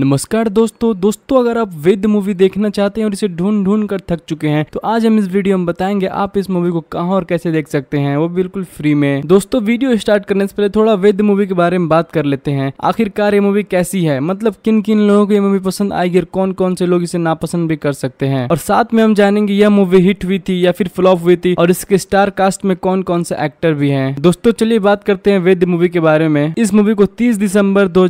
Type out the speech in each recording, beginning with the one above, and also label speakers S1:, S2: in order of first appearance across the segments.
S1: नमस्कार दोस्तों दोस्तों अगर आप वेद मूवी देखना चाहते हैं और इसे ढूंढ ढूंढ कर थक चुके हैं तो आज हम इस वीडियो में बताएंगे आप इस मूवी को कहाँ और कैसे देख सकते हैं वो बिल्कुल फ्री में दोस्तों वीडियो स्टार्ट करने से पहले थोड़ा वेद मूवी के बारे में बात कर लेते हैं आखिरकार ये मूवी कैसी है मतलब किन किन लोगों को ये मूवी पसंद आएगी और कौन कौन से लोग इसे नापसंद भी कर सकते हैं और साथ में हम जानेंगे यह मूवी हिट हुई थी या फिर फ्लॉप हुई थी और इसके स्टार कास्ट में कौन कौन से एक्टर भी है दोस्तों चलिए बात करते हैं वेद मूवी के बारे में इस मूवी को तीस दिसंबर दो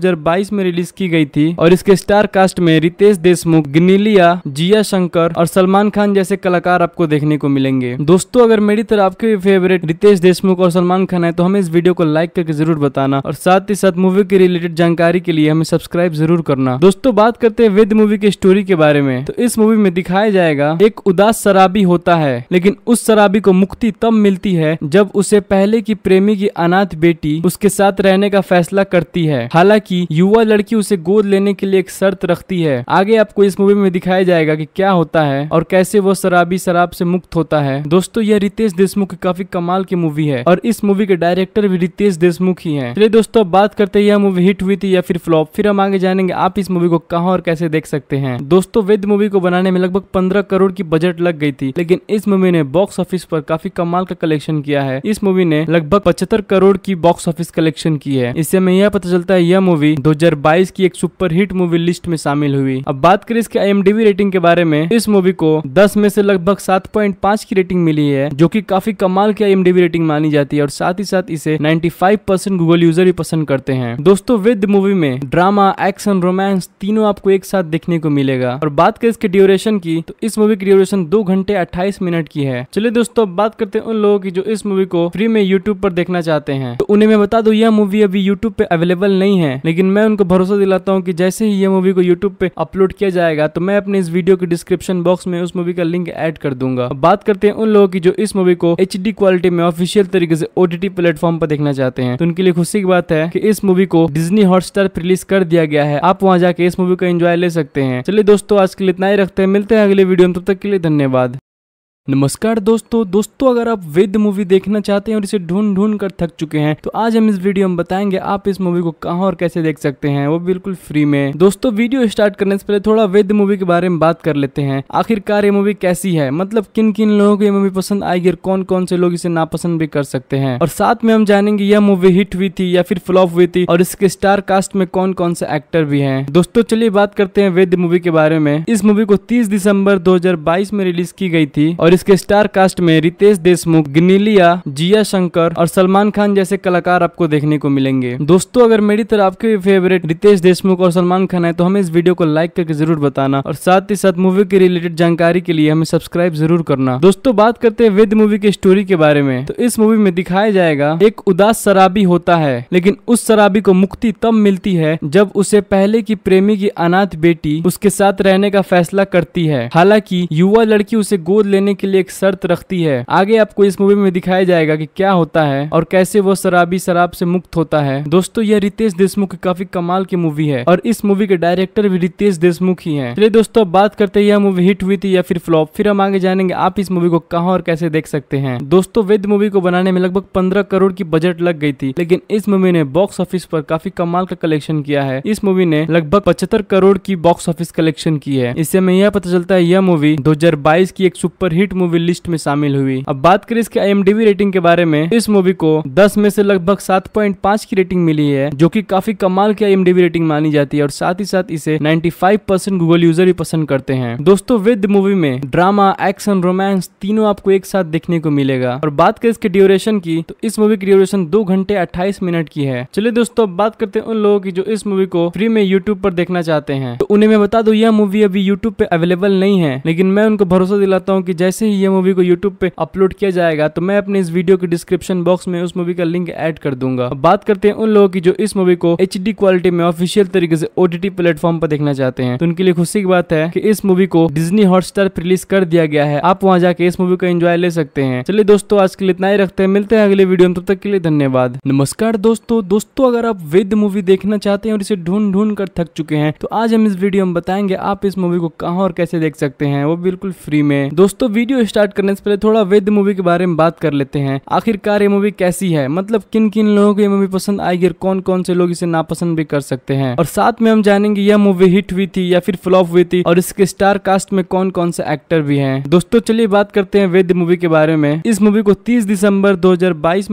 S1: में रिलीज की गई थी और इसके स्टार कास्ट में रितेश देशमुख गिनीलिया जिया शंकर और सलमान खान जैसे कलाकार आपको देखने को मिलेंगे दोस्तों अगर मेरी तरह आपके भी फेवरेट रितेश देशमुख और सलमान खान है तो हमें इस वीडियो को लाइक करके जरूर बताना और साथ ही साथ मूवी के रिलेटेड जानकारी के लिए हमें सब्सक्राइब जरूर करना दोस्तों बात करते हैं वेद मूवी की स्टोरी के बारे में तो इस मूवी में दिखाया जाएगा एक उदास शराबी होता है लेकिन उस शराबी को मुक्ति तब मिलती है जब उसे पहले की प्रेमी की अनाथ बेटी उसके साथ रहने का फैसला करती है हालांकि युवा लड़की उसे गोद लेने के लिए एक शर्त रखती है आगे आपको इस मूवी में दिखाया जाएगा कि क्या होता है और कैसे वो शराबी शराब से मुक्त होता है दोस्तों यह रितेश देशमुख की काफी कमाल की मूवी है और इस मूवी के डायरेक्टर भी रितेश देशमुख ही है चलिए दोस्तों बात करते हैं यह मूवी हिट हुई थी या फिर फ्लॉप फिर हम आगे जानेंगे आप इस मूवी को कहाँ और कैसे देख सकते हैं दोस्तों वेद मूवी को बनाने में लगभग पंद्रह करोड़ की बजट लग गई थी लेकिन इस मूवी ने बॉक्स ऑफिस पर काफी कमाल का कलेक्शन किया है इस मूवी ने लगभग पचहत्तर करोड़ की बॉक्स ऑफिस कलेक्शन की है इससे हमें यह पता चलता है यह मूवी 2022 की एक super hit hit movie list में शामिल हुई अब बात करें इसके आई रेटिंग के बारे में इस मूवी को दस में से लगभग सात की रेटिंग मिली है जो की काफी कमाल की आई रेटिंग मानी जाती है और साथ ही साथ इसे 95% गूगल यूजर भी पसंद करते हैं दोस्तों विद मूवी में ड्रामा एक्शन रोमांस तीनों आपको एक साथ देखने को मिलेगा और बात करें इसके ड्यूरेशन की तो इस मूवी की ड्यूरेशन दो घंटे अट्ठाईस मिनट की है चलिए दोस्तों अब बात करते हैं उन लोगों की जो इस मूवी को फ्री में यूट्यूब पर देखना चाहते हैं तो उन्हें मैं बता दू यह मूवी अभी यूट्यूब पे अवेलेबल नहीं है लेकिन मैं उनको भरोसा दिलाता हूँ की जैसे जैसे ही ये मूवी को यूट्यूब पे अपलोड किया जाएगा तो मैं अपने इस वीडियो के डिस्क्रिप्शन बॉक्स में उस मूवी का लिंक एड कर दूंगा बात करते हैं उन लोगों की जो इस मूवी को एच क्वालिटी में ऑफिशियल तरीके से ओटीटी प्लेटफॉर्म पर देखना चाहते हैं तो उनके लिए खुशी की बात है कि इस मूवी को डिजनी हॉटस्टार रिलीज कर दिया गया है आप वहाँ जाके इस मूवी का एंजॉय ले सकते हैं चलिए दोस्तों आज के लिए इतना ही रखते हैं मिलते हैं अगले वीडियो में तब तक के लिए धन्यवाद नमस्कार दोस्तों दोस्तों अगर आप वेद मूवी देखना चाहते हैं और इसे ढूंढ ढूंढ कर थक चुके हैं तो आज हम इस वीडियो में बताएंगे आप इस मूवी को कहाँ और कैसे देख सकते हैं वो बिल्कुल फ्री में दोस्तों वीडियो स्टार्ट करने से पहले थोड़ा वेद मूवी के बारे में बात कर लेते हैं आखिरकार ये मूवी कैसी है मतलब किन किन लोगों को ये मूवी पसंद आएगी और कौन कौन से लोग इसे नापसंद भी कर सकते हैं और साथ में हम जानेंगे यह मूवी हिट हुई थी या फिर फ्लॉप हुई थी और इसके स्टार कास्ट में कौन कौन से एक्टर भी है दोस्तों चलिए बात करते हैं वेद मूवी के बारे में इस मूवी को तीस दिसंबर दो में रिलीज की गई थी और इसके स्टार कास्ट में रितेश देशमुख गिनीलिया जिया शंकर और सलमान खान जैसे कलाकार आपको देखने को मिलेंगे दोस्तों अगर मेरी तरफ आपके भी फेवरेट रितेश देशमुख और सलमान खान है तो हमें इस वीडियो को लाइक करके जरूर बताना और साथ ही साथ मूवी के रिलेटेड जानकारी के लिए हमें सब्सक्राइब जरूर करना दोस्तों बात करते हैं वेद मूवी की स्टोरी के बारे में तो इस मूवी में दिखाया जाएगा एक उदास शराबी होता है लेकिन उस शराबी को मुक्ति तब मिलती है जब उसे पहले की प्रेमी की अनाथ बेटी उसके साथ रहने का फैसला करती है हालांकि युवा लड़की उसे गोद लेने के लिए एक शर्त रखती है आगे आपको इस मूवी में दिखाया जाएगा कि क्या होता है और कैसे वो शराबी शराब से मुक्त होता है दोस्तों यह रितेश देशमुख की काफी कमाल की मूवी है और इस मूवी के डायरेक्टर भी रितेश देशमुख ही है चलिए दोस्तों बात करते हैं यह मूवी हिट हुई थी या फिर फ्लॉप फिर हम आगे जानेंगे आप इस मूवी को कहा और कैसे देख सकते हैं दोस्तों वेद मूवी को बनाने में लगभग पंद्रह करोड़ की बजट लग गई थी लेकिन इस मूवी ने बॉक्स ऑफिस पर काफी कमाल का कलेक्शन किया है इस मूवी ने लगभग पचहत्तर करोड़ की बॉक्स ऑफिस कलेक्शन की है इससे हमें यह पता चलता है यह मूवी 2022 की एक super hit hit movie list में शामिल हुई अब बात करें इसके आई रेटिंग के बारे में तो इस मूवी को दस में से लगभग सात की रेटिंग मिली है जो की काफी कमाल की आई रेटिंग मानी जाती है और साथ ही साथ इसे नाइन्टी गूगल यूजर ही पसंद करते हैं दोस्तों विद मूवी में ड्रामा एक्शन रोमांस तीनों आपको एक साथ देखने को मिलेगा और बात करें इसके ड्यूरेशन की तो इस मूवी की ड्यूरेशन दो घंटे अट्ठाईस मिनट की है चलिए दोस्तों अब बात करते हैं उन लोगों की जो इस मूवी को फ्री में यूट्यूब पर देखना चाहते हैं तो उन्हें मैं बता दू यह मूवी अभी यूट्यूब पे अवेलेबल नहीं है लेकिन मैं उनको भरोसा दिलाता हूँ की जैसे जैसे ही ये मूवी को यूट्यूब पे अपलोड किया जाएगा तो मैं अपने इस वीडियो के डिस्क्रिप्शन बॉक्स में उस मूवी का लिंक एड कर दूंगा बात करते हैं उन लोगों की जो इस मूवी को एच क्वालिटी में ऑफिशियल तरीके से ओटीटी प्लेटफॉर्म पर देखना चाहते हैं तो उनके लिए खुशी की बात है की इस मूवी को डिजनी हॉटस्टार रिलीज कर दिया गया है आप वहाँ जाके इस मूवी को एंजॉय ले सकते हैं चलिए दोस्तों आज के लिए इतना ही रखते हैं मिलते हैं अगले वीडियो में तब तक के लिए धन्यवाद नमस्कार दोस्तों दोस्तों अगर आप वेद मूवी देखना चाहते हैं और इसे ढूंढ ढूंढ कर थक चुके हैं तो आज हम इस वीडियो में बताएंगे आप इस मूवी को कहाँ और कैसे देख सकते हैं वो बिल्कुल फ्री में दोस्तों वीडियो वीडियो स्टार्ट करने से पहले थोड़ा वेद मूवी के बारे में बात कर लेते हैं आखिरकार ये मूवी कैसी है मतलब किन किन लोगों को ये मूवी पसंद आएगी और कौन कौन से लोग इसे नापसंद भी कर सकते हैं और साथ में हम जानेंगे यह मूवी हिट हुई थी या फिर फ्लॉप हुई थी और इसके स्टार कास्ट में कौन कौन से एक्टर भी है दोस्तों चलिए बात करते हैं वेद मूवी के बारे में इस मूवी को तीस दिसंबर दो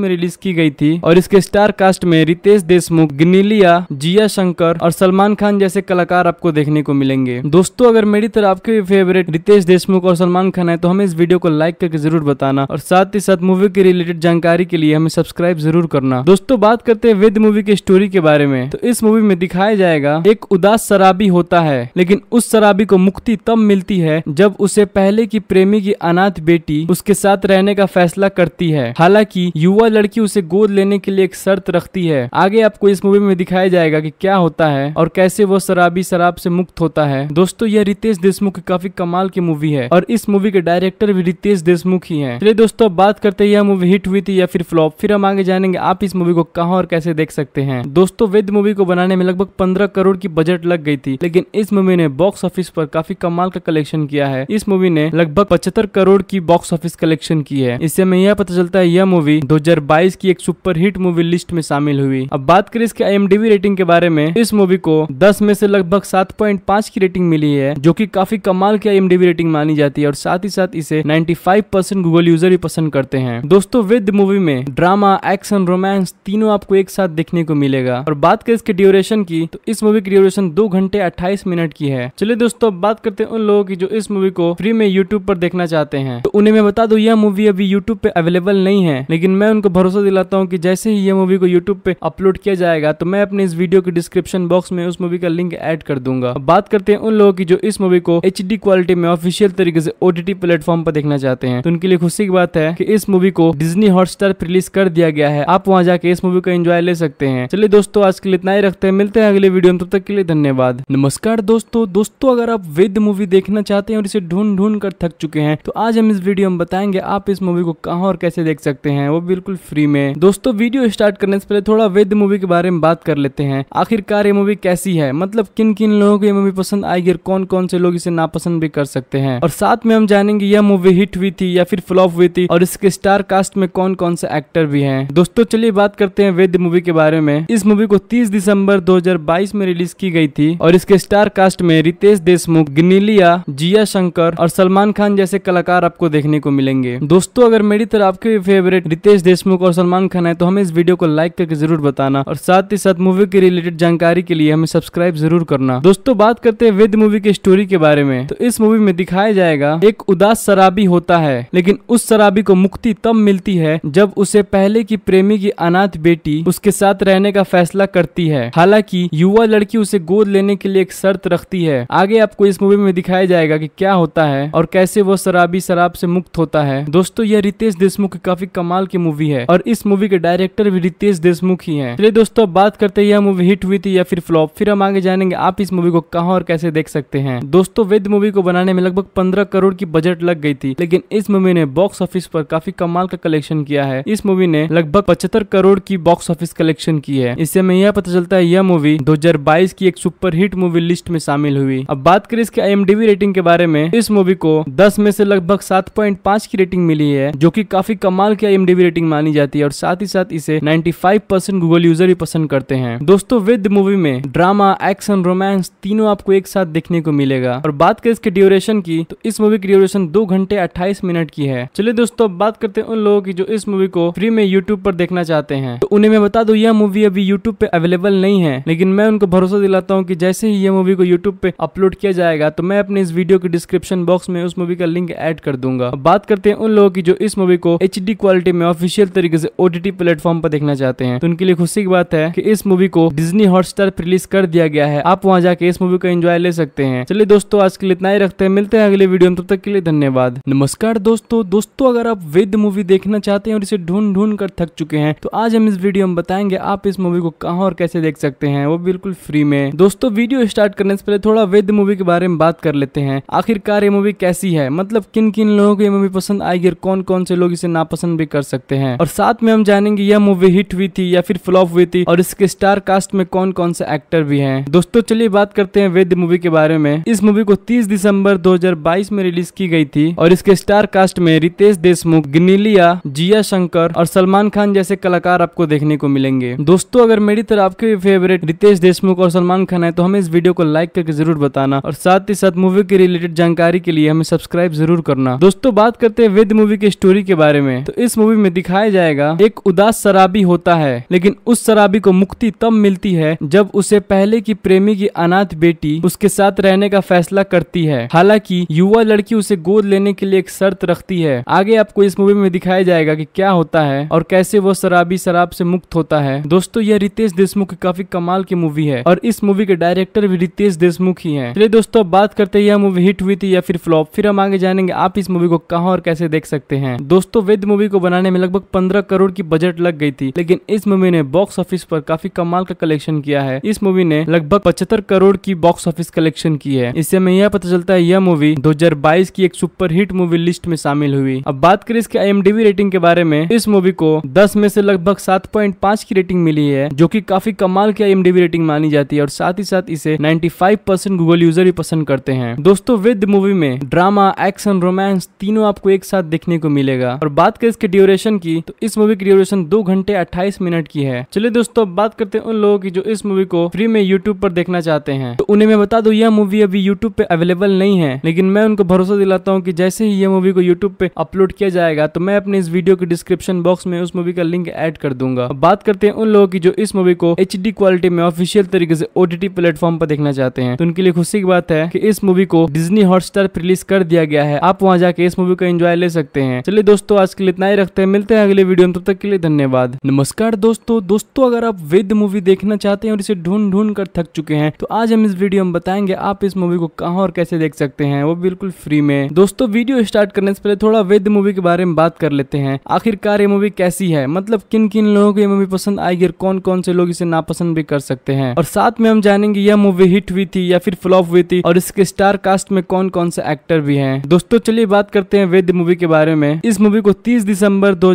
S1: में रिलीज की गई थी और इसके स्टार कास्ट में रितेश देशमुख गिनीलिया जिया शंकर और सलमान खान जैसे कलाकार आपको देखने को मिलेंगे दोस्तों अगर मेरी तरफ आपके फेवरेट रितेश देशमुख और सलमान खान है तो हमें इस वीडियो को लाइक करके जरूर बताना और साथ ही साथ मूवी के रिलेटेड जानकारी के लिए हमें सब्सक्राइब जरूर करना दोस्तों बात करते हैं वेद मूवी के स्टोरी के बारे में तो इस मूवी में दिखाया जाएगा एक उदास शराबी होता है लेकिन उस शराबी को मुक्ति तब मिलती है जब उसे पहले की प्रेमी की अनाथ बेटी उसके साथ रहने का फैसला करती है हालांकि युवा लड़की उसे गोद लेने के लिए एक शर्त रखती है आगे आपको इस मूवी में दिखाया जाएगा कि क्या होता है और कैसे वो शराबी शराब से मुक्त होता है दोस्तों यह रितेश देशमुख की काफी कमाल की मूवी है और इस मूवी के डायरेक्टर डायरेक्टर भी रितेश देशमुख ही है चलिए दोस्तों बात करते यह मूवी हिट हुई थी या फिर फ्लॉप फिर हम आगे जानेंगे आप इस मूवी को कहाँ और कैसे देख सकते हैं दोस्तों वेद मूवी को बनाने में लगभग पंद्रह करोड़ की बजट लग गई थी लेकिन इस मूवी ने बॉक्स ऑफिस पर काफी कमाल का कलेक्शन किया है इस मूवी ने लगभग पचहत्तर करोड़ की बॉक्स ऑफिस कलेक्शन की है इससे हमें यह पता चलता है यह मूवी दो की एक सुपर हिट मूवी लिस्ट में शामिल हुई अब बात करें इसके आई रेटिंग के बारे में इस मूवी को दस में से लगभग सात की रेटिंग मिली है जो की काफी कमाल की आई रेटिंग मानी जाती है और साथ ही साथ इस से 95 परसेंट गूगल यूजर ही पसंद करते हैं दोस्तों विद मूवी में ड्रामा एक्शन रोमांस तीनों आपको एक साथ देखने को मिलेगा और बात करें इसके ड्यूरेशन की तो इस मूवी की ड्यूरेशन दो घंटे अट्ठाईस मिनट की है चलिए दोस्तों अब बात करते हैं उन लोगों की जो इस मूवी को फ्री में यूट्यूब पर देखना चाहते हैं तो उन्हें मैं बता दू यह मूवी अभी यूट्यूब पे अवेलेबल नहीं है लेकिन मैं उनको भरोसा दिलाता हूँ की जैसे ही यह मूवी को यूट्यूब पे अपलोड किया जाएगा तो मैं अपने इस वीडियो के डिस्क्रिप्शन बॉक्स में उस मूवी का लिंक एड कर दूंगा बात करते हैं उन लोगों की जो इस मूवी को एच क्वालिटी में ऑफिशियल तरीके से ओटीटी प्लेटफॉर्म प्लेटफॉर्म पर देखना चाहते हैं तो उनके लिए खुशी की बात है कि इस मूवी को डिजनी हॉटस्टार पर रिलीज कर दिया गया है आप वहाँ जाके इस मूवी का एंजॉय ले सकते हैं चलिए दोस्तों आज के लिए इतना ही रखते हैं मिलते हैं अगले वीडियो में तब तक के लिए धन्यवाद नमस्कार दोस्तों दोस्तों अगर आप विद मूवी देखना चाहते हैं और इसे ढूंढ ढूंढ कर थक चुके हैं तो आज हम इस वीडियो में बताएंगे आप इस मूवी को कहाँ और कैसे देख सकते हैं वो बिल्कुल फ्री में दोस्तों वीडियो स्टार्ट करने से पहले थोड़ा विद मूवी के बारे में बात कर लेते हैं आखिरकार ये मूवी कैसी है मतलब किन किन लोगों को ये मूवी पसंद आएगी और कौन कौन से लोग इसे नापसंद भी कर सकते हैं और साथ में हम जानेंगे यह मूवी हिट हुई थी या फिर फ्लॉप हुई थी और इसके स्टार कास्ट में कौन कौन से एक्टर भी हैं दोस्तों चलिए बात करते हैं वेद मूवी के बारे में इस मूवी को 30 दिसंबर 2022 में रिलीज की गई थी और इसके स्टार कास्ट में रितेश देशमुख गिनीलिया जिया शंकर और सलमान खान जैसे कलाकार आपको देखने को मिलेंगे दोस्तों अगर मेरी तरह आपके भी फेवरेट रितेश देशमुख और सलमान खान है तो हमें इस वीडियो को लाइक करके जरूर बताना और साथ ही साथ मूवी के रिलेटेड जानकारी के लिए हमें सब्सक्राइब जरूर करना दोस्तों बात करते हैं वेद मूवी की स्टोरी के बारे में तो इस मूवी में दिखाया जाएगा एक उदास शराबी होता है लेकिन उस शराबी को मुक्ति तब मिलती है जब उसे पहले की प्रेमी की अनाथ बेटी उसके साथ रहने का फैसला करती है हालांकि युवा लड़की उसे गोद लेने के लिए एक शर्त रखती है आगे आपको इस मूवी में दिखाया जाएगा कि क्या होता है और कैसे वो शराबी शराब से मुक्त होता है दोस्तों यह रितेश देशमुख की काफी कमाल की मूवी है और इस मूवी के डायरेक्टर भी रितेश देशमुख ही है चलिए दोस्तों बात करते हैं यह मूवी हिट हुई थी या फिर फ्लॉप फिर हम आगे जानेंगे आप इस मूवी को कहाँ और कैसे देख सकते हैं दोस्तों वेद मूवी को बनाने में लगभग पंद्रह करोड़ की बजट लग लग गई थी लेकिन इस मूवी ने बॉक्स ऑफिस पर काफी कमाल का कलेक्शन किया है इस मूवी ने लगभग पचहत्तर करोड़ की बॉक्स ऑफिस कलेक्शन की है इससे हमें यह पता चलता है यह मूवी 2022 की एक सुपर हिट मूवी लिस्ट में शामिल हुई अब बात करें इसके आई रेटिंग के बारे में इस मूवी को दस में से लगभग सात की रेटिंग मिली है जो की काफी कमाल की आई रेटिंग मानी जाती है और साथ ही साथ इसे नाइन्टी गूगल यूजर ही पसंद करते हैं दोस्तों विद मूवी में ड्रामा एक्शन रोमांस तीनों आपको एक साथ देखने को मिलेगा और बात करें इसके ड्यूरेशन की तो इस मूवी की ड्यूरेशन दो घंटे 28 मिनट की है चलिए दोस्तों बात करते हैं उन लोगों की जो इस मूवी को फ्री में यूट्यूब पर देखना चाहते हैं तो उन्हें मैं बता दू यह मूवी अभी यूट्यूब पे अवेलेबल नहीं है लेकिन मैं उनको भरोसा दिलाता हूँ की जैसे ही यह मूवी को यूट्यूब पे अपलोड किया जाएगा तो मैं अपने इस वीडियो के डिस्क्रिप्शन बॉक्स में उस मूवी का लिंक एड कर दूंगा बात करते हैं उन लोगों की जो इस मूवी को एच क्वालिटी में ऑफिशियल तरीके से ओटीटी प्लेटफॉर्म पर देखना चाहते हैं तो उनके लिए खुशी की बात है कि इस मूवी को डिज्नी हॉटस्टार पर रिलीज कर दिया गया है आप वहाँ जाके इस मूवी का एंजॉय ले सकते हैं चलिए दोस्तों आज के लिए इतना ही रखते हैं मिलते हैं अगले वीडियो में तब तक के लिए धन्यवाद धन्यवाद नमस्कार दोस्तों दोस्तों अगर आप वेद मूवी देखना चाहते हैं और इसे ढूंढ ढूंढ कर थक चुके हैं तो आज हम इस वीडियो में बताएंगे आप इस मूवी को कहाँ और कैसे देख सकते हैं वो बिल्कुल फ्री में दोस्तों वीडियो स्टार्ट करने से पहले थोड़ा वेद मूवी के बारे में बात कर लेते हैं आखिरकार ये मूवी कैसी है मतलब किन किन लोगों को ये मूवी पसंद आएगी और कौन कौन से लोग इसे नापसंद भी कर सकते हैं और साथ में हम जानेंगे यह मूवी हिट हुई थी या फिर फ्लॉप हुई थी और इसके स्टार कास्ट में कौन कौन से एक्टर भी हैं दोस्तों चलिए बात करते हैं वेद मूवी के बारे में इस मूवी को 30 दिसंबर 2022 में रिलीज की गई थी थी और इसके स्टार कास्ट में रितेश देशमुख गिनीलिया जिया शंकर और सलमान खान जैसे कलाकार आपको देखने को मिलेंगे दोस्तों अगर मेरी तरह आपके फेवरेट रितेश देशमुख और सलमान खान है तो हमें इस वीडियो को लाइक करके जरूर बताना और साथ ही साथ मूवी के रिलेटेड जानकारी के लिए हमें सब्सक्राइब जरूर करना दोस्तों बात करते हैं वेद मूवी की स्टोरी के बारे में तो इस मूवी में दिखाया जाएगा एक उदास शराबी होता है लेकिन उस शराबी को मुक्ति तब मिलती है जब उसे पहले की प्रेमी की अनाथ बेटी उसके साथ रहने का फैसला करती है हालांकि युवा लड़की उसे गोद लेने देने के लिए एक शर्त रखती है आगे आपको इस मूवी में दिखाया जाएगा कि क्या होता है और कैसे वो शराबी शराब से मुक्त होता है दोस्तों यह रितेश देशमुख की काफी कमाल की मूवी है और इस मूवी के डायरेक्टर भी रितेश देशमुख ही है चलिए दोस्तों अब बात करते हैं यह मूवी हिट हुई थी या फिर फ्लॉप फिर हम आगे जानेंगे आप इस मूवी को कहा और कैसे देख सकते हैं दोस्तों वेद मूवी को बनाने में लगभग पंद्रह करोड़ की बजट लग गई थी लेकिन इस मूवी ने बॉक्स ऑफिस पर काफी कमाल का कलेक्शन किया है इस मूवी ने लगभग पचहत्तर करोड़ की बॉक्स ऑफिस कलेक्शन की है इससे हमें यह पता चलता है यह मूवी 2022 की एक सुपर पर हिट मूवी लिस्ट में शामिल हुई अब बात करें इसके आई रेटिंग के बारे में इस मूवी को दस में से लगभग सात की रेटिंग मिली है जो की काफी कमाल की आई रेटिंग मानी जाती है और साथ ही साथ इसे नाइन्टी गूगल यूजर भी पसंद करते हैं दोस्तों विद मूवी में ड्रामा एक्शन रोमांस तीनों आपको एक साथ देखने को मिलेगा और बात करें इसके ड्यूरेशन की तो इस मूवी की ड्यूरेशन दो घंटे अट्ठाईस मिनट की है चलिए दोस्तों बात करते हैं उन लोगों की जो इस मूवी को फ्री में यूट्यूब पर देखना चाहते हैं तो उन्हें मैं बता दू यह मूवी अभी यूट्यूब पे अवेलेबल नहीं है लेकिन मैं उनको भरोसा दिलाता हूँ की जैसे ही ये मूवी को यूट्यूब पे अपलोड किया जाएगा तो मैं अपने इस वीडियो के डिस्क्रिप्शन बॉक्स में उस मूवी का लिंक एड कर दूंगा बात करते हैं उन लोगों की जो इस मूवी को एच क्वालिटी में ऑफिशियल तरीके से ओटीटी प्लेटफॉर्म पर देखना चाहते हैं तो उनके लिए खुशी की बात है कि इस मूवी को डिजनी हॉटस्टार पर रिलीज कर दिया गया है आप वहाँ जाके इस मूवी का एंजॉय ले सकते हैं चलिए दोस्तों आज के लिए इतना ही रखते हैं मिलते हैं अगले वीडियो में तब तक के लिए धन्यवाद नमस्कार दोस्तों दोस्तों अगर आप वेद मूवी देखना चाहते हैं और इसे ढूंढ ढूंढ कर थक चुके हैं तो आज हम इस वीडियो में बताएंगे आप इस मूवी को कहाँ और कैसे देख सकते हैं वो बिल्कुल फ्री में दोस्तों दोस्तों वीडियो स्टार्ट करने से पहले थोड़ा वेद मूवी के बारे में बात कर लेते हैं आखिरकार ये मूवी कैसी है मतलब किन किन लोगों को ये मूवी पसंद आएगी और कौन कौन से लोग इसे नापसंद भी कर सकते हैं और साथ में हम जानेंगे यह मूवी हिट हुई थी या फिर फ्लॉप हुई थी और इसके स्टार कास्ट में कौन कौन से एक्टर भी है दोस्तों चलिए बात करते हैं वेद मूवी के बारे में इस मूवी को तीस दिसंबर दो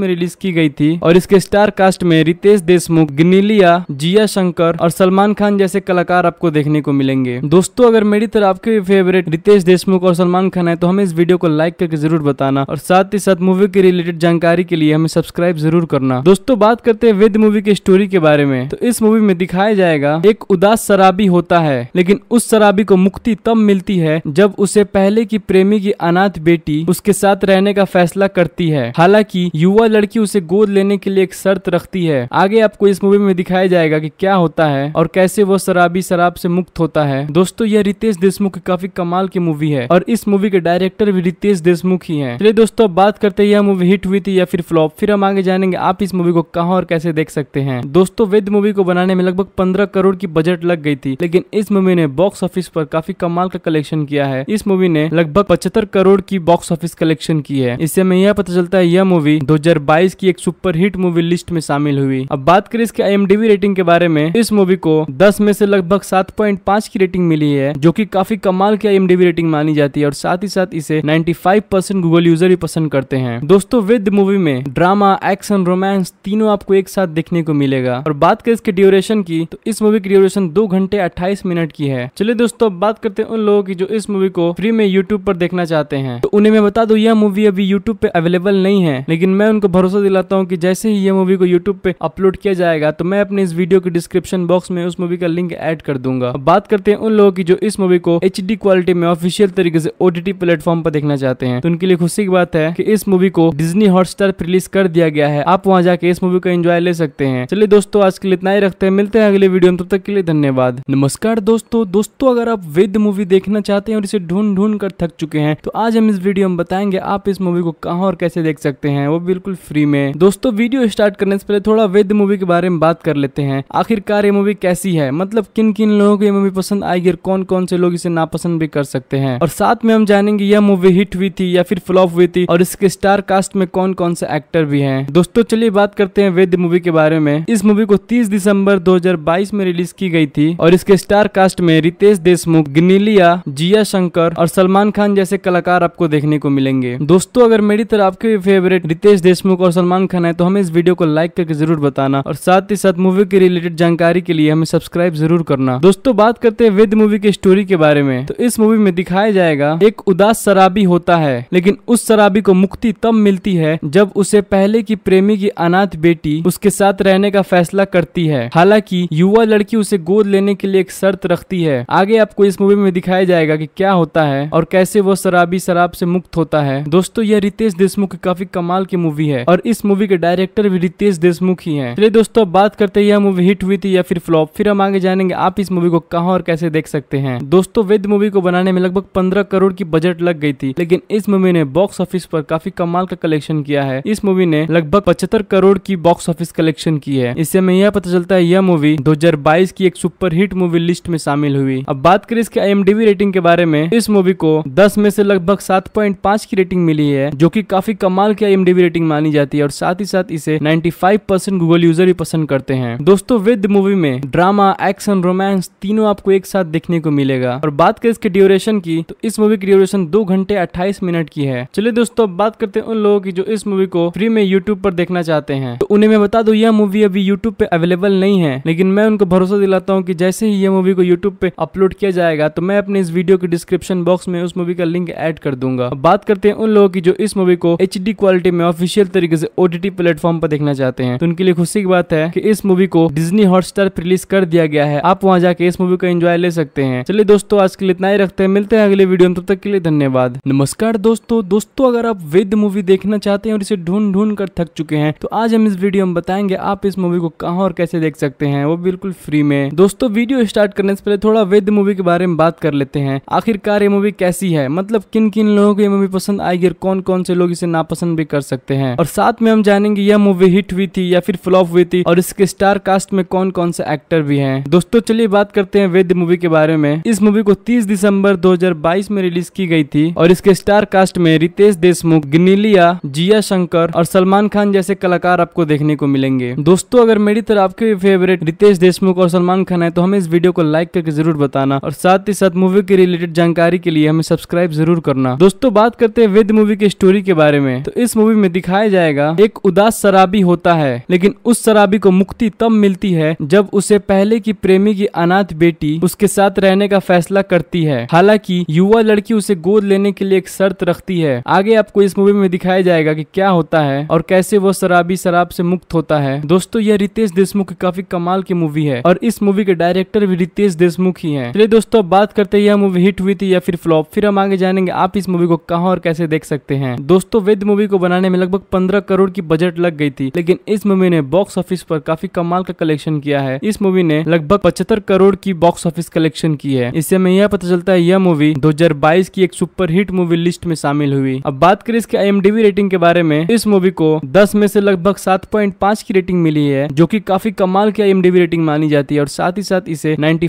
S1: में रिलीज की गई थी और इसके स्टार कास्ट में रितेश देशमुख गिनीलिया जिया शंकर और सलमान खान जैसे कलाकार आपको देखने को मिलेंगे दोस्तों अगर मेरी तरफ आपके फेवरेट रितेश देशमुख और सलमान खान है हैं तो हमें इस वीडियो को लाइक करके जरूर बताना और साथ ही साथ मूवी के रिलेटेड जानकारी के लिए हमें सब्सक्राइब जरूर करना दोस्तों बात करते हैं विद मूवी के स्टोरी के बारे में तो इस मूवी में दिखाया जाएगा एक उदास शराबी होता है लेकिन उस शराबी को मुक्ति तब मिलती है जब उसे पहले की प्रेमी की अनाथ बेटी उसके साथ रहने का फैसला करती है हालांकि युवा लड़की उसे गोद लेने के लिए एक शर्त रखती है आगे आपको इस मूवी में दिखाया जाएगा कि क्या होता है और कैसे वो शराबी शराब से मुक्त होता है दोस्तों यह रितेश देशमुख की काफी कमाल की मूवी है और इस मूवी के डायरेक्टर भी रितेश देशमुख ही है चलिए दोस्तों बात करते हैं यह मूवी हिट हुई थी या फिर फ्लॉप फिर हम आगे जानेंगे आप इस मूवी को कहा और कैसे देख सकते हैं दोस्तों वेद मूवी को बनाने में लगभग पंद्रह करोड़ की बजट लग गई थी लेकिन इस मूवी ने बॉक्स ऑफिस पर काफी कमाल का कलेक्शन किया है इस मूवी ने लगभग पचहत्तर करोड़ की बॉक्स ऑफिस कलेक्शन की है इससे हमें यह पता चलता है यह मूवी दो की एक सुपर हिट मूवी लिस्ट में शामिल हुई अब बात करें इसके आई रेटिंग के बारे में इस मूवी को दस में से लगभग सात की रेटिंग मिली है जो की काफी कमाल की आई रेटिंग मानी जाती है और साथ ही साथ इसे 95% गूगल यूजर ही पसंद करते हैं दोस्तों विद मूवी में ड्रामा एक्शन रोमांस तीनों आपको एक साथ देखने को मिलेगा और बात करें इसके ड्यूरेशन की तो इस मूवी की ड्यूरेशन दो घंटे अट्ठाईस मिनट की है चलिए दोस्तों तो तो अब बात करते हैं उन लोगों की जो इस मूवी को फ्री में यूट्यूब पर देखना चाहते हैं तो उन्हें मैं बता दू यह मूवी अभी यूट्यूब पे अवेलेबल नहीं है लेकिन मैं उनको भरोसा दिलाता हूँ की जैसे ही यह मूवी को यूट्यूब पे अपलोड किया जाएगा तो मैं अपने इस वीडियो के डिस्क्रिप्शन बॉक्स में उस मूवी का लिंक एड कर दूंगा बात करते हैं उन लोगों की जो इस मूवी को एच क्वालिटी में ऑफिशियल तरीके से ओटीटी प्लेटफॉर्म पर देखना चाहते हैं तो उनके लिए खुशी की बात है कि इस मूवी को डिजनी हॉटस्टार पर रिलीज कर दिया गया है आप वहाँ जाके इस मूवी का एंजॉय ले सकते हैं चलिए दोस्तों आज के लिए इतना ही रखते हैं मिलते हैं अगले वीडियो में तब तक के लिए धन्यवाद नमस्कार दोस्तों दोस्तों अगर आप वेद मूवी देखना चाहते हैं और इसे ढूंढ ढूंढ कर थक चुके हैं तो आज हम इस वीडियो में बताएंगे आप इस मूवी को कहाँ और कैसे देख सकते हैं वो बिल्कुल फ्री में दोस्तों वीडियो स्टार्ट करने से पहले थोड़ा वेद मूवी के बारे में बात कर लेते हैं आखिरकार ये मूवी कैसी है मतलब किन किन लोगों को ये मूवी पसंद आएगी और कौन कौन से लोग इसे नापसंद भी कर सकते हैं और साथ में हम जानेंगे बताएंगे यह मूवी हिट हुई थी या फिर फ्लॉप हुई थी और इसके स्टार कास्ट में कौन कौन से एक्टर भी हैं दोस्तों चलिए बात करते हैं वेद मूवी के बारे में इस मूवी को 30 दिसंबर 2022 में रिलीज की गई थी और इसके स्टार कास्ट में रितेश देशमुख गिनीलिया जिया शंकर और सलमान खान जैसे कलाकार आपको देखने को मिलेंगे दोस्तों अगर मेरी तरह आपके भी फेवरेट रितेश देशमुख और सलमान खान है तो हमें इस वीडियो को लाइक करके जरूर बताना और साथ ही साथ मूवी के रिलेटेड जानकारी के लिए हमें सब्सक्राइब जरूर करना दोस्तों बात करते हैं वेद मूवी के स्टोरी के बारे में तो इस मूवी में दिखाया जाएगा एक उदार उदास शराबी होता है लेकिन उस शराबी को मुक्ति तब मिलती है जब उसे पहले की प्रेमी की अनाथ बेटी उसके साथ रहने का फैसला करती है हालांकि युवा लड़की उसे गोद लेने के लिए एक शर्त रखती है आगे आपको इस मूवी में दिखाया जाएगा कि क्या होता है और कैसे वो शराबी शराब से मुक्त होता है दोस्तों यह रितेश देशमुख की काफी कमाल की मूवी है और इस मूवी के डायरेक्टर भी रितेश देशमुख ही है चलिए दोस्तों बात करते हैं यह मूवी हिट हुई थी या फिर फ्लॉप फिर हम आगे जानेंगे आप इस मूवी को कहा और कैसे देख सकते हैं दोस्तों वेद मूवी को बनाने में लगभग पंद्रह करोड़ की बजट बजट लग गई थी लेकिन इस मूवी ने बॉक्स ऑफिस पर काफी कमाल का कलेक्शन किया है इस मूवी ने लगभग पचहत्तर करोड़ की बॉक्स ऑफिस कलेक्शन की है इससे हमें यह पता चलता है यह मूवी 2022 की एक सुपर हिट मूवी लिस्ट में शामिल हुई अब बात करें इसके आई रेटिंग के बारे में इस मूवी को दस में से लगभग सात की रेटिंग मिली है जो की काफी कमाल की आई रेटिंग मानी जाती है और साथ ही साथ इसे नाइन्टी परसेंट गूगल यूजर ही पसंद करते हैं दोस्तों विद मूवी में ड्रामा एक्शन रोमांस तीनों आपको एक साथ देखने को मिलेगा और बात करें इसके ड्यूरेशन की तो इस मूवी की ड्यूरेशन ड्यूरेशन दो घंटे अट्ठाईस मिनट की है चलिए दोस्तों बात करते हैं उन लोगों की जो इस मूवी को फ्री में यूट्यूब पर देखना चाहते हैं तो उन्हें मैं बता दू यह मूवी अभी यूट्यूब पे अवेलेबल नहीं है लेकिन मैं उनको भरोसा दिलाता हूँ की जैसे ही यह मूवी को यूट्यूब पे अपलोड किया जाएगा तो मैं अपने इस वीडियो के डिस्क्रिप्शन बॉक्स में उस मूवी का लिंक एड कर दूंगा बात करते हैं उन लोगों की जो इस मूवी को एच क्वालिटी में ऑफिशियल तरीके से ओटीटी प्लेटफॉर्म पर देखना चाहते हैं तो उनके लिए खुशी की बात है कि इस मूवी को डिज्नी हॉटस्टार पर रिलीज कर दिया गया है आप वहाँ जाके इस मूवी का एंजॉय ले सकते हैं चलिए दोस्तों आज के लिए इतना ही रखते हैं मिलते हैं अगले वीडियो में तब तक के लिए धन्यवाद नमस्कार दोस्तों दोस्तों अगर आप विद मूवी देखना चाहते हैं और इसे ढूंढ ढूंढ कर थक चुके हैं तो आज हम इस वीडियो में बताएंगे आप इस मूवी को कहाँ और कैसे देख सकते हैं वो बिल्कुल फ्री में दोस्तों वीडियो स्टार्ट करने से पहले थोड़ा विद मूवी के बारे में बात कर लेते हैं आखिरकार ये मूवी कैसी है मतलब किन किन लोगों को ये मूवी पसंद आएगी और कौन कौन से लोग इसे नापसंद भी कर सकते हैं और साथ में हम जानेंगे यह मूवी हिट हुई थी या फिर फ्लॉप हुई थी और इसके स्टार कास्ट में कौन कौन से एक्टर भी हैं दोस्तों चलिए बात करते हैं वेद मूवी के बारे में इस मूवी को 30 दिसंबर 2022 में रिलीज की गई गई थी और इसके स्टार कास्ट में रितेश देशमुख गिनीलिया जिया शंकर और सलमान खान जैसे कलाकार आपको देखने को मिलेंगे दोस्तों अगर मेरी तरह आपके भी फेवरेट रितेश देशमुख और सलमान खान है तो हमें इस वीडियो को लाइक करके जरूर बताना और साथ ही साथ मूवी के रिलेटेड जानकारी के लिए हमें सब्सक्राइब जरूर करना दोस्तों बात करते हैं वेद मूवी की स्टोरी के बारे में तो इस मूवी में दिखाया जाएगा एक उदास शराबी होता है लेकिन उस शराबी को मुक्ति तब मिलती है जब उसे पहले की प्रेमी की अनाथ बेटी उसके साथ रहने का फैसला करती है हालांकि युवा लड़की उसे गोद लेने के लिए एक शर्त रखती है आगे आपको इस मूवी में दिखाया जाएगा की क्या होता है और कैसे वो शराबी शराब से मुक्त होता है दोस्तों यह रितेश देशमुख की काफी कमाल की मूवी है और इस मूवी के डायरेक्टर भी रितेश देशमुख ही है चलिए दोस्तों बात करते हैं यह मूवी हिट हुई थी या फिर फ्लॉप फिर हम आगे जानेंगे आप इस मूवी को कहाँ और कैसे देख सकते हैं दोस्तों वेद मूवी को बनाने में लगभग पंद्रह करोड़ की बजट लग गई थी लेकिन इस मूवी ने बॉक्स ऑफिस पर काफी कमाल का कलेक्शन किया है इस मूवी ने लगभग पचहत्तर करोड़ की बॉक्स ऑफिस कलेक्शन की है इससे हमें यह पता चलता है यह मूवी 2022 की एक सुपर सुपरहिट मूवी लिस्ट में शामिल हुई अब बात करें इसके आई रेटिंग के बारे में इस मूवी को दस में से लगभग सात की रेटिंग मिली है जो की काफी कमाल की आई रेटिंग मानी जाती है और साथ ही साथ इसे नाइन्टी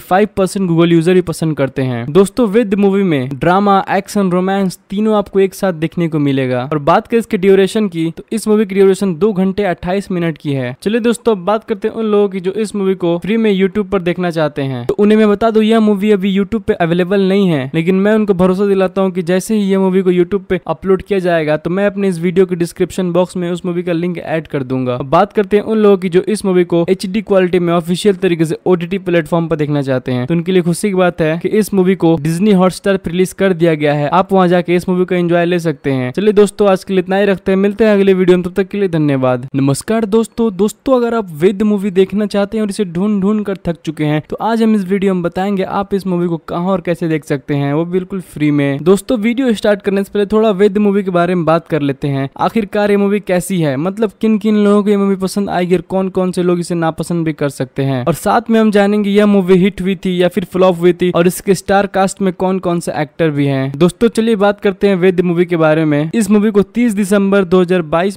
S1: गूगल यूजर भी पसंद करते हैं दोस्तों विद मूवी में ड्रामा एक्शन रोमांस तीनों आपको एक साथ देखने को मिलेगा और बात करें इसके ड्यूरेशन की तो इस मूवी की ड्यूरेशन दो घंटे अट्ठाईस मिनट की है चलिए दोस्तों अब बात करते हैं उन लोगों की जो इस मूवी को फ्री में यूट्यूब पर देखना चाहते हैं तो उन्हें मैं बता दू यह मूवी अभी यूट्यूब पे अवेलेबल नहीं है लेकिन मैं उनको भरोसा दिलाता करता हूँ कि जैसे ही ये मूवी को यूट्यूब पे अपलोड किया जाएगा तो मैं अपने इस वीडियो के डिस्क्रिप्शन बॉक्स में उस मूवी का लिंक एड कर दूंगा बात करते हैं उन लोगों की जो इस मूवी को एच क्वालिटी में ऑफिशियल तरीके से ओटीटी प्लेटफॉर्म पर देखना चाहते हैं तो उनके लिए खुशी की बात है कि इस मूवी को डिजनी हॉटस्टार पर रिलीज कर दिया गया है आप वहाँ जाके इस मूवी का एंजॉय ले सकते हैं चलिए दोस्तों आज के लिए इतना ही रखते हैं मिलते हैं अगले वीडियो में तब तक के लिए धन्यवाद नमस्कार दोस्तों दोस्तों अगर आप वेद मूवी देखना चाहते हैं और इसे ढूंढ ढूंढ कर थक चुके हैं तो आज हम इस वीडियो में बताएंगे आप इस मूवी को कहाँ और कैसे देख सकते हैं वो बिल्कुल फ्री में दोस्तों वीडियो स्टार्ट करने से पहले थोड़ा वेद मूवी के बारे में बात कर लेते हैं आखिरकार ये मूवी कैसी है मतलब किन किन लोगों को ये मूवी पसंद आएगी और कौन कौन से लोग इसे नापसंद भी कर सकते हैं और साथ में हम जानेंगे यह मूवी हिट हुई थी या फिर फ्लॉप हुई थी और इसके स्टार कास्ट में कौन कौन से एक्टर भी है दोस्तों चलिए बात करते हैं वेद मूवी के बारे में इस मूवी को तीस दिसंबर दो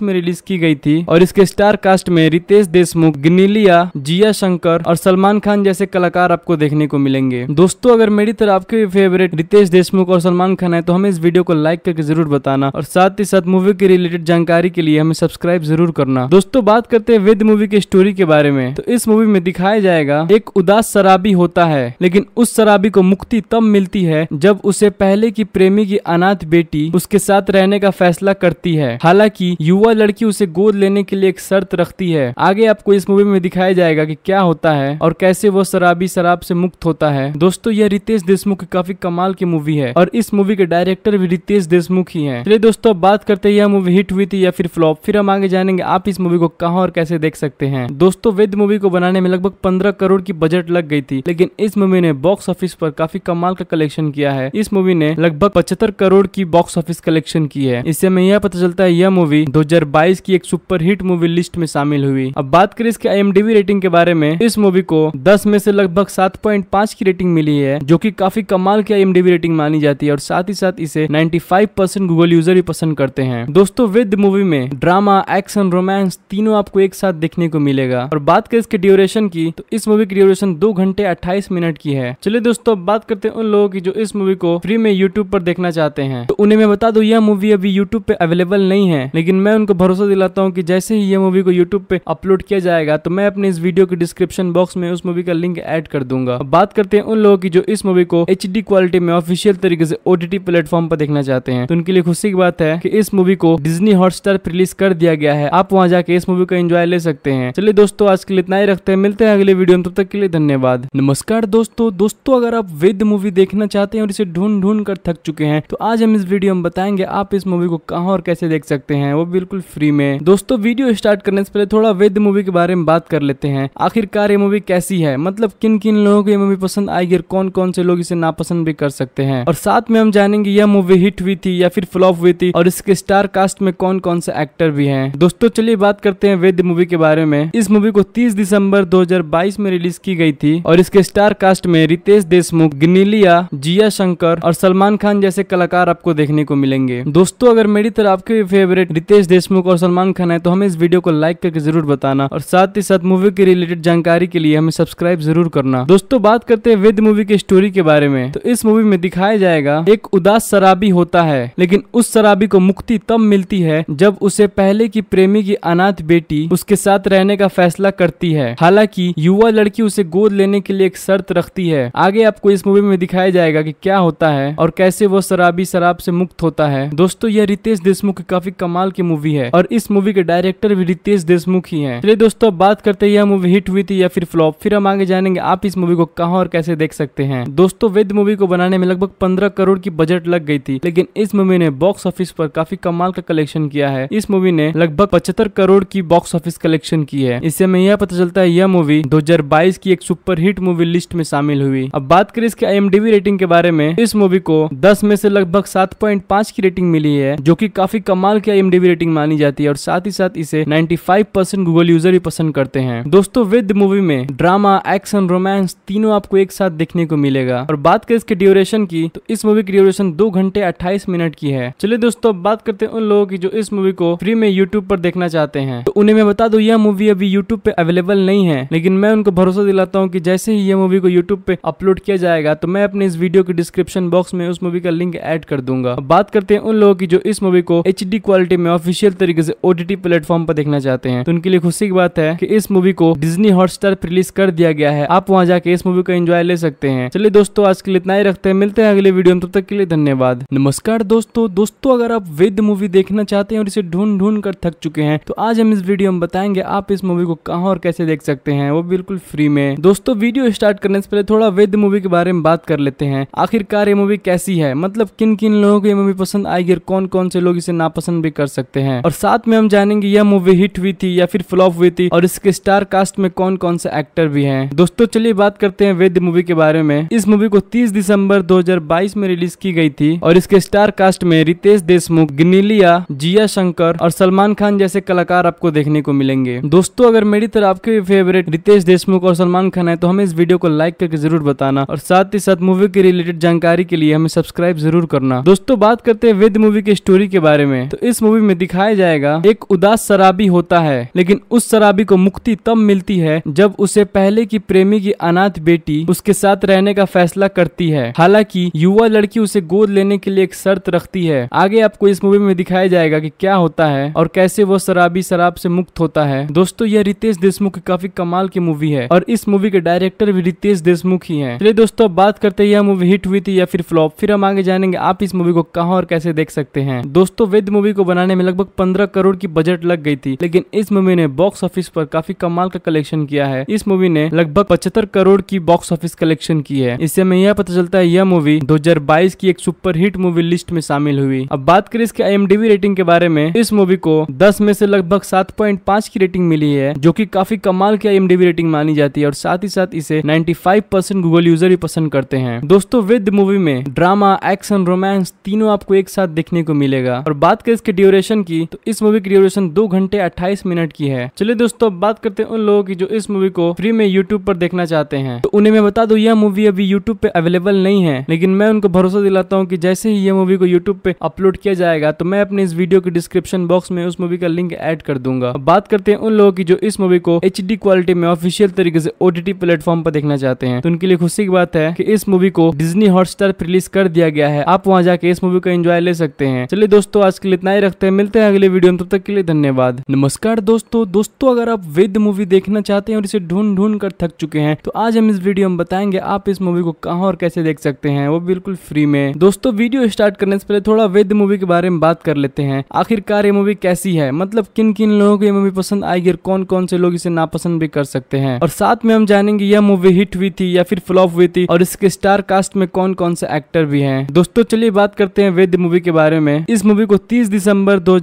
S1: में रिलीज की गई थी और इसके स्टार कास्ट में रितेश देशमुख गिनीलिया जिया शंकर और सलमान खान जैसे कलाकार आपको देखने को मिलेंगे दोस्तों अगर मेरी तरफ आपके फेवरेट रितेश देशमुख और सलमान खाना है तो हमें इस वीडियो को लाइक करके जरूर बताना और साथ ही साथ मूवी के रिलेटेड जानकारी के लिए हमें सब्सक्राइब जरूर करना दोस्तों बात करते हैं वेद मूवी के स्टोरी के बारे में तो इस मूवी में दिखाया जाएगा एक उदास शराबी होता है लेकिन उस शराबी को मुक्ति तब मिलती है जब उसे पहले की प्रेमी की अनाथ बेटी उसके साथ रहने का फैसला करती है हालांकि युवा लड़की उसे गोद लेने के लिए एक शर्त रखती है आगे आपको इस मूवी में दिखाया जाएगा कि क्या होता है और कैसे वो शराबी शराब से मुक्त होता है दोस्तों यह रितेश देशमुख की काफी कमाल की मूवी है और इस मूवी के डायरेक्टर भी रितेश देशमुख ही हैं चलिए दोस्तों बात करते हैं यह मूवी हिट हुई थी या फिर फ्लॉप फिर हम आगे जानेंगे आप इस मूवी को कहाँ और कैसे देख सकते हैं दोस्तों वेद मूवी को बनाने में लगभग पंद्रह करोड़ की बजट लग गई थी लेकिन इस मूवी ने बॉक्स ऑफिस पर काफी कमाल का कलेक्शन किया है इस मूवी ने लगभग पचहत्तर करोड़ की बॉक्स ऑफिस कलेक्शन की है इससे हमें यह पता चलता है यह मूवी दो की एक सुपर हिट मूवी लिस्ट में शामिल हुई अब बात करें इसके आई रेटिंग के बारे में इस मूवी को दस में से लगभग सात की रेटिंग मिली है जो की काफी कमाल की आई रेटिंग मानी जाती है और साथ ही साथ इसे 95% गूगल यूजर भी पसंद करते हैं दोस्तों विद मूवी में ड्रामा एक्शन रोमांस तीनों आपको एक साथ देखने को मिलेगा और बात करें इसके ड्यूरेशन की तो इस मूवी की ड्यूरेशन दो घंटे अट्ठाईस मिनट की है चलिए दोस्तों बात करते हैं उन लोगों की जो इस मूवी को फ्री में यूट्यूब पर देखना चाहते हैं तो उन्हें मैं बता दू यह मूवी अभी यूट्यूब पे अवेलेबल नहीं है लेकिन मैं उनको भरोसा दिलाता हूँ की जैसे ही यह मूवी को यूट्यूब पे अपलोड किया जाएगा तो मैं अपने इस वीडियो के डिस्क्रिप्शन बॉक्स में उस मूवी का लिंक एड कर दूंगा बात करते हैं उन लोगों की जो इस मूवी को एच क्वालिटी में ऑफिशियल तरीके से ओ ओटीटी प्लेटफॉर्म पर देखना चाहते हैं तो उनके लिए खुशी की बात है कि इस मूवी को डिजनी हॉटस्टार पर रिलीज कर दिया गया है आप वहाँ जाके इस मूवी का एंजॉय ले सकते हैं चलिए दोस्तों आज के लिए इतना ही रखते हैं मिलते हैं अगले वीडियो में तब तक के लिए धन्यवाद नमस्कार दोस्तों दोस्तों अगर आप वेद मूवी देखना चाहते हैं और इसे ढूंढ ढूंढ कर थक चुके हैं तो आज हम इस वीडियो में बताएंगे आप इस मूवी को कहाँ और कैसे देख सकते हैं वो बिल्कुल फ्री में दोस्तों वीडियो स्टार्ट करने से पहले थोड़ा वेद मूवी के बारे में बात कर लेते हैं आखिरकार ये मूवी कैसी है मतलब किन किन लोगों को ये मूवी पसंद आएगी और कौन कौन से लोग इसे नापसंद भी कर सकते हैं और साथ में हम हम जानेंगे यह मूवी हिट हुई थी या फिर फ्लॉप हुई थी और इसके स्टार कास्ट में कौन कौन से एक्टर भी हैं दोस्तों चलिए बात करते हैं वेद मूवी के बारे में इस मूवी को 30 दिसंबर 2022 में रिलीज की गई थी और इसके स्टार कास्ट में रितेश देशमुख गिनीलिया जिया शंकर और सलमान खान जैसे कलाकार आपको देखने को मिलेंगे दोस्तों अगर मेरी तरह आपके फेवरेट रितेश देशमुख और सलमान खान है तो हमें इस वीडियो को लाइक करके जरूर बताना और साथ ही साथ मूवी के रिलेटेड जानकारी के लिए हमें सब्सक्राइब जरूर करना दोस्तों बात करते हैं वेद मूवी के स्टोरी के बारे में तो इस मूवी में दिखाया जाएगा एक एक उदास शराबी होता है लेकिन उस शराबी को मुक्ति तब मिलती है जब उसे पहले की प्रेमी की अनाथ बेटी उसके साथ रहने का फैसला करती है हालांकि युवा लड़की उसे गोद लेने के लिए एक शर्त रखती है आगे आपको इस मूवी में दिखाया जाएगा कि क्या होता है और कैसे वो शराबी शराब से मुक्त होता है दोस्तों यह रितेश देशमुख की काफी कमाल की मूवी है और इस मूवी के डायरेक्टर भी रितेश देशमुख ही है चलिए दोस्तों बात करते हैं यह मूवी हिट हुई थी या फिर फ्लॉप फिर हम आगे जानेंगे आप इस मूवी को कहा और कैसे देख सकते हैं दोस्तों वेद मूवी को बनाने में लगभग पंद्रह करोड़ की की बजट लग गई थी लेकिन इस मूवी ने बॉक्स ऑफिस पर काफी कमाल का कलेक्शन किया है इस मूवी ने लगभग पचहत्तर करोड़ की बॉक्स ऑफिस कलेक्शन की है इससे हमें यह पता चलता है यह मूवी 2022 की एक सुपर हिट मूवी लिस्ट में शामिल हुई अब बात करें इसके आई रेटिंग के बारे में इस मूवी को दस में से लगभग सात की रेटिंग मिली है जो की काफी कमाल की आई रेटिंग मानी जाती है और साथ ही साथ इसे नाइन्टी परसेंट गूगल यूजर ही पसंद करते हैं दोस्तों विद मूवी में ड्रामा एक्शन रोमांस तीनों आपको एक साथ देखने को मिलेगा और बात करें इसके ड्यूरेशन की तो इस मूवी की ड्यूरेशन दो घंटे अट्ठाईस मिनट की है चलिए दोस्तों बात करते हैं उन लोगों की जो इस मूवी को फ्री में यूट्यूब पर देखना चाहते हैं तो उन्हें मैं बता दू यह मूवी अभी यूट्यूब पे अवेलेबल नहीं है लेकिन मैं उनको भरोसा दिलाता हूँ की जैसे ही यह मूवी को यूट्यूब पे अपलोड किया जाएगा तो मैं अपने इस वीडियो के डिस्क्रिप्शन बॉक्स में उस मूवी का लिंक एड कर दूंगा बात करते हैं उन लोगों की जो इस मूवी को एच क्वालिटी में ऑफिशियल तरीके से ओटीटी प्लेटफॉर्म पर देखना चाहते हैं तो उनके लिए खुशी की बात है कि इस मूवी को डिज्नी हॉटस्टार रिलीज कर दिया गया है आप वहाँ जाके इस मूवी का एंजॉय ले सकते हैं चलिए दोस्तों आज के लिए इतना ही रखते हैं मिलते हैं अगले वीडियो में तब तक के लिए धन्यवाद नमस्कार दोस्तों दोस्तों अगर आप वेद मूवी देखना चाहते हैं और इसे ढूंढ ढूंढ कर थक चुके हैं तो आज हम इस वीडियो में बताएंगे आप इस मूवी को कहाँ और कैसे देख सकते हैं वो बिल्कुल फ्री में दोस्तों वीडियो स्टार्ट करने से पहले थोड़ा वेद मूवी के बारे में बात कर लेते हैं आखिरकार ये मूवी कैसी है मतलब किन किन लोगों को ये मूवी पसंद आएगी और कौन कौन से लोग इसे नापसंद भी कर सकते हैं और साथ में हम जानेंगे यह मूवी हिट हुई थी या फिर फ्लॉप हुई थी और इसके स्टार कास्ट में कौन कौन से एक्टर भी हैं दोस्तों चलिए बात करते हैं वेद मूवी के बारे में इस मूवी को 30 दिसंबर 2022 में रिलीज की गई थी और इसके स्टार कास्ट में रितेश देशमुख गिनीलिया जिया शंकर और सलमान खान जैसे कलाकार आपको देखने को मिलेंगे दोस्तों अगर मेरी तरह आपके भी फेवरेट रितेश देशमुख और सलमान खान है तो हमें इस वीडियो को लाइक करके जरूर बताना और साथ ही साथ मूवी के रिलेटेड जानकारी के लिए हमें सब्सक्राइब जरूर करना दोस्तों बात करते हैं वेद मूवी की स्टोरी के बारे में तो इस मूवी में दिखाया जाएगा एक उदास शराबी होता है लेकिन उस शराबी को मुक्ति तब मिलती है जब उसे पहले की प्रेमी की अनाथ बेटी उसके साथ रहने का फैसला करती है हालांकि युवा लड़की लड़की उसे गोद लेने के लिए एक शर्त रखती है आगे आपको इस मूवी में दिखाया जाएगा की क्या होता है और कैसे वो शराबी शराब से मुक्त होता है दोस्तों यह रितेश देशमुख की काफी कमाल की मूवी है और इस मूवी के डायरेक्टर भी रितेश देशमुख ही है चलिए दोस्तों बात करते हैं यह मूवी हिट हुई थी या फिर फ्लॉप फिर हम आगे जानेंगे आप इस मूवी को कहाँ और कैसे देख सकते हैं दोस्तों वेद मूवी को बनाने में लगभग पंद्रह करोड़ की बजट लग गई थी लेकिन इस मूवी ने बॉक्स ऑफिस पर काफी कमाल का कलेक्शन किया है इस मूवी ने लगभग पचहत्तर करोड़ की बॉक्स ऑफिस कलेक्शन की है इससे हमें यह पता चलता है यह मूवी दो 2022 की एक सुपर हिट मूवी लिस्ट में शामिल हुई अब बात करें इसके आई रेटिंग के बारे में इस मूवी को 10 में से लगभग 7.5 की रेटिंग मिली है जो कि काफी कमाल की आई रेटिंग मानी जाती है और साथ ही साथ इसे 95 परसेंट गूगल यूजर भी पसंद करते हैं दोस्तों विद मूवी में ड्रामा एक्शन रोमांस तीनों आपको एक साथ देखने को मिलेगा और बात करें इसके ड्यूरेशन की तो इस मूवी की ड्यूरेशन दो घंटे अट्ठाईस मिनट की है चलिए दोस्तों बात करते हैं उन लोगों की जो इस मूवी को फ्री में यूट्यूब पर देखना चाहते हैं तो उन्हें मैं बता दू यह मूवी अभी यूट्यूब पे अवेलेबल नहीं है लेकिन मैं उनको भरोसा भरोसा दिलाता हूँ कि जैसे ही ये मूवी को यूट्यूब पे अपलोड किया जाएगा तो मैं अपने इस वीडियो के डिस्क्रिप्शन बॉक्स में उस मूवी का लिंक एड कर दूंगा बात करते हैं उन लोगों की जो इस मूवी को एच क्वालिटी में ऑफिशियल तरीके से ओटीटी प्लेटफॉर्म पर देखना चाहते हैं तो उनके लिए खुशी की बात है कि इस मूवी को डिजनी हॉटस्टार पर रिलीज कर दिया गया है आप वहाँ जाके इस मूवी का एंजॉय ले सकते हैं चलिए दोस्तों आज के लिए इतना ही रखते हैं मिलते हैं अगले वीडियो में तब तक के लिए धन्यवाद नमस्कार दोस्तों दोस्तों अगर आप वेद मूवी देखना चाहते हैं और इसे ढूंढ ढूंढ कर थक चुके हैं तो आज हम इस वीडियो में बताएंगे आप इस मूवी को कहाँ और कैसे देख सकते हैं वो बिल्कुल फ्री में दोस्तों वीडियो स्टार्ट करने से पहले थोड़ा वेद मूवी के बारे में बात कर लेते हैं आखिरकार ये मूवी कैसी है मतलब किन किन लोगों को ये मूवी पसंद आएगी और कौन कौन से लोग इसे नापसंद भी कर सकते हैं और साथ में हम जानेंगे यह मूवी हिट हुई थी या फिर फ्लॉप हुई थी और इसके स्टार कास्ट में कौन कौन से एक्टर भी है दोस्तों चलिए बात करते हैं वेद मूवी के बारे में इस मूवी को तीस दिसंबर दो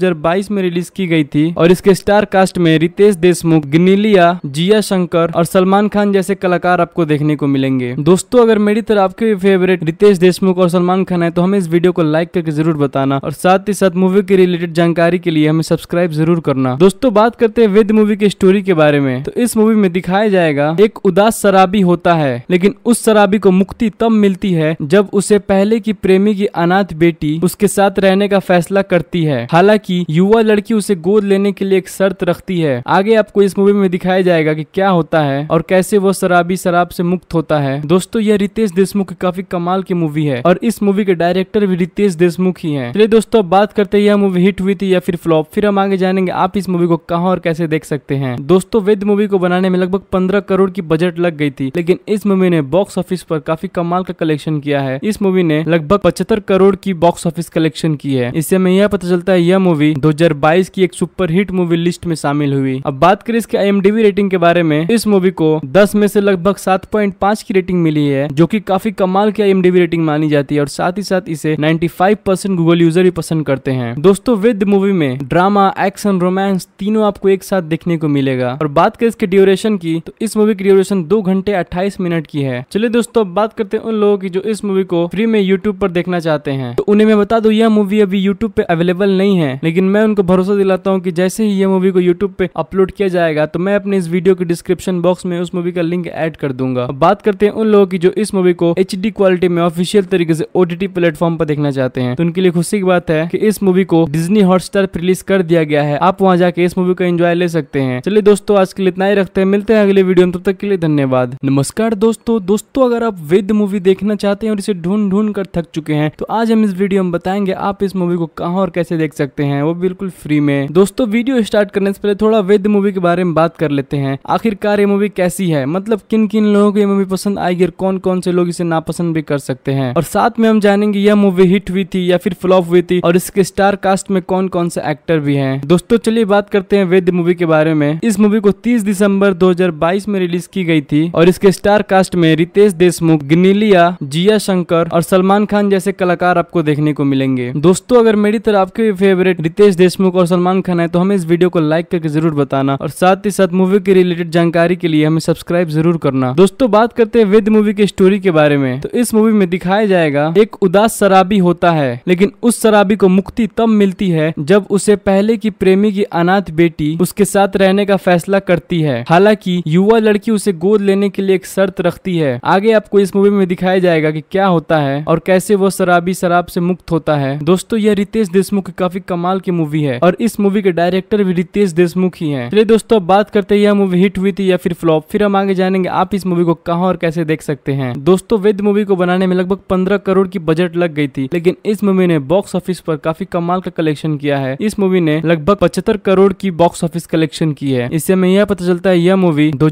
S1: में रिलीज की गई थी और इसके स्टार कास्ट में रितेश देशमुख गिनीलिया जिया शंकर और सलमान खान जैसे कलाकार आपको देखने को मिलेंगे दोस्तों अगर मेरी तरह आपके फेवरेट रितेश देशमुख और सलमान खान है तो हमें इस वीडियो को लाइक करके जरूर बताना और साथ ही साथ मूवी के रिलेटेड जानकारी के लिए हमें सब्सक्राइब जरूर करना दोस्तों बात करते हैं विद मूवी की स्टोरी के बारे में तो इस मूवी में दिखाया जाएगा एक उदास शराबी होता है लेकिन उस शराबी को मुक्ति तब मिलती है जब उसे पहले की प्रेमी की अनाथ बेटी उसके साथ रहने का फैसला करती है हालांकि युवा लड़की उसे गोद लेने के लिए एक शर्त रखती है आगे आपको इस मूवी में दिखाया जाएगा कि क्या होता है और कैसे वो शराबी शराब से मुक्त होता है दोस्तों यह रितेश देशमुख की काफी कमाल की मूवी है और इस मूवी के डायरेक्टर भी रितेश देशमुख ही है चलिए दोस्तों बात करते हैं यह मूवी हिट हुई थी या फिर फ्लॉप फिर हम आगे जानेंगे आप इस मूवी को कहाँ और कैसे देख सकते हैं दोस्तों वेद मूवी को बनाने में लगभग पंद्रह करोड़ की बजट लग गई थी लेकिन इस मूवी ने बॉक्स ऑफिस पर काफी कमाल का कलेक्शन किया है इस मूवी ने लगभग पचहत्तर करोड़ की बॉक्स ऑफिस कलेक्शन की है इससे हमें यह पता चलता है यह मूवी दो की एक सुपर हिट मूवी लिस्ट में शामिल हुई अब बात करें इसके आई रेटिंग के बारे में इस मूवी को दस में से लगभग सात की रेटिंग मिली है जो की काफी कमाल की आई रेटिंग मानी जाती है है और साथ ही साथ इसे 95% गूगल यूजर ही पसंद करते हैं दोस्तों विद मूवी में ड्रामा एक्शन रोमांस तीनों आपको एक साथ देखने को मिलेगा और बात करें इसके ड्यूरेशन की तो इस मूवी की ड्यूरेशन दो घंटे अट्ठाईस मिनट की है चलिए दोस्तों अब बात करते हैं उन लोगों की जो इस मूवी को फ्री में यूट्यूब पर देखना चाहते हैं तो उन्हें मैं बता दू यह मूवी अभी यूट्यूब पे अवेलेबल नहीं है लेकिन मैं उनको भरोसा दिलाता हूँ की जैसे ही यह मूवी को यूट्यूब पे अपलोड किया जाएगा तो मैं अपने इस वीडियो के डिस्क्रिप्शन बॉक्स में उस मूवी का लिंक एड कर दूंगा बात करते हैं उन लोगों की जो इस मूवी को एच क्वालिटी में ऑफिशियल तरीके से ओटीटी प्लेटफॉर्म पर देखना चाहते हैं तो उनके लिए खुशी की बात है कि इस मूवी को डिजनी हॉटस्टार पर रिलीज कर दिया गया है आप वहाँ जाके इस मूवी का एंजॉय ले सकते हैं चलिए दोस्तों आज के लिए इतना ही रखते हैं मिलते हैं अगले वीडियो में तब तक के लिए धन्यवाद नमस्कार दोस्तों दोस्तों अगर आप वेद मूवी देखना चाहते हैं और इसे ढूंढ ढूंढ कर थक चुके हैं तो आज हम इस वीडियो में बताएंगे आप इस मूवी को कहाँ और कैसे देख सकते हैं वो बिल्कुल फ्री में दोस्तों वीडियो स्टार्ट करने से पहले थोड़ा वेद मूवी के बारे में बात कर लेते हैं आखिरकार ये मूवी कैसी है मतलब किन किन लोगों को ये मूवी पसंद आएगी और कौन कौन से लोग इसे नापसंद भी कर सकते हैं और साथ साथ में हम जानेंगे यह मूवी हिट हुई थी या फिर फ्लॉप हुई थी और इसके स्टार कास्ट में कौन कौन से एक्टर भी हैं दोस्तों चलिए बात करते हैं वेद मूवी के बारे में इस मूवी को 30 दिसंबर 2022 में रिलीज की गई थी और इसके स्टार कास्ट में रितेश देशमुख गिनिलिया जिया शंकर और सलमान खान जैसे कलाकार आपको देखने को मिलेंगे दोस्तों अगर मेरी तरह आपके फेवरेट रितेश देशमुख और सलमान खान है तो हमें इस वीडियो को लाइक करके जरूर बताना और साथ ही साथ मूवी के रिलेटेड जानकारी के लिए हमें सब्सक्राइब जरूर करना दोस्तों बात करते हैं वेद मूवी के स्टोरी के बारे में तो इस मूवी में दिखाया जाएगा जाएगा एक उदास शराबी होता है लेकिन उस शराबी को मुक्ति तब मिलती है जब उसे पहले की प्रेमी की अनाथ बेटी उसके साथ रहने का फैसला करती है हालांकि युवा लड़की उसे गोद लेने के लिए एक शर्त रखती है आगे आपको इस मूवी में दिखाया जाएगा कि क्या होता है और कैसे वो शराबी शराब से मुक्त होता है दोस्तों यह रितेश देशमुख की काफी कमाल की मूवी है और इस मूवी के डायरेक्टर भी रितेश देशमुख ही है चलिए दोस्तों बात करते हैं यह मूवी हिट हुई थी या फिर फ्लॉप फिर हम आगे जानेंगे आप इस मूवी को कहा और कैसे देख सकते हैं दोस्तों वेद मूवी को बनाने में लगभग पंद्रह करोड़ की बजट लग गई थी लेकिन इस मूवी ने बॉक्स ऑफिस पर काफी कमाल का कलेक्शन किया है इस मूवी ने लगभग पचहत्तर करोड़ की बॉक्स ऑफिस कलेक्शन की है इससे हमें यह पता चलता है यह मूवी दो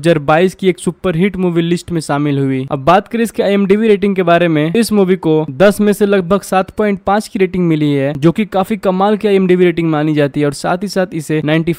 S1: की एक सुपर हिट मूवी लिस्ट में शामिल हुई अब बात करें इसके आई रेटिंग के बारे में इस मूवी को दस में से लगभग सात की रेटिंग मिली है जो की काफी कमाल की आई रेटिंग मानी जाती है और साथ ही साथ इसे नाइन्टी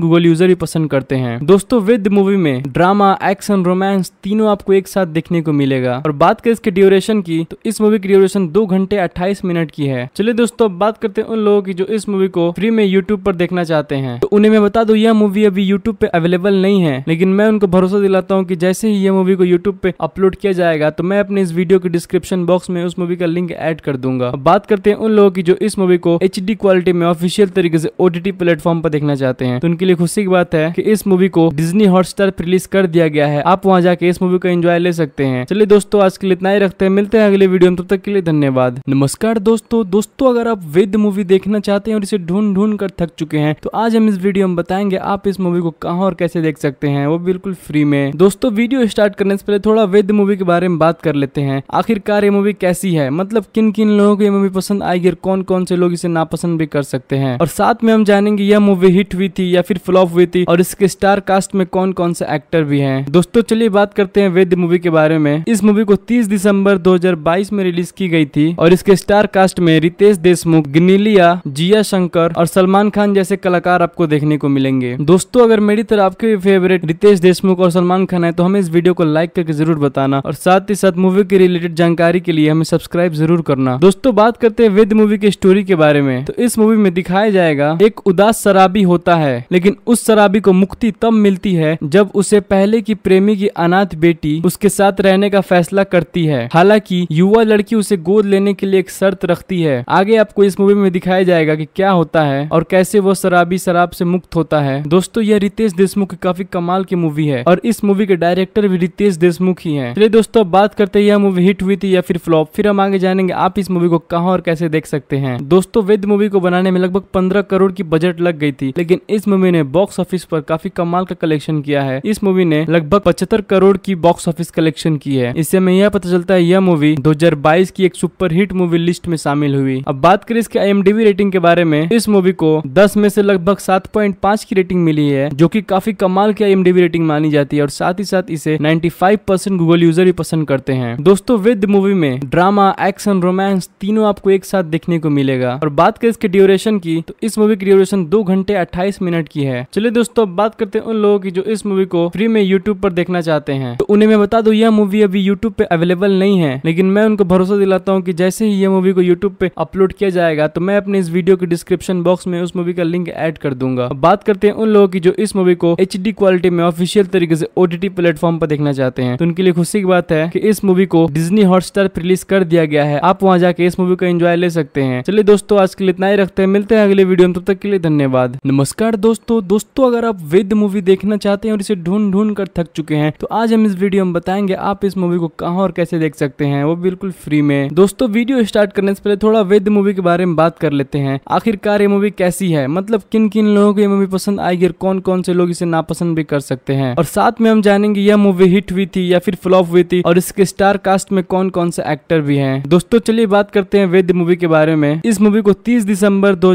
S1: गूगल यूजर ही पसंद करते हैं दोस्तों विद मूवी में ड्रामा एक्शन रोमांस तीनों आपको एक साथ देखने को मिलेगा और बात करें इसके ड्यूरेशन की तो इस मूवी की ड्यूरेशन दो घंटे अट्ठाईस मिनट की है चलिए दोस्तों बात करते हैं उन लोगों की जो इस मूवी को फ्री में यूट्यूब पर देखना चाहते हैं तो उन्हें मैं बता दू यह मूवी अभी यूट्यूब पे अवेलेबल नहीं है लेकिन मैं उनको भरोसा दिलाता हूँ की जैसे ही यह मूवी को यूट्यूब पे अपलोड किया जाएगा तो मैं अपने इस वीडियो के डिस्क्रिप्शन बॉक्स में उस मूवी का लिंक एड कर दूंगा बात करते हैं उन लोगों की जो इस मूवी को एच क्वालिटी में ऑफिशियल तरीके से ओटीटी प्लेटफॉर्म पर देखना चाहते हैं तो उनके लिए खुशी की बात है कि इस मूवी को डिज्नी हॉटस्टार रिलीज कर दिया गया है आप वहाँ जाके इस मूवी का एंजॉय ले सकते हैं चलिए दोस्तों आज के लिए इतना ही रखते हैं मिलते हैं अगले वीडियो वीडियो के लिए धन्यवाद नमस्कार दोस्तों दोस्तों अगर आप वेद मूवी देखना चाहते हैं और इसे ढूंढ ढूंढ कर थक चुके हैं तो आज हम इस वीडियो में बताएंगे आप इस मूवी को कहा और कैसे देख सकते हैं वो बिल्कुल फ्री में दोस्तों वीडियो स्टार्ट करने से पहले थोड़ा वेद मूवी के बारे में बात कर लेते हैं आखिरकार ये मूवी कैसी है मतलब किन किन लोगों को ये मूवी पसंद आएगी और कौन कौन से लोग इसे नापसंद भी कर सकते हैं और साथ में हम जानेंगे यह मूवी हिट हुई थी या फिर फ्लॉप हुई थी और इसके स्टार कास्ट में कौन कौन से एक्टर भी है दोस्तों चलिए बात करते हैं वेद मूवी के बारे में इस मूवी को तीस दिसंबर दो में में रिलीज की गई थी और इसके स्टार कास्ट में रितेश देशमुख गिनीलिया जिया शंकर और सलमान खान जैसे कलाकार आपको देखने को मिलेंगे दोस्तों अगर मेरी तरह आपके फेवरेट रितेश देशमुख और सलमान खान है तो हमें इस वीडियो को लाइक करके जरूर बताना और साथ ही साथ मूवी के रिलेटेड जानकारी के लिए हमें सब्सक्राइब जरूर करना दोस्तों बात करते हैं वेद मूवी के स्टोरी के बारे में तो इस मूवी में दिखाया जाएगा एक उदास शराबी होता है लेकिन उस शराबी को मुक्ति तब मिलती है जब उसे पहले की प्रेमी की अनाथ बेटी उसके साथ रहने का फैसला करती है हालांकि युवा लड़की उसे गोद लेने के लिए एक शर्त रखती है आगे आपको इस मूवी में दिखाया जाएगा कि क्या होता है और कैसे वो शराबी शराब से मुक्त होता है दोस्तों यह रितेश देशमुख की काफी कमाल की मूवी है और इस मूवी के डायरेक्टर भी रितेश देशमुख ही है चलिए दोस्तों बात करते हैं यह मूवी हिट हुई थी या फिर फ्लॉप फिर हम आगे जानेंगे आप इस मूवी को कहा और कैसे देख सकते हैं दोस्तों वेद मूवी को बनाने में लगभग पंद्रह करोड़ की बजट लग गई थी लेकिन इस मूवी ने बॉक्स ऑफिस पर काफी कमाल का कलेक्शन किया है इस मूवी ने लगभग पचहत्तर करोड़ की बॉक्स ऑफिस कलेक्शन की है इससे हमें यह पता चलता है यह मूवी दो 2022 की एक सुपरहिट मूवी लिस्ट में शामिल हुई अब बात करें इसके आई रेटिंग के बारे में इस मूवी को दस में से लगभग सात की रेटिंग मिली है जो की काफी कमाल की आई रेटिंग मानी जाती है और साथ ही साथ इसे नाइन्टी गूगल यूजर भी पसंद करते हैं दोस्तों विद मूवी में ड्रामा एक्शन रोमांस तीनों आपको एक साथ देखने को मिलेगा और बात करें इसके ड्यूरेशन की तो इस मूवी की ड्यूरेशन दो घंटे अट्ठाईस मिनट की है चलिए दोस्तों अब बात करते हैं उन लोगों की जो इस मूवी को फ्री में यूट्यूब पर देखना चाहते हैं तो उन्हें मैं बता दू यह मूवी अभी यूट्यूब पे अवेलेबल नहीं है लेकिन मैं उनको को भरोसा दिलाता हूँ कि जैसे ही ये मूवी को यूट्यूब पे अपलोड किया जाएगा तो मैं अपने इस वीडियो के डिस्क्रिप्शन बॉक्स में उस मूवी का लिंक एड कर दूंगा बात करते हैं उन लोगों की जो इस मूवी को एच क्वालिटी में ऑफिशियल तरीके से ओटीटी प्लेटफॉर्म पर देखना चाहते हैं तो उनके लिए खुशी की बात है की इस मूवी को डिजनी हॉटस्टार पर रिलीज कर दिया गया है आप वहाँ जाके इस मूवी का एंजॉय ले सकते हैं चलिए दोस्तों आज के लिए इतना ही रखते हैं मिलते हैं अगले वीडियो में तब तक के लिए धन्यवाद नमस्कार दोस्तों दोस्तों अगर आप वेद मूवी देखना चाहते हैं और इसे ढूंढ ढूंढ कर थक चुके हैं तो आज हम इस वीडियो में बताएंगे आप इस मूवी को कहाँ और कैसे देख सकते हैं वो बिल्कुल फ्री में दोस्तों वीडियो स्टार्ट करने से पहले थोड़ा वेद मूवी के बारे में बात कर लेते हैं आखिरकार ये मूवी कैसी है मतलब किन किन लोगों को ये मूवी पसंद आएगी और कौन कौन से लोग इसे नापसंद भी कर सकते हैं और साथ में हम जानेंगे यह मूवी हिट हुई थी या फिर फ्लॉप हुई थी और इसके स्टार कास्ट में कौन कौन से एक्टर भी है दोस्तों चलिए बात करते हैं वेद मूवी के बारे में इस मूवी को तीस दिसंबर दो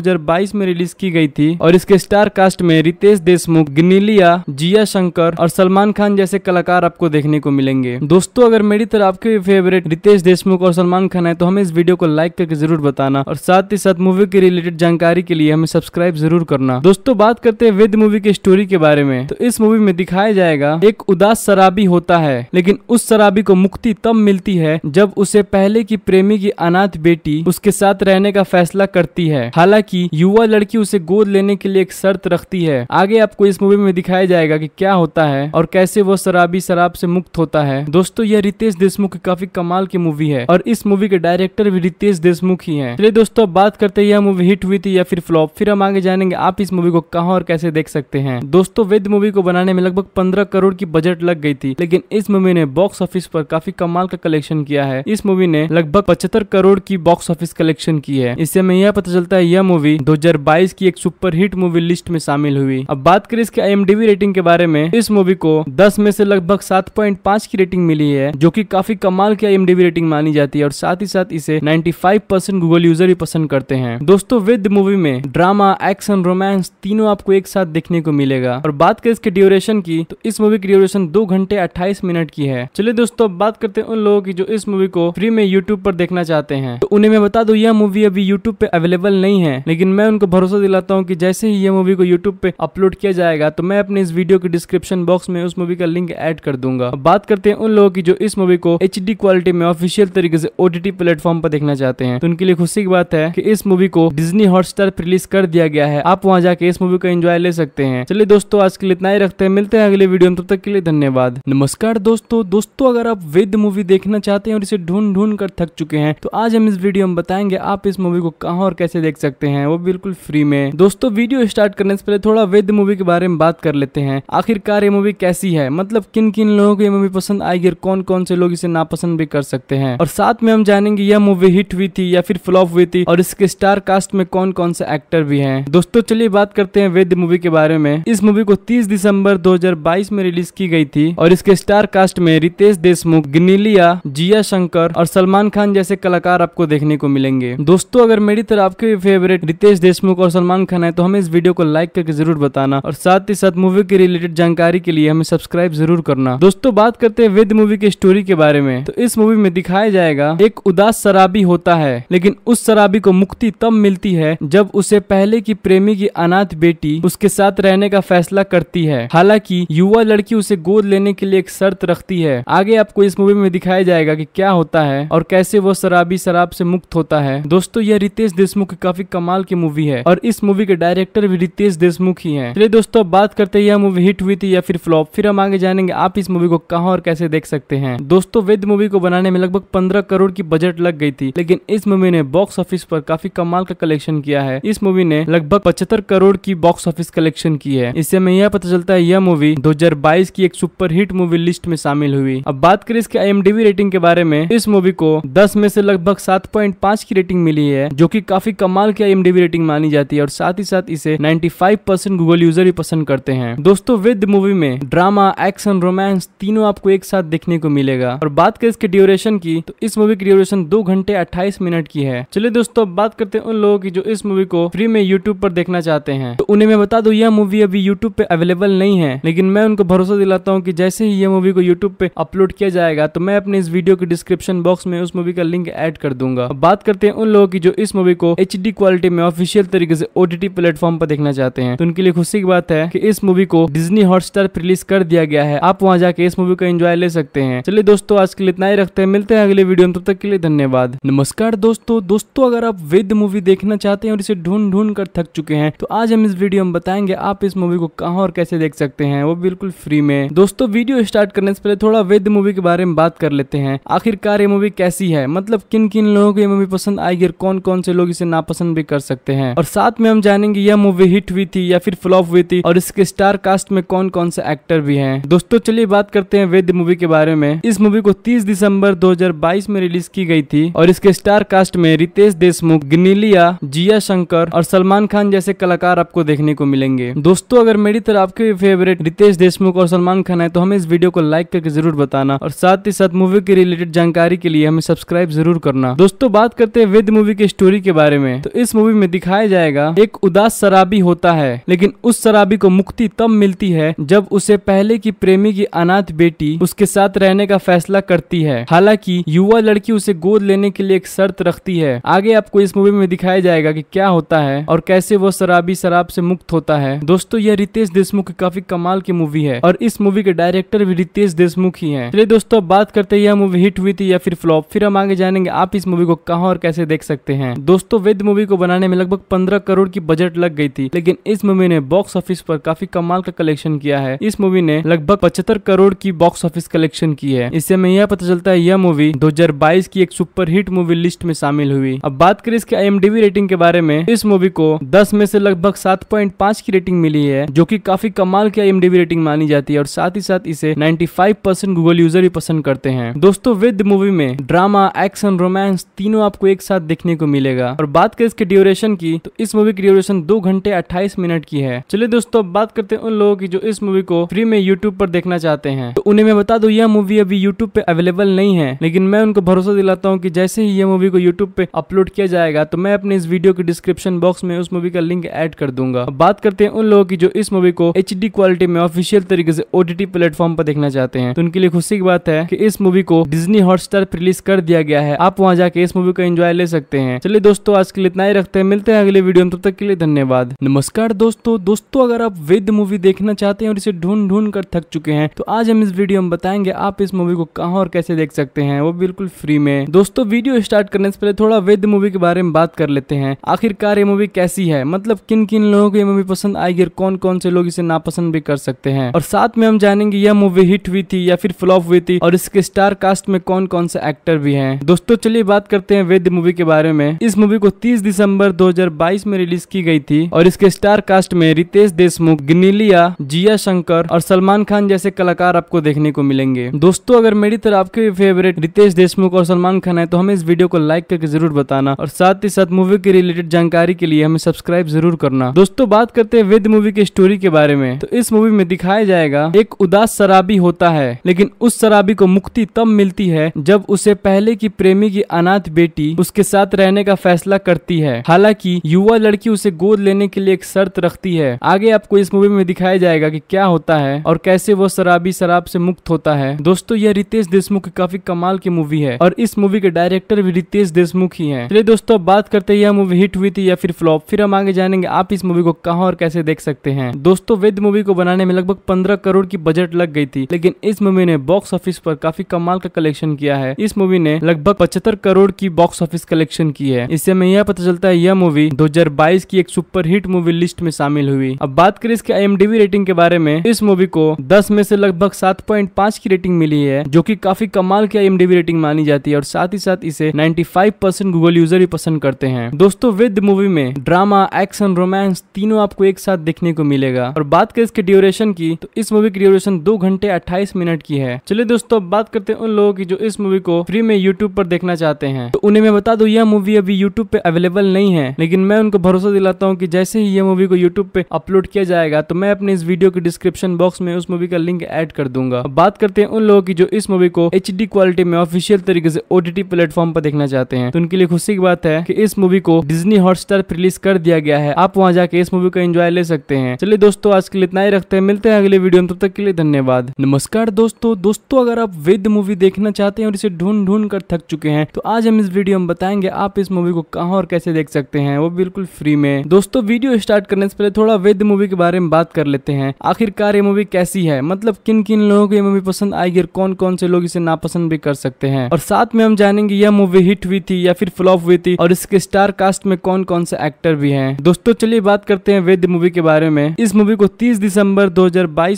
S1: में रिलीज की गई थी और इसके स्टार कास्ट में रितेश देशमुख गिनीलिया जिया शंकर और सलमान खान जैसे कलाकार आपको देखने को मिलेंगे दोस्तों अगर मेरी तरफ आपके फेवरेट रितेश देशमुख देशमुख और सलमान खान है तो हमें इस वीडियो को लाइक करके जरूर बताना और साथ ही साथ मूवी के रिलेटेड जानकारी के लिए हमें सब्सक्राइब जरूर करना दोस्तों बात करते हैं विद मूवी की स्टोरी के बारे में तो इस मूवी में दिखाया जाएगा एक उदास शराबी होता है लेकिन उस शराबी को मुक्ति तब मिलती है जब उसे पहले की प्रेमी की अनाथ बेटी उसके साथ रहने का फैसला करती है हालांकि युवा लड़की उसे गोद लेने के लिए एक शर्त रखती है आगे आपको इस मूवी में दिखाया जाएगा कि क्या होता है और कैसे वो शराबी शराब से मुक्त होता है दोस्तों यह रितेश देशमुख की काफी कमाल की मूवी है है और इस मूवी के डायरेक्टर भी रितेश देशमुख ही है चलिए दोस्तों बात करते हैं यह मूवी हिट हुई थी या फिर फ्लॉप फिर हम आगे जानेंगे आप इस मूवी को कहा और कैसे देख सकते हैं दोस्तों वेद मूवी को बनाने में लगभग पंद्रह करोड़ की बजट लग गई थी लेकिन इस मूवी ने बॉक्स ऑफिस पर काफी कमाल का कलेक्शन किया है इस मूवी ने लगभग पचहत्तर करोड़ की बॉक्स ऑफिस कलेक्शन की है इससे हमें यह पता चलता है यह मूवी 2022 की एक सुपर हिट मूवी लिस्ट में शामिल हुई अब बात करें इसके आई रेटिंग के बारे में इस मूवी को दस में से लगभग सात की रेटिंग मिली है जो की काफी कमाल की आई रेटिंग मानी मानी जाती है और साथ ही साथ इसे 95% गूगल यूजर ही पसंद करते हैं दोस्तों विद मूवी में ड्रामा एक्शन रोमांस तीनों आपको एक साथ देखने को मिलेगा और बात करें इसके ड्यूरेशन की तो इस मूवी की ड्यूरेशन दो घंटे अट्ठाईस मिनट की है चलिए दोस्तों बात करते हैं उन लोगों की जो इस मूवी को फ्री में यूट्यूब पर देखना चाहते हैं तो उन्हें मैं बता दू यह मूवी अभी यूट्यूब पे अवेलेबल नहीं है लेकिन मैं उनको भरोसा दिलाता हूँ की जैसे ही यह मूवी को यूट्यूब पे अपलोड किया जाएगा तो मैं अपने इस वीडियो के डिस्क्रिप्शन बॉक्स में उस मूवी का लिंक एड कर दूंगा बात करते हैं उन लोगों की जो इस मूवी को एच क्वालिटी में ऑफिशियल तरीके से ओ टी प्लेटफॉर्म पर देखना चाहते हैं तो उनके लिए खुशी की बात है कि इस मूवी को डिज्नी हॉटस्टार पर रिलीज कर दिया गया है आप वहाँ जाके इस मूवी का एंजॉय ले सकते हैं चलिए दोस्तों आज के लिए इतना ही रखते हैं मिलते हैं अगले वीडियो में तब तक के लिए धन्यवाद नमस्कार दोस्तों दोस्तों अगर आप वेद मूवी देखना चाहते हैं और इसे ढूंढ ढूंढ कर थक चुके हैं तो आज हम इस वीडियो में बताएंगे आप इस मूवी को कहाँ और कैसे देख सकते हैं वो बिल्कुल फ्री में दोस्तों वीडियो स्टार्ट करने से पहले थोड़ा वेद मूवी के बारे में बात कर लेते हैं आखिरकार ये मूवी कैसी है मतलब किन किन लोगों को ये मूवी पसंद आएगी और कौन कौन से लोग इसे नापसंद भी कर सकते हैं और और साथ में हम जानेंगे यह मूवी हिट हुई थी या फिर फ्लॉप हुई थी और इसके स्टार कास्ट में कौन कौन से एक्टर भी हैं दोस्तों चलिए बात करते हैं वेद मूवी के बारे में इस मूवी को 30 दिसंबर 2022 में रिलीज की गई थी और इसके स्टार कास्ट में रितेश देशमुख गिनीलिया जिया शंकर और सलमान खान जैसे कलाकार आपको देखने को मिलेंगे दोस्तों अगर मेरी तरह आपके भी फेवरेट रितेश देशमुख और सलमान खान है तो हमें इस वीडियो को लाइक करके जरूर बताना और साथ ही साथ मूवी के रिलेटेड जानकारी के लिए हमें सब्सक्राइब जरूर करना दोस्तों बात करते हैं वेद मूवी के स्टोरी के बारे में तो इस मूवी में दिखाया जाएगा एक उदास शराबी होता है लेकिन उस शराबी को मुक्ति तब मिलती है जब उसे पहले की प्रेमी की अनाथ बेटी उसके साथ रहने का फैसला करती है हालांकि युवा लड़की उसे गोद लेने के लिए एक शर्त रखती है आगे आपको इस मूवी में दिखाया जाएगा की क्या होता है और कैसे वो शराबी शराब से मुक्त होता है दोस्तों यह रितेश देशमुख की काफी कमाल की मूवी है और इस मूवी के डायरेक्टर भी रितेश देशमुख ही है चलिए दोस्तों बात करते हैं यह मूवी हिट हुई थी या फिर फ्लॉप फिर हम आगे जानेंगे आप इस मूवी को कहा और कैसे देख सकते हैं दोस्तों वेद मूवी को बनाने में लगभग पंद्रह करोड़ की बजट लग गई थी लेकिन इस मूवी ने बॉक्स ऑफिस पर काफी कमाल का कलेक्शन किया है इस मूवी ने लगभग पचहत्तर करोड़ की बॉक्स ऑफिस कलेक्शन की है इससे हमें यह पता चलता है यह मूवी 2022 की एक सुपर हिट मूवी लिस्ट में शामिल हुई अब बात करें इसके आई रेटिंग के बारे में इस मूवी को दस में से लगभग सात की रेटिंग मिली है जो की काफी कमाल की आई रेटिंग मानी जाती है और साथ ही साथ इसे नाइन्टी परसेंट गूगल यूजर भी पसंद करते हैं दोस्तों विद मूवी में ड्रामा एक्शन रोमांस तीनों आपको एक साथ देखने को मिलेगा और बात करें इसके ड्यूरेशन की तो इस मूवी की ड्यूरेशन दो घंटे अट्ठाईस मिनट की है चलिए दोस्तों अब बात करते हैं उन लोगों की जो इस मूवी को फ्री में यूट्यूब पर देखना चाहते हैं तो उन्हें मैं बता दू यह मूवी अभी यूट्यूब पे अवेलेबल नहीं है लेकिन मैं उनको भरोसा दिलाता हूँ की जैसे ही यह मूवी को यूट्यूब पे अपलोड किया जाएगा तो मैं अपने इस वीडियो के डिस्क्रिप्शन बॉक्स में उस मूवी का लिंक एड कर दूंगा बात करते हैं उन लोगों की जो इस मूवी को एच क्वालिटी में ऑफिशियल तरीके से ओटीटी प्लेटफॉर्म पर देखना चाहते हैं तो उनके लिए खुशी की बात है कि इस मूवी को डिज्नी हॉटस्टार रिलीज कर दिया गया है आप वहाँ जाके इस मूवी का एंजॉय ले सकते हैं चलिए दोस्तों आज के लिए इतना ही रखते हैं मिलते हैं अगले लिए वीडियो तब तक के लिए धन्यवाद नमस्कार दोस्तों दोस्तों अगर आप वेद मूवी देखना चाहते हैं और इसे ढूंढ ढूंढ कर थक चुके हैं तो आज हम इस वीडियो में बताएंगे आप इस मूवी को कहा और कैसे देख सकते हैं वो बिल्कुल फ्री में दोस्तों वीडियो स्टार्ट करने से पहले थोड़ा वेद मूवी के बारे में बात कर लेते हैं आखिरकार ये मूवी कैसी है मतलब किन किन लोगों को ये मूवी पसंद आएगी और कौन कौन से लोग इसे नापसंद भी कर सकते हैं और साथ में हम जानेंगे यह मूवी हिट हुई थी या फिर फ्लॉप हुई थी और इसके स्टार कास्ट में कौन कौन से एक्टर भी है दोस्तों चलिए बात करते हैं वेद मूवी के बारे में इस मूवी को तीस दिसंबर दो 2022 में रिलीज की गई थी और इसके स्टार कास्ट में रितेश देशमुख गिनीलिया जिया शंकर और सलमान खान जैसे कलाकार आपको देखने को मिलेंगे दोस्तों अगर मेरी तरफ आपके फेवरेट रितेश देशमुख और सलमान खान है तो हमें इस वीडियो को लाइक करके जरूर बताना और साथ ही साथ मूवी के रिलेटेड जानकारी के लिए हमें सब्सक्राइब जरूर करना दोस्तों बात करते हैं वेद मूवी की स्टोरी के बारे में तो इस मूवी में दिखाया जाएगा एक उदास शराबी होता है लेकिन उस शराबी को मुक्ति तब मिलती है जब उसे पहले की प्रेमी की अनाथ बेटी उसके साथ रहने का फैसला करती है हालांकि युवा लड़की उसे गोद लेने के लिए एक शर्त रखती है आगे आपको इस मूवी में दिखाया जाएगा कि क्या होता है और कैसे वो शराबी शराब से मुक्त होता है दोस्तों यह रितेश देशमुख की काफी कमाल की मूवी है और इस मूवी के डायरेक्टर भी रितेश देशमुख ही है चलिए दोस्तों बात करते हैं यह मूवी हिट हुई थी या फिर फ्लॉप फिर हम आगे जानेंगे आप इस मूवी को कहा और कैसे देख सकते हैं दोस्तों वेद मूवी को बनाने में लगभग पंद्रह करोड़ की बजट लग गई थी लेकिन इस मूवी ने बॉक्स ऑफिस पर काफी कमाल का कलेक्शन किया है इस मूवी ने लगभग पचहत्तर करोड़ की बॉक्स ऑफिस कलेक्शन की है इससे हमें यह पता चलता है यह मूवी 2022 की एक सुपरहिट मूवी लिस्ट में शामिल हुई अब बात करें इसके आई रेटिंग के बारे में इस मूवी को 10 में से लगभग 7.5 की रेटिंग मिली है जो कि काफी कमाल की आई रेटिंग मानी जाती है और साथ ही साथ इसे 95 परसेंट गूगल यूजर ही पसंद करते हैं दोस्तों विद मूवी में ड्रामा एक्शन रोमांस तीनों आपको एक साथ देखने को मिलेगा और बात करें इसके ड्यूरेशन की तो इस मूवी की ड्यूरेशन दो घंटे अट्ठाईस मिनट की है चलिए दोस्तों अब बात करते हैं उन लोगों की जो इस मूवी को फ्री में यूट्यूब पर देखना चाहते हैं तो उन्हें मैं बता दू यह मूवी अभी यूट्यूब पे अवेलेबल नहीं है लेकिन मैं मैं उनको भरोसा दिलाता हूँ कि जैसे ही ये मूवी को यूट्यूब पे अपलोड किया जाएगा तो मैं अपने इस वीडियो के डिस्क्रिप्शन बॉक्स में उस मूवी का लिंक एड कर दूंगा बात करते हैं उन लोगों की जो इस मूवी को एच क्वालिटी में ऑफिशियल तरीके से ओटीटी प्लेटफॉर्म पर देखना चाहते हैं तो उनके लिए खुशी की बात है कि इस मूवी को डिज्नी हॉटस्टार रिलीज कर दिया गया है आप वहाँ जाके इस मूवी का एंजॉय ले सकते हैं चलिए दोस्तों आज के लिए इतना ही रखते हैं मिलते हैं अगले वीडियो में तब तक के लिए धन्यवाद नमस्कार दोस्तों दोस्तों अगर आप वेद मूवी देखना चाहते हैं और इसे ढूंढ ढूंढ कर थक चुके हैं तो आज हम इस वीडियो में बताएंगे आप इस मूवी को कहाँ और कैसे देख सकते हैं वो भी बिल्कुल फ्री में दोस्तों वीडियो स्टार्ट करने से पहले थोड़ा वेद मूवी के बारे में बात कर लेते हैं आखिरकार ये मूवी कैसी है मतलब किन किन लोगों को ये मूवी पसंद आएगी और कौन कौन से लोग इसे नापसंद भी कर सकते हैं और साथ में हम जानेंगे यह मूवी हिट हुई थी या फिर फ्लॉप हुई थी और इसके स्टार कास्ट में कौन कौन से एक्टर भी है दोस्तों चलिए बात करते हैं वेद मूवी के बारे में इस मूवी को तीस दिसंबर दो में रिलीज की गई थी और इसके स्टार कास्ट में रितेश देशमुख गिनीलिया जिया शंकर और सलमान खान जैसे कलाकार आपको देखने को मिलेंगे दोस्तों अगर मेरी तरह आपके फेवरेट रितेश देशमुख और सलमान खान है तो हमें इस वीडियो को लाइक करके जरूर बताना और साथ ही साथ मूवी के रिलेटेड जानकारी के लिए हमें सब्सक्राइब जरूर करना दोस्तों बात करते हैं वेद मूवी के स्टोरी के बारे में तो इस मूवी में दिखाया जाएगा एक उदास शराबी होता है लेकिन उस शराबी को मुक्ति तब मिलती है जब उसे पहले की प्रेमी की अनाथ बेटी उसके साथ रहने का फैसला करती है हालांकि युवा लड़की उसे गोद लेने के लिए एक शर्त रखती है आगे आपको इस मूवी में दिखाया जाएगा कि क्या होता है और कैसे वो शराबी शराब से मुक्त होता है दोस्तों यह रितेश देशमुख की काफी कमाल की मूवी है और इस मूवी के डायरेक्टर भी रितेश देशमुख ही है चलिए दोस्तों बात करते हैं यह मूवी हिट हुई थी या फिर फ्लॉप फिर हम आगे जानेंगे आप इस मूवी को कहा और कैसे देख सकते हैं दोस्तों वेद मूवी को बनाने में लगभग पंद्रह करोड़ की बजट लग गई थी लेकिन इस मूवी ने बॉक्स ऑफिस पर काफी कमाल का कलेक्शन किया है इस मूवी ने लगभग पचहत्तर करोड़ की बॉक्स ऑफिस कलेक्शन की है इससे हमें यह पता चलता है यह मूवी 2022 की एक सुपर हिट मूवी लिस्ट में शामिल हुई अब बात करें इसके आई रेटिंग के बारे में इस मूवी को दस में से लगभग सात की रेटिंग मिली है जो की काफी कमाल की आई रेटिंग मानी जाती है और साथ ही साथ इसे 95% गूगल यूजर ही पसंद करते हैं दोस्तों विद मूवी में ड्रामा एक्शन रोमांस तीनों आपको एक साथ देखने को मिलेगा और बात करें इसके ड्यूरेशन की तो इस मूवी की ड्यूरेशन दो घंटे अट्ठाईस मिनट की है चलिए दोस्तों बात करते हैं उन लोगों की जो इस मूवी को फ्री में यूट्यूब पर देखना चाहते हैं तो उन्हें मैं बता दू यह मूवी अभी यूट्यूब पे अवेलेबल नहीं है लेकिन मैं उनको भरोसा दिलाता हूँ की जैसे ही यह मूवी को यूट्यूब पे अपलोड किया जाएगा तो मैं अपने इस वीडियो के डिस्क्रिप्शन बॉक्स में उस मूवी का लिंक एड कर दूंगा बात करते हैं उन लोगों की जो इस मूवी को एच क्वालिटी में ऑफिस ऑफिशियल तरीके से ओटीटी प्लेटफॉर्म पर देखना चाहते हैं तो उनके लिए खुशी की बात है कि इस मूवी को डिज्नी हॉटस्टार पर रिलीज कर दिया गया है आप वहाँ जाके इस मूवी का एंजॉय ले सकते हैं चलिए दोस्तों आज के लिए इतना ही रखते हैं मिलते हैं अगले वीडियो में तब तक के लिए धन्यवाद नमस्कार दोस्तों दोस्तों अगर आप वेद मूवी देखना चाहते हैं और इसे ढूंढ ढूंढ कर थक चुके हैं तो आज हम इस वीडियो में बताएंगे आप इस मूवी को कहाँ और कैसे देख सकते हैं वो बिल्कुल फ्री में दोस्तों वीडियो स्टार्ट करने से पहले थोड़ा वेद मूवी के बारे में बात कर लेते हैं आखिरकार ये मूवी कैसी है मतलब किन किन लोगों को ये मूवी पसंद आएगी और कौन कौन से लोग इसे नापसंद भी कर सकते हैं सकते हैं और साथ में हम जानेंगे यह मूवी हिट हुई थी या फिर फ्लॉप हुई थी और इसके स्टार कास्ट में कौन कौन से एक्टर भी है दोस्तों चलिए बात करते हैं वेद मूवी के बारे में इस मूवी को तीस दिसम्बर दो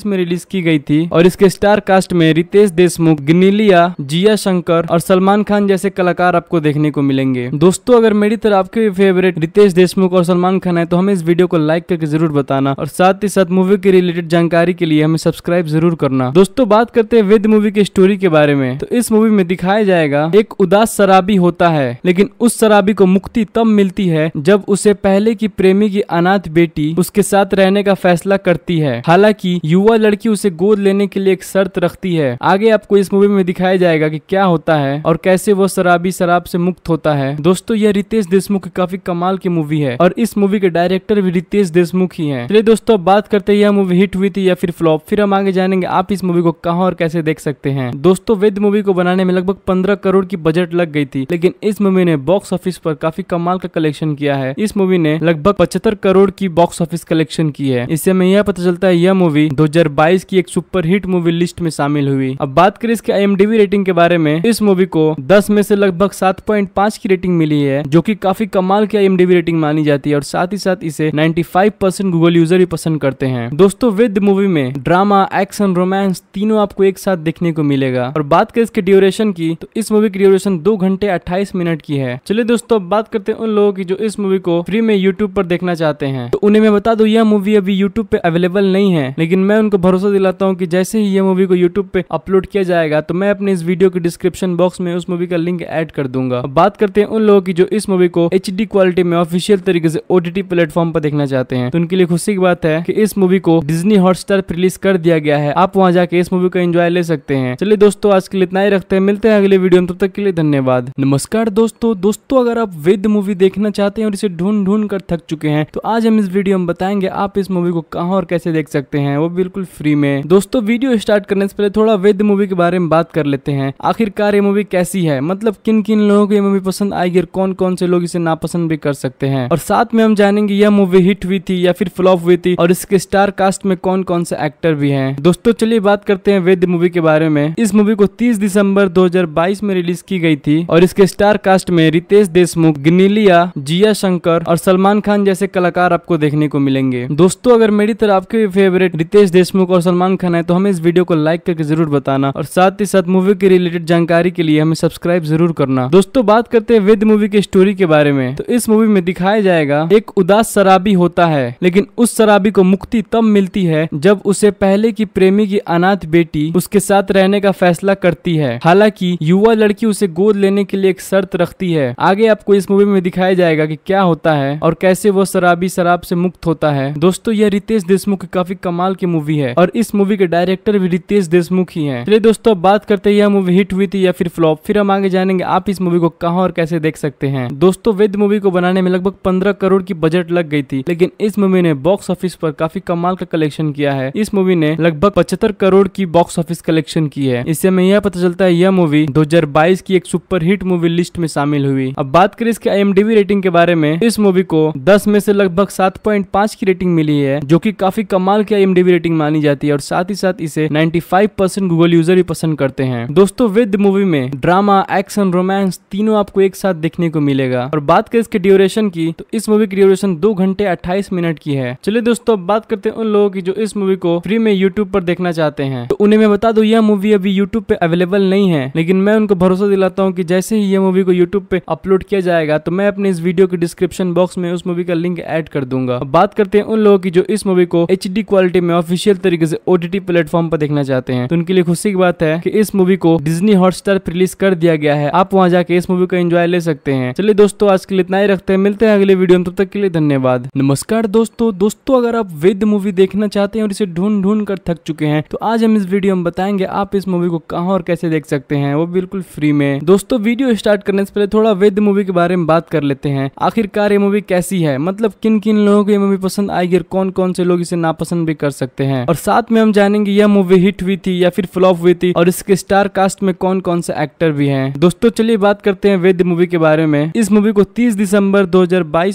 S1: में रिलीज की गई थी और इसके स्टार कास्ट में रितेश देशमुख गिनीलिया जिया शंकर और सलमान खान जैसे कलाकार आपको देखने को मिलेंगे दोस्तों अगर मेरी तरह आपके भी फेवरेट रितेश देशमुख और सलमान खान है तो हमें इस वीडियो को लाइक करके जरूर बताना और साथ ही साथ मूवी के रिलेटेड जानकारी के लिए हमें सब्सक्राइब जरूर करना दोस्तों बात करते हैं वेद मूवी के स्टोरी के बारे में तो इस मूवी में दिखाया जाएगा एक उदास शराबी होता है लेकिन उस शराबी को मुक्ति तब मिलती है जब उसे पहले की प्रेमी की अनाथ बेटी उसके साथ रहने का फैसला करती है हालांकि युवा लड़की उसे गोद लेने के लिए एक शर्त रखती है आगे आपको इस मूवी में दिखाया जाएगा कि क्या होता है और कैसे वो शराबी शराब से मुक्त होता है दोस्तों यह रितेश देशमुख की काफी कमाल की मूवी है और इस मूवी के डायरेक्टर भी रितेश देशमुख ही है चलिए दोस्तों बात करते हैं यह मूवी हिट हुई थी या फिर फ्लॉप फिर हम आगे जानेंगे आप इस मूवी को कहाँ और कैसे देख सकते हैं दोस्तों वेद मूवी को बनाने में लगभग लगभग पंद्रह करोड़ की बजट लग गई थी लेकिन इस मूवी ने बॉक्स ऑफिस पर काफी कमाल का कलेक्शन किया है इस मूवी ने लगभग पचहत्तर करोड़ की बॉक्स ऑफिस कलेक्शन की है इससे हमें यह पता चलता है यह मूवी 2022 की एक सुपर हिट मूवी लिस्ट में शामिल हुई अब बात करें इसके आई रेटिंग के बारे में इस मूवी को दस में से लगभग सात की रेटिंग मिली है जो की काफी कमाल की आई रेटिंग मानी जाती है और साथ ही साथ इसे नाइन्टी गूगल यूजर भी पसंद करते हैं दोस्तों विद मूवी में ड्रामा एक्शन रोमांस तीनों आपको एक साथ देखने को मिलेगा और बात करें इसके ड्यूरेशन की तो इस मूवी की ड्यूरेशन दो घंटे अट्ठाईस मिनट की है चलिए दोस्तों बात करते हैं उन लोगों की जो इस मूवी को फ्री में यूट्यूब पर देखना चाहते हैं तो उन्हें मैं बता दू यह मूवी अभी यूट्यूब पे अवेलेबल नहीं है लेकिन मैं उनको भरोसा दिलाता हूँ की जैसे ही यह मूवी को यूट्यूब पे अपलोड किया जाएगा तो मैं अपने इस वीडियो के डिस्क्रिप्शन बॉक्स में उस मूवी का लिंक एड कर दूंगा बात करते हैं उन लोगों की जो इस मूवी को एच क्वालिटी में ऑफिशियल तरीके से ओटीटी प्लेटफॉर्म पर देखना चाहते हैं तो उनके लिए खुशी की बात है कि इस मूवी को डिज्नी हॉटस्टार रिलीज कर दिया गया है आप वहाँ जाके इस मूवी का एंजॉय ले सकते हैं चलिए दोस्तों आज के लिए इतना ही रखते हैं मिलते हैं मिलते हैं अगले वीडियो में तब तक के लिए धन्यवाद नमस्कार दोस्तों दोस्तों अगर आप वेद मूवी देखना चाहते हैं और इसे ढूंढ ढूंढ कर थक चुके हैं तो आज हम इस वीडियो में बताएंगे आप इस मूवी को कहा और कैसे देख सकते हैं वो बिल्कुल फ्री में दोस्तों वीडियो स्टार्ट करने से पहले थोड़ा वेद मूवी के बारे में बात कर लेते हैं आखिरकार ये मूवी कैसी है मतलब किन किन लोगों को ये मूवी पसंद आएगी और कौन कौन से लोग इसे नापसंद भी कर सकते हैं और साथ में हम जानेंगे यह मूवी हिट हुई थी या फिर फ्लॉप हुई थी और इसके स्टार कास्ट में कौन कौन से एक्टर भी है दोस्तों चलिए बात करते हैं वेद मूवी के बारे में इस मूवी को तीस दिसंबर दो 2022 में रिलीज की गई थी और इसके स्टार कास्ट में रितेश देशमुख गिनीलिया जिया शंकर और सलमान खान जैसे कलाकार आपको देखने को मिलेंगे दोस्तों अगर मेरी तरह आपके भी फेवरेट रितेश देशमुख और सलमान खान है तो हमें इस वीडियो को लाइक करके जरूर बताना और साथ ही साथ मूवी के रिलेटेड जानकारी के लिए हमें सब्सक्राइब जरूर करना दोस्तों बात करते हैं वेद मूवी की स्टोरी के बारे में तो इस मूवी में दिखाया जाएगा एक उदास शराबी होता है लेकिन उस शराबी को मुक्ति तब मिलती है जब उसे पहले की प्रेमी की अनाथ बेटी उसके साथ रहने का फैसला करती है हालांकि कि युवा लड़की उसे गोद लेने के लिए एक शर्त रखती है आगे आपको इस मूवी में दिखाया जाएगा कि क्या होता है और कैसे वो शराबी शराब से मुक्त होता है दोस्तों यह रितेश देशमुख की काफी कमाल की मूवी है और इस मूवी के डायरेक्टर भी रितेश देशमुख ही है चलिए दोस्तों बात करते हैं यह मूवी हिट हुई थी या फिर फ्लॉप फिर हम आगे जानेंगे आप इस मूवी को कहाँ और कैसे देख सकते हैं दोस्तों वेद मूवी को बनाने में लगभग पंद्रह करोड़ की बजट लग गई थी लेकिन इस मूवी ने बॉक्स ऑफिस पर काफी कमाल का कलेक्शन किया है इस मूवी ने लगभग पचहत्तर करोड़ की बॉक्स ऑफिस कलेक्शन की है इससे हमें यह पता चलता है यह मूवी मूवी 2022 की एक सुपरहिट मूवी लिस्ट में शामिल हुई अब बात करें इसके आई रेटिंग के बारे में इस मूवी को 10 में से लगभग 7.5 की रेटिंग मिली है जो कि काफी कमाल की आई रेटिंग मानी जाती है और साथ ही साथ इसे 95 परसेंट गूगल यूजर भी पसंद करते हैं दोस्तों विद मूवी में ड्रामा एक्शन रोमांस तीनों आपको एक साथ देखने को मिलेगा और बात करें इसके ड्यूरेशन की तो इस मूवी की ड्यूरेशन दो घंटे अट्ठाईस मिनट की है चलिए दोस्तों अब बात करते हैं उन लोगों की जो इस मूवी को फ्री में यूट्यूब पर देखना चाहते हैं तो उन्हें मैं बता दू यह मूवी अभी यूट्यूब पे अवेलेबल नहीं है लेकिन मैं उनको भरोसा दिलाता हूँ कि जैसे ही ये मूवी को यूट्यूब पे अपलोड किया जाएगा तो मैं अपने इस वीडियो के डिस्क्रिप्शन बॉक्स में उस मूवी का लिंक एड कर दूंगा बात करते हैं उन लोगों की जो इस मूवी को एच क्वालिटी में ऑफिशियल तरीके से ओटीटी प्लेटफॉर्म पर देखना चाहते हैं तो उनके लिए खुशी की बात है कि इस मूवी को डिजनी हॉटस्टार रिलीज कर दिया गया है आप वहाँ जाके इस मूवी का एंजॉय ले सकते हैं चलिए दोस्तों आज के लिए इतना ही रखते हैं मिलते हैं अगले वीडियो में तब तक के लिए धन्यवाद नमस्कार दोस्तों दोस्तों अगर आप वेद मूवी देखना चाहते हैं और इसे ढूंढ ढूंढ कर थक चुके हैं तो आज हम इस वीडियो में बताएंगे आप इस मूवी को कहाँ और कैसे देख सकते हैं हैं वो बिल्कुल फ्री में दोस्तों वीडियो स्टार्ट करने से पहले थोड़ा वेद मूवी के बारे में बात कर लेते हैं आखिरकार ये मूवी कैसी है मतलब किन किन लोगों को ये मूवी पसंद आएगी और कौन कौन से लोग इसे नापसंद भी कर सकते हैं और साथ में हम जानेंगे यह मूवी हिट हुई थी या फिर फ्लॉप हुई थी और इसके स्टार कास्ट में कौन कौन से एक्टर भी है दोस्तों चलिए बात करते हैं वेद मूवी के बारे में इस मूवी को तीस दिसंबर दो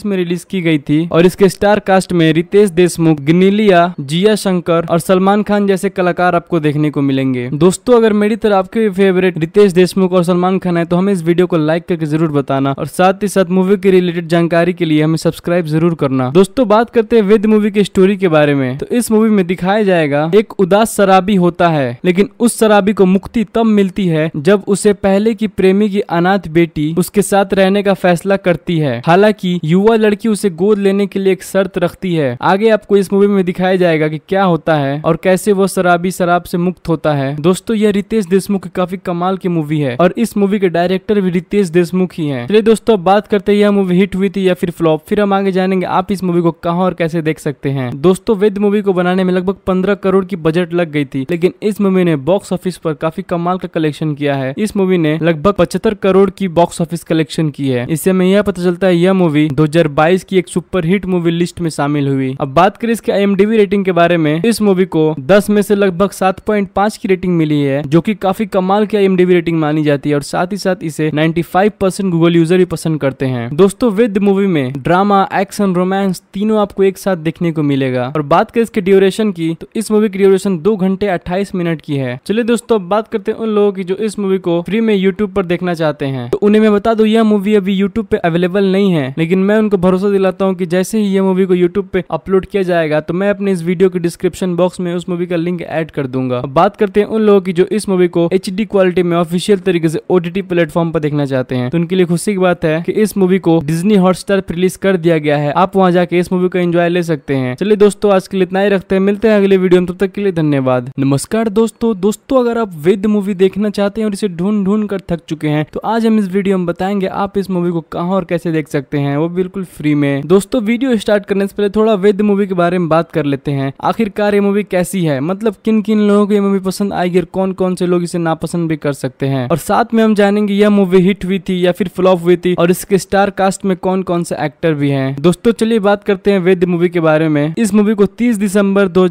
S1: में रिलीज की गई थी और इसके स्टार कास्ट में रितेश देशमुख गिनीलिया जिया शंकर और सलमान खान जैसे कलाकार आपको देखने को मिलेंगे दोस्तों अगर मेरी तरफ आपके फेवरेट रितेश देशमुख और सलमान खान है तो हमें इस वीडियो को लाइक करके जरूर बताना और साथ ही साथ मूवी के रिलेटेड जानकारी के लिए हमें सब्सक्राइब जरूर करना दोस्तों बात करते हैं वेद मूवी के स्टोरी के बारे में तो इस मूवी में दिखाया जाएगा एक उदास शराबी होता है लेकिन उस शराबी को मुक्ति तब मिलती है जब उसे पहले की प्रेमी की अनाथ बेटी उसके साथ रहने का फैसला करती है हालांकि युवा लड़की उसे गोद लेने के लिए एक शर्त रखती है आगे आपको इस मूवी में दिखाया जाएगा कि क्या होता है और कैसे वो शराबी शराब से मुक्त होता है दोस्तों यह रितेश देशमुख की काफी कमाल कमाल की मूवी है और इस मूवी के डायरेक्टर भी रितेश देशमुख ही है चलिए दोस्तों बात करते हैं यह मूवी हिट हुई थी या फिर फ्लॉप फिर हम आगे जानेंगे आप इस मूवी को कहाँ और कैसे देख सकते हैं दोस्तों वेद मूवी को बनाने में लगभग पंद्रह करोड़ की बजट लग गई थी लेकिन इस मूवी ने बॉक्स ऑफिस पर काफी कमाल का कलेक्शन किया है इस मूवी ने लगभग पचहत्तर करोड़ की बॉक्स ऑफिस कलेक्शन की है इससे हमें यह पता चलता है यह मूवी 2022 की एक सुपर हिट मूवी लिस्ट में शामिल हुई अब बात करें इसके आई रेटिंग के बारे में इस मूवी को दस में से लगभग सात की रेटिंग मिली है जो की काफी कमाल की आई पॉजिटिव रेटिंग मानी जाती है और साथ ही साथ इसे 95% गूगल यूजर भी पसंद करते हैं दोस्तों विद मूवी में ड्रामा एक्शन रोमांस तीनों आपको एक साथ देखने को मिलेगा और बात करें इसके ड्यूरेशन की तो इस मूवी की ड्यूरेशन दो घंटे अट्ठाईस मिनट की है चलिए दोस्तों अब बात करते हैं उन लोगों की जो इस मूवी को फ्री में यूट्यूब पर देखना चाहते हैं तो उन्हें मैं बता दू यह मूवी अभी यूट्यूब पे अवेलेबल नहीं है लेकिन मैं उनको भरोसा दिलाता हूँ की जैसे ही यह मूवी को यूट्यूब पे अपलोड किया जाएगा तो मैं अपने इस वीडियो के डिस्क्रिप्शन बॉक्स में उस मूवी का लिंक एड कर दूंगा बात करते हैं उन लोगों की जो इस मूवी को एच क्वालिटी में में ऑफिशियल तरीके से ओ टी प्लेटफॉर्म पर देखना चाहते हैं तो उनके लिए खुशी की बात है कि इस मूवी को डिज्नी हॉटस्टार पर रिलीज कर दिया गया है आप वहाँ जाके इस मूवी का एंजॉय ले सकते हैं चलिए दोस्तों आज के लिए इतना ही रखते हैं मिलते हैं अगले वीडियो में तब तक के लिए धन्यवाद नमस्कार दोस्तों दोस्तों अगर आप वेद मूवी देखना चाहते हैं और इसे ढूंढ ढूंढ कर थक चुके हैं तो आज हम इस वीडियो में बताएंगे आप इस मूवी को कहाँ और कैसे देख सकते हैं वो बिल्कुल फ्री में दोस्तों वीडियो स्टार्ट करने से पहले थोड़ा वेद मूवी के बारे में बात कर लेते हैं आखिरकार ये मूवी कैसी है मतलब किन किन लोगों को ये मूवी पसंद आएगी और कौन कौन से लोग इसे नापसंद भी कर सकते हैं और साथ में हम जानेंगे यह मूवी हिट हुई थी या फिर फ्लॉप हुई थी और इसके स्टार कास्ट में कौन कौन से एक्टर भी है दोस्तों चलिए बात करते हैं वेद मूवी के बारे में इस मूवी को तीस दिसम्बर दो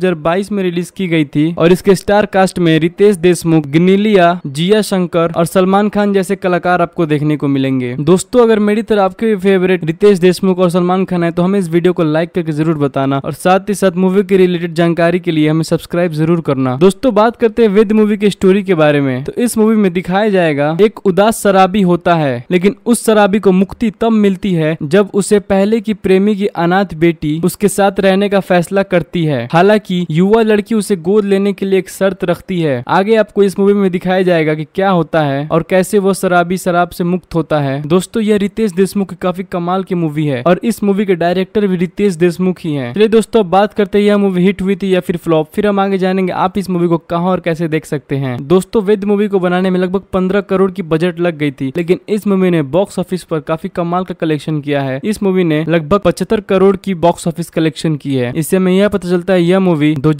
S1: में रिलीज की गई थी और इसके स्टार कास्ट में रितेश देशमुख गिनीलिया जिया शंकर और सलमान खान जैसे कलाकार आपको देखने को मिलेंगे दोस्तों अगर मेरी तरह आपके भी फेवरेट रितेश देशमुख और सलमान खान है तो हमें इस वीडियो को लाइक करके जरूर बताना और साथ ही साथ मूवी के रिलेटेड जानकारी के लिए हमें सब्सक्राइब जरूर करना दोस्तों बात करते हैं वेद मूवी की स्टोरी के बारे में तो इस मूवी मूवी में दिखाया जाएगा एक उदास शराबी होता है लेकिन उस शराबी को मुक्ति तब मिलती है जब उसे पहले की प्रेमी की अनाथ बेटी उसके साथ रहने का फैसला करती है हालांकि युवा लड़की उसे गोद लेने के लिए एक शर्त रखती है आगे आपको इस मूवी में दिखाया जाएगा कि क्या होता है और कैसे वो शराबी शराब से मुक्त होता है दोस्तों यह रितेश देशमुख की काफी कमाल की मूवी है और इस मूवी के डायरेक्टर भी रितेश देशमुख ही है चलिए दोस्तों बात करते हैं यह मूवी हिट हुई थी या फिर फ्लॉप फिर हम आगे जानेंगे आप इस मूवी को कहाँ और कैसे देख सकते हैं दोस्तों वेद मूवी को बनाने बनाने में लगभग पंद्रह करोड़ की बजट लग गई थी लेकिन इस मूवी ने बॉक्स ऑफिस पर काफी कमाल का कलेक्शन किया है इस मूवी ने लगभग पचहत्तर करोड़ की बॉक्स ऑफिस कलेक्शन की है इससे हमें यह पता चलता है यह मूवी दो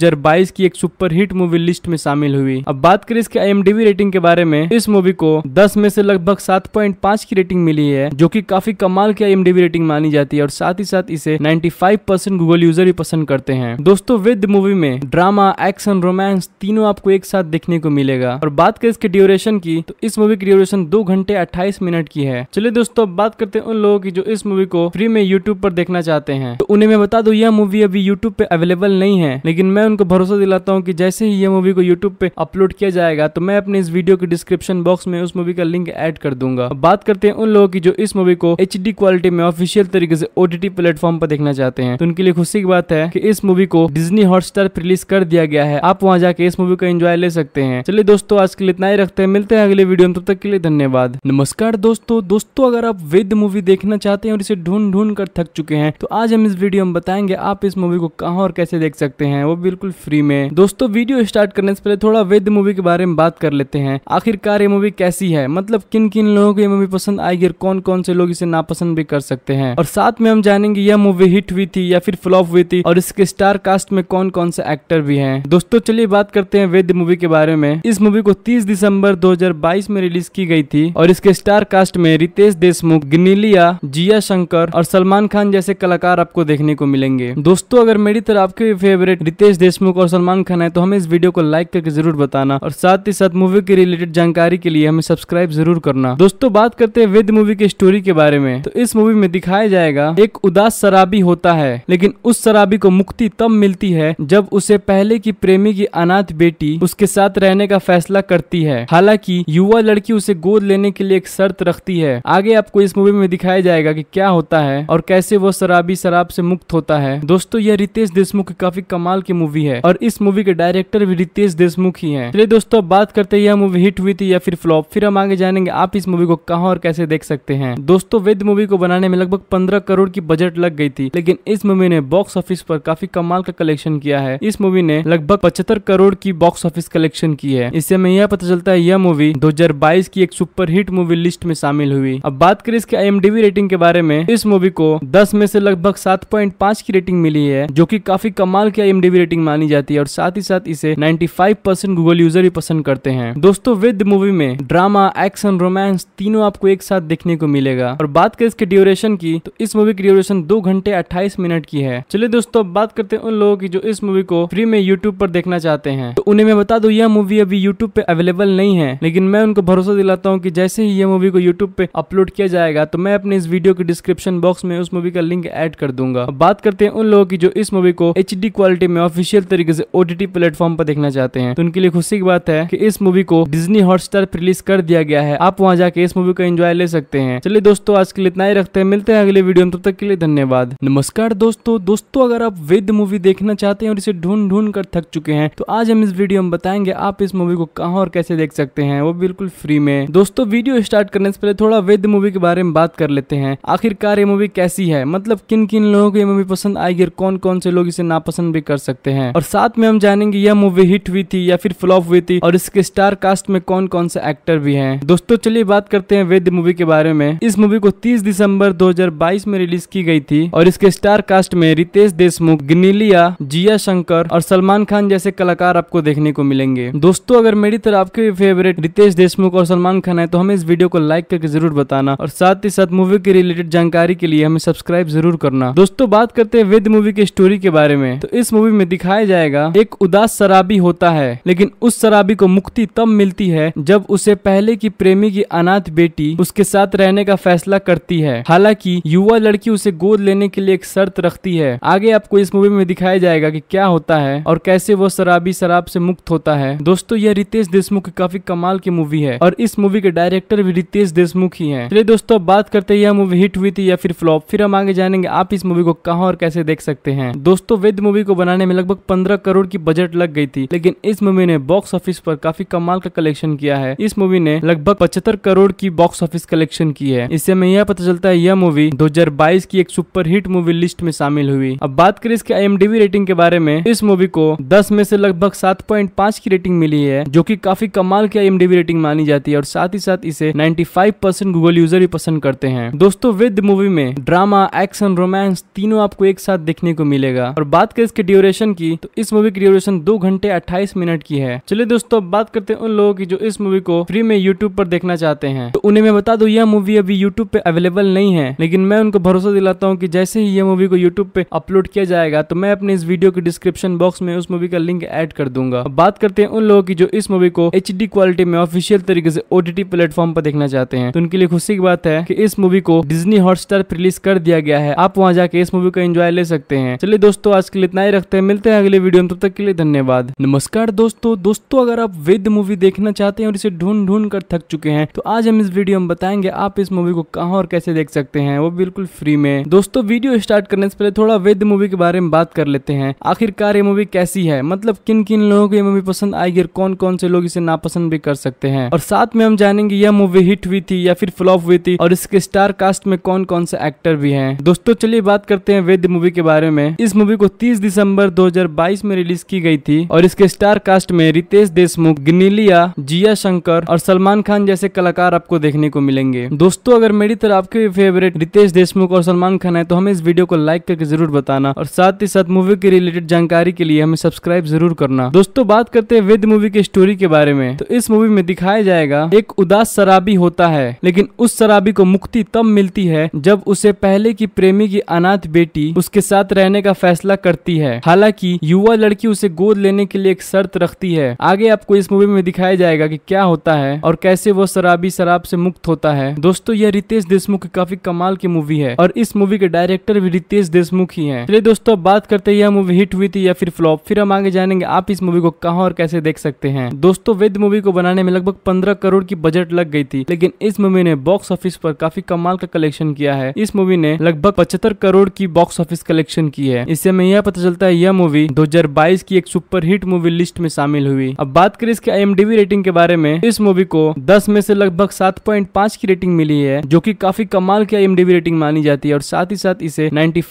S1: की एक सुपर मूवी लिस्ट में शामिल हुई अब बात करें इसके आई रेटिंग के बारे में इस मूवी को दस में से लगभग 7.5 की रेटिंग मिली है जो की काफी कमाल की आई रेटिंग मानी जाती है और साथ ही साथ इसे फाइव परसेंट गूगल यूजर भी पसंद करते हैं दोस्तों विद मूवी में ड्रामा एक्शन रोमांस तीनों आपको एक साथ देखने को मिलेगा और बात करें इसके ड्यूरेशन ड्यूरेशन की तो इस मूवी की ड्यूरेशन दो घंटे अट्ठाईस मिनट की है चलिए दोस्तों बात करते हैं उन लोगों की जो इस मूवी को फ्री में यूट्यूब पर देखना चाहते हैं तो उन्हें मैं बता दू यह मूवी अभी यूट्यूब पे अवेलेबल नहीं है लेकिन मैं उनको भरोसा दिलाता हूँ की जैसे ही यह मूवी को यूट्यूब पे अपलोड किया जाएगा तो मैं अपने इस वीडियो के डिस्क्रिप्शन बॉक्स में उस मूवी का लिंक एड कर दूंगा बात करते हैं उन लोगों की जो इस मूवी को एच क्वालिटी में ऑफिशियल तरीके से ओटीटी प्लेटफॉर्म पर देखना चाहते हैं तो उनके लिए खुशी की बात है कि इस मूवी को डिज्नी हॉटस्टार रिलीज कर दिया गया है आप वहाँ जाके इस मूवी का एंजॉय ले सकते हैं चलिए दोस्तों आज के लिए इतना ही रखते हैं हैं मिलते हैं अगले वीडियो में तब तक के लिए धन्यवाद नमस्कार दोस्तों दोस्तों अगर आप वेद मूवी देखना चाहते हैं और इसे ढूंढ ढूंढ कर थक चुके हैं तो आज हम इस वीडियो में बताएंगे आप इस मूवी को कहाँ और कैसे देख सकते हैं वो बिल्कुल फ्री में दोस्तों वीडियो स्टार्ट करने से पहले थोड़ा वेद मूवी के बारे में बात कर लेते हैं आखिरकार ये मूवी कैसी है मतलब किन किन लोगों को ये मूवी पसंद आएगी और कौन कौन से लोग इसे नापसंद भी कर सकते हैं और साथ में हम जानेंगे यह मूवी हिट हुई थी या फिर फ्लॉप हुई थी और इसके स्टार कास्ट में कौन कौन से एक्टर भी हैं दोस्तों चलिए बात करते हैं वेद मूवी के बारे में इस मूवी को 30 दिसंबर दिसंबर 2022 में रिलीज की गई थी और इसके स्टार कास्ट में रितेश देशमुख गिनीलिया जिया शंकर और सलमान खान जैसे कलाकार आपको देखने को मिलेंगे दोस्तों अगर मेरी तरह आपके भी फेवरेट रितेश देशमुख और सलमान खान है तो हमें इस वीडियो को लाइक करके जरूर बताना और साथ ही साथ मूवी के रिलेटेड जानकारी के लिए हमें सब्सक्राइब जरूर करना दोस्तों बात करते हैं वेद मूवी की स्टोरी के बारे में तो इस मूवी में दिखाया जाएगा एक उदास शराबी होता है लेकिन उस शराबी को मुक्ति तब मिलती है जब उसे पहले की प्रेमी की अनाथ बेटी उसके साथ रहने का फैसला करती है हालांकि युवा लड़की उसे गोद लेने के लिए एक शर्त रखती है आगे आपको इस मूवी में दिखाया जाएगा की क्या होता है और कैसे वो शराबी शराब से मुक्त होता है दोस्तों यह रितेश देशमुख की काफी कमाल की मूवी है और इस मूवी के डायरेक्टर भी रितेश देशमुख ही है चलिए दोस्तों बात करते हैं यह मूवी हिट हुई थी या फिर फ्लॉप फिर हम आगे जानेंगे आप इस मूवी को कहाँ और कैसे देख सकते हैं दोस्तों वेद मूवी को बनाने में लगभग पंद्रह करोड़ की बजट लग गई थी लेकिन इस मूवी ने बॉक्स ऑफिस पर काफी कमाल का कलेक्शन किया है इस मूवी ने लगभग पचहत्तर करोड़ की बॉक्स ऑफिस कलेक्शन की है इससे हमें यह पता चलता है यह यह मूवी 2022 की एक सुपरहिट मूवी लिस्ट में शामिल हुई अब बात करें इसके आई रेटिंग के बारे में इस मूवी को 10 में से लगभग 7.5 की रेटिंग मिली है जो कि काफी कमाल की आई रेटिंग मानी जाती है और साथ ही साथ इसे 95 परसेंट गूगल यूजर भी पसंद करते हैं दोस्तों विद मूवी में ड्रामा एक्शन रोमांस तीनों आपको एक साथ देखने को मिलेगा और बात करें इसके ड्यूरेशन की तो इस मूवी की ड्यूरेशन दो घंटे अट्ठाईस मिनट की है चलिए दोस्तों बात करते हैं उन लोगों की जो इस मूवी को फ्री में यूट्यूब पर देखना चाहते हैं तो उन्हें मैं बता दू यह मूवी अभी यूट्यूब पे अवेलेबल नहीं नहीं है लेकिन मैं उनको भरोसा दिलाता हूँ कि जैसे ही ये मूवी को यूट्यूब पे अपलोड किया जाएगा तो मैं अपने इस वीडियो के डिस्क्रिप्शन बॉक्स में उस मूवी का लिंक एड कर दूंगा बात करते हैं उन लोगों की जो इस मूवी को एच क्वालिटी में ऑफिशियल तरीके से ओटीटी प्लेटफॉर्म पर देखना चाहते हैं तो उनके लिए खुशी की बात है की इस मूवी को डिजनी हॉटस्टार पर रिलीज कर दिया गया है आप वहाँ जाके इस मूवी का एंजॉय ले सकते हैं चलिए दोस्तों आज के लिए इतना ही रखते हैं मिलते हैं अगले वीडियो में तब तक के लिए धन्यवाद नमस्कार दोस्तों दोस्तों अगर आप वेद मूवी देखना चाहते हैं और इसे ढूंढ ढूंढ कर थक चुके हैं तो आज हम इस वीडियो में बताएंगे आप इस मूवी को कहाँ और कैसे देख सकते सकते हैं वो बिल्कुल फ्री में दोस्तों वीडियो स्टार्ट करने से पहले थोड़ा वेद मूवी के बारे में बात कर लेते हैं आखिरकार ये मूवी कैसी है मतलब किन किन लोगों को ये मूवी पसंद आएगी और कौन कौन से लोग इसे नापसंद भी कर सकते हैं और साथ में हम जानेंगे यह मूवी हिट हुई थी या फिर फ्लॉप हुई थी और इसके स्टार कास्ट में कौन कौन से एक्टर भी है दोस्तों चलिए बात करते हैं वेद मूवी के बारे में इस मूवी को तीस दिसंबर दो में रिलीज की गई थी और इसके स्टार कास्ट में रितेश देशमुख गिनीलिया जिया शंकर और सलमान खान जैसे कलाकार आपको देखने को मिलेंगे दोस्तों अगर मेरी तरफ आपके फेवरेट रितेश देशमुख और सलमान खान है तो हमें इस वीडियो को लाइक करके जरूर बताना और साथ ही साथ मूवी के रिलेटेड जानकारी के लिए हमें सब्सक्राइब जरूर करना दोस्तों बात करते हैं विद मूवी के स्टोरी के बारे में तो इस मूवी में दिखाया जाएगा एक उदास शराबी होता है लेकिन उस शराबी को मुक्ति तब मिलती है जब उसे पहले की प्रेमी की अनाथ बेटी उसके साथ रहने का फैसला करती है हालांकि युवा लड़की उसे गोद लेने के लिए एक शर्त रखती है आगे आपको इस मूवी में दिखाया जाएगा कि क्या होता है और कैसे वो शराबी शराब से मुक्त होता है दोस्तों यह रितेश देशमुख की काफी कमाल की मूवी है और इस मूवी के डायरेक्टर भी रितेश देशमुख ही है चलिए दोस्तों बात करते हैं यह मूवी हिट हुई थी या फिर फ्लॉप फिर हम आगे जानेंगे आप इस मूवी को कहाँ और कैसे देख सकते हैं दोस्तों वेद मूवी को बनाने में लगभग पंद्रह करोड़ की बजट लग गई थी लेकिन इस मूवी ने बॉक्स ऑफिस पर काफी कमाल का कलेक्शन किया है इस मूवी ने लगभग पचहत्तर करोड़ की बॉक्स ऑफिस कलेक्शन की है इससे हमें यह पता चलता है यह मूवी दो की एक सुपर हिट मूवी लिस्ट में शामिल हुई अब बात करें इसके आई रेटिंग के बारे में इस मूवी को दस में से लगभग सात की रेटिंग मिली है जो की काफी कमाल की आई रेटिंग मानी जाती है और साथ ही साथ इसे 95% गूगल यूजर भी पसंद करते हैं दोस्तों विद मूवी में ड्रामा एक्शन रोमांस तीनों आपको एक साथ देखने को मिलेगा और बात करें इसके ड्यूरेशन की तो इस मूवी की ड्यूरेशन दो घंटे अट्ठाईस मिनट की है चलिए दोस्तों अब बात करते हैं उन लोगों की जो इस मूवी को फ्री में यूट्यूब पर देखना चाहते हैं तो उन्हें मैं बता दू यह मूवी अभी यूट्यूब पे अवेलेबल नहीं है लेकिन मैं उनको भरोसा दिलाता हूँ की जैसे ही यह मूवी को यूट्यूब पे अपलोड किया जाएगा तो मैं अपने इस वीडियो के डिस्क्रिप्शन बॉक्स में उस मूवी का लिंक एड कर दूंगा बात करते हैं उन लोगों की जो इस मूवी को एच डी क्वालिटी में ऑफिशियल तरीके से ओ टी प्लेटफॉर्म पर देखना चाहते हैं तो उनके लिए खुशी की बात है कि इस मूवी को डिजनी हॉटस्टार पर रिलीज कर दिया गया है आप वहाँ जाके इस मूवी को एंजॉय ले सकते हैं चलिए दोस्तों आज के लिए इतना ही रखते हैं मिलते हैं अगले वीडियो में तब तक के लिए धन्यवाद नमस्कार दोस्तों दोस्तों अगर आप वेद मूवी देखना चाहते हैं और इसे ढूंढ ढूंढ कर थक चुके हैं तो आज हम इस वीडियो में बताएंगे आप इस मूवी को कहाँ और कैसे देख सकते हैं वो बिल्कुल फ्री में दोस्तों वीडियो स्टार्ट करने से पहले थोड़ा वेद मूवी के बारे में बात कर लेते हैं आखिरकार ये मूवी कैसी है मतलब किन किन लोगों को ये मूवी पसंद आएगी और कौन कौन से लोग इसे नापसंद भी कर सकते हैं और साथ में हम जानेंगे यह मूवी हिट हुई थी या फिर फ्लॉप हुई थी और इसके स्टार कास्ट में कौन कौन से एक्टर भी है दोस्तों चलिए बात करते हैं वेद मूवी के बारे में इस मूवी को तीस दिसंबर दो में रिलीज की गई थी और इसके स्टार कास्ट में रितेश देशमुख गिनीलिया जिया शंकर और सलमान खान जैसे कलाकार आपको देखने को मिलेंगे दोस्तों अगर मेरी तरह आपके भी फेवरेट रितेश देशमुख और सलमान खान है तो हमें इस वीडियो को लाइक करके जरूर बताना और साथ ही साथ मूवी के रिलेटेड जानकारी के लिए हमें सब्सक्राइब जरूर करना दोस्तों बात करते हैं वेद मूवी के स्टोरी के बारे में तो इस इस मूवी में दिखाया जाएगा एक उदास शराबी होता है लेकिन उस शराबी को मुक्ति तब मिलती है जब उसे पहले की प्रेमी की अनाथ बेटी उसके साथ रहने का फैसला करती है हालांकि युवा लड़की उसे गोद लेने के लिए एक शर्त रखती है आगे आपको इस मूवी में दिखाया जाएगा कि क्या होता है और कैसे वो शराबी शराब से मुक्त होता है दोस्तों यह रितेश देशमुख की काफी कमाल की मूवी है और इस मूवी के डायरेक्टर भी रितेश देशमुख ही है चलिए दोस्तों बात करते हैं यह मूवी हिट हुई थी या फिर फ्लॉप फिर हम आगे जानेंगे आप इस मूवी को कहाँ और कैसे देख सकते हैं दोस्तों वेद मूवी को बनाने में लगभग पंद्रह करोड़ की बजट लग गई थी लेकिन इस मूवी ने बॉक्स ऑफिस पर काफी कमाल का कलेक्शन किया है इस मूवी ने लगभग पचहत्तर करोड़ की बॉक्स ऑफिस कलेक्शन की है इससे हमें यह पता चलता है यह मूवी दो की एक सुपर हिट मूवी लिस्ट में शामिल हुई अब बात करें इसके आई रेटिंग के बारे में इस मूवी को दस में से लगभग सात की रेटिंग मिली है जो की काफी कमाल की आई रेटिंग मानी जाती है और साथ ही साथ इसे नाइन्टी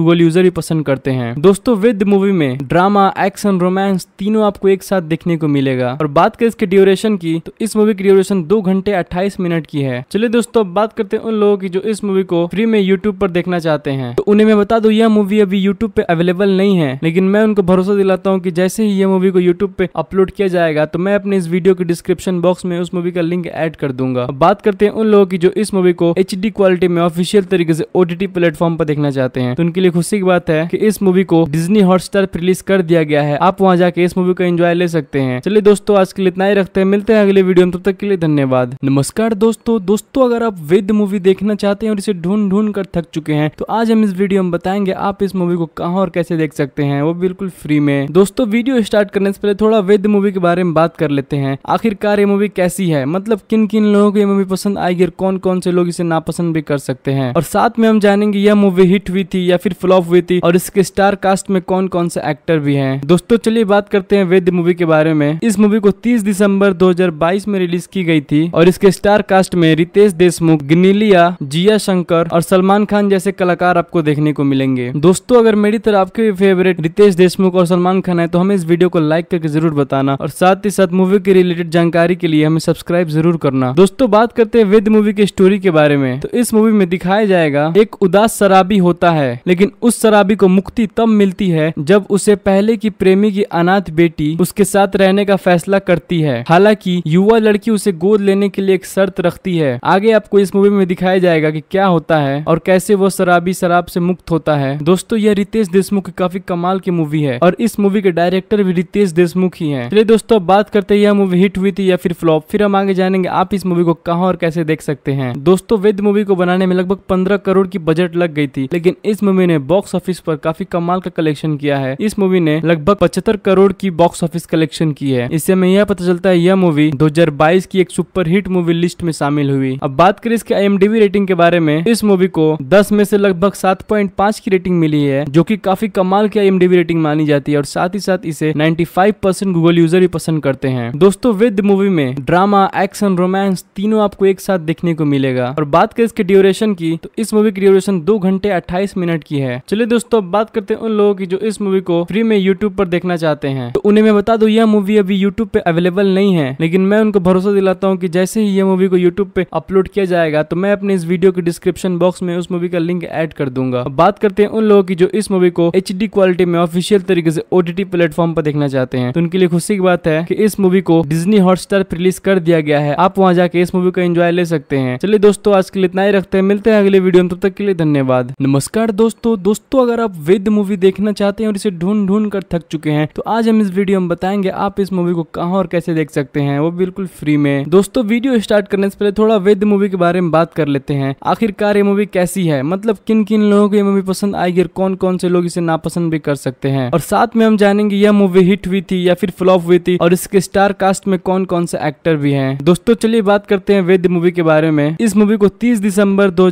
S1: गूगल यूजर भी पसंद करते हैं दोस्तों विद मूवी में ड्रामा एक्शन रोमांस तीनों आपको एक साथ देखने को मिलेगा और बात करें इसके ड्यूरेशन की तो इस मूवी की ड्यूरेशन दो घंटे अट्ठाईस मिनट की है चलिए दोस्तों बात करते हैं उन लोगों की जो इस मूवी को फ्री में यूट्यूब पर देखना चाहते हैं तो उन्हें मैं बता दू यह मूवी अभी यूट्यूब पे अवेलेबल नहीं है लेकिन मैं उनको भरोसा दिलाता हूँ की जैसे ही यह मूवी को यूट्यूब पे अपलोड किया जाएगा तो मैं अपने इस वीडियो के डिस्क्रिप्शन बॉक्स में उस मूवी का लिंक एड कर दूंगा बात करते हैं उन लोगों की जो इस मूवी को एच क्वालिटी में ऑफिशियल तरीके से ओटीटी प्लेटफॉर्म पर देखना चाहते हैं तो उनके लिए खुशी की बात है कि इस मूवी को डिज्नी हॉटस्टार रिलीज कर दिया गया है आप वहाँ जाके इस मूवी का एंजॉय ले सकते हैं चलिए दोस्तों आज के लिए इतना बनाए रखते हैं मिलते हैं अगले वीडियो में तब तक के लिए धन्यवाद नमस्कार दोस्तों दोस्तों अगर आप वेद मूवी देखना चाहते हैं और इसे ढूंढ ढूंढ कर थक चुके हैं तो आज हम इस वीडियो में बताएंगे आप इस मूवी को कहाँ और कैसे देख सकते हैं वो बिल्कुल फ्री में दोस्तों वीडियो स्टार्ट करने से पहले थोड़ा वेद मूवी के बारे में बात कर लेते हैं आखिरकार ये मूवी कैसी है मतलब किन किन लोगों को ये मूवी पसंद आएगी और कौन कौन से लोग इसे नापसंद भी कर सकते हैं और साथ में हम जानेंगे यह मूवी हिट हुई थी या फिर फ्लॉप हुई थी और इसके स्टार कास्ट में कौन कौन से एक्टर भी है दोस्तों चलिए बात करते हैं वेद मूवी के बारे में इस मूवी को तीस दिसंबर दिसंबर 2022 में रिलीज की गई थी और इसके स्टार कास्ट में रितेश देशमुख गिनीलिया जिया शंकर और सलमान खान जैसे कलाकार आपको देखने को मिलेंगे दोस्तों अगर मेरी तरह आपके भी फेवरेट रितेश देशमुख और सलमान खान है तो हमें इस वीडियो को लाइक करके जरूर बताना और साथ ही साथ मूवी के रिलेटेड जानकारी के लिए हमें सब्सक्राइब जरूर करना दोस्तों बात करते हैं वेद मूवी की स्टोरी के बारे में तो इस मूवी में दिखाया जाएगा एक उदास शराबी होता है लेकिन उस शराबी को मुक्ति तब मिलती है जब उसे पहले की प्रेमी की अनाथ बेटी उसके साथ रहने का फैसला करती है है हालांकि युवा लड़की उसे गोद लेने के लिए एक शर्त रखती है आगे आपको इस मूवी में दिखाया जाएगा कि क्या होता है और कैसे वो शराबी शराब से मुक्त होता है दोस्तों यह रितेश देशमुख की काफी कमाल की मूवी है और इस मूवी के डायरेक्टर भी रितेश देशमुख ही है चलिए दोस्तों बात करते हैं यह मूवी हिट हुई थी या फिर फ्लॉप फिर हम आगे जानेंगे आप इस मूवी को कहाँ और कैसे देख सकते हैं दोस्तों वेद मूवी को बनाने में लगभग पंद्रह करोड़ की बजट लग गई थी लेकिन इस मूवी ने बॉक्स ऑफिस पर काफी कमाल का कलेक्शन किया है इस मूवी ने लगभग पचहत्तर करोड़ की बॉक्स ऑफिस कलेक्शन की है इससे हमें यह पता चलता चलता है यह मूवी 2022 की एक सुपरहिट मूवी लिस्ट में शामिल हुई अब बात करें इसके आई रेटिंग के बारे में इस मूवी को 10 में से लगभग 7.5 की रेटिंग मिली है जो कि काफी कमाल की आई रेटिंग मानी जाती है और साथ ही साथ इसे 95 परसेंट गूगल यूजर भी पसंद करते हैं दोस्तों विद मूवी में ड्रामा एक्शन रोमांस तीनों आपको एक साथ देखने को मिलेगा और बात करें इसके ड्यूरेशन की तो इस मूवी की ड्यूरेशन दो घंटे अट्ठाईस मिनट की है चलिए दोस्तों अब बात करते हैं उन लोगों की जो इस मूवी को फ्री में यूट्यूब पर देखना चाहते हैं तो उन्हें मैं बता दू यह मूवी अभी यूट्यूब पे अवेलेबल नहीं है लेकिन मैं उनको भरोसा दिलाता हूँ कि जैसे ही ये मूवी को यूट्यूब पे अपलोड किया जाएगा तो मैं अपने इस वीडियो के डिस्क्रिप्शन बॉक्स में उस मूवी का लिंक एड कर दूंगा बात करते हैं उन लोगों की जो इस मूवी को एच क्वालिटी में ऑफिशियल तरीके से ओटीटी प्लेटफॉर्म पर देखना चाहते हैं तो उनके लिए खुशी की बात है कि इस मूवी को डिज्नी हॉटस्टार पर रिलीज कर दिया गया है आप वहाँ जाके इस मूवी का एंजॉय ले सकते हैं चलिए दोस्तों आज के लिए इतना ही रखते हैं मिलते हैं अगले वीडियो में तब तक के लिए धन्यवाद नमस्कार दोस्तों दोस्तों अगर आप वेद मूवी देखना चाहते हैं और इसे ढूंढ ढूंढ कर थक चुके हैं तो आज हम इस वीडियो में बताएंगे आप इस मूवी को कहाँ और कैसे देख सकते हैं वो बिल्कुल फ्री में दोस्तों वीडियो स्टार्ट करने से पहले थोड़ा वेद मूवी के बारे में बात कर लेते हैं आखिरकार ये मूवी कैसी है मतलब किन किन लोगों को ये मूवी पसंद आएगी और कौन कौन से लोग इसे नापसंद भी कर सकते हैं और साथ में हम जानेंगे यह मूवी हिट हुई थी या फिर फ्लॉप हुई थी और इसके स्टार कास्ट में कौन कौन से एक्टर भी है दोस्तों चलिए बात करते हैं वेद मूवी के बारे में इस मूवी को तीस दिसंबर दो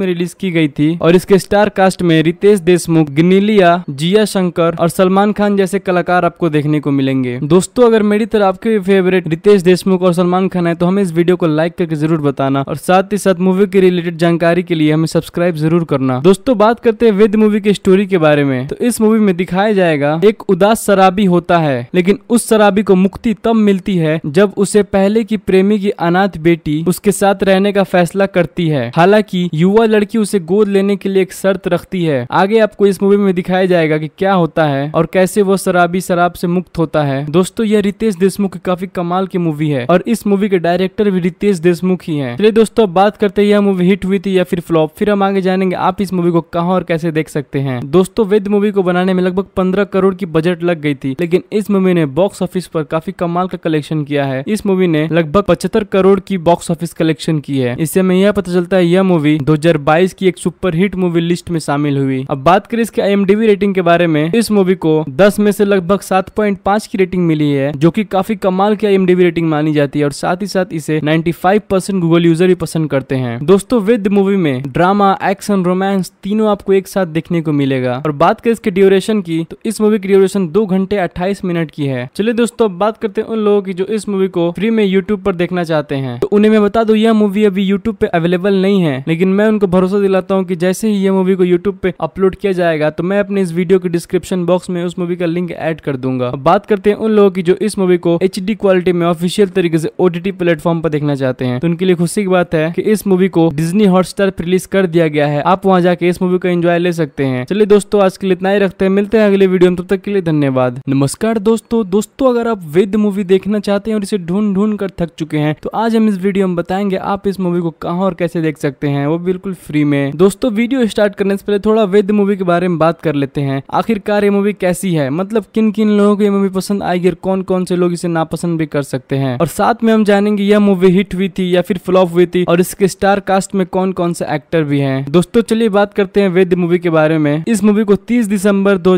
S1: में रिलीज की गई थी और इसके स्टार कास्ट में रितेश देशमुख गिनीलिया जिया शंकर और सलमान खान जैसे कलाकार आपको देखने को मिलेंगे दोस्तों अगर मेरी तरह आपके फेवरेट रितेश देशमुख और सलमान खान है तो हमें इस वीडियो को लाइक करके जरूर बताना और साथ ही साथ मूवी के रिलेटेड जानकारी के लिए हमें सब्सक्राइब जरूर करना दोस्तों बात करते हैं विद मूवी की स्टोरी के बारे में तो इस मूवी में दिखाया जाएगा एक उदास शराबी होता है लेकिन उस शराबी को मुक्ति तब मिलती है जब उसे पहले की प्रेमी की अनाथ बेटी उसके साथ रहने का फैसला करती है हालांकि युवा लड़की उसे गोद लेने के लिए एक शर्त रखती है आगे आपको इस मूवी में दिखाया जाएगा कि क्या होता है और कैसे वो शराबी शराब से मुक्त होता है दोस्तों यह रितेश देशमुख काफी कमाल की मूवी है और इस मूवी के डायरेक्टर भी रितेश देशमुख ही है चलिए दोस्तों बात करते हैं यह मूवी हिट हुई थी या फिर फ्लॉप फिर हम आगे जानेंगे आप इस मूवी को कहाँ और कैसे देख सकते हैं दोस्तों वेद मूवी को बनाने में लगभग पंद्रह करोड़ की बजट लग गई थी लेकिन इस मूवी ने बॉक्स ऑफिस पर काफी कमाल का कलेक्शन किया है इस मूवी ने लगभग पचहत्तर करोड़ की बॉक्स ऑफिस कलेक्शन की है इससे हमें यह पता चलता है यह मूवी 2022 की एक सुपर हिट मूवी लिस्ट में शामिल हुई अब बात करें इसके आई रेटिंग के बारे में इस मूवी को दस में से लगभग सात की रेटिंग मिली है जो की काफी कम कमाल की आई रेटिंग मानी जाती है और साथ ही साथ इसे 95% परसेंट गूगल यूजर भी पसंद करते हैं दोस्तों विद मूवी में ड्रामा एक्शन रोमांस तीनों आपको एक साथ देखने को मिलेगा और बात करें इसके ड्यूरेशन की तो इस मूवी की ड्यूरेशन दो घंटे अट्ठाईस मिनट की है चलिए दोस्तों अब बात करते हैं उन लोगों की जो इस मूवी को फ्री में यूट्यूब पर देखना चाहते हैं तो उन्हें मैं बता दू यह मूवी अभी यूट्यूब पे अवेलेबल नहीं है लेकिन मैं उनको भरोसा दिलाता हूँ की जैसे ही यह मूवी को यूट्यूब पे अपलोड किया जाएगा तो मैं अपने इस वीडियो के डिस्क्रिप्शन बॉक्स में उस मूवी का लिंक एड कर दूंगा बात करते हैं उन लोगों की जो इस मूवी को एच डी क्वालिटी में ऑफिशियल तरीके से ओ टी प्लेटफॉर्म पर देखना चाहते हैं तो उनके लिए खुशी की बात है कि इस मूवी को डिजनी हॉटस्टार पर रिलीज कर दिया गया है आप वहाँ जाके इस मूवी का एंजॉय ले सकते हैं चलिए दोस्तों आज के लिए इतना ही रखते हैं मिलते हैं अगले वीडियो में तब तक के लिए धन्यवाद नमस्कार दोस्तों दोस्तों अगर आप वेद मूवी देखना चाहते हैं और इसे ढूंढ ढूंढ कर थक चुके हैं तो आज हम इस वीडियो में बताएंगे आप इस मूवी को कहाँ और कैसे देख सकते हैं वो बिल्कुल फ्री में दोस्तों वीडियो स्टार्ट करने से पहले थोड़ा वेद मूवी के बारे में बात कर लेते हैं आखिरकार ये मूवी कैसी है मतलब किन किन लोगों को ये मूवी पसंद आएगी और कौन कौन से लोग इसे ना पसंद भी कर सकते हैं और साथ में हम जानेंगे यह मूवी हिट हुई थी या फिर फ्लॉप हुई थी और इसके स्टार कास्ट में कौन कौन से एक्टर भी है दोस्तों चलिए बात करते हैं वेद मूवी के बारे में इस मूवी को तीस दिसम्बर दो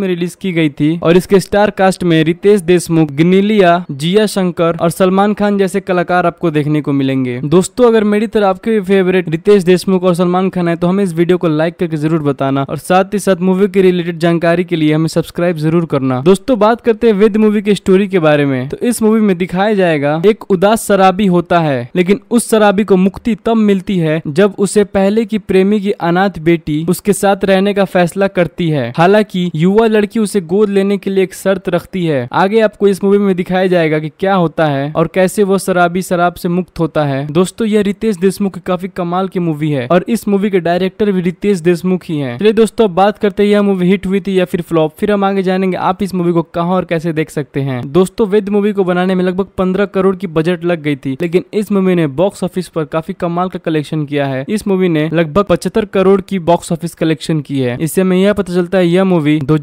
S1: में रिलीज की गई थी और इसके स्टार कास्ट में रितेश देशमुख गिनीलिया जिया शंकर और सलमान खान जैसे कलाकार आपको देखने को मिलेंगे दोस्तों अगर मेरी तरह आपके फेवरेट रितेश देशमुख और सलमान खान है तो हमें इस वीडियो को लाइक करके जरूर बताना और साथ ही साथ मूवी के रिलेटेड जानकारी के लिए हमें सब्सक्राइब जरूर करना दोस्तों बात करते हैं वेद मूवी के स्टोरी के बारे में तो इस मूवी में दिखाया जाएगा एक उदास शराबी होता है लेकिन उस शराबी को मुक्ति तब मिलती है जब उसे पहले की प्रेमी की अनाथ बेटी उसके साथ रहने का फैसला करती है हालांकि युवा लड़की उसे गोद लेने के लिए एक शर्त रखती है आगे आपको इस मूवी में दिखाया जाएगा की क्या होता है और कैसे वो शराबी शराब से मुक्त होता है दोस्तों यह रितेश देशमुख की काफी कमाल की मूवी है और इस मूवी के डायरेक्टर भी रितेश देशमुख ही है चलिए दोस्तों बात करते हैं यह मूवी हिट हुई थी या फिर फ्लॉप फिर हम आगे जानेंगे आप इस मूवी को कहाँ और कैसे देख सकते हैं दोस्तों वेद मूवी को बनाने में लगभग पंद्रह करोड़ की बजट लग गई थी लेकिन इस मूवी ने बॉक्स ऑफिस पर काफी कमाल का कलेक्शन किया है इस मूवी ने लगभग पचहत्तर करोड़ की बॉक्स ऑफिस कलेक्शन की है इससे हमें यह पता चलता है यह मूवी दो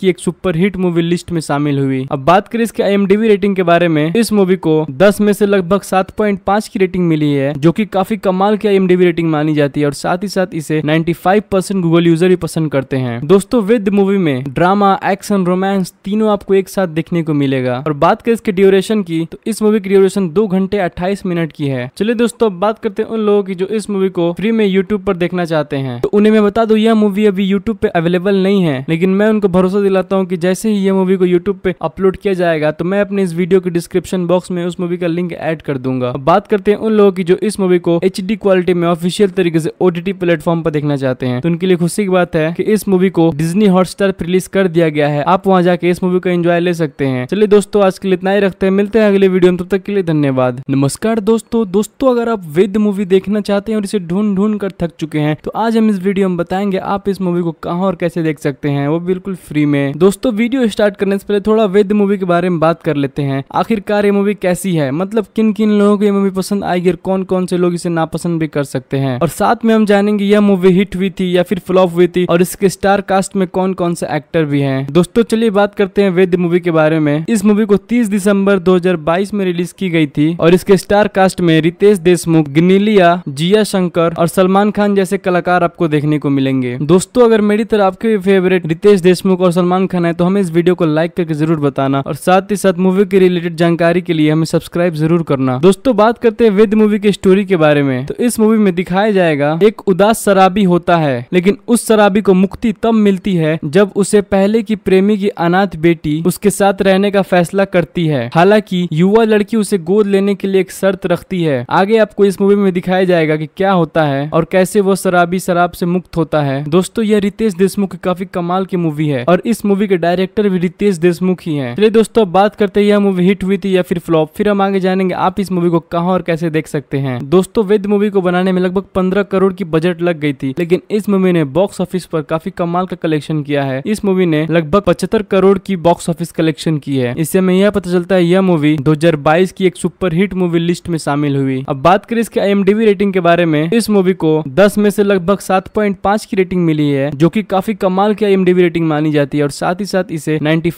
S1: की एक सुपरहिट मूवी लिस्ट में शामिल हुई अब बात करें इसके आई रेटिंग के बारे में इस मूवी को दस में से लगभग सात की रेटिंग मिली है जो की काफी कमाल की आई रेटिंग मानी जाती है और साथ ही साथ इसे फाइव परसेंट गूगल यूजर ही पसंद करते हैं दोस्तों विद मूवी में ड्रामा एक्शन रोमांस तीनों आपको एक साथ देखने को मिलेगा और बात करें इसके ड्यूरेशन की तो इस मूवी की ड्यूरेशन दो घंटे अट्ठाईस मिनट की है चलिए दोस्तों बात करते हैं उन लोगों की जो इस मूवी को फ्री में यूट्यूब पर देखना चाहते हैं तो उन्हें मैं बता दू यह मूवी अभी यूट्यूब पे अवेलेबल नहीं है लेकिन मैं उनको भरोसा दिलाता हूँ की जैसे ही यह मूवी को यूट्यूब पे अपलोड किया जाएगा तो मैं अपने इस वीडियो के डिस्क्रिप्शन बॉक्स में उस मूवी का लिंक एड कर दूंगा बात करते हैं उन लोगों की जो इस मूवी को एच क्वालिटी में ऑफिशियल तरीके से ओटीटी प्लेटफॉर्म पर देखना चाहते हैं तो उनके लिए खुशी की बात है कि इस मूवी को डिज्नी हॉटस्टार रिलीज कर दिया गया है आप वहाँ जाके इस मूवी का एंजॉय ले सकते हैं चलिए दोस्तों आज के लिए लिए इतना ही रखते हैं मिलते हैं अगले वीडियो में तब तक के लिए धन्यवाद नमस्कार दोस्तों दोस्तों अगर आप वेद मूवी देखना चाहते हैं और इसे ढूंढ ढूंढ कर थक चुके हैं तो आज हम इस वीडियो में बताएंगे आप इस मूवी को कहाँ और कैसे देख सकते हैं वो बिल्कुल फ्री में दोस्तों वीडियो स्टार्ट करने से पहले थोड़ा वेद मूवी के बारे में बात कर लेते हैं आखिरकार ये मूवी कैसी है मतलब किन किन लोगों को ये मूवी पसंद आएगी और कौन कौन से लोग इसे नापसंद भी कर सकते हैं और साथ में हम जानेंगे यह मूवी हिट हुई थी या फिर फ्लॉप हुई थी और इसके स्टार कास्ट में कौन कौन से एक्टर भी है दोस्तों चलिए बात करते हैं वेद मूवी के बारे में इस मूवी को 30 दिसंबर 2022 में रिलीज की गई थी और इसके स्टार कास्ट में रितेश देशमुख गिनीलिया जिया शंकर और सलमान खान जैसे कलाकार आपको देखने को मिलेंगे दोस्तों अगर मेरी तरह आपके भी फेवरेट रितेश देशमुख और सलमान खान है तो हमें इस वीडियो को लाइक करके जरूर बताना और साथ ही साथ मूवी के रिलेटेड जानकारी के लिए हमें सब्सक्राइब जरूर करना दोस्तों बात करते हैं वेद मूवी के स्टोरी के बारे में तो इस मूवी में दिखाया जाएगा एक उदास शराबी होता है लेकिन उस शराबी को मुक्ति तब मिलती है जब उसे पहले की प्रेमी की अनाथ बेटी उसके साथ रहने का फैसला कर करती है हालांकि युवा लड़की उसे गोद लेने के लिए एक शर्त रखती है आगे आपको इस मूवी में दिखाया जाएगा कि क्या होता है और कैसे वो शराबी शराब से मुक्त होता है दोस्तों यह रितेश देशमुख की काफी कमाल की मूवी है और इस मूवी के डायरेक्टर भी रितेश देशमुख ही है चलिए दोस्तों बात करते हैं यह मूवी हिट हुई थी या फिर फ्लॉप फिर हम आगे जानेंगे आप इस मूवी को कहाँ और कैसे देख सकते हैं दोस्तों वेद मूवी को बनाने में लगभग पंद्रह करोड़ की बजट लग गई थी लेकिन इस मूवी ने बॉक्स ऑफिस पर काफी कमाल का कलेक्शन किया है इस मूवी ने लगभग पचहत्तर करोड़ की बॉक्स ऑफिस कलेक्शन की है इससे हमें यह पता चलता है यह मूवी 2022 की एक सुपरहिट मूवी लिस्ट में शामिल हुई अब बात करें इसके आई रेटिंग के बारे में इस मूवी को दस में से लगभग सात की रेटिंग मिली है जो की काफी कमाल की आई रेटिंग मानी जाती है और साथ ही साथ इसे नाइन्टी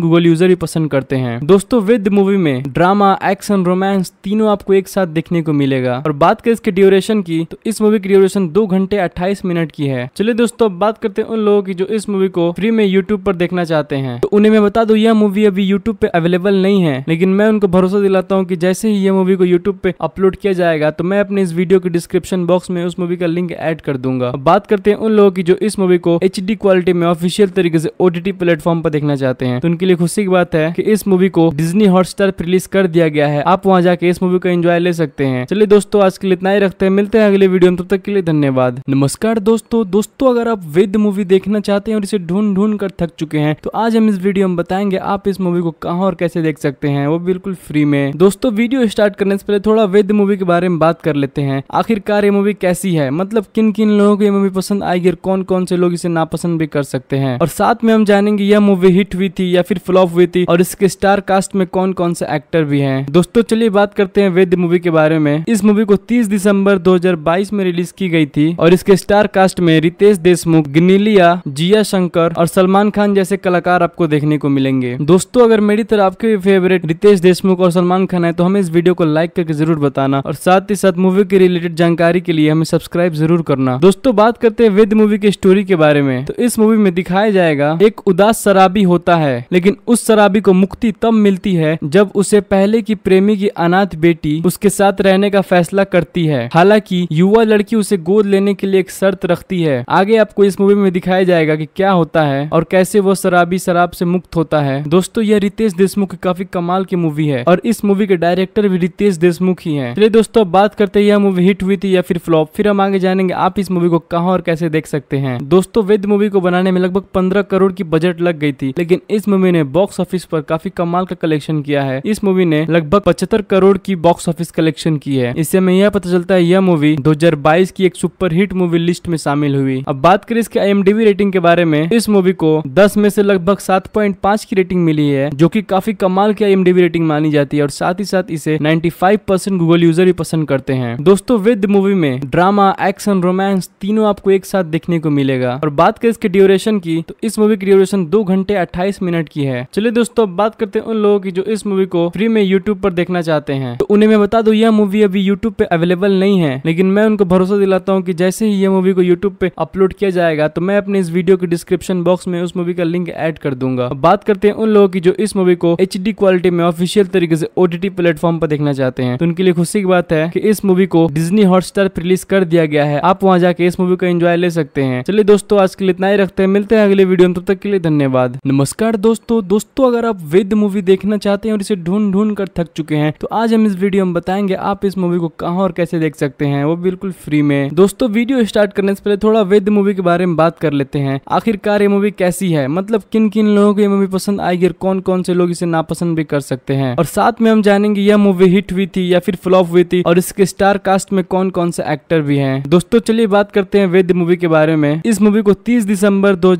S1: गूगल यूजर भी पसंद करते हैं दोस्तों विद मूवी में ड्रामा एक्शन रोमांस तीनों आपको एक साथ देखने को मिलेगा और बात करें इसके ड्यूरेशन की तो इस मूवी की ड्यूरेशन दो घंटे अट्ठाईस मिनट की है चलिए दोस्तों अब बात करते हैं उन लोगों की जो इस मूवी को फ्री में यूट्यूब पर देखना चाहते हैं तो उन्हें मैं बता दू यह मूवी अभी यूट्यूब पे अवेलेबल नहीं है लेकिन मैं उनको भरोसा दिलाता हूँ की जैसे ही ये मूवी को यूट्यूब पे अपलोड किया जाएगा तो मैं अपने इस वीडियो के डिस्क्रिप्शन बॉक्स में उस मूवी का लिंक एड कर दूंगा बात करते हैं उन लोगों की जो इस मूवी को एच क्वालिटी में ऑफिशियल तरीके से ओटीटी प्लेटफॉर्म पर देखना चाहते हैं तो उनके लिए खुशी की बात है कि इस मूवी को डिज्नी हॉटस्टार रिलीज कर दिया गया है आप वहाँ जाके इस मूवी का एंजॉय ले सकते हैं चलिए दोस्तों आज के लिए इतना ही रखते हैं मिलते हैं अगले वीडियो में तब तक के लिए धन्यवाद नमस्कार दोस्तों दोस्तों अगर आप वेद मूवी देखना चाहते हैं और इसे ढूंढ ढूंढ कर थक चुके हैं तो आज हम इस वीडियो में बताएंगे आप इस मूवी को कहाँ और कैसे देख सकते हैं वो बिल्कुल फ्री में दोस्तों वीडियो स्टार्ट करने से पहले थोड़ा वेद मूवी के बारे में बात कर लेते हैं आखिरकार ये मूवी कैसी है मतलब किन किन लोगों को ये मूवी पसंद आएगी और कौन कौन से लोग इसे नापसंद भी कर सकते हैं और साथ में हम जानेंगे यह मूवी हिट हुई थी या फिर फ्लॉप हुई थी और इसके स्टार कास्ट में कौन कौन से एक्टर भी है दोस्तों चलिए बात करते हैं वेद मूवी के बारे में इस मूवी को तीस दिसंबर दो में रिलीज की गई थी और इसके स्टार कास्ट में रितेश देशमुख गिनीलिया जिया शंकर और सलमान खान जैसे कलाकार आपको देखने को मिलेंगे दोस्तों अगर मेरी तरह आपके भी फेवरेट रितेश देशमुख और सलमान खान है तो हमें इस वीडियो को लाइक करके जरूर बताना और साथ ही साथ मूवी के रिलेटेड जानकारी के लिए हमें सब्सक्राइब जरूर करना दोस्तों बात करते हैं वेद मूवी की स्टोरी के बारे में तो इस मूवी में दिखाया जाएगा एक उदास शराबी होता है लेकिन उस शराबी को मुक्ति तब मिलती है जब उसे पहले की प्रेमी की अनाथ बेटी उसके साथ रहने का फैसला करती है हालांकि युवा लड़की उसे गोद लेने के लिए एक शर्त रखती है आगे आपको इस मूवी में दिखाया जाएगा की क्या होता है और कैसे वो शराबी शराब से मुक्त होता है दोस्तों यह रितेश देश देशमुख काफी कमाल की मूवी है और इस मूवी के डायरेक्टर भी रितेश देशमुख ही है चलिए दोस्तों बात करते हैं यह मूवी हिट हुई थी या फिर फ्लॉप फिर हम आगे जानेंगे आप इस मूवी को कहा और कैसे देख सकते हैं दोस्तों वेद मूवी को बनाने में लगभग पंद्रह करोड़ की बजट लग गई थी लेकिन इस मूवी ने बॉक्स ऑफिस पर काफी कमाल का कलेक्शन किया है इस मूवी ने लगभग पचहत्तर करोड़ की बॉक्स ऑफिस कलेक्शन की है इससे हमें यह पता चलता है यह मूवी 2022 की एक सुपर हिट मूवी लिस्ट में शामिल हुई अब बात करें इसके आई रेटिंग के बारे में इस मूवी को दस में से लगभग सात की रेटिंग मिली है जो की काफी काफी कमाल की आई रेटिंग मानी जाती है और साथ ही साथ इसे 95% गूगल यूजर भी पसंद करते हैं दोस्तों विद मूवी में ड्रामा एक्शन रोमांस तीनों आपको एक साथ देखने को मिलेगा और बात करें इसके ड्यूरेशन की तो इस मूवी की ड्यूरेशन दो घंटे अट्ठाईस मिनट की है चलिए दोस्तों अब बात करते हैं उन लोगों की जो इस मूवी को फ्री में यूट्यूब पर देखना चाहते हैं तो उन्हें मैं बता दू यह मूवी अभी यूट्यूब पे अवेलेबल नहीं है लेकिन मैं उनको भरोसा दिलाता हूँ की जैसे ही यह मूवी को यूट्यूब पे अपलोड किया जाएगा तो मैं अपने इस वीडियो के डिस्क्रिप्शन बॉक्स में उस मूवी का लिंक एड कर दूंगा बात करते हैं उन लोगों की जो इस मूवी को को एच क्वालिटी में ऑफिशियल तरीके से ओटीटी प्लेटफॉर्म पर देखना चाहते हैं तो उनके लिए खुशी की बात है कि इस मूवी को डिज्नी हॉटस्टार पर रिलीज कर दिया गया है आप वहाँ जाके इस मूवी का एंजॉय ले सकते हैं चलिए दोस्तों आज के लिए इतना ही रखते हैं मिलते हैं अगले वीडियो में तब तक के लिए धन्यवाद नमस्कार दोस्तों दोस्तों अगर आप वेद मूवी देखना चाहते हैं और इसे ढूंढ ढूंढ कर थक चुके हैं तो आज हम इस वीडियो में बताएंगे आप इस मूवी को कहा और कैसे देख सकते हैं वो बिल्कुल फ्री में दोस्तों वीडियो स्टार्ट करने से पहले थोड़ा वेद मूवी के बारे में बात कर लेते हैं आखिरकार ये मूवी कैसी है मतलब किन किन लोगों को ये मूवी पसंद आएगी और कौन कौन से लोग से नापसंद भी कर सकते हैं और साथ में हम जानेंगे यह मूवी हिट हुई थी या फिर फ्लॉप हुई थी और इसके स्टार कास्ट में कौन कौन से एक्टर भी है दोस्तों चलिए बात करते हैं वेद मूवी के बारे में इस मूवी को तीस दिसंबर दो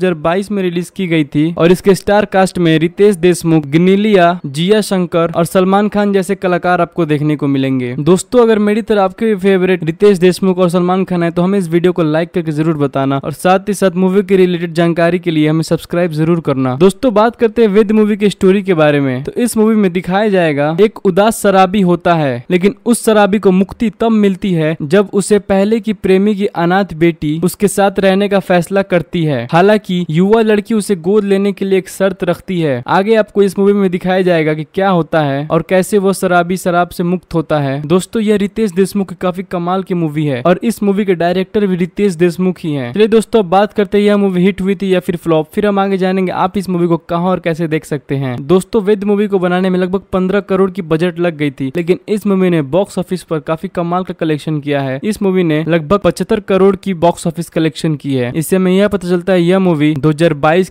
S1: में रिलीज की गई थी और इसके स्टार कास्ट में रितेश देशमुख गिनीलिया जिया शंकर और सलमान खान जैसे कलाकार आपको देखने को मिलेंगे दोस्तों अगर मेरी तरफ आपके फेवरेट रितेश देशमुख और सलमान खान है तो हमें इस वीडियो को लाइक करके जरूर बताना और साथ ही साथ मूवी के रिलेटेड जानकारी के लिए हमें सब्सक्राइब जरूर करना दोस्तों बात करते हैं वेद मूवी की स्टोरी के बारे बारे में तो इस मूवी में दिखाया जाएगा एक उदास शराबी होता है लेकिन उस शराबी को मुक्ति तब मिलती है जब उसे पहले की प्रेमी की अनाथ बेटी उसके साथ रहने का फैसला करती है हालांकि युवा लड़की उसे गोद लेने के लिए एक शर्त रखती है आगे आपको इस मूवी में दिखाया जाएगा की क्या होता है और कैसे वो शराबी शराब से मुक्त होता है दोस्तों यह रितेश देशमुख की काफी कमाल की मूवी है और इस मूवी के डायरेक्टर भी रितेश देशमुख ही है चलिए दोस्तों बात करते हैं यह मूवी हिट हुई थी या फिर फ्लॉप फिर हम आगे जानेंगे आप इस मूवी को कहाँ और कैसे देख सकते हैं दोस्तों दोस्तों वेद मूवी को बनाने में लगभग पंद्रह करोड़ की बजट लग गई थी लेकिन इस मूवी ने बॉक्स ऑफिस पर काफी कमाल का कलेक्शन किया है इस मूवी ने लगभग पचहत्तर करोड़ की बॉक्स ऑफिस कलेक्शन की है इससे हमें यह पता चलता है यह मूवी दो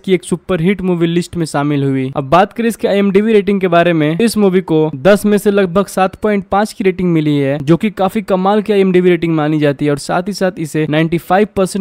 S1: की एक सुपर हिट मूवी लिस्ट में शामिल हुई अब बात करें इसके आई रेटिंग के बारे में इस मूवी को दस में से लगभग सात की रेटिंग मिली है जो की काफी कमाल की आई रेटिंग मानी जाती है और साथ ही साथ इसे नाइन्टी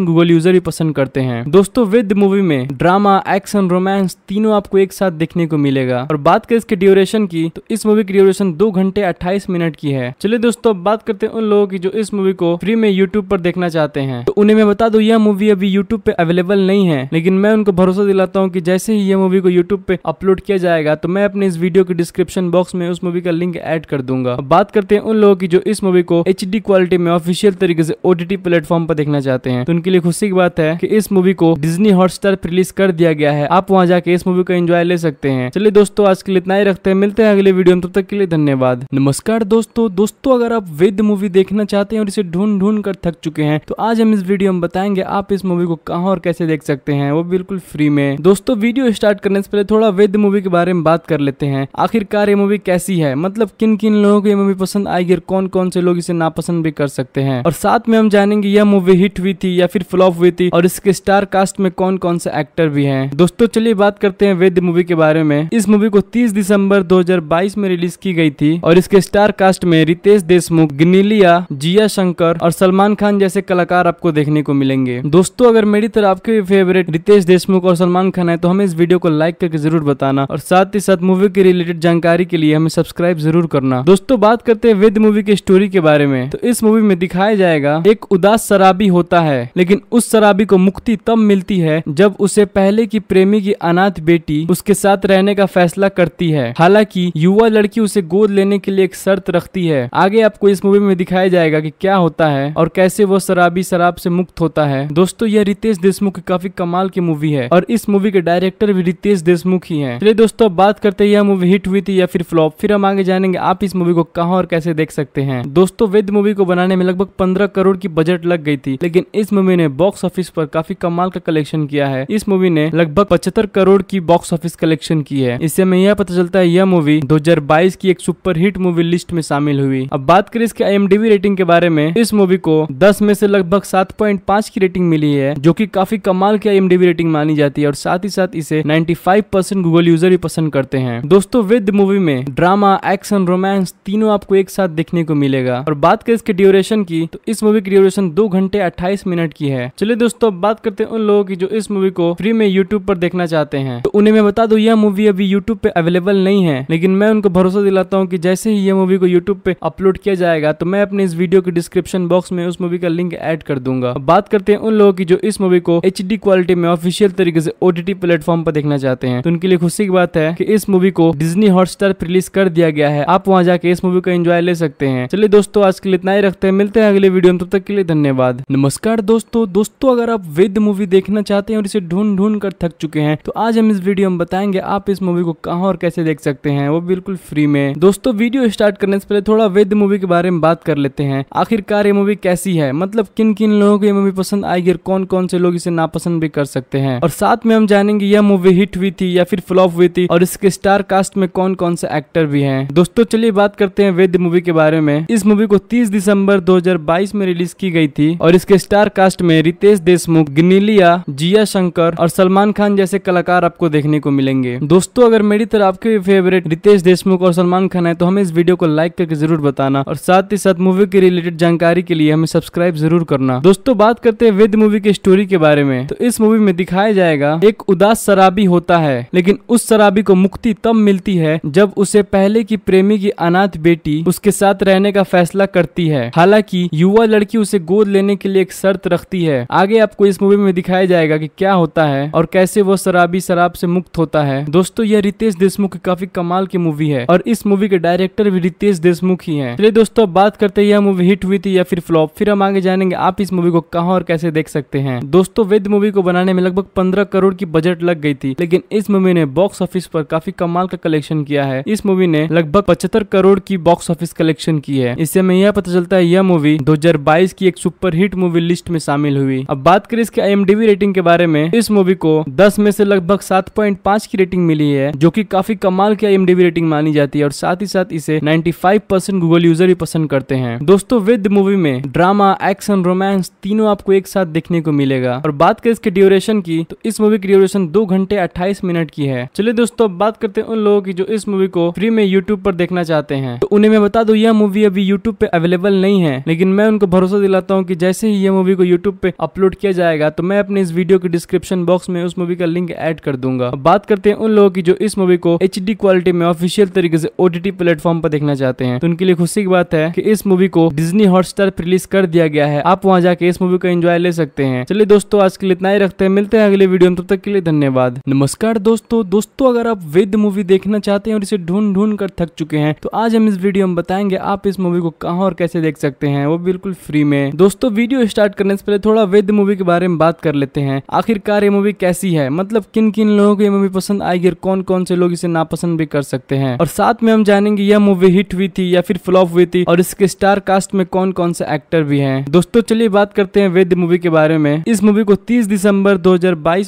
S1: गूगल यूजर ही पसंद करते हैं दोस्तों विद मूवी में ड्रामा एक्शन रोमांस तीनों आपको एक साथ देखने को मिलेगा और और बात करें इसके ड्यूरेशन की तो इस मूवी की ड्यूरेशन दो घंटे अट्ठाईस मिनट की है चलिए दोस्तों तो तो अब बात करते हैं उन लोगों की जो इस मूवी को फ्री में यूट्यूब पर देखना चाहते हैं तो उन्हें मैं बता दू यह मूवी अभी यूट्यूब पे अवेलेबल नहीं है लेकिन मैं उनको भरोसा दिलाता हूँ की जैसे ही यह मूवी को यूट्यूब पे अपलोड किया जाएगा तो मैं अपने इस वीडियो के डिस्क्रिप्शन बॉक्स में उस मूवी का लिंक एड कर दूंगा बात करते हैं उन लोगों की जो इस मूवी को एच क्वालिटी में ऑफिशियल तरीके से ओटीटी प्लेटफॉर्म पर देखना चाहते हैं तो उनके लिए खुशी की बात है कि इस मूवी को डिज्नी हॉटस्टार रिलीज कर दिया गया है आप वहाँ जाके इस मूवी को एंजॉय ले सकते हैं चलिए दोस्तों आज के लिए इतना ही रखते हैं मिलते हैं अगले वीडियो में तब तक के लिए धन्यवाद नमस्कार दोस्तों दोस्तों अगर आप वेद मूवी देखना चाहते हैं और इसे ढूंढ ढूंढ कर थक चुके हैं तो आज हम इस वीडियो में बताएंगे आप इस मूवी को कहाँ और कैसे देख सकते हैं वो बिल्कुल फ्री में दोस्तों वीडियो स्टार्ट करने से पहले थोड़ा वेद मूवी के बारे में बात कर लेते हैं आखिरकार ये मूवी कैसी है मतलब किन किन लोगों को ये मूवी पसंद आएगी और कौन कौन से लोग इसे नापसंद भी कर सकते हैं और साथ में हम जानेंगे यह मूवी हिट हुई थी या फिर फ्लॉप हुई थी और इसके स्टार कास्ट में कौन कौन से एक्टर भी है दोस्तों चलिए बात करते हैं वेद मूवी के बारे में इस मूवी को को 30 दिसंबर 2022 में रिलीज की गई थी और इसके स्टार कास्ट में रितेश देशमुख गिनीलिया जिया शंकर और सलमान खान जैसे कलाकार आपको देखने को मिलेंगे दोस्तों अगर मेरी तरह आपके भी फेवरेट रितेश देशमुख और सलमान खान है तो हमें इस वीडियो को लाइक करके जरूर बताना और साथ ही साथ मूवी के रिलेटेड जानकारी के लिए हमें सब्सक्राइब जरूर करना दोस्तों बात करते हैं वेद मूवी की स्टोरी के बारे में तो इस मूवी में दिखाया जाएगा एक उदास शराबी होता है लेकिन उस शराबी को मुक्ति तब मिलती है जब उसे पहले की प्रेमी की अनाथ बेटी उसके साथ रहने का फैसला हमला करती है हालांकि युवा लड़की उसे गोद लेने के लिए एक शर्त रखती है आगे आपको इस मूवी में दिखाया जाएगा कि क्या होता है और कैसे वो शराबी शराब से मुक्त होता है दोस्तों यह रितेश देशमुख की काफी कमाल की मूवी है और इस मूवी के डायरेक्टर भी रितेश देशमुख ही है चलिए दोस्तों बात करते हैं यह मूवी हिट हुई थी या फिर फ्लॉप फिर हम आगे जानेंगे आप इस मूवी को कहाँ और कैसे देख सकते हैं दोस्तों वेद मूवी को बनाने में लगभग पंद्रह करोड़ की बजट लग गई थी लेकिन इस मूवी ने बॉक्स ऑफिस पर काफी कमाल का कलेक्शन किया है इस मूवी ने लगभग पचहत्तर करोड़ की बॉक्स ऑफिस कलेक्शन की है इससे हमें हमें यह पता चलता है यह मूवी 2022 की एक सुपरहिट मूवी लिस्ट में शामिल हुई अब बात करें इसके आई रेटिंग के बारे में इस मूवी को 10 में से लगभग 7.5 की रेटिंग मिली है जो कि काफी कमाल की आई रेटिंग मानी जाती है और साथ ही साथ इसे 95 परसेंट गूगल यूजर भी पसंद करते हैं दोस्तों विद मूवी में ड्रामा एक्शन रोमांस तीनों आपको एक साथ देखने को मिलेगा और बात करें इसके ड्यूरेशन की तो इस मूवी की ड्यूरेशन दो घंटे अट्ठाईस मिनट की है चलिए दोस्तों अब बात करते हैं उन लोगों की जो इस मूवी को फ्री में यूट्यूब पर देखना चाहते हैं तो उन्हें मैं बता दू यह मूवी अभी यूट्यूब यूट्यूब पे अवेलेबल नहीं है लेकिन मैं उनको भरोसा दिलाता हूँ कि जैसे ही ये मूवी को यूट्यूब पे अपलोड किया जाएगा तो मैं अपने इस वीडियो के डिस्क्रिप्शन बॉक्स में उस मूवी का लिंक एड कर दूंगा बात करते हैं उन लोगों की जो इस मूवी को एच क्वालिटी में ऑफिशियल तरीके से ओटीटी प्लेटफॉर्म पर देखना चाहते हैं तो उनके लिए खुशी की बात है कि इस मूवी को डिज्नी हॉटस्टार रिलीज कर दिया गया है आप वहाँ जाके इस मूवी का एंजॉय ले सकते हैं चलिए दोस्तों आज के लिए इतना ही रखते हैं मिलते हैं अगले वीडियो में तब तक के लिए धन्यवाद नमस्कार दोस्तों दोस्तों अगर आप वेद मूवी देखना चाहते हैं और इसे ढूंढ ढूंढ कर थक चुके हैं तो आज हम इस वीडियो में बताएंगे आप इस मूवी को कहाँ और कैसे देख सकते हैं वो बिल्कुल फ्री में दोस्तों वीडियो स्टार्ट करने से पहले थोड़ा वेद मूवी के बारे में बात कर लेते हैं आखिरकार ये मूवी कैसी है मतलब किन किन लोगों को ये मूवी पसंद आएगी और कौन कौन से लोग इसे नापसंद भी कर सकते हैं और साथ में हम जानेंगे यह मूवी हिट हुई थी या फिर फ्लॉप हुई थी और इसके स्टार कास्ट में कौन कौन से एक्टर भी हैं दोस्तों चलिए बात करते हैं वेद मूवी के बारे में इस मूवी को 30 दिसंबर 2022 में रिलीज की गई थी और इसके स्टार कास्ट में रितेश देशमुख गनीलिया जिया शंकर और सलमान खान जैसे कलाकार आपको देखने को मिलेंगे दोस्तों अगर मेरी मेरी तरह आपके फेवरेट रितेश देशमुख और सलमान खान है तो हमें इस वीडियो को लाइक करके जरूर बताना और साथ ही साथ मूवी के रिलेटेड जानकारी के लिए हमें सब्सक्राइब जरूर करना दोस्तों बात करते हैं वेद मूवी के स्टोरी के बारे में तो इस मूवी में दिखाया जाएगा एक उदास शराबी होता है लेकिन उस शराबी को मुक्ति तब मिलती है जब उसे पहले की प्रेमी की अनाथ बेटी उसके साथ रहने का फैसला करती है हालांकि युवा लड़की उसे गोद लेने के लिए एक शर्त रखती है आगे आपको इस मूवी में दिखाया जाएगा की क्या होता है और कैसे वो शराबी शराब से मुक्त होता है दोस्तों यह रितेश रितेश देशमुख की काफी कमाल की मूवी है और इस मूवी के डायरेक्टर भी रितेश देशमुख ही है चलिए दोस्तों बात करते हैं यह मूवी हिट हुई थी या फिर फ्लॉप फिर हम आगे जानेंगे आप इस मूवी को कहाँ और कैसे देख सकते हैं दोस्तों वेद मूवी को बनाने में लगभग पंद्रह करोड़ की बजट लग गई थी लेकिन इस मूवी ने बॉक्स ऑफिस पर काफी कमाल का कलेक्शन किया है इस मूवी ने लगभग पचहत्तर करोड़ की बॉक्स ऑफिस कलेक्शन की है इससे हमें यह पता चलता है यह मूवी 2022 की एक सुपर हिट मूवी लिस्ट में शामिल हुई अब बात करें इसके आई रेटिंग के बारे में इस मूवी को 10 में से लगभग 7.5 की रेटिंग मिली है जो कि काफी कमाल की आई रेटिंग मानी जाती है और साथ ही साथ इसे 95% परसेंट गूगल यूजर भी पसंद करते हैं दोस्तों विद मूवी में ड्रामा एक्शन रोमांस तीनों आपको एक साथ देखने को मिलेगा और बात करें इसके ड्यूरेशन की तो इस मूवी की ड्यूरेशन दो घंटे अट्ठाईस मिनट की है चलिए दोस्तों बात करते हैं उन लोगों की जो इस मूवी को फ्री में यूट्यूब पर देखना चाहते हैं तो उन्हें मैं बता दू यह मूवी अभी यूट्यूब पे अवेलेबल नहीं है लेकिन मैं उनको भरोसा दिलाता हूँ की जैसे ही यह मूवी को यूट्यूब पे अपलोड किया जाएगा तो मैं अपने इस वीडियो के डिस्क्रिप्शन बॉक्स में उस मूवी का लिंक एड कर दूंगा बात करते हैं उन लोगों की जो इस मूवी मूवी को एच क्वालिटी में ऑफिशियल तरीके से ओटीटी प्लेटफॉर्म पर देखना चाहते हैं तो उनके लिए खुशी की बात है कि इस मूवी को डिजनी हॉटस्टार पर रिलीज कर दिया गया है आप वहाँ जाके इस मूवी का एंजॉय ले सकते हैं चलिए दोस्तों आज के लिए इतना ही रखते हैं मिलते हैं अगले वीडियो में तब तक के लिए धन्यवाद नमस्कार दोस्तों दोस्तों अगर आप वेद मूवी देखना चाहते हैं और इसे ढूंढ ढूंढ कर थक चुके हैं तो आज हम इस वीडियो में बताएंगे आप इस मूवी को कहाँ और कैसे देख सकते हैं वो बिल्कुल फ्री में दोस्तों वीडियो स्टार्ट करने से पहले थोड़ा वेद मूवी के बारे में बात कर लेते हैं आखिरकार ये मूवी कैसी है मतलब किन किन लोगों को ये मूवी पसंद आएगी और कौन कौन से लोग इसे नापसंद भी कर सकते हैं और साथ में हम जानेंगे यह मूवी हिट हुई थी या फिर फ्लॉप हुई थी और इसके स्टार कास्ट में कौन कौन से एक्टर भी है दोस्तों चलिए बात करते हैं वेद मूवी के बारे में इस मूवी को तीस दिसंबर दो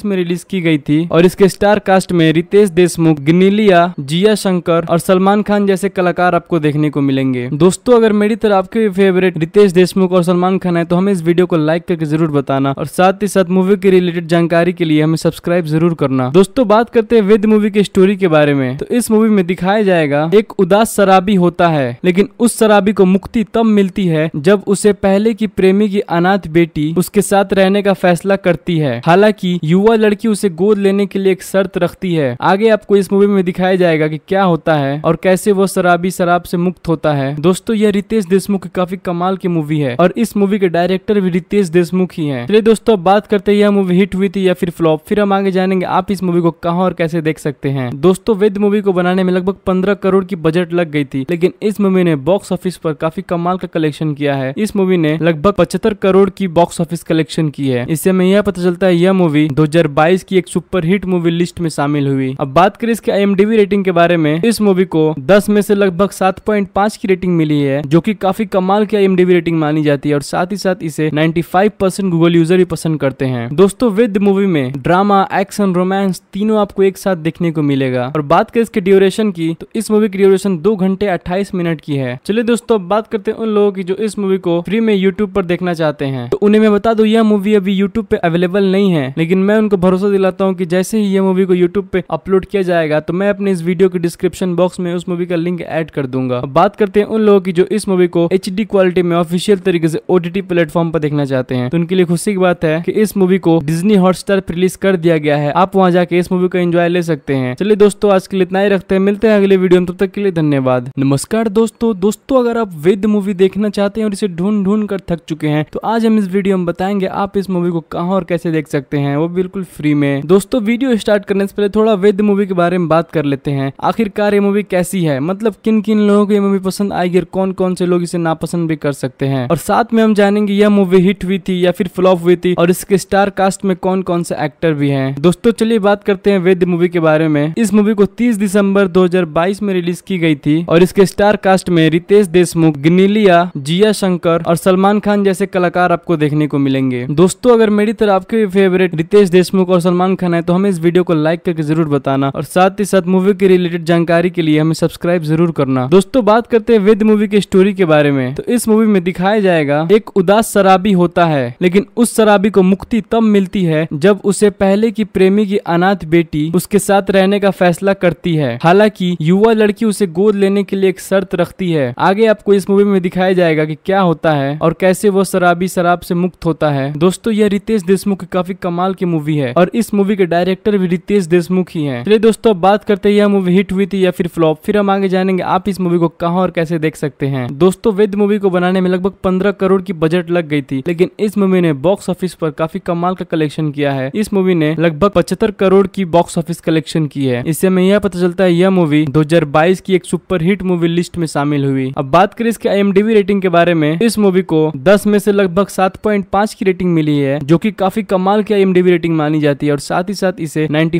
S1: में रिलीज की गई थी और इसके स्टार कास्ट में रितेश देशमुख गिनीलिया जिया शंकर और सलमान खान जैसे कलाकार आपको देखने को मिलेंगे दोस्तों अगर मेरी तरह आपके भी फेवरेट रितेश देशमुख और सलमान खान है तो हमें इस वीडियो को लाइक करके जरूर बताना और साथ ही साथ मूवी के रिलेटेड जानकारी के लिए हमें सब्सक्राइब जरूर करना दोस्तों बात करते हैं वेद मूवी की स्टोरी के बारे में तो इस मूवी में दिखाया जाएगा एक उदास शराबी होता है लेकिन उस शराबी को मुक्ति तब मिलती है जब उसे पहले की प्रेमी की अनाथ बेटी उसके साथ रहने का फैसला करती है हालांकि युवा लड़की उसे गोद लेने के लिए एक शर्त रखती है आगे आपको इस मूवी में दिखाया जाएगा की क्या होता है और कैसे वो शराबी शराब से मुक्त होता है दोस्तों यह रितेश देशमुख की काफी कमाल की मूवी है और इस मूवी के डायरेक्टर भी रितेश देशमुख ही है चलिए दोस्तों बात करते हैं यह मूवी हिट हुई थी या फिर फ्लॉप फिर हम आगे जानेंगे आप इस मूवी को कहाँ और कैसे देख सकते हैं दोस्तों वेद मूवी को बनाने में लगभग पंद्रह करोड़ की बजट लग गई थी लेकिन इस मूवी ने बॉक्स ऑफिस पर काफी कमाल का कलेक्शन किया है इस मूवी ने लगभग पचहत्तर करोड़ की बॉक्स ऑफिस कलेक्शन की है इससे हमें यह पता चलता है यह मूवी दो की एक सुपर हिट मूवी लिस्ट में शामिल हुई अब बात करें इसके आई रेटिंग के बारे में इस मूवी को दस में से लगभग पांच की रेटिंग मिली है जो की काफी कमाल की आई रेटिंग मानी जाती है और साथ ही साथ इसे फाइव परसेंट गूगल यूजर भी पसंद करते हैं दोस्तों विद मूवी में ड्रामा एक्शन रोमांस तीनों आपको एक साथ देखने को मिलेगा मिलेगा और बात करें इसके ड्यूरेशन की तो इस मूवी की ड्यूरेशन दो घंटे अट्ठाईस मिनट की है चलिए दोस्तों अब बात करते हैं उन लोगों की जो इस मूवी को फ्री में यूट्यूब पर देखना चाहते हैं तो उन्हें मैं बता दू यह मूवी अभी यूट्यूब पे अवेलेबल नहीं है लेकिन मैं उनको भरोसा दिलाता हूँ की जैसे ही यह मूवी को यूट्यूब पे अपलोड किया जाएगा तो मैं अपने इस वीडियो के डिस्क्रिप्शन बॉक्स में उस मूवी का लिंक एड कर दूंगा बात करते हैं उन लोगों की जो इस मूवी को एच क्वालिटी में ऑफिशियल तरीके से ओटीटी प्लेटफॉर्म पर देखना चाहते हैं तो उनके लिए खुशी की बात है कि इस मूवी को डिज्नी हॉटस्टार रिलीज कर दिया गया है आप वहाँ जाके इस मूवी का एंजॉय ले सकते हैं चलिए दोस्तों आज के लिए इतना ही रखते हैं मिलते हैं अगले वीडियो में तब तक के लिए धन्यवाद नमस्कार दोस्तों दोस्तों अगर आप वेद मूवी देखना चाहते हैं और इसे ढूंढ ढूंढ कर थक चुके हैं तो आज हम इस वीडियो में बताएंगे आप इस मूवी को कहाँ और कैसे देख सकते हैं वो बिल्कुल फ्री में दोस्तों वीडियो स्टार्ट करने से पहले थोड़ा वेद मूवी के बारे में बात कर लेते हैं आखिरकार ये मूवी कैसी है मतलब किन किन लोगों को ये मूवी पसंद आएगी और कौन कौन से लोग इसे नापसंद भी कर सकते हैं और साथ में हम जानेंगे यह मूवी हिट हुई थी या फिर फ्लॉप हुई थी और इसके स्टार कास्ट में कौन कौन से एक्टर भी है दोस्तों चलिए बात करते हैं वेद मूवी के बारे में इस इस मूवी को 30 दिसंबर 2022 में रिलीज की गई थी और इसके स्टार कास्ट में रितेश देशमुख गिनिलिया जिया शंकर और सलमान खान जैसे कलाकार आपको देखने को मिलेंगे दोस्तों अगर मेरी तरह आपके फेवरेट रितेश देशमुख और सलमान खान है तो हमें इस वीडियो को लाइक करके जरूर बताना और साथ ही साथ मूवी के रिलेटेड जानकारी के लिए हमें सब्सक्राइब जरूर करना दोस्तों बात करते हैं वेद मूवी की स्टोरी के बारे में तो इस मूवी में दिखाया जाएगा एक उदास शराबी होता है लेकिन उस शराबी को मुक्ति तब मिलती है जब उसे पहले की प्रेमी की अनाथ बेटी उसके साथ रहने का फैसला करती है हालांकि युवा लड़की उसे गोद लेने के लिए एक शर्त रखती है आगे आपको इस मूवी में दिखाया जाएगा कि क्या होता है और कैसे वो शराबी शराब से मुक्त होता है दोस्तों यह रितेश देशमुख की काफी कमाल की मूवी है और इस मूवी के डायरेक्टर भी रितेश देशमुख ही है चलिए दोस्तों बात करते हैं यह मूवी हिट हुई थी या फिर फ्लॉप फिर हम आगे जानेंगे आप इस मूवी को कहा और कैसे देख सकते हैं दोस्तों वेद मूवी को बनाने में लगभग पंद्रह करोड़ की बजट लग गई थी लेकिन इस मूवी ने बॉक्स ऑफिस पर काफी कमाल का कलेक्शन किया है इस मूवी ने लगभग पचहत्तर करोड़ की बॉक्स ऑफिस कलेक्शन की है इससे हमें यह पता चलता है यह मूवी 2022 की एक सुपरहिट मूवी लिस्ट में शामिल हुई अब बात करें इसके आई रेटिंग के बारे में तो इस मूवी को दस में से लगभग सात की रेटिंग मिली है जो की काफी कमाल की आई रेटिंग मानी जाती है और साथ ही साथ इसे नाइन्टी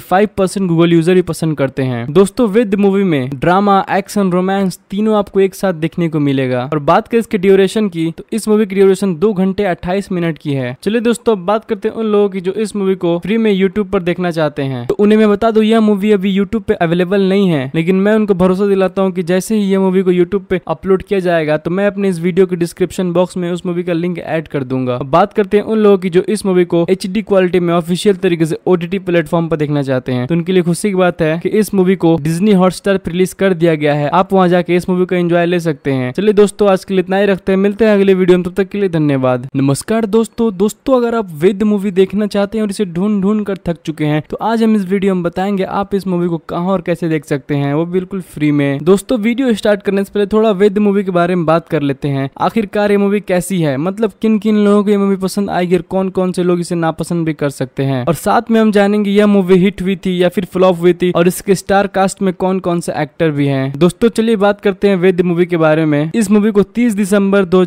S1: गूगल यूजर भी पसंद करते हैं दोस्तों विद मूवी में ड्रामा एक्शन रोमांस तीनों आपको एक साथ देखने को मिलेगा और बात करें इसके ड्यूरेशन की तो इस मूवी की ड्यूरेशन दो घंटे अट्ठाईस मिनट की है चलिए दोस्तों अब बात करते हैं उन लोगों की जो इस मूवी को फ्री में यूट्यूब पर देखना चाहते हैं तो उन्हें मैं बता दू यह मूवी अभी यूट्यूब पे अवेलेबल नहीं है लेकिन मैं उनको भरोसा दिलाता हूँ कि जैसे ही ये मूवी को यूट्यूब पे अपलोड किया जाएगा तो मैं अपने इस वीडियो के डिस्क्रिप्शन बॉक्स में उस मूवी का लिंक एड कर दूंगा बात करते हैं उन लोगों की जो इस मूवी को एच क्वालिटी में ऑफिशियल तरीके से ओटीटी प्लेटफॉर्म पर देखना चाहते हैं तो उनके लिए खुशी की बात है की इस मूवी को डिजनी हॉटस्टार रिलीज कर दिया गया है आप वहाँ जाके इस मूवी को एंजॉय ले सकते हैं चलिए दोस्तों आज के लिए इतना ही रखते हैं मिलते हैं अगले वीडियो में तब तक के लिए धन्यवाद नमस्कार दोस्तों दोस्तों अगर आप वेद मूवी देखना चाहते हैं और इसे ढूंढ ढूंढ कर थक चुके हैं तो आज हम इस वीडियो में बताएंगे आप इस मूवी मूवी को कहाँ और कैसे देख सकते हैं वो बिल्कुल फ्री में दोस्तों वीडियो स्टार्ट करने से पहले थोड़ा वेद मूवी के बारे में बात कर लेते हैं आखिरकार ये मूवी कैसी है मतलब किन किन लोगों को ये मूवी पसंद आएगी और कौन कौन से लोग इसे नापसंद भी कर सकते हैं और साथ में हम जानेंगे यह मूवी हिट हुई थी या फिर फ्लॉप हुई थी और इसके स्टार कास्ट में कौन कौन से एक्टर भी है दोस्तों चलिए बात करते हैं वेद मूवी के बारे में इस मूवी को तीस दिसंबर दो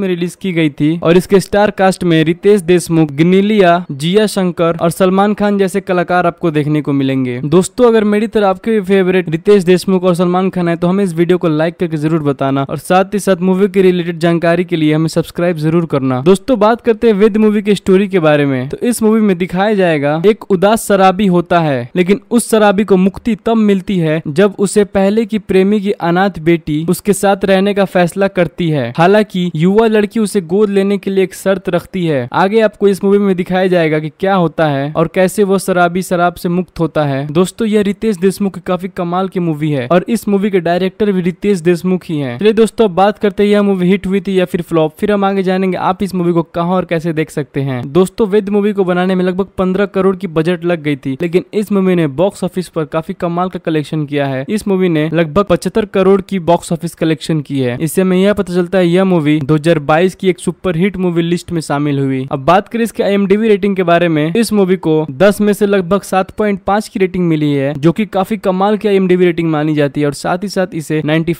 S1: में रिलीज की गई थी और इसके स्टार कास्ट में रितेश देशमुख गिनीलिया जिया शंकर और सलमान खान जैसे कलाकार आपको देखने को मिलेंगे दोस्तों दोस्तों अगर मेरी तरह आपके भी फेवरेट रितेश देशमुख और सलमान खान है तो हमें इस वीडियो को लाइक करके जरूर बताना और साथ ही साथ मूवी के रिलेटेड जानकारी के लिए हमें सब्सक्राइब जरूर करना दोस्तों बात करते हैं वेद मूवी के स्टोरी के बारे में तो इस मूवी में दिखाया जाएगा एक उदास शराबी होता है लेकिन उस शराबी को मुक्ति तब मिलती है जब उसे पहले की प्रेमी की अनाथ बेटी उसके साथ रहने का फैसला करती है हालांकि युवा लड़की उसे गोद लेने के लिए एक शर्त रखती है आगे आपको इस मूवी में दिखाया जाएगा की क्या होता है और कैसे वो शराबी शराब से मुक्त होता है दोस्तों ये यह रितेश देशमुख की काफी कमाल की मूवी है और इस मूवी के डायरेक्टर भी रितेश देशमुख ही है चलिए दोस्तों बात करते हैं यह मूवी हिट हुई थी या फिर फ्लॉप फिर हम आगे जानेंगे आप इस मूवी को कहाँ और कैसे देख सकते हैं दोस्तों वेद मूवी को बनाने में लगभग पंद्रह करोड़ की बजट लग गई थी लेकिन इस मूवी ने बॉक्स ऑफिस पर काफी कमाल का कलेक्शन किया है इस मूवी ने लगभग पचहत्तर करोड़ की बॉक्स ऑफिस कलेक्शन की है इससे हमें यह पता चलता है यह मूवी 2022 की एक सुपर हिट मूवी लिस्ट में शामिल हुई अब बात करें इसके आई रेटिंग के बारे में इस मूवी को दस में से लगभग सात की रेटिंग मिली है है जो की काफी कमाल की आई रेटिंग मानी जाती है और साथ ही साथ इसे नाइन्टी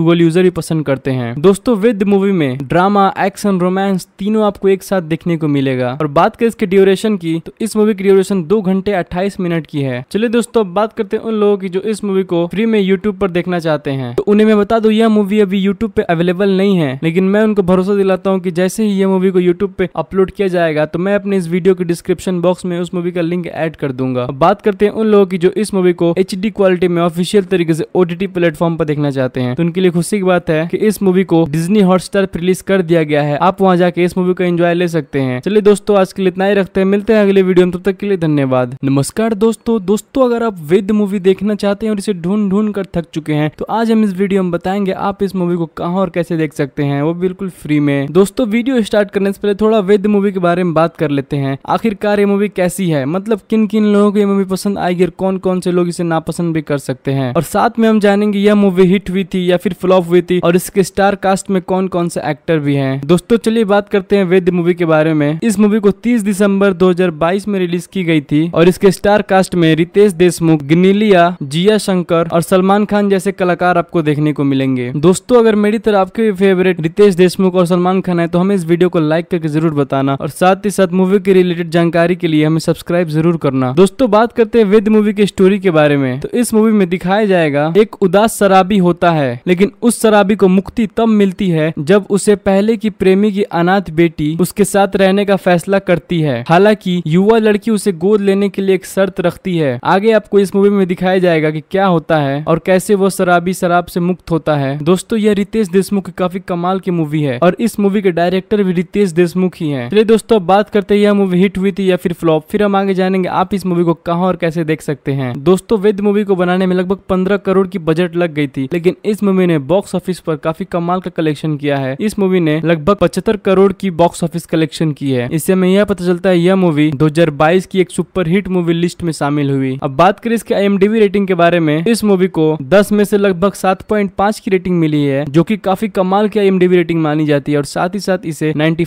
S1: गूगल यूजर भी पसंद करते हैं दोस्तों विद मूवी में ड्रामा एक्शन रोमांस तीनों आपको एक साथ देखने को मिलेगा और बात करें इसके ड्यूरेशन की तो इस मूवी की ड्यूरेशन दो घंटे अट्ठाईस मिनट की है चलिए दोस्तों तो तो अब बात करते हैं उन लोगों की जो इस मूवी को फ्री में यूट्यूब पर देखना चाहते हैं तो उन्हें मैं बता दू यह मूवी अभी यूट्यूब पे अवेलेबल नहीं है लेकिन मैं उनको भरोसा दिलाता हूँ की जैसे ही यह मूवी को यूट्यूब पे अपलोड किया जाएगा तो मैं अपने इस वीडियो के डिस्क्रिप्शन बॉक्स में उस मूवी का लिंक एड कर दूंगा बात करते हैं उन लोगों की जो जो इस मूवी को एच क्वालिटी में ऑफिशियल तरीके से टी प्लेटफॉर्म पर देखना चाहते हैं तो उनके लिए खुशी की बात है कि इस मूवी को डिजनी हॉटस्टार रिलीज कर दिया गया है आप वहाँ जाके इस मूवी का एंजॉय ले सकते हैं चलिए दोस्तों आज के लिए इतना ही रखते हैं मिलते हैं अगले वीडियो में तब तक के लिए धन्यवाद नमस्कार दोस्तों दोस्तों अगर आप वेद मूवी देखना चाहते हैं और इसे ढूंढ ढूंढ कर थक चुके हैं तो आज हम इस वीडियो में बताएंगे आप इस मूवी को कहाँ और कैसे देख सकते हैं वो बिल्कुल फ्री में दोस्तों वीडियो स्टार्ट करने से पहले थोड़ा वेद मूवी के बारे में बात कर लेते हैं आखिरकार ये मूवी कैसी है मतलब किन किन लोगों को ये मूवी पसंद आएगी और कौन कौन से लोग इसे नापसंद भी कर सकते हैं और साथ में हम जानेंगे यह मूवी हिट हुई थी या फिर फ्लॉप हुई थी और इसके स्टार कास्ट में कौन कौन से एक्टर भी हैं दोस्तों चलिए बात करते हैं वेद मूवी के बारे में इस मूवी को 30 दिसंबर 2022 में रिलीज की गई थी और इसके स्टार कास्ट में रितेश देशमुख गिनीलिया जिया शंकर और सलमान खान जैसे कलाकार आपको देखने को मिलेंगे दोस्तों अगर मेरी तरह आपके भी फेवरेट रितेश देशमुख और सलमान खान है तो हमें इस वीडियो को लाइक करके जरूर बताना और साथ ही साथ मूवी के रिलेटेड जानकारी के लिए हमें सब्सक्राइब जरूर करना दोस्तों बात करते हैं वेद मूवी के स्टोरी के बारे में तो इस मूवी में दिखाया जाएगा एक उदास शराबी होता है लेकिन उस शराबी को मुक्ति तब मिलती है जब उसे पहले की प्रेमी की अनाथ बेटी उसके साथ रहने का फैसला करती है हालांकि युवा लड़की उसे गोद लेने के लिए एक शर्त रखती है आगे आपको इस मूवी में दिखाया जाएगा की क्या होता है और कैसे वो शराबी शराब से मुक्त होता है दोस्तों यह रितेश देशमुख की काफी कमाल की मूवी है और इस मूवी के डायरेक्टर भी रितेश देशमुख ही है चलिए दोस्तों बात करते हैं यह मूवी हिट हुई थी या फिर फ्लॉप फिर हम आगे जानेंगे आप इस मूवी को कहाँ और कैसे देख सकते हैं हैं दोस्तों वेद मूवी को बनाने में लगभग पंद्रह करोड़ की बजट लग गई थी लेकिन इस मूवी ने बॉक्स ऑफिस पर काफी कमाल का कलेक्शन किया है इस मूवी ने लगभग पचहत्तर करोड़ की बॉक्स ऑफिस कलेक्शन की है इससे हमें यह पता चलता है यह मूवी दो की एक सुपर हिट मूवी लिस्ट में शामिल हुई अब बात करें इसके आई रेटिंग के बारे में इस मूवी को दस में से लगभग सात की रेटिंग मिली है जो की काफी कमाल की आई रेटिंग मानी जाती है और साथ ही साथ इसे नाइन्टी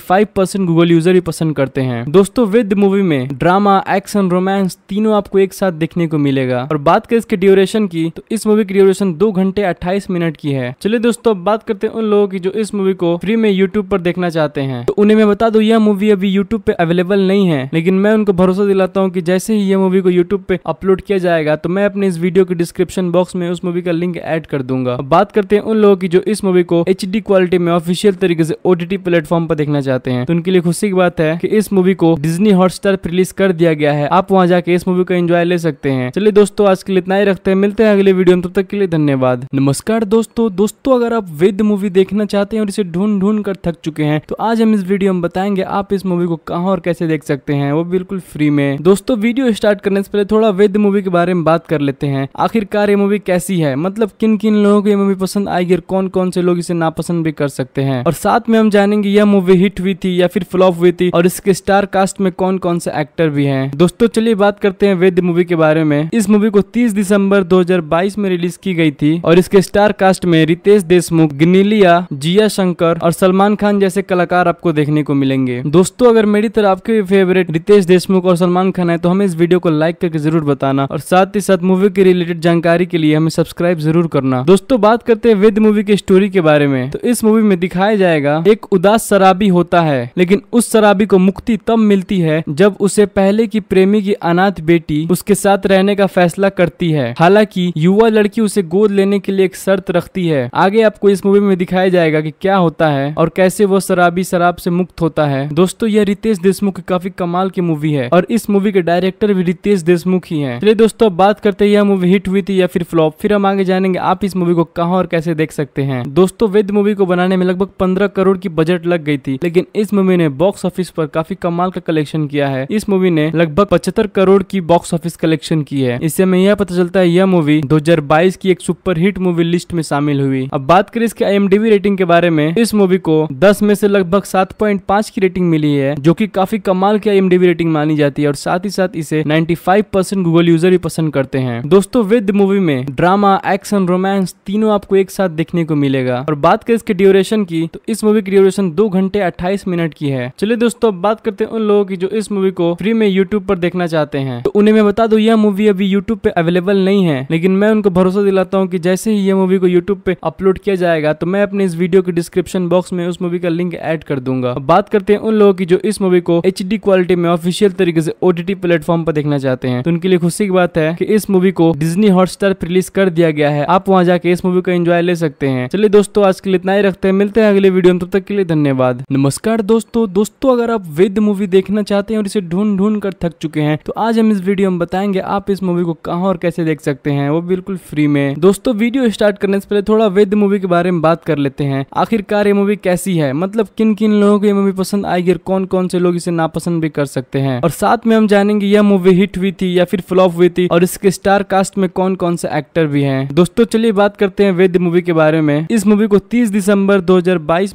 S1: गूगल यूजर भी पसंद करते हैं दोस्तों वेद मूवी में ड्रामा एक्शन रोमांस तीनों आपको एक साथ देखने को मिलेगा और बात करें इसके ड्यूरेशन की तो इस मूवी की ड्यूरेशन दो घंटे अट्ठाईस मिनट की है चलिए दोस्तों बात करते हैं उन लोगों की जो इस मूवी को फ्री में यूट्यूब पर देखना चाहते हैं तो उन्हें मैं बता दू यह मूवी अभी यूट्यूब पे अवेलेबल नहीं है लेकिन मैं उनको भरोसा दिलाता हूँ की जैसे ही यह मूवी को यूट्यूब पे अपलोड किया जाएगा तो मैं अपने इस वीडियो के डिस्क्रिप्शन बॉक्स में उस मूवी का लिंक एड कर दूंगा बात करते हैं उन लोगों की जो इस मूवी को एच क्वालिटी में ऑफिशियल तरीके से ओटीटी प्लेटफॉर्म पर देखना चाहते हैं तो उनके लिए खुशी की बात है कि इस मूवी को डिज्नी हॉटस्टार रिलीज कर दिया गया है आप वहाँ जाके इस मूवी का एंजॉय ले सकते हैं चलिए दोस्तों आज के लिए इतना ही रखते हैं मिलते हैं अगले वीडियो में तब तक के लिए धन्यवाद नमस्कार दोस्तों दोस्तों अगर आप वेद मूवी देखना चाहते हैं और इसे ढूंढ ढूंढ कर थक चुके हैं तो आज हम इस वीडियो में बताएंगे आप इस मूवी को कहाँ और कैसे देख सकते हैं वो बिल्कुल फ्री में दोस्तों वीडियो स्टार्ट करने से पहले थोड़ा वेद मूवी के बारे में बात कर लेते हैं आखिरकार ये मूवी कैसी है मतलब किन किन लोगों को ये मूवी पसंद आएगी और कौन कौन से लोग इसे नापसंद भी कर सकते हैं और साथ में हम जानेंगे यह मूवी हिट हुई थी या फिर फ्लॉप हुई थी और इसके स्टार कास्ट में कौन कौन से एक्टर भी है दोस्तों चलिए बात करते हैं वेद मूवी के बारे में में इस मूवी को 30 दिसंबर 2022 में रिलीज की गई थी और इसके स्टार कास्ट में रितेश देशमुख गिनीलिया जिया शंकर और सलमान खान जैसे कलाकार आपको देखने को मिलेंगे दोस्तों अगर मेरी तरह आपके फेवरेट रितेश देशमुख और सलमान खान है तो हमें इस वीडियो को लाइक करके जरूर बताना और साथ ही साथ मूवी के रिलेटेड जानकारी के लिए हमें सब्सक्राइब जरूर करना दोस्तों बात करते हैं वेद मूवी की स्टोरी के बारे में तो इस मूवी में दिखाया जाएगा एक उदास शराबी होता है लेकिन उस शराबी को मुक्ति तब मिलती है जब उसे पहले की प्रेमी की अनाथ बेटी उसके साथ रहने रहने का फैसला करती है हालांकि युवा लड़की उसे गोद लेने के लिए एक शर्त रखती है आगे आपको इस मूवी में दिखाया जाएगा कि क्या होता है और कैसे वो शराबी शराब से मुक्त होता है दोस्तों यह रितेश देशमुख की काफी कमाल की मूवी है और इस मूवी के डायरेक्टर भी रितेश देशमुख ही है चलिए दोस्तों अब बात करते हैं यह मूवी हिट हुई थी या फिर फ्लॉप फिर हम आगे जानेंगे आप इस मूवी को कहाँ और कैसे देख सकते हैं दोस्तों वेद मूवी को बनाने में लगभग पंद्रह करोड़ की बजट लग गई थी लेकिन इस मूवी ने बॉक्स ऑफिस पर काफी कमाल का कलेक्शन किया है इस मूवी ने लगभग पचहत्तर करोड़ की बॉक्स ऑफिस कलेक्शन किया की है इससे हमें यह पता चलता है यह मूवी 2022 की एक सुपरहिट मूवी लिस्ट में शामिल हुई अब बात करें इसके आई रेटिंग के बारे में इस मूवी को 10 में से लगभग 7.5 की रेटिंग मिली है जो कि काफी कमाल की आई रेटिंग मानी जाती है और साथ ही साथ इसे 95 परसेंट गूगल यूजर भी पसंद करते हैं दोस्तों विद मूवी में ड्रामा एक्शन रोमांस तीनों आपको एक साथ देखने को मिलेगा और बात करें इसके ड्यूरेशन की तो इस मूवी की ड्यूरेशन दो घंटे अट्ठाईस मिनट की है चलिए दोस्तों बात करते हैं उन लोगों की जो इस मूवी को फ्री में यूट्यूब पर देखना चाहते हैं तो उन्हें मैं बता दू यह मूवी मूवी अभी यूट्यूब पे अवेलेबल नहीं है लेकिन मैं उनको भरोसा दिलाता हूँ कि जैसे ही ये मूवी को यूट्यूब पे अपलोड किया जाएगा तो मैं अपने इस वीडियो के डिस्क्रिप्शन बॉक्स में उस मूवी का लिंक एड कर दूंगा बात करते हैं उन लोगों की जो इस मूवी को एच क्वालिटी में ऑफिशियल तरीके से ओटीटी प्लेटफॉर्म पर देखना चाहते हैं तो उनके लिए खुशी की बात है कि इस मूवी को डिजनी हॉटस्टार पर रिलीज कर दिया गया है आप वहाँ जाके इस मूवी का एंजॉय ले सकते हैं चलिए दोस्तों आज के लिए इतना ही रखते हैं मिलते हैं अगले वीडियो में तब तक के लिए धन्यवाद नमस्कार दोस्तों दोस्तों अगर आप वेद मूवी देखना चाहते हैं और इसे ढूंढ ढूंढ कर थक चुके हैं तो आज हम इस वीडियो में बताएंगे आप इस मूवी को कहाँ और कैसे देख सकते हैं वो बिल्कुल फ्री में दोस्तों वीडियो स्टार्ट करने से पहले थोड़ा वेद मूवी के बारे में बात कर लेते हैं आखिरकार ये मूवी कैसी है मतलब किन किन लोगों को ये मूवी पसंद आएगी और कौन कौन से लोग इसे नापसंद भी कर सकते हैं और साथ में हम जानेंगे यह मूवी हिट हुई थी या फिर फ्लॉप हुई थी और इसके स्टार कास्ट में कौन कौन से एक्टर भी है दोस्तों चलिए बात करते हैं वेद मूवी के बारे में इस मूवी को तीस दिसंबर दो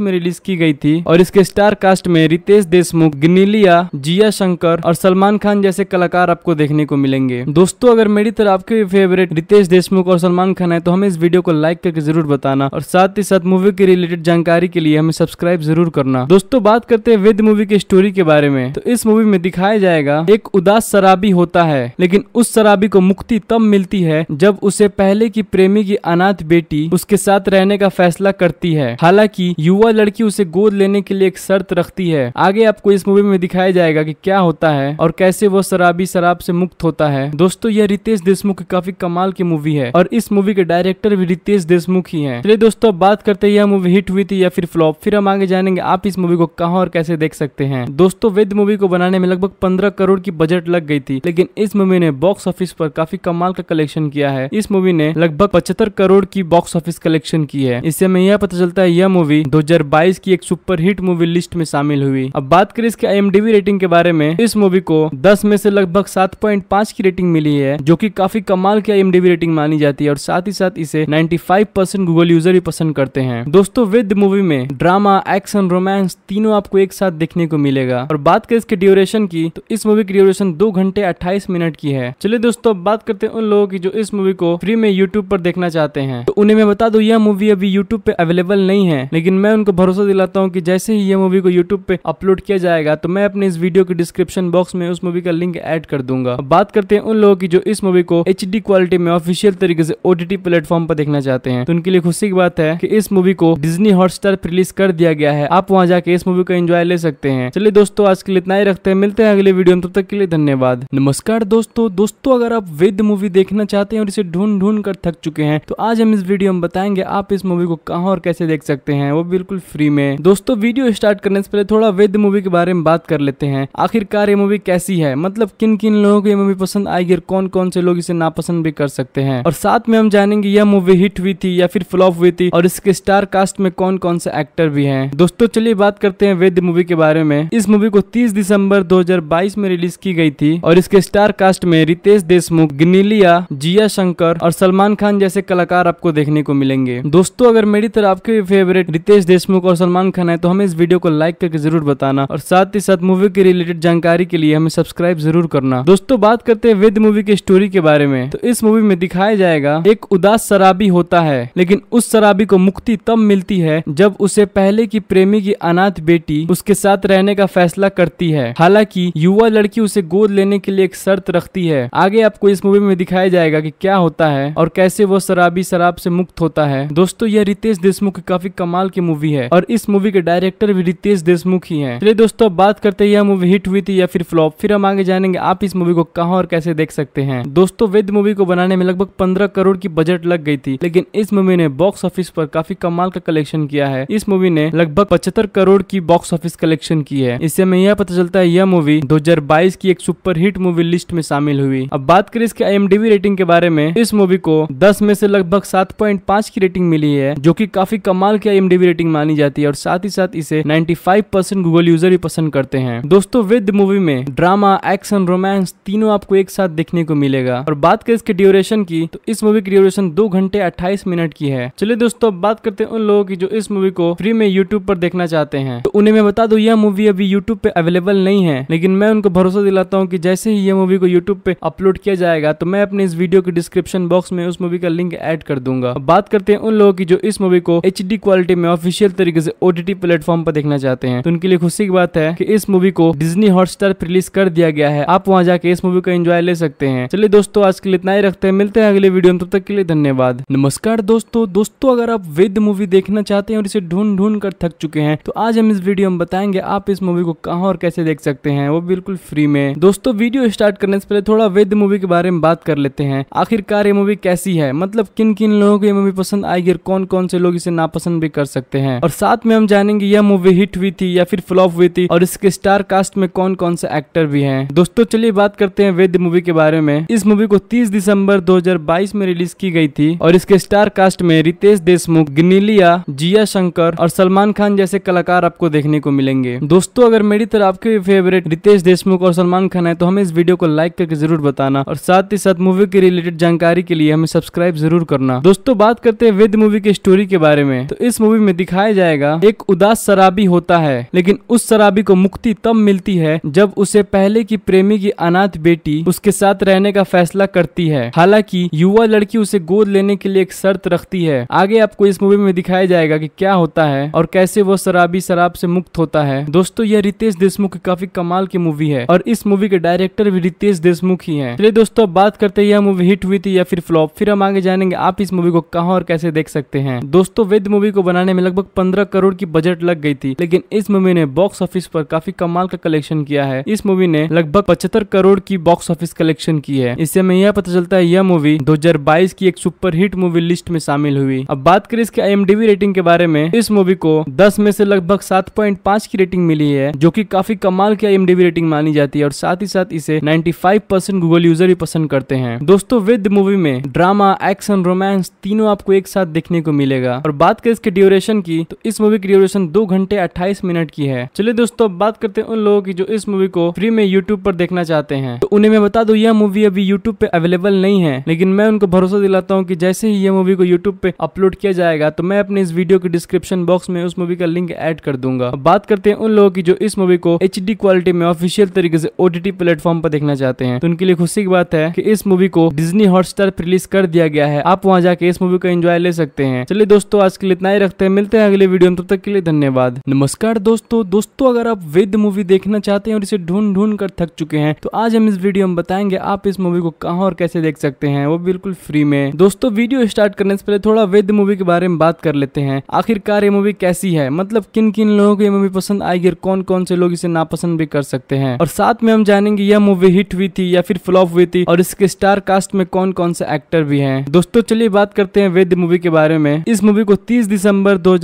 S1: में रिलीज की गई थी और इसके स्टार कास्ट में रितेश देशमुख गिनीलिया जिया शंकर और सलमान खान जैसे कलाकार आपको देखने को मिलेंगे दोस्तों दोस्तों अगर मेरी तरह आपके फेवरेट रितेश देशमुख और सलमान खान है तो हमें इस वीडियो को लाइक करके जरूर बताना और साथ ही साथ मूवी के रिलेटेड जानकारी के लिए हमें सब्सक्राइब जरूर करना दोस्तों बात करते हैं वेद मूवी के स्टोरी के बारे में तो इस मूवी में दिखाया जाएगा एक उदास शराबी होता है लेकिन उस शराबी को मुक्ति तब मिलती है जब उसे पहले की प्रेमी की अनाथ बेटी उसके साथ रहने का फैसला करती है हालांकि युवा लड़की उसे गोद लेने के लिए एक शर्त रखती है आगे आपको इस मूवी में दिखाया जाएगा की क्या होता है और कैसे वो शराबी शराब से मुक्त होता है दोस्तों दोस्तों यह रितेश देशमुख की काफी कमाल की मूवी है और इस मूवी के डायरेक्टर भी रितेश देशमुख ही है चलिए दोस्तों बात करते हैं यह मूवी हिट हुई थी या फिर फ्लॉप फिर हम आगे जानेंगे आप इस मूवी को कहाँ और कैसे देख सकते हैं दोस्तों वेद मूवी को बनाने में लगभग पंद्रह करोड़ की बजट लग गई थी लेकिन इस मूवी ने बॉक्स ऑफिस पर काफी कमाल का कलेक्शन किया है इस मूवी ने लगभग पचहत्तर करोड़ की बॉक्स ऑफिस कलेक्शन की है इससे हमें यह पता चलता है यह मूवी 2022 की एक सुपर हिट मूवी लिस्ट में शामिल हुई अब बात करें इसके आई रेटिंग के बारे में इस मूवी को दस में से लगभग सात की रेटिंग मिली लिए है जो की काफी कमाल की आई रेटिंग मानी जाती है और साथ ही साथ इसे 95% गूगल यूजर भी पसंद करते हैं दोस्तों विद मूवी में ड्रामा एक्शन रोमांस तीनों आपको एक साथ देखने को मिलेगा और बात करें इसके ड्यूरेशन की तो इस मूवी की ड्यूरेशन दो घंटे अट्ठाईस मिनट की है चलिए दोस्तों अब बात करते हैं उन लोगों की जो इस मूवी को फ्री में यूट्यूब पर देखना चाहते हैं तो उन्हें मैं बता दू यह मूवी अभी यूट्यूब पे अवेलेबल नहीं है लेकिन मैं उनको भरोसा दिलाता हूँ की जैसे ही यह मूवी को यूट्यूब पे अपलोड किया जाएगा तो मैं अपने इस वीडियो के डिस्क्रिप्शन बॉक्स में उस मूवी का लिंक एड कर दूंगा बात करते हैं उन लोगों लोगों की जो इस मूवी को एच क्वालिटी में ऑफिशियल तरीके से ओ टी प्लेटफॉर्म पर देखना चाहते हैं तो उनके लिए खुशी की बात है की इस मूवी को डिजनी हॉटस्टार पर रिलीज कर दिया गया है आप वहाँ जाके इस मूवी को एंजॉय ले सकते हैं चलिए दोस्तों आज के लिए इतना ही रखते हैं मिलते हैं अगले वीडियो में तब तक के लिए धन्यवाद नमस्कार दोस्तों दोस्तों अगर आप वेद मूवी देखना चाहते हैं और इसे ढूंढ ढूंढ कर थक चुके हैं तो आज हम इस वीडियो में बताएंगे आप इस मूवी को कहाँ और कैसे देख सकते हैं वो बिल्कुल फ्री में दोस्तों वीडियो स्टार्ट करने से पहले थोड़ा वेद मूवी के बारे में बात कर लेते हैं आखिरकार ये मूवी कैसी है मतलब किन किन लोगों को ये मूवी पसंद आएगी आखिर कौन कौन से लोग इसे नापसंद भी कर सकते हैं और साथ में हम जानेंगे यह मूवी हिट हुई थी या फिर फ्लॉप हुई थी और इसके स्टार कास्ट में कौन कौन से एक्टर भी हैं दोस्तों चलिए बात करते हैं वेद मूवी के बारे में इस मूवी को 30 दिसंबर 2022 में रिलीज की गई थी और इसके स्टार कास्ट में रितेश देशमुख गिनीलिया जिया शंकर और सलमान खान जैसे कलाकार आपको देखने को मिलेंगे दोस्तों अगर मेरी तरह आपके भी फेवरेट रितेश देशमुख और सलमान खान है तो हमें इस वीडियो को लाइक करके जरूर बताना और साथ ही साथ मूवी के रिलेटेड जानकारी के लिए हमें सब्सक्राइब जरूर करना दोस्तों बात करते हैं वेद मूवी के स्टोरी के बारे में तो इस मूवी में दिखाया जाएगा एक उदास शराबी होता है लेकिन उस शराबी को मुक्ति तब मिलती है जब उसे पहले की प्रेमी की अनाथ बेटी उसके साथ रहने का फैसला करती है हालांकि युवा लड़की उसे गोद लेने के लिए एक शर्त रखती है आगे आपको इस मूवी में दिखाया जाएगा की क्या होता है और कैसे वो शराबी शराब से मुक्त होता है दोस्तों यह रितेश देशमुख की काफी कमाल की मूवी है और इस मूवी के डायरेक्टर भी रितेश देशमुख ही है चलिए दोस्तों बात करते हैं यह मूवी हिट हुई थी या फिर फ्लॉप फिर हम आगे जानेंगे आप इस मूवी को कहाँ और कैसे देख सकते हैं दोस्तों वेद मूवी को बनाने में लगभग पंद्रह करोड़ की बजट लग गई थी लेकिन इस मूवी ने बॉक्स ऑफिस पर काफी कमाल का कलेक्शन किया है इस मूवी ने लगभग पचहत्तर करोड़ की बॉक्स ऑफिस कलेक्शन की है इससे हमें यह पता चलता है यह मूवी दो की एक सुपर हिट मूवी लिस्ट में शामिल हुई अब बात करें इसके आई रेटिंग के बारे में इस मूवी को दस में से लगभग पांच की रेटिंग मिली है जो की काफी कमाल की आई रेटिंग मानी जाती है और साथ ही साथ इसे फाइव परसेंट गूगल यूजर भी पसंद करते हैं दोस्तों विद मूवी में ड्रामा एक्शन रोमांस तीनों आपको एक साथ देखने को मिलेगा और बात करें इसके ड्यूरेशन की तो इस मूवी की ड्यूरेशन दो घंटे अट्ठाईस मिनट की है चलिए दोस्तों बात करते हैं उन लोगों की जो इस मूवी को फ्री में यूट्यूब पर देखना चाहते हैं तो उन्हें मैं बता दू यह मूवी अभी यूट्यूब पे अवेलेबल नहीं है लेकिन मैं उनको भरोसा दिलाता हूँ की जैसे ही यह मूवी को यूट्यूब पे अपलोड किया जाएगा तो मैं अपने इस वीडियो के डिस्क्रिप्शन बॉक्स में उस मूवी का लिंक एड कर दूंगा बात करते हैं उन लोगों की जो इस मूवी को एच क्वालिटी में ऑफिशियल तरीके से ओटीटी प्लेटफॉर्म पर देखना चाहते हैं तो उनके लिए खुशी की बात है कि इस मूवी को डिज्नी हॉटस्टार पर रिलीज कर दिया गया है आप वहाँ जाके इस मूवी को एंजॉय ले सकते सकते हैं चलिए दोस्तों आज के लिए इतना ही रखते हैं मिलते हैं अगले वीडियो में तब तक के लिए धन्यवाद नमस्कार दोस्तों दोस्तों अगर आप वेद मूवी देखना चाहते हैं और इसे ढूंढ ढूंढ कर थक चुके हैं तो आज हम इस वीडियो में बताएंगे आप इस मूवी को कहाँ और कैसे देख सकते हैं वो बिल्कुल फ्री में दोस्तों वीडियो स्टार्ट करने से पहले थोड़ा वेद मूवी के बारे में बात कर लेते हैं आखिरकार ये मूवी कैसी है मतलब किन किन लोगों को ये मूवी पसंद आएगी और कौन कौन से लोग इसे नापसंद भी कर सकते हैं और साथ में हम जानेंगे यह मूवी हिट हुई थी या फिर फ्लॉप हुई थी और इसके स्टार कास्ट में कौन कौन से एक्टर भी है दोस्तों चलिए बात करते हैं वेद मूवी के बारे में बारे में इस मूवी को 30 दिसंबर 2022 में रिलीज की गई थी और इसके स्टार कास्ट में रितेश देशमुख गिनीलिया जिया शंकर और सलमान खान जैसे कलाकार आपको देखने को मिलेंगे दोस्तों अगर मेरी तरह आपके भी फेवरेट रितेश देशमुख और सलमान खान है तो हमें इस वीडियो को लाइक करके जरूर बताना और साथ ही साथ मूवी के रिलेटेड जानकारी के लिए हमें सब्सक्राइब जरूर करना दोस्तों बात करते हैं वेद मूवी की स्टोरी के बारे में तो इस मूवी में दिखाया जाएगा एक उदास शराबी होता है लेकिन उस शराबी को मुक्ति तब मिलती है जब उसे पहले की प्रेमी की अनाथ बेटी उसके साथ साथ रहने का फैसला करती है हालांकि युवा लड़की उसे गोद लेने के लिए एक शर्त रखती है आगे आपको इस मूवी में दिखाया जाएगा कि क्या होता है और कैसे वो शराबी शराब से मुक्त होता है दोस्तों यह रितेश देशमुख की काफी कमाल की मूवी है और इस मूवी के डायरेक्टर भी रितेश देशमुख ही है चलिए दोस्तों बात करते हैं यह मूवी हिट हुई थी या फिर फ्लॉप फिर हम आगे जानेंगे आप इस मूवी को कहाँ और कैसे देख सकते हैं दोस्तों वेद मूवी को बनाने में लगभग पंद्रह करोड़ की बजट लग गई थी लेकिन इस मूवी ने बॉक्स ऑफिस पर काफी कमाल का कलेक्शन किया है इस मूवी ने लगभग पचहत्तर करोड़ की बॉक्स ऑफिस कलेक्शन डायरेक्शन की है इससे हमें यह पता चलता है यह मूवी 2022 की एक सुपरहिट मूवी लिस्ट में शामिल हुई अब बात करें इसके आई रेटिंग के बारे में इस मूवी को दस में से लगभग सात की रेटिंग मिली है जो की काफी कमाल की आई रेटिंग मानी जाती है और साथ ही साथ इसे नाइन्टी गूगल यूजर भी पसंद करते हैं दोस्तों विद मूवी में ड्रामा एक्शन रोमांस तीनों आपको एक साथ देखने को मिलेगा और बात करें इसके ड्यूरेशन की तो इस मूवी की ड्यूरेशन दो घंटे अट्ठाईस मिनट की है चलिए दोस्तों बात करते हैं उन लोगों की जो इस मूवी को फ्री में यूट्यूब पर देखना चाहते हैं तो उन्हें मैं बता दू यह मूवी अभी यूट्यूब पे अवेलेबल नहीं है लेकिन मैं उनको भरोसा दिलाता हूँ कि जैसे ही यह मूवी को यूट्यूब पे अपलोड किया जाएगा तो मैं अपने इस वीडियो के डिस्क्रिप्शन बॉक्स में उस मूवी का लिंक एड कर दूंगा बात करते हैं उन लोगों की जो इस मूवी को एच क्वालिटी में ऑफिशियल तरीके से ओटीटी प्लेटफॉर्म पर देखना चाहते हैं तो उनके लिए खुशी की बात है की इस मूवी को डिजनी हॉटस्टार पर रिलीज कर दिया गया है आप वहाँ जाके इस मूवी का एंजॉय ले सकते हैं चलिए दोस्तों आज के लिए इतना ही रखते हैं मिलते हैं अगले वीडियो में तब तक के लिए धन्यवाद नमस्कार दोस्तों दोस्तों अगर आप वेद मूवी देखना चाहते हैं और इसे ढूंढ ढूंढ कर थक चुके हैं तो आज हम इस वीडियो में बताएंगे आप इस मूवी को कहाँ और कैसे देख सकते हैं वो बिल्कुल फ्री में दोस्तों वीडियो स्टार्ट करने से पहले थोड़ा वेद मूवी के बारे में बात कर लेते हैं आखिरकार ये मूवी कैसी है मतलब किन किन लोगों को ये मूवी पसंद आएगी और कौन कौन से लोग इसे नापसंद भी कर सकते हैं और साथ में हम जानेंगे यह मूवी हिट हुई थी या फिर फ्लॉप हुई थी और इसके स्टार कास्ट में कौन कौन से एक्टर भी है दोस्तों चलिए बात करते हैं वेद मूवी के बारे में इस मूवी को तीस दिसंबर दो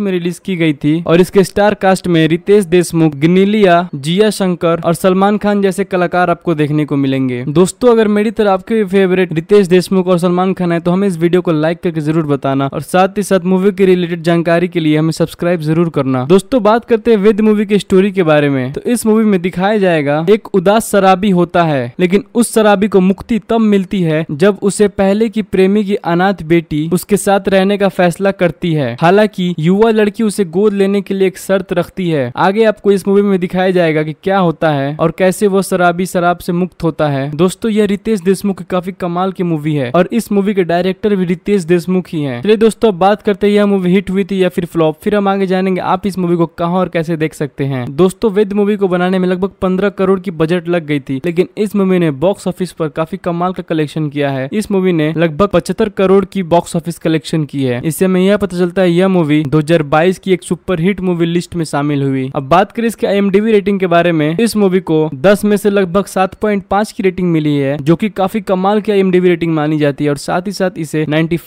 S1: में रिलीज की गई थी और इसके स्टार कास्ट में रितेश देशमुख गिनीलिया जिया शंकर और सलमान खान जैसे कलाकार आपको देखने को मिलेंगे करेंगे दोस्तों अगर मेरी तरह आपके भी फेवरेट रितेश देशमुख और सलमान खान है तो हमें इस वीडियो को लाइक करके जरूर बताना और साथ ही साथ मूवी के रिलेटेड जानकारी के लिए हमें सब्सक्राइब जरूर करना दोस्तों बात करते हैं वेद मूवी की स्टोरी के बारे में तो इस मूवी में दिखाया जाएगा एक उदास शराबी होता है लेकिन उस शराबी को मुक्ति तब मिलती है जब उसे पहले की प्रेमी की अनाथ बेटी उसके साथ रहने का फैसला करती है हालांकि युवा लड़की उसे गोद लेने के लिए एक शर्त रखती है आगे आपको इस मूवी में दिखाया जाएगा की क्या होता है और कैसे वो शराबी शराब से मुक्त होता है है दोस्तों यह रितेश देशमुख की काफी कमाल की मूवी है और इस मूवी के डायरेक्टर भी रितेश देशमुख ही है चलिए दोस्तों अब बात करते हैं यह मूवी हिट हुई थी या फिर फ्लॉप फिर हम आगे जानेंगे आप इस मूवी को कहाँ और कैसे देख सकते हैं दोस्तों वेद मूवी को बनाने में लगभग पंद्रह करोड़ की बजट लग गई थी लेकिन इस मूवी ने बॉक्स ऑफिस पर काफी कमाल का कलेक्शन किया है इस मूवी ने लगभग पचहत्तर करोड़ की बॉक्स ऑफिस कलेक्शन की है इससे हमें यह पता चलता है यह मूवी 2022 की एक सुपर हिट मूवी लिस्ट में शामिल हुई अब बात करें इसके आई रेटिंग के बारे में इस मूवी को दस में से लगभग सात की रेटिंग रेटिंग मिली है जो की काफी कमाल की एम रेटिंग मानी जाती है और साथ ही साथ इसे नाइन्टी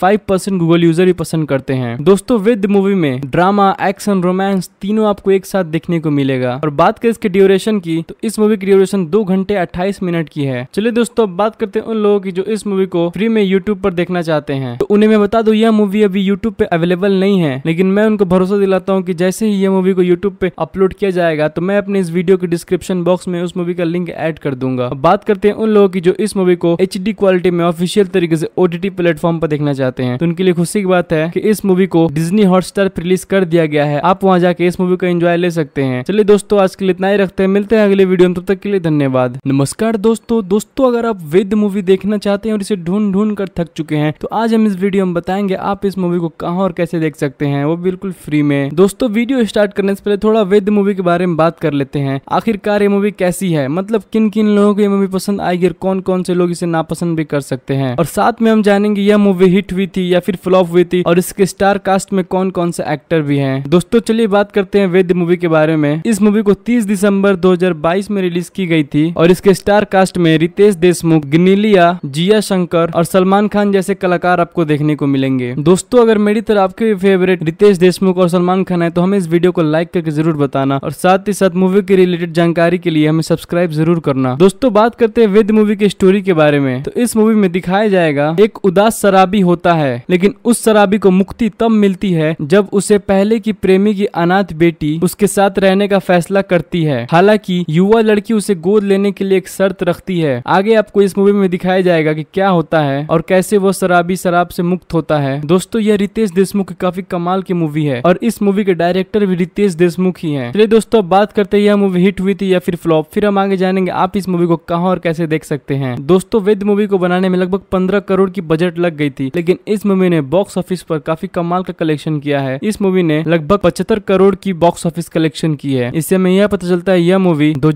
S1: गूगल यूजर भी पसंद करते हैं दोस्तों विद मूवी में ड्रामा एक्शन रोमांस तीनों आपको एक साथ देखने को मिलेगा और बात करें इसके ड्यूरेशन की तो इस मूवी की ड्यूरेशन दो घंटे अट्ठाईस मिनट की है चलिए दोस्तों बात करते हैं उन लोगों की जो इस मूवी को फ्री में यूट्यूब पर देखना चाहते हैं तो उन्हें मैं बता दू यह मूवी अभी यूट्यूब पे अवेलेबल नहीं है लेकिन मैं उनको भरोसा दिलाता हूँ की जैसे ही यह मूवी को यूट्यूब पे अपलोड किया जाएगा तो मैं अपने इस वीडियो के डिस्क्रिप्शन बॉक्स में उस मूवी का लिंक एड कर दूंगा बात करते हैं उन लोगों की जो इस मूवी को एच क्वालिटी में ऑफिशियल तरीके से ओटीटी प्लेटफॉर्म पर देखना चाहते हैं तो उनके लिए खुशी की बात है कि इस मूवी को डिजनी हॉटस्टार पर रिलीज कर दिया गया है आप वहाँ जाके इस मूवी को एंजॉय ले सकते हैं चलिए दोस्तों आज के लिए इतना ही रखते हैं मिलते हैं अगले वीडियो में तब तक के लिए धन्यवाद नमस्कार दोस्तों दोस्तों अगर आप वेद मूवी देखना चाहते हैं और इसे ढूंढ ढूंढ कर थक चुके हैं तो आज हम इस वीडियो में बताएंगे आप इस मूवी को कहाँ और कैसे देख सकते हैं वो बिल्कुल फ्री में दोस्तों वीडियो स्टार्ट करने से पहले थोड़ा वेद मूवी के बारे में बात कर लेते हैं आखिरकार ये मूवी कैसी है मतलब किन किन लोगों को ये मूवी पसंद आखिर कौन कौन से लोग इसे नापसंद भी कर सकते हैं और साथ में हम जानेंगे यह मूवी हिट हुई थी या फिर फ्लॉप हुई थी और इसके स्टार कास्ट में कौन कौन से एक्टर भी हैं दोस्तों चलिए बात करते हैं वेद मूवी के बारे में इस मूवी को 30 दिसंबर 2022 में रिलीज की गई थी और इसके स्टार कास्ट में रितेश देशमुख गिनीलिया जिया शंकर और सलमान खान जैसे कलाकार आपको देखने को मिलेंगे दोस्तों अगर मेरी तरह आपके भी फेवरेट रितेश देशमुख और सलमान खान है तो हमें इस वीडियो को लाइक करके जरूर बताना और साथ ही साथ मूवी के रिलेटेड जानकारी के लिए हमें सब्सक्राइब जरूर करना दोस्तों बात करते हैं विद मूवी के स्टोरी के बारे में तो इस मूवी में दिखाया जाएगा एक उदास शराबी होता है लेकिन उस शराबी को मुक्ति तब मिलती है जब उसे पहले की प्रेमी की अनाथ बेटी उसके साथ रहने का फैसला करती है हालांकि युवा लड़की उसे गोद लेने के लिए एक शर्त रखती है आगे आपको इस मूवी में दिखाया जाएगा की क्या होता है और कैसे वो शराबी शराब से मुक्त होता है दोस्तों यह रितेश देशमुख की काफी कमाल की मूवी है और इस मूवी के डायरेक्टर भी रितेश देशमुख ही है चलिए दोस्तों बात करते हैं यह मूवी हिट हुई थी या फिर फ्लॉप फिर हम आगे जानेंगे आप इस मूवी को कहा और कैसे से देख सकते हैं दोस्तों वेद मूवी को बनाने में लगभग पंद्रह करोड़ की बजट लग गई थी लेकिन इस मूवी ने बॉक्स ऑफिस पर काफी कमाल का कलेक्शन किया है इस मूवी ने लगभग पचहत्तर करोड़ की बॉक्स ऑफिस कलेक्शन की है इससे हमें यह पता चलता है यह मूवी दो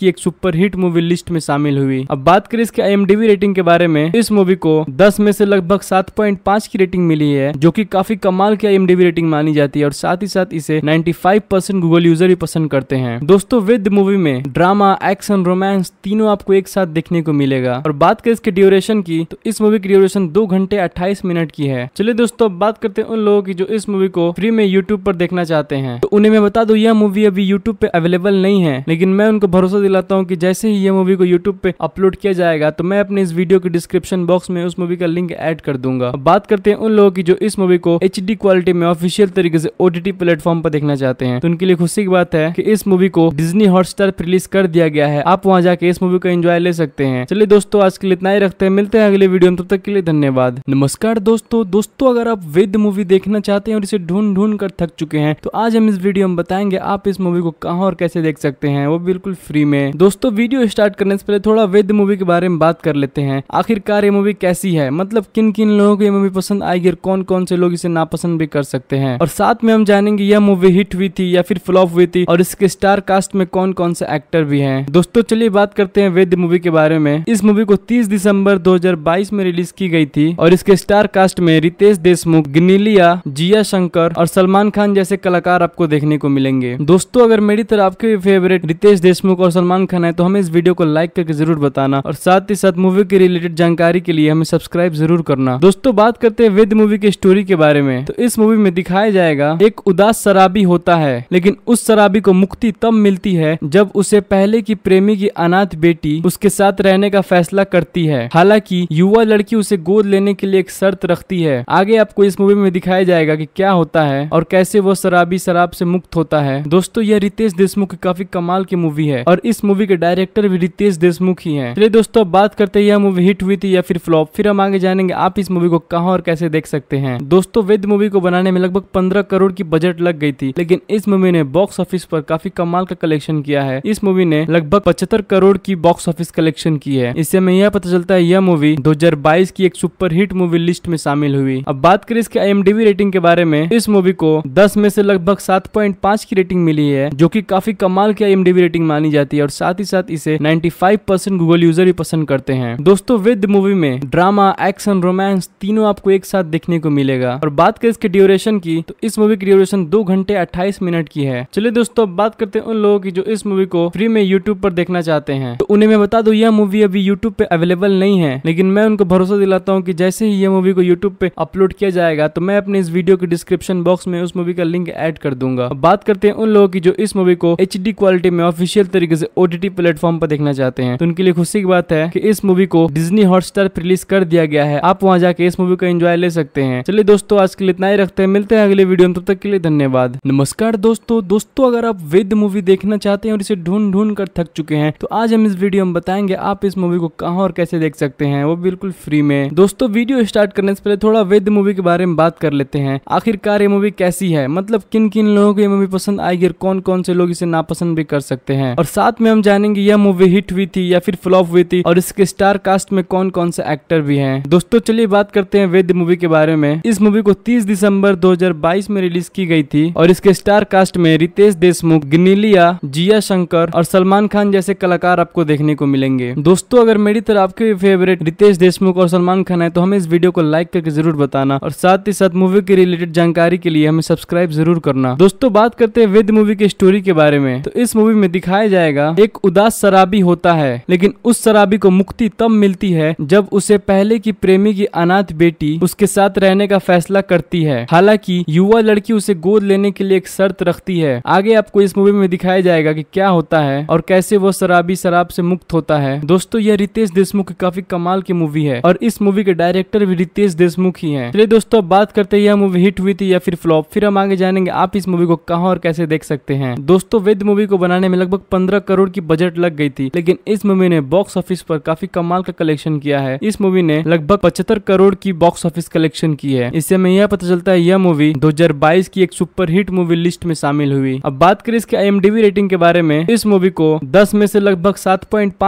S1: की एक सुपर हिट मूवी लिस्ट में शामिल हुई अब बात करें इसके आई रेटिंग के बारे में इस मूवी को दस में से लगभग 7.5 की रेटिंग मिली है जो की काफी कमाल की आई रेटिंग मानी जाती है और साथ ही साथ इसे फाइव परसेंट गूगल यूजर भी पसंद करते हैं दोस्तों विद मूवी में ड्रामा एक्शन रोमांस तीनों आपको एक साथ देखने को मिलेगा और बात करें इसके ड्यूरेशन की तो इस मूवी की ड्यूरेशन दो घंटे अट्ठाईस मिनट की है चलिए दोस्तों बात करते हैं उन लोगों की जो इस मूवी को फ्री में यूट्यूब पर देखना चाहते हैं तो उन्हें मैं बता दू यह मूवी अभी यूट्यूब पे अवेलेबल नहीं है लेकिन मैं उनको भरोसा दिलाता हूँ की जैसे ही यह मूवी को यूट्यूब पे अपलोड किया जाएगा तो मैं अपने इस वीडियो के डिस्क्रिप्शन बॉक्स में उस मूवी का लिंक एड कर दूंगा बात करते हैं उन लोगों की जो इस मूवी को एच क्वालिटी में ऑफिशियल तरीके से ओटीटी प्लेटफॉर्म पर देखना चाहते हैं तो उनके लिए खुशी की बात है कि इस मूवी को डिज्नी हॉटस्टार रिलीज कर दिया गया है आप वहाँ जाके इस मूवी को एंजॉय ले सकते हैं चलिए दोस्तों आज के लिए इतना ही रखते हैं मिलते हैं अगले वीडियो में तब तक के लिए धन्यवाद नमस्कार दोस्तों दोस्तों अगर आप वेद मूवी देखना चाहते हैं और इसे ढूंढ ढूंढ कर थक चुके हैं तो आज हम इस वीडियो में बताएंगे आप इस मूवी को कहाँ और कैसे देख सकते हैं वो बिल्कुल फ्री में दोस्तों वीडियो स्टार्ट करने से पहले थोड़ा वेद मूवी के बारे में बात कर लेते हैं आखिरकार ये मूवी कैसी है मतलब किन किन लोगों को ये मूवी पसंद आएगी और कौन कौन से लोग इसे नापसंद भी कर सकते हैं और साथ में हम जानेंगे यह मूवी हिट हुई थी या फिर फ्लॉप हुई थी और इसके स्टार कास्ट में कौन कौन से एक्टर भी है दोस्तों चलिए बात करते हैं वेद मूवी मूवी के बारे में इस मूवी को 30 दिसंबर 2022 में रिलीज की गई थी और इसके स्टार कास्ट में रितेश देशमुख गिनीलिया जिया शंकर और सलमान खान जैसे कलाकार आपको देखने को मिलेंगे दोस्तों अगर मेरी तरह आपके भी फेवरेट रितेश देशमुख और सलमान खान है तो हमें इस वीडियो को लाइक करके जरूर बताना और साथ ही साथ मूवी के रिलेटेड जानकारी के लिए हमें सब्सक्राइब जरूर करना दोस्तों बात करते हैं वेद मूवी की स्टोरी के बारे में तो इस मूवी में दिखाया जाएगा एक उदास शराबी होता है लेकिन उस शराबी को मुक्ति तब मिलती है जब उसे पहले की प्रेमी की अनाथ बेटी उसके उसके साथ रहने का फैसला करती है हालांकि युवा लड़की उसे गोद लेने के लिए एक शर्त रखती है आगे आपको इस मूवी में दिखाया जाएगा कि क्या होता है और कैसे वो शराबी शराब से मुक्त होता है दोस्तों यह रितेश देशमुख की काफी कमाल की मूवी है और इस मूवी के डायरेक्टर भी रितेश देशमुख ही है चलिए दोस्तों बात करते हैं यह मूवी हिट हुई थी या फिर फ्लॉप फिर हम आगे जानेंगे आप इस मूवी को कहाँ और कैसे देख सकते हैं दोस्तों वेद मूवी को बनाने में लगभग पंद्रह करोड़ की बजट लग गई थी लेकिन इस मूवी ने बॉक्स ऑफिस पर काफी कमाल का कलेक्शन किया है इस मूवी ने लगभग पचहत्तर करोड़ की बॉक्स ऑफिस कलेक्शन की है इससे हमें यह पता चलता है यह मूवी 2022 की एक सुपर हिट मूवी लिस्ट में शामिल हुई अब बात करें इसके आई रेटिंग के बारे में इस मूवी को 10 में से लगभग 7.5 की रेटिंग मिली है जो कि काफी कमाल की आई रेटिंग मानी जाती है और साथ ही साथ इसे 95 परसेंट गूगल यूजर भी पसंद करते हैं दोस्तों विद मूवी में ड्रामा एक्शन रोमांस तीनों आपको एक साथ देखने को मिलेगा और बात करें इसके ड्यूरेशन की तो इस मूवी की ड्यूरेशन दो घंटे अट्ठाईस मिनट की है चलिए दोस्तों बात करते हैं उन लोगों की जो इस मूवी को फ्री में यूट्यूब पर देखना चाहते हैं तो उन्हें मैं बता दो यह मूवी अभी यूट्यूब पे अवेलेबल नहीं है लेकिन मैं उनको भरोसा दिलाता हूँ कि जैसे ही यह मूवी को यूट्यूब पे अपलोड किया जाएगा तो मैं अपने इस वीडियो के डिस्क्रिप्शन बॉक्स में उस मूवी का लिंक एड कर दूंगा बात करते हैं उन लोगों की जो इस मूवी को एच क्वालिटी में ऑफिशियल तरीके से ओटीटी प्लेटफॉर्म पर देखना चाहते हैं तो उनके लिए खुशी की बात है की इस मूवी को डिजनी हॉटस्टार पर रिलीज कर दिया गया है आप वहाँ जाके इस मूवी का एंजॉय ले सकते हैं चलिए दोस्तों आज के लिए इतना ही रखते हैं मिलते हैं अगले वीडियो में तब तक के लिए धन्यवाद नमस्कार दोस्तों दोस्तों अगर आप वेद मूवी देखना चाहते हैं और इसे ढूंढ ढूंढ कर थक चुके हैं तो आज हम इस वीडियो में बताए बताएंगे आप इस मूवी को कहाँ और कैसे देख सकते हैं वो बिल्कुल फ्री में दोस्तों वीडियो स्टार्ट करने से पहले थोड़ा विद मूवी के बारे में बात कर लेते हैं आखिरकार ये मूवी कैसी है मतलब किन किन लोगों को ये मूवी पसंद आएगी और कौन कौन से लोग इसे नापसंद भी कर सकते हैं और साथ में हम जानेंगे यह मूवी हिट हुई थी या फिर फ्लॉप हुई थी और इसके स्टार कास्ट में कौन कौन से एक्टर भी हैं दोस्तों चलिए बात करते हैं वेद मूवी के बारे में इस मूवी को 30 दिसंबर 2022 में रिलीज की गई थी और इसके स्टार कास्ट में रितेश देशमुख गिनीलिया जिया शंकर और सलमान खान जैसे कलाकार आपको देखने को मिलेंगे दोस्तों अगर मेरी तरह आपके भी फेवरेट रितेश देशमुख और सलमान खान है तो हमें इस वीडियो को लाइक करके जरूर बताना और साथ ही साथ मूवी के रिलेटेड जानकारी के लिए हमें सब्सक्राइब जरूर करना दोस्तों बात करते हैं विद मूवी की स्टोरी के बारे में तो इस मूवी में दिखाया जाएगा एक उदास शराबी होता है लेकिन उस शराबी को मुक्ति तब मिलती है जब उसे पहले की प्रेमी की अनाथ बेटी उसके साथ रहने का फैसला करती है हालांकि युवा लड़की उसे गोद लेने के लिए एक शर्त रखती है आगे आपको इस मूवी में दिखाया जाएगा कि क्या होता है और कैसे वो शराबी शराब से मुक्त होता होता है दोस्तों यह रितेश देशमुख की काफी कमाल की मूवी है और इस मूवी के डायरेक्टर भी रितेश देशमुख ही है चलिए दोस्तों अब बात करते हैं यह मूवी हिट हुई थी या फिर फ्लॉप फिर हम आगे जानेंगे आप इस मूवी को कहा और कैसे देख सकते हैं दोस्तों वेद मूवी को बनाने में लगभग पंद्रह करोड़ की बजट लग गई थी लेकिन इस मूवी ने बॉक्स ऑफिस पर काफी कमाल का कलेक्शन किया है इस मूवी ने लगभग पचहत्तर करोड़ की बॉक्स ऑफिस कलेक्शन की है इससे हमें यह पता चलता है यह मूवी 2022 की एक सुपर हिट मूवी लिस्ट में शामिल हुई अब बात करें इसके आई रेटिंग के बारे में इस मूवी को दस में से लगभग सात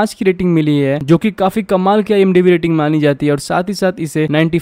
S1: पांच की रेटिंग मिली है जो की काफी कमाल की आई रेटिंग मानी जाती है और साथ ही साथ इसे नाइन्टी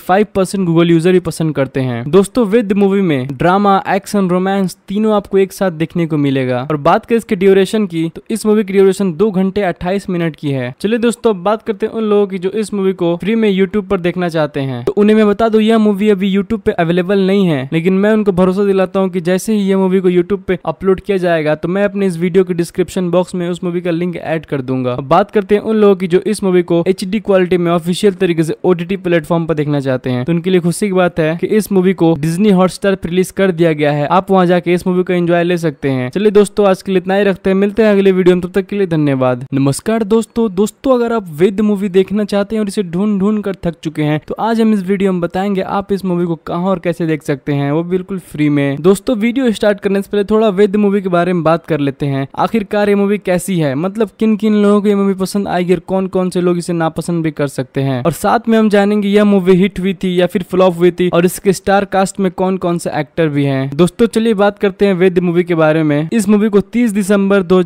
S1: गूगल यूजर भी पसंद करते हैं दोस्तों विद मूवी में ड्रामा एक्शन रोमांस तीनों आपको एक साथ देखने को मिलेगा और बात करें इसके ड्यूरेशन की तो इस मूवी की ड्यूरेशन दो घंटे अट्ठाईस मिनट की है चलिए दोस्तों अब बात करते हैं उन लोगों की जो इस मूवी को फ्री में यूट्यूब पर देखना चाहते हैं तो उन्हें मैं बता दू यह मूवी अभी यूट्यूब पे अवेलेबल नहीं है लेकिन मैं उनको भरोसा दिलाता हूँ की जैसे ही यह मूवी को यूट्यूब पे अपलोड किया जाएगा तो मैं अपने इस वीडियो के डिस्क्रिप्शन बॉक्स में उस मूवी का लिंक एड कर दूंगा बात करते हैं उन लोगों की जो इस मूवी को एच क्वालिटी में ऑफिशियल तरीके से ओटीटी प्लेटफॉर्म पर देखना चाहते हैं तो उनके लिए खुशी की बात है कि इस मूवी को डिजनी हॉटस्टार पर रिलीज कर दिया गया है आप वहाँ जाके इस मूवी को एंजॉय ले सकते हैं चलिए दोस्तों आज के लिए इतना ही रखते हैं मिलते हैं अगले वीडियो में तब तक के लिए धन्यवाद नमस्कार दोस्तों दोस्तों अगर आप वेद मूवी देखना चाहते हैं और इसे ढूंढ ढूंढ कर थक चुके हैं तो आज हम इस वीडियो में बताएंगे आप इस मूवी को कहाँ और कैसे देख सकते हैं वो बिल्कुल फ्री में दोस्तों वीडियो स्टार्ट करने से पहले थोड़ा वेद मूवी के बारे में बात कर लेते हैं आखिरकार ये मूवी कैसी है मतलब किन किन लोगों को ये मूवी पसंद आएगी और कौन कौन से लोग इसे नापसंद भी कर सकते हैं और साथ में हम जानेंगे यह मूवी हिट हुई थी या फिर फ्लॉप हुई थी और इसके स्टार कास्ट में कौन कौन से एक्टर भी है दोस्तों चलिए बात करते हैं वेद मूवी के बारे में इस मूवी को तीस दिसंबर दो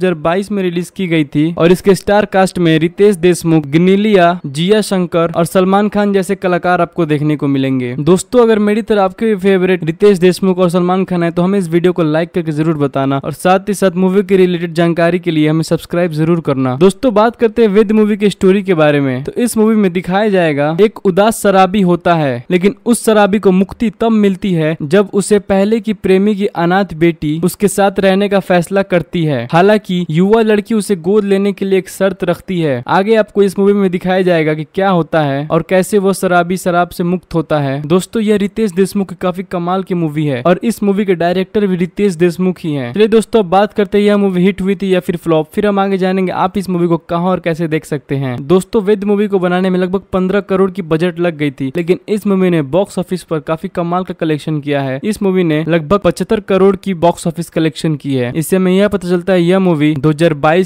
S1: में रिलीज की गई थी और इसके स्टार कास्ट में रितेश देशमुख गिनिलिया जिया शंकर और सलमान खान जैसे कलाकार आपको देखने को मिलेंगे दोस्तों अगर मेरी तरफ आपके भी फेवरेट रितेश देशमुख और सलमान खान है तो हमें इस वीडियो को लाइक करके जरूर बताना और साथ ही साथ मूवी के रिलेटेड जानकारी के लिए हमें सब्सक्राइब जरूर करना दोस्तों बात कर करते हैं वेद मूवी के स्टोरी के बारे में तो इस मूवी में दिखाया जाएगा एक उदास शराबी होता है लेकिन उस शराबी को मुक्ति तब मिलती है जब उसे पहले की प्रेमी की अनाथ बेटी उसके साथ रहने का फैसला करती है हालांकि युवा लड़की उसे गोद लेने के लिए एक शर्त रखती है आगे आपको इस मूवी में दिखाया जाएगा की क्या होता है और कैसे वो शराबी शराब से मुक्त होता है दोस्तों यह रितेश देशमुख की काफी कमाल की मूवी है और इस मूवी के डायरेक्टर भी रितेश देशमुख ही है चलिए दोस्तों बात करते हैं यह मूवी हिट हुई थी या फिर फ्लॉप फिर हम आगे जानेंगे आप इस मूवी को कहाँ और कैसे देख सकते हैं दोस्तों विद मूवी को बनाने में लगभग पंद्रह करोड़ की बजट लग गई थी लेकिन इस मूवी ने बॉक्स ऑफिस पर काफी कमाल का कलेक्शन किया है इस मूवी ने लगभग पचहत्तर करोड़ की बॉक्स ऑफिस कलेक्शन की है इससे हमें यह पता चलता है यह मूवी दो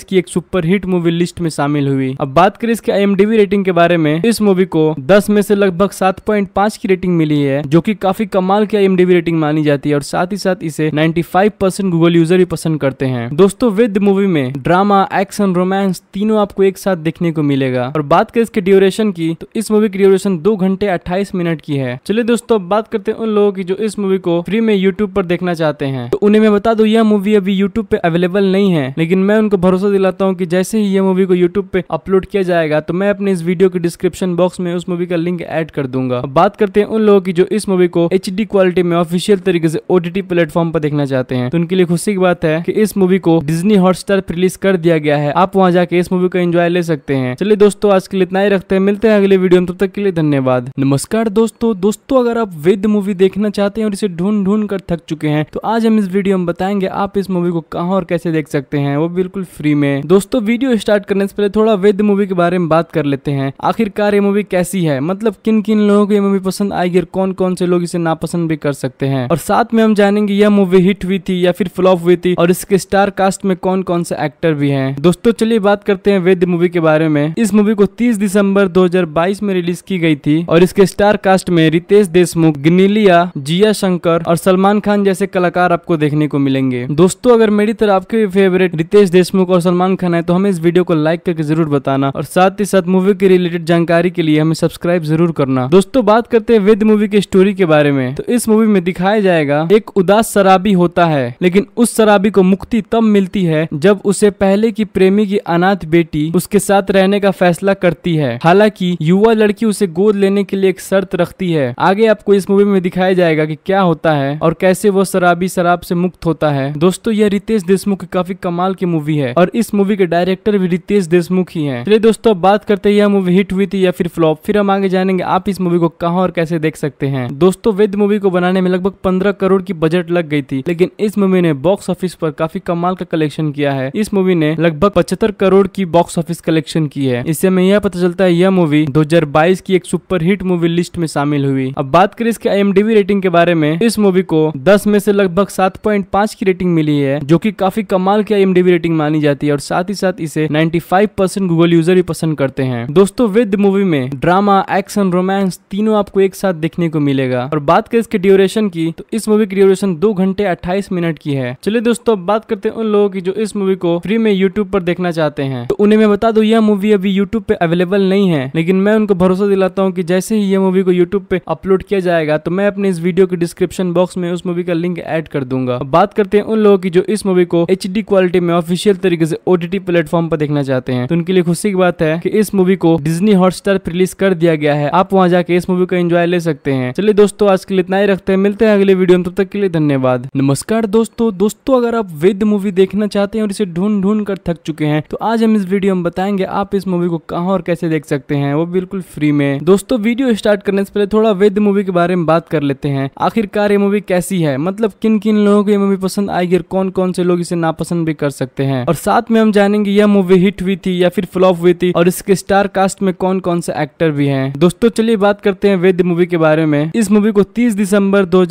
S1: की एक सुपर हिट मूवी लिस्ट में शामिल हुई अब बात करें इसके आई रेटिंग के बारे में इस मूवी को दस में से लगभग पांच की रेटिंग मिली है जो की काफी कमाल की आई रेटिंग मानी जाती है और साथ ही साथ इसे फाइव परसेंट गूगल यूजर भी पसंद करते हैं दोस्तों विद मूवी में ड्रामा एक्शन रोमांस तीनों आपको एक साथ देखने को मिलेगा और बात करें इसके ड्यूरेशन की तो इस मूवी की ड्यूरेशन दो घंटे अट्ठाईस मिनट की है चलिए दोस्तों तो तो अब बात करते हैं उन लोगों की जो इस मूवी को फ्री में यूट्यूब पर देखना चाहते हैं तो उन्हें मैं बता दू यह मूवी अभी यूट्यूब पे अवेलेबल नहीं है लेकिन मैं उनको भरोसा दिलाता हूँ की जैसे ही यह मूवी को यूट्यूब पे अपलोड किया जाएगा तो मैं अपने इस वीडियो के डिस्क्रिप्शन बॉक्स में उस मूवी का लिंक एड कर दूंगा बात करते हैं उन लोगों की जो इस मूवी को एच क्वालिटी में ऑफिशियल तरीके से ओटीटी प्लेटफॉर्म पर देखना चाहते हैं तो उनके लिए खुशी की बात है कि इस मूवी को डिज्नी हॉटस्टार रिलीज कर दिया गया है आप वहाँ जाके इस मूवी का एंजॉय ले सकते हैं चलिए दोस्तों आज के लिए इतना ही रखते हैं मिलते हैं अगले वीडियो में तब तक के लिए धन्यवाद नमस्कार दोस्तों दोस्तों अगर आप वेद मूवी देखना चाहते हैं और इसे ढूंढ ढूंढ कर थक चुके हैं तो आज हम इस वीडियो में बताएंगे आप इस मूवी को कहाँ और कैसे देख सकते हैं वो बिल्कुल फ्री में दोस्तों वीडियो स्टार्ट करने से पहले थोड़ा वेद मूवी के बारे में बात कर लेते हैं आखिरकार ये मूवी कैसी है मतलब किन किन लोगों को ये मूवी पसंद आएगी और कौन कौन से लोग इसे नापसंद भी कर सकते हैं और साथ में हम जानेंगे यह मूवी हिट हुई थी या फिर फ्लॉप हुई थी और इसके स्टार कास्ट में कौन कौन से एक्टर भी है दोस्तों चलिए बात करते हैं द मूवी के बारे में इस मूवी को 30 दिसंबर 2022 में रिलीज की गई थी और इसके स्टार कास्ट में रितेश देशमुख गिनीलिया जिया शंकर और सलमान खान जैसे कलाकार आपको देखने को मिलेंगे दोस्तों अगर मेरी तरह आपके फेवरेट रितेश देशमुख और सलमान खान है तो हमें इस वीडियो को लाइक करके जरूर बताना और साथ ही साथ मूवी के रिलेटेड जानकारी के लिए हमें सब्सक्राइब जरूर करना दोस्तों बात करते हैं वेद मूवी की स्टोरी के बारे में तो इस मूवी में दिखाया जाएगा एक उदास शराबी होता है लेकिन उस शराबी को मुक्ति तब मिलती है जब उसे पहले की प्रेमी की अनाथ बेटी लड़की उसके साथ रहने का फैसला करती है हालांकि युवा लड़की उसे गोद लेने के लिए एक शर्त रखती है आगे आपको इस मूवी में दिखाया जाएगा कि क्या होता है और कैसे वो शराबी शराब से मुक्त होता है दोस्तों यह रितेश देशमुख की काफी कमाल की मूवी है और इस मूवी के डायरेक्टर भी रितेश देशमुख ही है चलिए दोस्तों बात करते हैं यह मूवी हिट हुई थी या फिर फ्लॉप फिर हम आगे जानेंगे आप इस मूवी को कहाँ और कैसे देख सकते हैं दोस्तों वेद मूवी को बनाने में लगभग पंद्रह करोड़ की बजट लग गई थी लेकिन इस मूवी ने बॉक्स ऑफिस पर काफी कमाल का कलेक्शन किया है इस मूवी ने लगभग पचहत्तर करोड़ की बॉक्स बॉक्स ऑफिस कलेक्शन की है इससे हमें यह पता चलता है यह मूवी 2022 की एक सुपरहिट मूवी लिस्ट में शामिल हुई अब बात करें इसके आई रेटिंग के बारे में इस मूवी को 10 में से लगभग 7.5 की रेटिंग मिली है जो की काफी कमाल की आई रेटिंग मानी जाती है और साथ ही साथ इसे 95% गूगल यूजर भी पसंद करते हैं दोस्तों विद मूवी में ड्रामा एक्शन रोमांस तीनों आपको एक साथ देखने को मिलेगा और बात करें इसके ड्यूरेशन की तो इस मूवी की ड्यूरेशन दो घंटे अट्ठाईस मिनट की है चलिए दोस्तों अब बात करते हैं उन लोगों की जो इस मूवी को फ्री में यूट्यूब पर देखना चाहते हैं तो उन्हें मैं बता दूं यह मूवी अभी यूट्यूब पे अवेलेबल नहीं है लेकिन मैं उनको भरोसा दिलाता हूँ कि जैसे ही यह मूवी को यूट्यूब पे अपलोड किया जाएगा तो मैं अपने इस वीडियो के डिस्क्रिप्शन बॉक्स में उस मूवी का लिंक एड कर दूंगा बात करते हैं उन लोगों की जो इस मूवी को एच क्वालिटी में ऑफिशियल तरीके से ओटीटी प्लेटफॉर्म पर देखना चाहते हैं तो उनके लिए खुशी की बात है की इस मूवी को डिजनी हॉटस्टार पर रिलीज कर दिया गया है आप वहाँ जाके इस मूवी का एंजॉय ले सकते हैं चलिए दोस्तों आज के लिए इतना ही रखते हैं मिलते हैं अगले वीडियो में तब तक के लिए धन्यवाद नमस्कार दोस्तों दोस्तों अगर आप वेद मूवी देखना चाहते हैं और इसे ढूंढ ढूंढ कर थक चुके हैं तो आज हम इस वीडियो हम बताएंगे आप इस मूवी को कहाँ और कैसे देख सकते हैं वो बिल्कुल फ्री में दोस्तों वीडियो स्टार्ट करने से पहले थोड़ा वेद मूवी के बारे में बात कर लेते हैं आखिरकार ये मूवी कैसी है मतलब किन किन लोगों को ये मूवी पसंद आएगी और कौन कौन से लोग इसे नापसंद भी कर सकते हैं और साथ में हम जानेंगे यह मूवी हिट हुई थी या फिर फ्लॉप हुई थी और इसके स्टार कास्ट में कौन कौन से एक्टर भी है दोस्तों चलिए बात करते हैं वेद मूवी के बारे में इस मूवी को तीस दिसंबर दो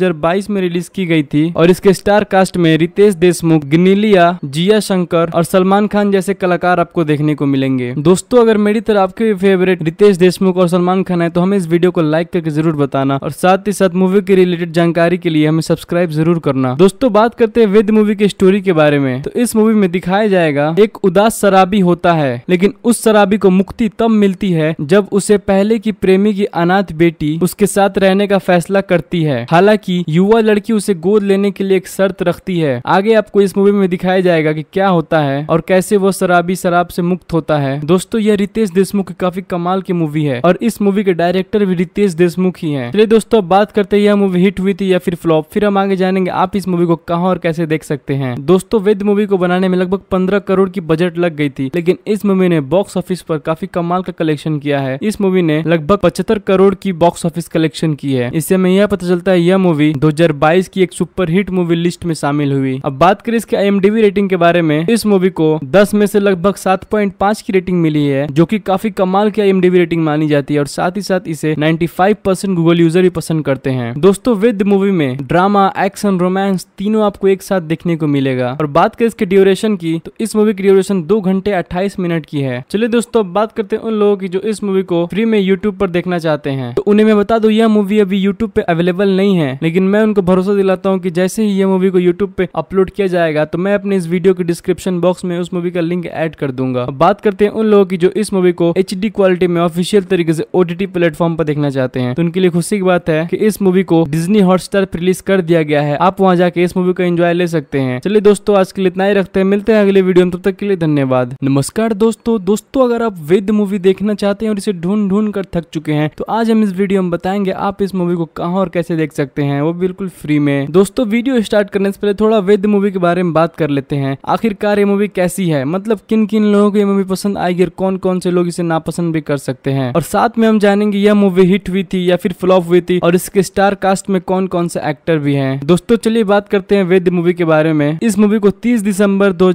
S1: में रिलीज की गई थी और इसके स्टार कास्ट में रितेश देशमुख गिनीलिया जिया शंकर और सलमान खान जैसे कलाकार आपको देखने देखने को मिलेंगे दोस्तों अगर मेरी तरह आपके भी फेवरेट रितेश देशमुख और सलमान खान है तो हमें इस वीडियो को लाइक करके जरूर बताना और साथ ही साथ मूवी के रिलेटेड जानकारी के लिए हमें सब्सक्राइब जरूर करना दोस्तों बात करते हैं वेद मूवी की स्टोरी के बारे में तो इस मूवी में दिखाया जाएगा एक उदास शराबी होता है लेकिन उस शराबी को मुक्ति तब मिलती है जब उसे पहले की प्रेमी की अनाथ बेटी उसके साथ रहने का फैसला करती है हालांकि युवा लड़की उसे गोद लेने के लिए एक शर्त रखती है आगे आपको इस मूवी में दिखाया जाएगा कि क्या होता है और कैसे वो शराबी शराब से मुक्त मुक्त होता है दोस्तों यह रितेश देशमुख की काफी कमाल की मूवी है और इस मूवी के डायरेक्टर भी रितेश देशमुख ही है चलिए दोस्तों बात करते हैं यह मूवी हिट हुई थी या फिर फ्लॉप फिर हम आगे जानेंगे आप इस मूवी को कहाँ और कैसे देख सकते हैं दोस्तों वेद मूवी को बनाने में लगभग पंद्रह करोड़ की बजट लग गई थी लेकिन इस मूवी ने बॉक्स ऑफिस पर काफी कमाल का कलेक्शन किया है इस मूवी ने लगभग पचहत्तर करोड़ की बॉक्स ऑफिस कलेक्शन की है इससे हमें यह पता चलता है यह मूवी 2022 की एक सुपर हिट मूवी लिस्ट में शामिल हुई अब बात करें इसके आई रेटिंग के बारे में इस मूवी को दस में से लगभग सात 5.5 की रेटिंग मिली है जो कि काफी कमाल की आई रेटिंग मानी जाती है और साथ ही साथ इसे 95% गूगल यूजर भी पसंद करते हैं दोस्तों विद मूवी में ड्रामा एक्शन रोमांस तीनों आपको एक साथ देखने को मिलेगा और बात करें इसके ड्यूरेशन की तो इस मूवी की ड्यूरेशन दो घंटे अट्ठाईस मिनट की है चलिए दोस्तों बात करते हैं उन लोगों की जो इस मूवी को फ्री में यूट्यूब पर देखना चाहते हैं तो उन्हें मैं बता दू यह मूवी अभी यूट्यूब पे अवेलेबल नहीं है लेकिन मैं उनको भरोसा दिलाता हूँ की जैसे ही यह मूवी को यूट्यूब पे अपलोड किया जाएगा तो मैं अपने इस वीडियो के डिस्क्रिप्शन बॉक्स में उस मूवी का लिंक एड कर दूंगा अब बात करते हैं उन लोगों की जो इस मूवी को एच क्वालिटी में ऑफिशियल तरीके से ओटीटी प्लेटफॉर्म पर देखना चाहते हैं तो उनके लिए खुशी की बात है कि इस मूवी को डिजनी हॉटस्टार पर रिलीज कर दिया गया है आप वहाँ जाके इस मूवी का एंजॉय ले सकते हैं चलिए दोस्तों आज के लिए इतना ही रखते हैं मिलते हैं अगले वीडियो में तब तक के लिए धन्यवाद नमस्कार दोस्तों दोस्तों अगर आप वेद मूवी देखना चाहते हैं और इसे ढूंढ ढूंढ कर थक चुके हैं तो आज हम इस वीडियो में बताएंगे आप इस मूवी को कहाँ और कैसे देख सकते हैं वो बिल्कुल फ्री में दोस्तों वीडियो स्टार्ट करने से पहले थोड़ा वेद मूवी के बारे में बात कर लेते हैं आखिरकार ये मूवी कैसी है मतलब किन किन लोगों को इसलिए मूवी पसंद आएगी और कौन कौन से लोग इसे नापसंद भी कर सकते हैं और साथ में हम जानेंगे यह मूवी हिट हुई थी या फिर फ्लॉप हुई थी और इसके स्टार कास्ट में कौन कौन से एक्टर भी है दोस्तों चलिए बात करते हैं वेद मूवी के बारे में इस मूवी को तीस दिसंबर दो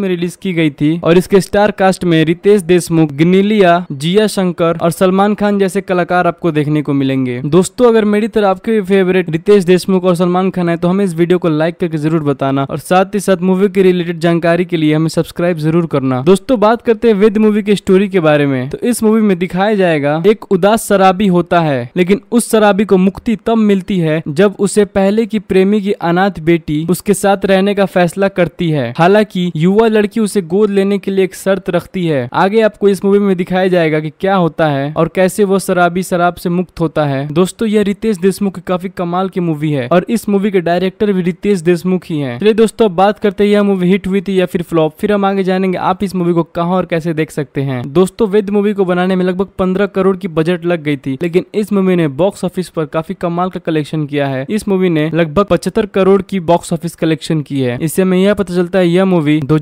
S1: में रिलीज की गई थी और इसके स्टार कास्ट में रितेश देशमुख गिनीलिया जिया शंकर और सलमान खान जैसे कलाकार आपको देखने को मिलेंगे दोस्तों अगर मेरी तरह आपके भी फेवरेट रितेश देशमुख और सलमान खान है तो हमें इस वीडियो को लाइक करके जरूर बताना और साथ ही साथ मूवी के रिलेटेड जानकारी के लिए हमें सब्सक्राइब जरूर करना दोस्तों बात करते हैं विद मूवी के स्टोरी के बारे में तो इस मूवी में दिखाया जाएगा एक उदास शराबी होता है लेकिन उस शराबी को मुक्ति तब मिलती है जब उसे पहले की प्रेमी की अनाथ बेटी उसके साथ रहने का फैसला करती है हालांकि युवा लड़की उसे गोद लेने के लिए एक शर्त रखती है आगे आपको इस मूवी में दिखाया जाएगा की क्या होता है और कैसे वो शराबी शराब से मुक्त होता है दोस्तों यह रितेश देशमुख की काफी कमाल की मूवी है और इस मूवी के डायरेक्टर भी रितेश देशमुख ही है तो चलिए दोस्तों बात करते हैं यह मूवी हिट हुई थी या फिर फ्लॉप फिर हम आगे जानेंगे आप इस मूवी को कहाँ और कैसे देख सकते हैं दोस्तों विद मूवी को बनाने में लगभग पंद्रह करोड़ की बजट लग गई थी लेकिन इस मूवी ने बॉक्स ऑफिस पर काफी कमाल का कलेक्शन किया है इस मूवी ने लगभग पचहत्तर करोड़ की बॉक्स ऑफिस कलेक्शन की है इससे हमें यह पता चलता है यह मूवी दो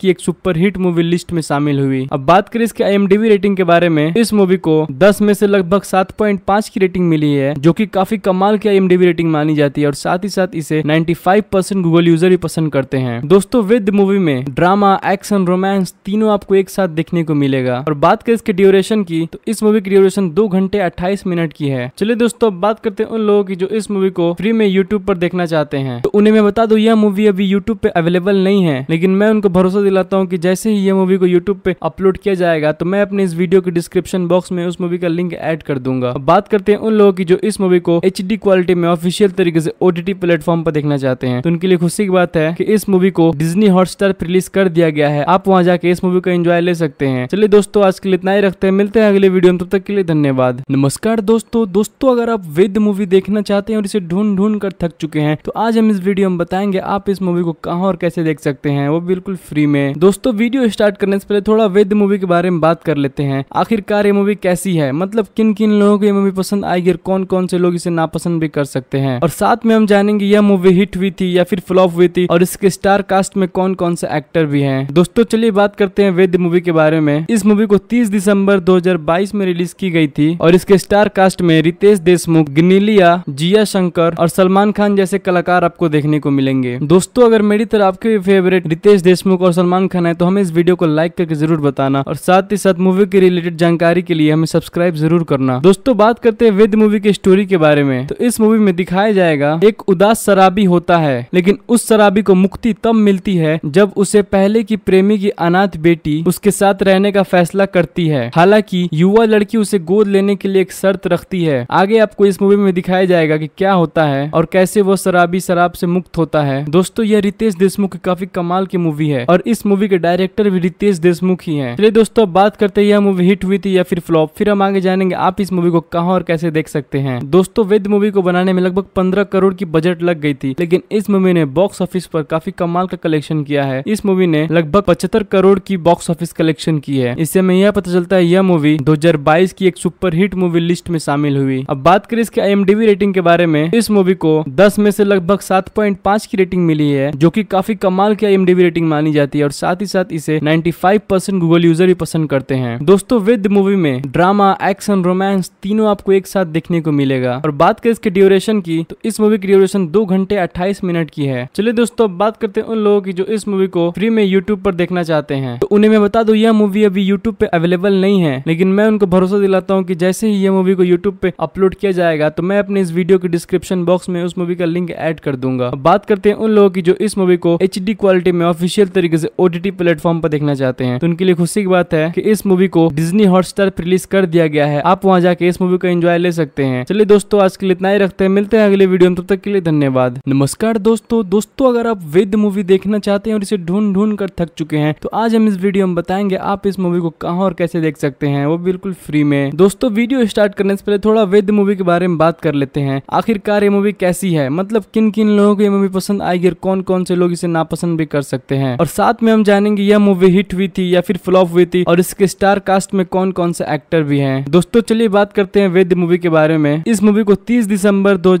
S1: की एक सुपर हिट मूवी लिस्ट में शामिल हुई अब बात करें इसके आई रेटिंग के बारे में इस मूवी को दस में से लगभग पांच की रेटिंग मिली है जो की काफी कमाल की आई रेटिंग मानी जाती है और साथ ही साथ इसे परसेंट गूगल यूजर भी पसंद करते हैं दोस्तों विद मूवी में ड्रामा एक्शन रोमांस तीनों तीनों आपको एक साथ देखने को मिलेगा और बात करें इसके ड्यूरेशन की तो इस मूवी की ड्यूरेशन दो घंटे अट्ठाईस मिनट की है चलिए दोस्तों बात करते हैं उन लोगों की जो इस मूवी को फ्री में यूट्यूब पर देखना चाहते हैं तो उन्हें मैं बता दू यह मूवी अभी यूट्यूब पे अवेलेबल नहीं है लेकिन मैं उनको भरोसा दिलाता हूँ की जैसे ही यह मूवी को यूट्यूब पे अपलोड किया जाएगा तो मैं अपने इस वीडियो के डिस्क्रिप्शन बॉक्स में उस मूवी का लिंक एड कर दूंगा बात करते हैं उन लोगों की जो इस मूवी को एच क्वालिटी में ऑफिशियल तरीके से ओटीटी प्लेटफॉर्म पर देखना चाहते हैं तो उनके लिए खुशी की बात है कि इस मूवी को डिज्नी हॉटस्टार रिलीज कर दिया गया है आप वहाँ जाके इस मूवी मूवी का एंजॉय ले सकते हैं चलिए दोस्तों आज के लिए इतना ही रखते हैं मिलते हैं अगले वीडियो में तब तक के लिए धन्यवाद नमस्कार दोस्तों दोस्तों अगर आप वेद मूवी देखना चाहते हैं और इसे ढूंढ ढूंढ कर थक चुके हैं तो आज हम इस वीडियो में बताएंगे आप इस मूवी को कहाँ और कैसे देख सकते हैं वो बिल्कुल फ्री में दोस्तों वीडियो स्टार्ट करने से पहले थोड़ा वेद मूवी के बारे में बात कर लेते हैं आखिरकार ये मूवी कैसी है मतलब किन किन लोगों को ये मूवी पसंद आएगी और कौन कौन से लोग इसे नापसंद भी कर सकते हैं और साथ में हम जानेंगे यह मूवी हिट हुई थी या फिर फ्लॉप हुई थी और इसके स्टार कास्ट में कौन कौन से एक्टर भी है दोस्तों चलिए बात करते हैं वेद मूवी के बारे में इस मूवी को 30 दिसंबर 2022 में रिलीज की गई थी और इसके स्टार कास्ट में रितेश देशमुख गिनीलिया जिया शंकर और सलमान खान जैसे कलाकार आपको देखने को मिलेंगे दोस्तों अगर मेरी तरफ आपके फेवरेट रितेश देशमुख और सलमान खान है तो हमें इस वीडियो को लाइक करके जरूर बताना और साथ ही साथ मूवी के रिलेटेड जानकारी के लिए हमें सब्सक्राइब जरूर करना दोस्तों बात करते हैं वेद मूवी की स्टोरी के बारे में तो इस मूवी में दिखाया जाएगा एक उदास शराबी होता है लेकिन उस शराबी को मुक्ति तब मिलती है जब उसे पहले की प्रेमी की अनाथ बेटी बेटी उसके साथ रहने का फैसला करती है हालांकि युवा लड़की उसे गोद लेने के लिए एक शर्त रखती है आगे आपको इस मूवी में दिखाया जाएगा कि क्या होता है और कैसे वो शराबी शराब से मुक्त होता है दोस्तों यह रितेश देशमुख की काफी कमाल की मूवी है और इस मूवी के डायरेक्टर भी रितेश देशमुख ही है चलिए दोस्तों बात करते हैं यह मूवी हिट हुई थी या फिर फ्लॉप फिर हम आगे जानेंगे आप इस मूवी को कहाँ और कैसे देख सकते हैं दोस्तों वेद मूवी को बनाने में लगभग पंद्रह करोड़ की बजट लग गई थी लेकिन इस मूवी ने बॉक्स ऑफिस पर काफी कमाल का कलेक्शन किया है इस मूवी ने लगभग पचहत्तर करोड़ की की बॉक्स ऑफिस कलेक्शन की है इससे हमें यह पता चलता है यह मूवी 2022 की एक सुपरहिट मूवी लिस्ट में शामिल हुई अब बात करें इसके आई रेटिंग के बारे में इस मूवी को दस में से लगभग सात की रेटिंग मिली है जो की काफी कमाल की आई रेटिंग मानी जाती है और साथ ही साथ इसे नाइन्टी गूगल यूजर ही पसंद करते हैं दोस्तों विद मूवी में ड्रामा एक्शन रोमांस तीनों आपको एक साथ देखने को मिलेगा और बात करें इसके ड्यूरेशन की तो इस मूवी की ड्यूरेशन दो घंटे अट्ठाईस मिनट की है चलिए दोस्तों अब बात करते हैं उन लोगों की जो इस मूवी को फ्री में यूट्यूब पर देखना चाहते हैं तो उन्हें मैं बता दू यह मूवी अभी यूट्यूब पे अवेलेबल नहीं है लेकिन मैं उनको भरोसा दिलाता हूँ की जैसे ही यह मूवी को यूट्यूब पे अपलोड किया जाएगा तो मैं अपने इस वीडियो के डिस्क्रिप्शन बॉक्स में उस मूवी का लिंक एड कर दूंगा बात करते हैं उन लोगों की जो इस मूवी को एच क्वालिटी में ऑफिशियल तरीके से ओटीटी प्लेटफॉर्म पर देखना चाहते हैं तो उनके लिए खुशी की बात है कि इस मूवी को डिज्नी हॉटस्टार रिलीज कर दिया गया है आप वहाँ जाके इस मूवी का एंजॉय ले सकते हैं चलिए दोस्तों आज के लिए इतना ही रखते हैं मिलते हैं अगले वीडियो में तब तक के लिए धन्यवाद नमस्कार दोस्तों दोस्तों अगर आप वेद मूवी देखना चाहते हैं और इसे ढूंढ ढूंढ कर थक चुके हैं तो आज हम इस वीडियो में बताएंगे आप इस मूवी को कहाँ और कैसे देख सकते हैं वो बिल्कुल फ्री में दोस्तों वीडियो स्टार्ट करने से पहले थोड़ा वेद मूवी के बारे में बात कर लेते हैं आखिरकार ये मूवी कैसी है मतलब किन किन लोगों को ये मूवी पसंद आएगी और कौन कौन से लोग इसे नापसंद भी कर सकते हैं और साथ में हम जानेंगे यह मूवी हिट हुई थी या फिर फ्लॉप हुई थी और इसके स्टार कास्ट में कौन कौन से एक्टर भी है दोस्तों चलिए बात करते हैं वेद मूवी के बारे में इस मूवी को तीस दिसंबर दो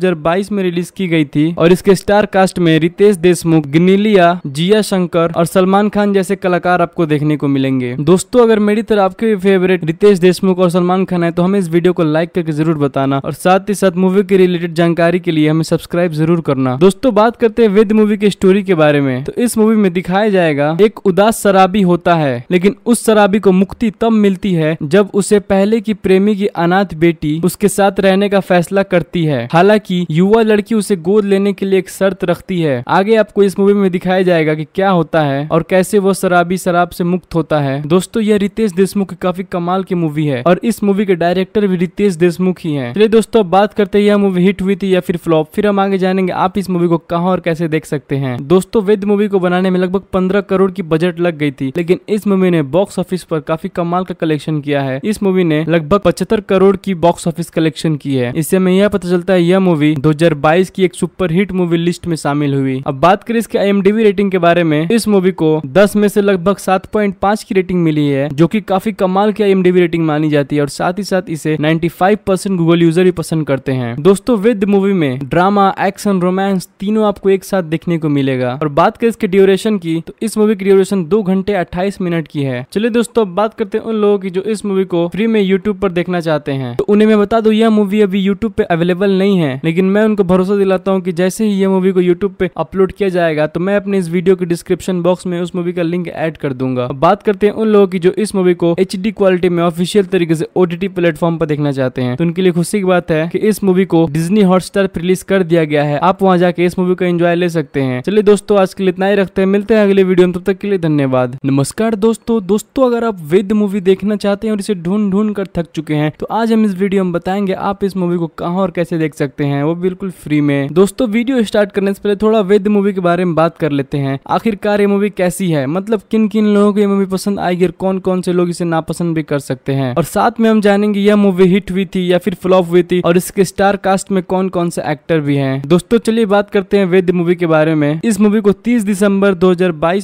S1: में रिलीज की गई थी और इसके स्टार कास्ट में रितेश देशमुख गिनीलिया जिया शंकर और सलमान खान जैसे कलाकार आपको आपको देखने को मिलेंगे दोस्तों अगर मेरी तरह आपके भी फेवरेट रितेश देशमुख और सलमान खान है तो हमें इस वीडियो को लाइक करके जरूर बताना और साथ ही साथ मूवी के रिलेटेड जानकारी के लिए हमें सब्सक्राइब जरूर करना दोस्तों बात करते हैं वेद मूवी के स्टोरी के बारे में तो इस मूवी में दिखाया जाएगा एक उदास शराबी होता है लेकिन उस शराबी को मुक्ति तब मिलती है जब उसे पहले की प्रेमी की अनाथ बेटी उसके साथ रहने का फैसला करती है हालांकि युवा लड़की उसे गोद लेने के लिए एक शर्त रखती है आगे आपको इस मूवी में दिखाया जाएगा कि क्या होता है और कैसे वो शराबी शराब से मुक्त होता है दोस्तों यह रितेश देशमुख की काफी कमाल की मूवी है और इस मूवी के डायरेक्टर भी रितेश देशमुख ही है चलिए दोस्तों बात करते हैं यह मूवी हिट हुई थी या फिर फ्लॉप फिर हम आगे जानेंगे आप इस मूवी को कहाँ और कैसे देख सकते हैं दोस्तों वेद मूवी को बनाने में लगभग पंद्रह करोड़ की बजट लग गई थी लेकिन इस मूवी ने बॉक्स ऑफिस पर काफी कमाल का कलेक्शन किया है इस मूवी ने लगभग पचहत्तर करोड़ की बॉक्स ऑफिस कलेक्शन की है इससे हमें यह पता चलता है यह मूवी 2022 की एक सुपर हिट मूवी लिस्ट में शामिल हुई अब बात करें इसके आई रेटिंग के बारे में इस मूवी को दस में से लगभग सात 7.5 पॉइंट पांच की रेटिंग मिली है जो की काफी कमाल की एम रेटिंग मानी जाती है और साथ ही साथ इसे ninety five percent Google user भी पसंद करते हैं दोस्तों विद मूवी में ड्रामा एक्शन रोमांस तीनों आपको एक साथ देखने को मिलेगा और बात करें इसके ड्यूरेशन की तो इस मूवी की ड्यूरेशन दो घंटे अट्ठाईस मिनट की है चलिए दोस्तों बात करते हैं उन लोगों की जो इस मूवी को फ्री में यूट्यूब पर देखना चाहते हैं तो उन्हें मैं बता दू यह मूवी अभी यूट्यूब पे अवेलेबल नहीं है लेकिन मैं उनको भरोसा दिलाता हूँ की जैसे ही यह मूवी को यूट्यूब पे अपलोड किया जाएगा तो मैं अपने इस वीडियो के डिस्क्रिप्शन बॉक्स में उस मूवी का लिंक एड कर दूंगा करूंगा बात करते हैं उन लोगों की जो इस मूवी को एच क्वालिटी में ऑफिशियल तरीके से ओटीटी प्लेटफॉर्म पर देखना चाहते हैं तो उनके लिए खुशी की बात है की इस मूवी को डिजनी हॉटस्टार पर रिलीज कर दिया गया है आप वहाँ जाके इस मूवी का एंजॉय ले सकते हैं चलिए दोस्तों आज के लिए इतना ही रखते हैं मिलते हैं अगले वीडियो में तब तक के लिए धन्यवाद नमस्कार दोस्तों दोस्तों अगर आप वेद मूवी देखना चाहते हैं और इसे ढूंढ ढूंढ कर थक चुके हैं तो आज हम इस वीडियो में बताएंगे आप इस मूवी को कहाँ और कैसे देख सकते हैं वो बिल्कुल फ्री में दोस्तों वीडियो स्टार्ट करने से पहले थोड़ा वेद मूवी के बारे में बात कर लेते हैं आखिरकार ये मूवी कैसी है मतलब किन किन लोग लोगों को ये मूवी पसंद आएगी और कौन कौन से लोग इसे नापसंद भी कर सकते हैं और साथ में हम जानेंगे यह मूवी हिट हुई थी या फिर फ्लॉप हुई थी और इसके स्टार कास्ट में कौन कौन से एक्टर भी है दोस्तों चलिए बात करते हैं वेद मूवी के बारे में इस मूवी को तीस दिसंबर दो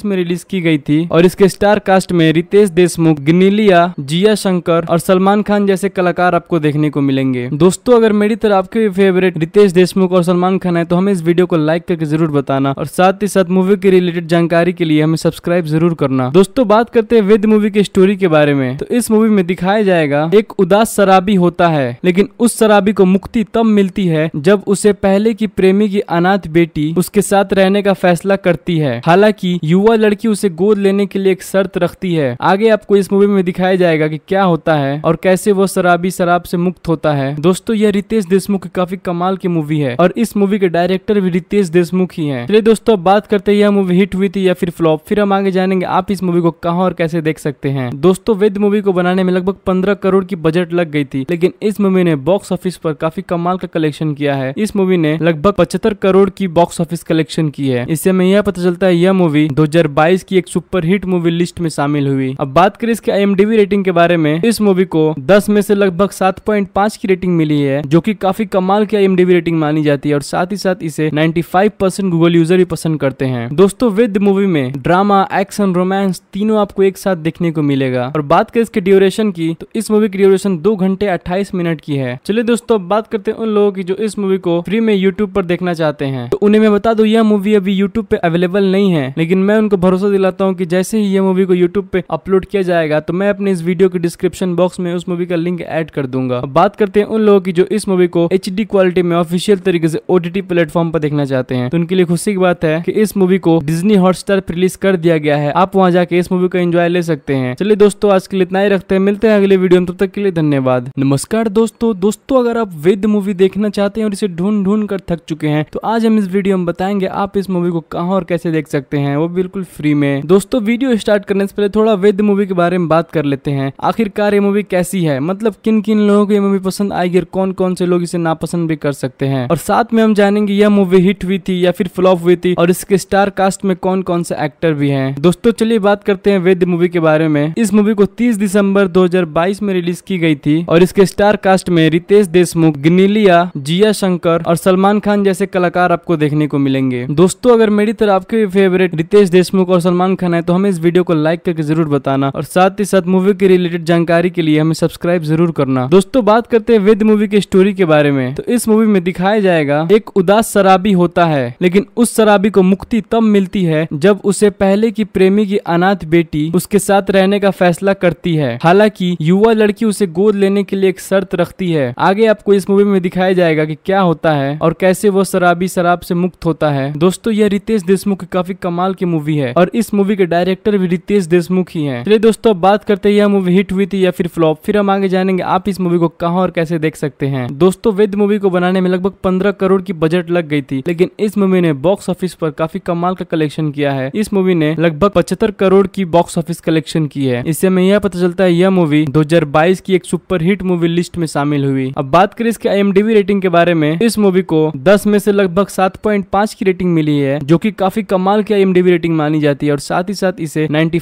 S1: में रिलीज की गई थी और इसके स्टार कास्ट में रितेश देशमुख गिनीलिया जिया शंकर और सलमान खान जैसे कलाकार आपको देखने को मिलेंगे दोस्तों अगर मेरी तरह आपके भी फेवरेट रितेश देशमुख और सलमान खान है तो हमें इस वीडियो को लाइक करके जरूर बताना और साथ ही साथ मूवी के रिलेटेड जानकारी के लिए हमें सब्सक्राइब जरूर करना दोस्तों बात करते हैं वेद मूवी के स्टोरी के बारे में तो इस मूवी में दिखाया जाएगा एक उदास शराबी होता है लेकिन उस शराबी को मुक्ति तब मिलती है जब उसे पहले की प्रेमी की अनाथ बेटी उसके साथ रहने का फैसला करती है हालांकि युवा लड़की उसे गोद लेने के लिए एक शर्त रखती है आगे आपको इस मूवी में दिखाया जाएगा की क्या होता है और कैसे वो शराबी शराब से मुक्त होता है दोस्तों यह रितेश देशमुख की काफी कमाल की मूवी है और इस मूवी के डायरेक्टर भी रितेश देशमुख ही है चलिए दोस्तों बात करते हैं यह मूवी हिट हुई थी या फिर फ्लॉप फिर हम आगे जानेंगे आप इस मूवी को कहा और कैसे देख सकते हैं दोस्तों विद मूवी को बनाने में लगभग पंद्रह करोड़ की बजट लग गई थी लेकिन इस मूवी ने बॉक्स ऑफिस पर काफी कमाल का कलेक्शन किया है इस मूवी ने लगभग पचहत्तर करोड़ की बॉक्स ऑफिस कलेक्शन की है इससे हमें यह पता चलता है यह मूवी दो की एक सुपर हिट मूवी लिस्ट में शामिल हुई अब बात करें इसके आई रेटिंग के बारे में इस मूवी को दस में से लगभग 7.5 की रेटिंग मिली है जो कि काफी कमाल की आई रेटिंग मानी जाती है और साथ ही साथ इसे फाइव परसेंट गूगल यूजर भी पसंद करते हैं दोस्तों विद मूवी में ड्रामा एक्शन रोमांस सीन्स तीनों आपको एक साथ देखने को मिलेगा और बात करें इसके ड्यूरेशन की तो इस मूवी की ड्यूरेशन दो घंटे अट्ठाईस मिनट की है चलिए दोस्तों अब बात करते हैं उन लोगों की जो इस मूवी को फ्री में यूट्यूब पर देखना चाहते हैं तो उन्हें मैं बता दू यह मूवी अभी यूट्यूब पे अवेलेबल नहीं है लेकिन मैं उनको भरोसा दिलाता हूँ की जैसे ही यह मूवी को यूट्यूब पे अपलोड किया जाएगा तो मैं अपने इस वीडियो के डिस्क्रिप्शन बॉक्स में उस मूवी का लिंक एड कर दूंगा बात करते हैं उन लोगों की जो इस मूवी को एच क्वालिटी में ऑफिशियल तरीके से ओटीटी प्लेटफॉर्म पर देखना चाहते हैं तो उनके लिए खुशी की बात है कि इस मूवी को डिज्नी हॉटस्टार रिलीज कर दिया गया है आप वहाँ जाकर जाके इस मूवी का एंजॉय ले सकते हैं चलिए दोस्तों आज के लिए इतना ही रखते हैं मिलते हैं अगले वीडियो में तब तक के लिए धन्यवाद नमस्कार दोस्तों दोस्तों अगर आप वेद मूवी देखना चाहते हैं और इसे ढूंढ ढूंढ कर थक चुके हैं तो आज हम इस वीडियो में बताएंगे आप इस मूवी को कहाँ और कैसे देख सकते हैं वो बिल्कुल फ्री में दोस्तों वीडियो स्टार्ट करने से पहले थोड़ा वेद मूवी के बारे में बात कर लेते हैं आखिरकार ये मूवी कैसी है मतलब किन किन लोगों को ये मूवी पसंद आएगी और कौन कौन से लोग इसे नापसंद भी कर सकते हैं और साथ में हम जानेंगे यह मूवी हिट हुई थी या फिर फ्लॉप हुई थी और इसके स्टार कास्ट में कौन कौन से एक्टर भी है दोस्तों चलिए बात बात करते हैं वेद मूवी के बारे में इस मूवी को 30 दिसंबर 2022 में रिलीज की गई थी और इसके स्टार कास्ट में रितेश देशमुख गिनीलिया जिया शंकर और सलमान खान जैसे कलाकार आपको देखने को मिलेंगे दोस्तों अगर मेरी तरह आपके फेवरेट रितेश देशमुख और सलमान खान है तो हमें इस वीडियो को लाइक करके जरूर बताना और साथ ही साथ मूवी के रिलेटेड जानकारी के लिए हमें सब्सक्राइब जरूर करना दोस्तों बात करते हैं वेद मूवी की स्टोरी के बारे में तो इस मूवी में दिखाया जाएगा एक उदास शराबी होता है लेकिन उस शराबी को मुक्ति तब मिलती है जब उसे पहले की प्रेमी की अनाज अनाथ बेटी उसके साथ रहने का फैसला करती है हालांकि युवा लड़की उसे गोद लेने के लिए एक शर्त रखती है आगे आपको इस मूवी में दिखाया जाएगा कि क्या होता है और कैसे वो शराबी शराब से मुक्त होता है दोस्तों यह रितेश देशमुख की काफी कमाल की मूवी है और इस मूवी के डायरेक्टर भी रितेश देशमुख ही है चलिए दोस्तों बात करते हैं यह मूवी हिट हुई थी या फिर फ्लॉप फिर हम आगे जानेंगे आप इस मूवी को कहाँ और कैसे देख सकते हैं दोस्तों वेद मूवी को बनाने में लगभग पंद्रह करोड़ की बजट लग गई थी लेकिन इस मूवी ने बॉक्स ऑफिस पर काफी कमाल का कलेक्शन किया है इस मूवी ने लगभग पचहत्तर करोड़ करोड़ की बॉक्स ऑफिस कलेक्शन की है इससे हमें यह पता चलता है यह मूवी 2022 की एक सुपरहिट मूवी लिस्ट में शामिल हुई अब बात करें इसके आई रेटिंग के बारे में इस मूवी को दस में से लगभग सात की रेटिंग मिली है जो की काफी कमाल की आई रेटिंग मानी जाती है और साथ ही साथ इसे नाइन्टी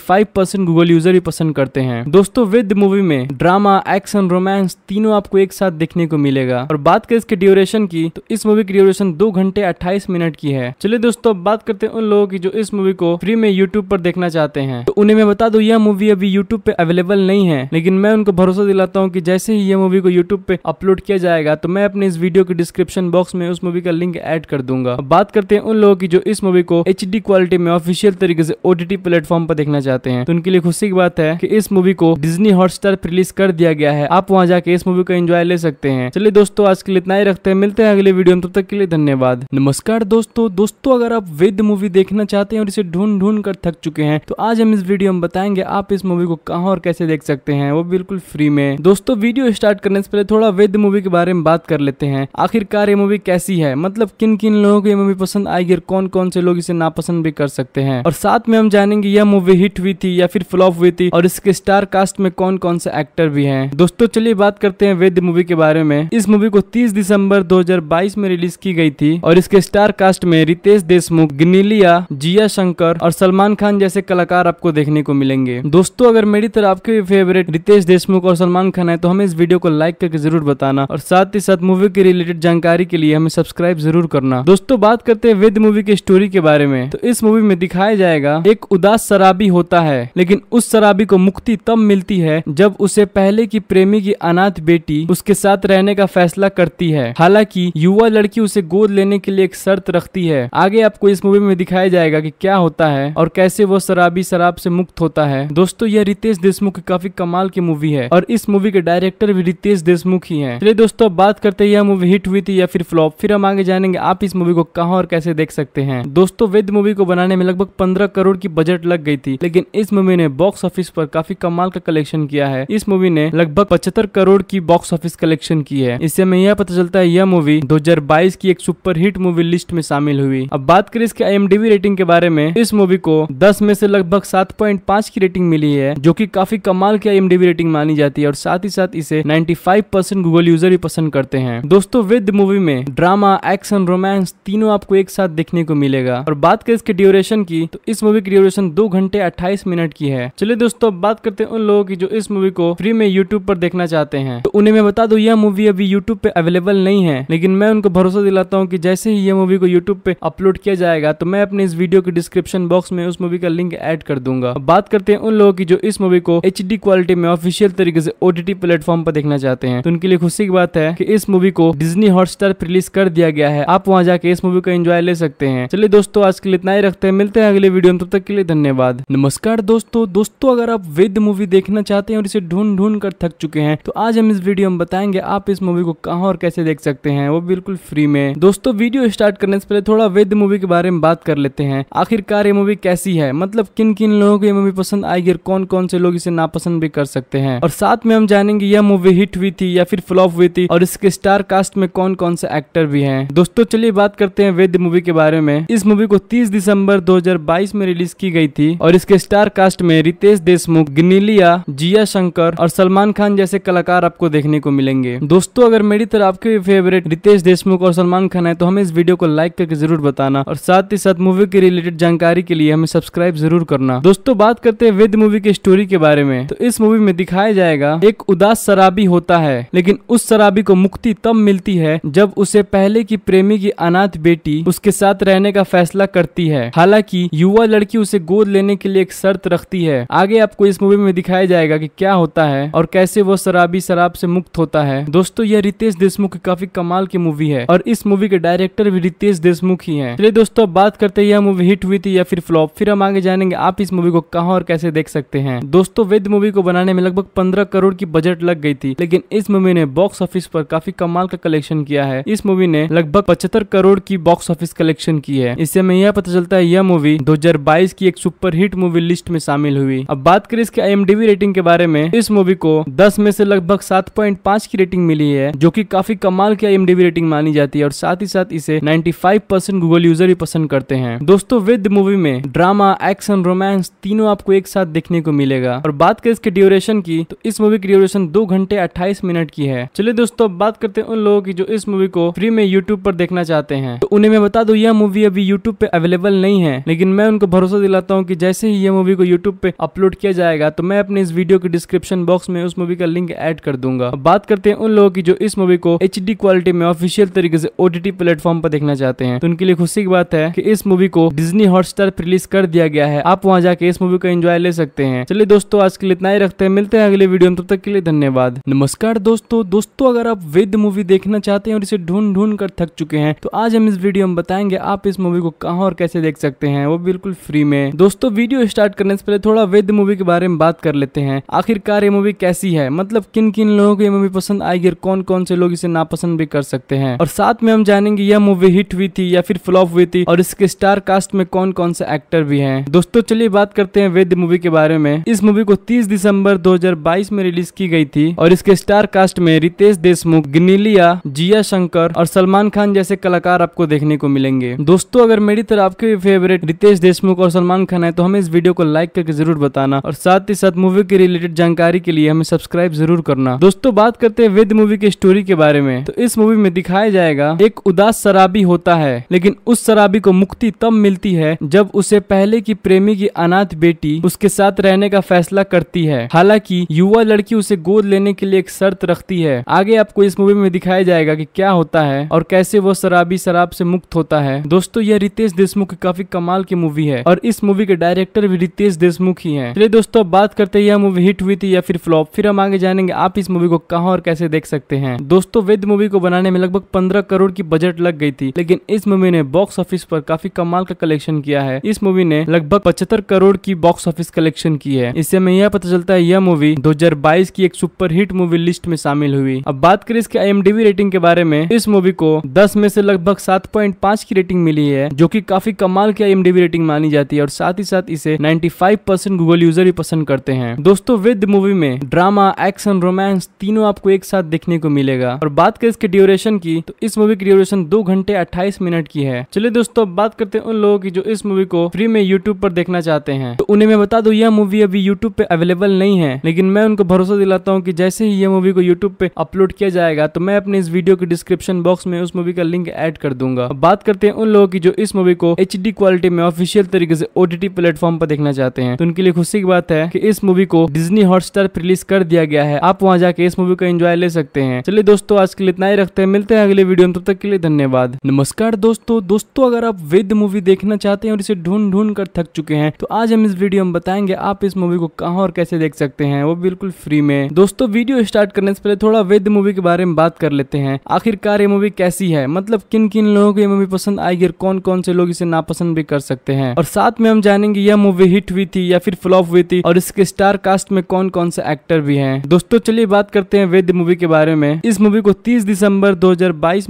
S1: गूगल यूजर भी पसंद करते हैं दोस्तों विद मूवी में ड्रामा एक्शन रोमांस तीनों आपको एक साथ देखने को मिलेगा और बात करें इसके ड्यूरेशन की तो इस मूवी की ड्यूरेशन दो घंटे अट्ठाईस मिनट की है चलिए दोस्तों बात करते हैं उन लोगों की जो इस मूवी को फ्री में यूट्यूब पर देखना चाहते हैं हैं तो उन्हें मैं बता दू यह मूवी अभी यूट्यूब पे अवेलेबल नहीं है लेकिन मैं उनको भरोसा दिलाता हूँ की जैसे ही यह मूवी को यूट्यूब पे अपलोड किया जाएगा तो मैं अपने इस वीडियो के डिस्क्रिप्शन बॉक्स में उस मूवी का लिंक एड कर दूंगा बात करते हैं उन लोगों की जो इस मूवी को एच क्वालिटी में ऑफिशियल तरीके से ओटीटी प्लेटफॉर्म पर देखना चाहते हैं तो उनके लिए खुशी की बात है की इस मूवी को डिजनी हॉटस्टार रिलीज कर दिया गया है आप वहाँ जाके इस मूवी का एंजॉय ले सकते हैं चलिए दोस्तों आज के लिए इतना ही रखते हैं मिलते हैं अगले वीडियो में तब तक के लिए धन्यवाद नमस्कार दोस्तों दोस्तों अगर आप वेद मूवी देखना चाहते हैं और इसे ढूंढ ढूंढ कर थक चुके हैं तो आज आज हम इस वीडियो में बताएंगे आप इस मूवी को कहाँ और कैसे देख सकते हैं वो बिल्कुल फ्री में दोस्तों वीडियो स्टार्ट करने से पहले थोड़ा वेद मूवी के बारे में बात कर लेते हैं आखिरकार ये मूवी कैसी है मतलब किन किन लोगों को ये मूवी पसंद आएगी और कौन कौन से लोग इसे नापसंद भी कर सकते हैं और साथ में हम जानेंगे यह मूवी हिट हुई थी या फिर फ्लॉप हुई थी और इसके स्टार कास्ट में कौन कौन से एक्टर भी है दोस्तों चलिए बात करते हैं वेद मूवी के बारे में इस मूवी को तीस दिसंबर दो में रिलीज की गई थी और इसके स्टार कास्ट में रितेश देशमुख गिनीलिया जिया शंकर और सलमान खान जैसे कलाकार कलाकार आपको देखने को मिलेंगे दोस्तों अगर मेरी तरह आपके भी फेवरेट रितेश देशमुख और सलमान खान है तो हमें इस वीडियो को लाइक करके जरूर बताना और साथ ही साथ मूवी के रिलेटेड जानकारी के लिए हमें सब्सक्राइब जरूर करना दोस्तों बात करते हैं वेद मूवी की स्टोरी के बारे में तो इस मूवी में दिखाया जाएगा एक उदास शराबी होता है लेकिन उस शराबी को मुक्ति तब मिलती है जब उसे पहले की प्रेमी की अनाथ बेटी उसके साथ रहने का फैसला करती है हालांकि युवा लड़की उसे गोद लेने के लिए एक शर्त रखती है आगे आपको इस मूवी में दिखाया जाएगा की क्या होता है और कैसे वो शराबी शराब से मुक्त होता है दोस्तों यह रितेश देशमुख की काफी कमाल की मूवी है और इस मूवी के डायरेक्टर भी रितेश देशमुख ही है चलिए दोस्तों बात करते हैं यह मूवी हिट हुई थी या फिर फ्लॉप फिर हम आगे जानेंगे आप इस मूवी को कहाँ और कैसे देख सकते हैं दोस्तों वेद मूवी को बनाने में लगभग पंद्रह करोड़ की बजट लग गई थी लेकिन इस मूवी ने बॉक्स ऑफिस पर काफी कमाल का कलेक्शन किया है इस मूवी ने लगभग पचहत्तर करोड़ की बॉक्स ऑफिस कलेक्शन की है इससे हमें यह पता चलता है यह मूवी 2022 की एक हिट मूवी लिस्ट में शामिल हुई अब बात करें इसके आई रेटिंग के बारे में इस मूवी को दस में से लगभग लगभग 7.5 की रेटिंग मिली है जो कि काफी कमाल की एम रेटिंग मानी जाती है और साथ ही साथ इसे 95 परसेंट गूगल यूजर भी पसंद करते हैं दोस्तों विद मूवी में ड्रामा एक्शन रोमांस तीनों आपको एक साथ देखने को मिलेगा और बात करें इसके ड्यूरेशन की तो इस मूवी की ड्यूरेशन दो घंटे अट्ठाईस मिनट की है चलिए दोस्तों बात करते हैं उन लोगों की जो इस मूवी को फ्री में यूट्यूब पर देखना चाहते हैं तो उन्हें मैं बता दू यह मूवी अभी यूट्यूब पे अवेलेबल नहीं है लेकिन मैं उनको भरोसा दिलाता हूँ की जैसे ही यह मूवी को यूट्यूब पे अपलोड किया जाएगा तो मैं अपने इस वीडियो के डिस्क्रिप्शन बॉक्स में उस मूवी का लिंक एड कर दूंगा बात करते हैं उन लोगों की जो इस मूवी को एच क्वालिटी में ऑफिशियल तरीके से ओटीटी प्लेटफॉर्म पर देखना चाहते हैं तो उनके लिए खुशी की बात है कि इस मूवी को डिज्नी हॉटस्टार पर रिलीज कर दिया गया है आप वहाँ जाके इस मूवी का एंजॉय ले सकते हैं चलिए दोस्तों आज के लिए इतना ही रखते हैं मिलते हैं अगले वीडियो में तब तक के लिए धन्यवाद नमस्कार दोस्तों दोस्तों अगर आप वेद मूवी देखना चाहते हैं और इसे ढूंढ ढूंढ कर थक चुके हैं तो आज हम इस वीडियो में बताएंगे आप इस मूवी को कहाँ और कैसे देख सकते हैं वो बिल्कुल फ्री में दोस्तों वीडियो स्टार्ट करने से पहले थोड़ा वेद मूवी के बारे में बात कर लेते हैं आखिरकार ये मूवी कैसी है मतलब किन किन लोगों को ये मूवी पसंद आएगी और कौन कौन से लोग इसे नापसंद भी कर सकते हैं और साथ में हम जानेंगे यह मूवी हिट हुई थी या फिर फ्लॉप हुई थी और इसके स्टार कास्ट में कौन कौन से एक्टर भी है दोस्तों चलिए बात करते हैं वेद मूवी के बारे में इस मूवी को तीस दिसंबर दो में रिलीज की गई थी और इसके स्टार कास्ट में रितेश देशमुख गिनीलिया जिया शंकर और सलमान खान जैसे कलाकार आपको देखने को मिलेंगे दोस्तों अगर मेरी तरह आपके भी फेवरेट रितेश देशमुख और सलमान खान है तो हमें इस वीडियो को लाइक करके जरूर बताना और साथ ही साथ मूवी के रिलेटेड जानकारी के लिए हमें सब्सक्राइब जरूर करना करना दोस्तों बात करते हैं वेद मूवी के स्टोरी के बारे में तो इस मूवी में दिखाया जाएगा एक उदास शराबी होता है लेकिन उस शराबी को मुक्ति तब मिलती है जब उसे पहले की प्रेमी की अनाथ बेटी उसके साथ रहने का फैसला करती है हालांकि युवा लड़की उसे गोद लेने के लिए एक शर्त रखती है आगे आपको इस मूवी में दिखाया जाएगा की क्या होता है और कैसे वो शराबी शराब से मुक्त होता है दोस्तों यह रितेश देशमुख की काफी कमाल की मूवी है और इस मूवी के डायरेक्टर भी रितेश देशमुख ही है चलिए दोस्तों बात करते हैं यह मूवी हिट हुई थी या फिर फ्लॉप फिर हम आगे जानेंगे आप आप इस मूवी को कहाँ और कैसे देख सकते हैं दोस्तों वेद मूवी को बनाने में लगभग पंद्रह करोड़ की बजट लग गई थी लेकिन इस मूवी ने बॉक्स ऑफिस पर काफी कमाल का कलेक्शन किया है इस मूवी ने लगभग पचहत्तर करोड़ की बॉक्स ऑफिस कलेक्शन की है इससे हमें यह पता चलता है यह मूवी दो की एक सुपर मूवी लिस्ट में शामिल हुई अब बात करें इसके आई रेटिंग के बारे में इस मूवी को दस में से लगभग पांच की रेटिंग मिली है जो की काफी कमाल की आई रेटिंग मानी जाती है और साथ ही साथ इसे फाइव परसेंट गूगल यूजर भी पसंद करते हैं दोस्तों विद मूवी में ड्रामा एक्शन रोमांस रोमांस तीनों आपको एक साथ देखने को मिलेगा और बात करें इसके ड्यूरेशन की तो इस मूवी की ड्यूरेशन दो घंटे अट्ठाईस मिनट की है चलिए दोस्तों बात करते हैं उन लोगों की जो इस मूवी को फ्री में यूट्यूब पर देखना चाहते हैं तो उन्हें मैं बता दू यह मूवी अभी यूट्यूब पे अवेलेबल नहीं है लेकिन मैं उनको भरोसा दिलाता हूँ की जैसे ही यह मूवी को यूट्यूब पे अपलोड किया जाएगा तो मैं अपने इस वीडियो के डिस्क्रिप्शन बॉक्स में उस मूवी का लिंक एड कर दूंगा बात करते हैं उन लोगों की जो इस मूवी को एच क्वालिटी में ऑफिशियल तरीके से ओटीटी प्लेटफॉर्म पर देखना चाहते हैं तो उनके लिए खुशी की बात है कि इस मूवी को डिज्नी हॉटस्टार रिलीज कर दिया गया है आप वहाँ जाके इस मूवी का एंजॉय ले सकते हैं चलिए दोस्तों आज के लिए इतना ही रखते हैं मिलते हैं अगले वीडियो में तब तक के लिए धन्यवाद नमस्कार दोस्तों दोस्तों अगर आप वेद मूवी देखना चाहते हैं और इसे ढूंढ ढूंढ कर थक चुके हैं तो आज हम इस वीडियो में बताएंगे आप इस मूवी को कहाँ और कैसे देख सकते हैं वो बिल्कुल फ्री में दोस्तों वीडियो स्टार्ट करने से पहले थोड़ा वेद मूवी के बारे में बात कर लेते हैं आखिरकार ये मूवी कैसी है मतलब किन किन लोगों को ये मूवी पसंद आएगी और कौन कौन से लोग इसे नापसंद भी कर सकते हैं और साथ में हम जानेंगे यह मूवी हिट हुई थी या फिर फ्लॉप हुई थी और इसके स्टार कास्ट में कौन कौन से एक्टर भी हैं दोस्तों चलिए बात करते हैं वेद मूवी के बारे में इस मूवी को 30 दिसंबर 2022 में रिलीज की गई थी और इसके स्टार कास्ट में रितेश देशमुख गिनीलिया जिया शंकर और सलमान खान जैसे कलाकार आपको देखने को मिलेंगे दोस्तों अगर मेरी तरह आपके भी फेवरेट रितेश देशमुख और सलमान खान है तो हमें इस वीडियो को लाइक करके जरूर बताना और साथ ही साथ मूवी के रिलेटेड जानकारी के लिए हमें सब्सक्राइब जरूर करना दोस्तों बात करते हैं वेद मूवी की स्टोरी के बारे में तो इस मूवी में दिखाया जाएगा एक उदास शराबी होता है लेकिन उस शराबी को मुक्ति तब मिलती है जब उसे पहले की प्रेमी की की अनाथ बेटी उसके साथ रहने का फैसला करती है हालांकि युवा लड़की उसे गोद लेने के लिए एक शर्त रखती है आगे आपको इस मूवी में दिखाया जाएगा कि क्या होता है और कैसे वो शराबी शराब से मुक्त होता है दोस्तों यह रितेश देशमुख की काफी कमाल की मूवी है और इस मूवी के डायरेक्टर भी रितेश देशमुख ही है चलिए दोस्तों बात करते हैं यह मूवी हिट हुई थी या फिर फ्लॉप फिर हम आगे जानेंगे आप इस मूवी को कहा और कैसे देख सकते हैं दोस्तों वेद मूवी को बनाने में लगभग पंद्रह करोड़ की बजट लग गई थी लेकिन इस मूवी ने बॉक्स ऑफिस पर काफी कमाल का कलेक्शन किया है इस मूवी ने लगभग पचहत्तर सत्तर करोड़ की बॉक्स ऑफिस कलेक्शन की है इससे हमें यह पता चलता है यह मूवी 2022 की एक सुपरहिट मूवी लिस्ट में शामिल हुई अब बात करें इसके आई रेटिंग के बारे में इस मूवी को 10 में से लगभग 7.5 की रेटिंग मिली है जो कि काफी कमाल की आई रेटिंग मानी जाती है और साथ ही साथ इसे नाइन्टी परसेंट गूगल यूजर भी पसंद करते हैं दोस्तों विद मूवी में ड्रामा एक्शन रोमांस तीनों आपको एक साथ देखने को मिलेगा और बात करें इसके ड्यूरेशन की तो इस मूवी की ड्यूरेशन दो घंटे अट्ठाईस मिनट की है चलिए दोस्तों बात करते हैं उन लोगों की जो इस मूवी को फ्री में यूट्यूब पर देखना चाहते हैं तो उन्हें मैं बता दूं यह मूवी अभी यूट्यूब पे अवेलेबल नहीं है लेकिन मैं उनको भरोसा दिलाता हूँ कि जैसे ही यह मूवी को यूट्यूब पे अपलोड किया जाएगा तो मैं अपने इस वीडियो के डिस्क्रिप्शन बॉक्स में उस मूवी का लिंक एड कर दूंगा बात करते हैं उन लोगों की जो इस मूवी को एच क्वालिटी में ऑफिशियल तरीके से ओटीटी प्लेटफॉर्म पर देखना चाहते हैं तो उनके लिए खुशी की बात है की इस मूवी को डिजनी हॉटस्टार पर रिलीज कर दिया गया है आप वहाँ जाके इस मूवी का एंजॉय ले सकते हैं चलिए दोस्तों आज के लिए इतना ही रखते हैं मिलते हैं अगले वीडियो में तब तक के लिए धन्यवाद नमस्कार दोस्तों दोस्तों अगर आप वेद मूवी देखना चाहते हैं और इसे ढूंढ ढूंढ कर थक चुके हैं तो आज हम इस वीडियो में बताएंगे आप इस मूवी को कहाँ और कैसे देख सकते हैं वो बिल्कुल फ्री में दोस्तों वीडियो स्टार्ट करने से पहले थोड़ा वेद मूवी के बारे में बात कर लेते हैं आखिरकार ये मूवी कैसी है मतलब किन किन लोगों को ये मूवी पसंद आएगी और कौन कौन से लोग इसे नापसंद भी कर सकते हैं और साथ में हम जानेंगे यह मूवी हिट हुई थी या फिर फ्लॉप हुई थी और इसके स्टार कास्ट में कौन कौन से एक्टर भी है दोस्तों चलिए बात करते हैं वेद मूवी के बारे में इस मूवी को तीस दिसंबर दो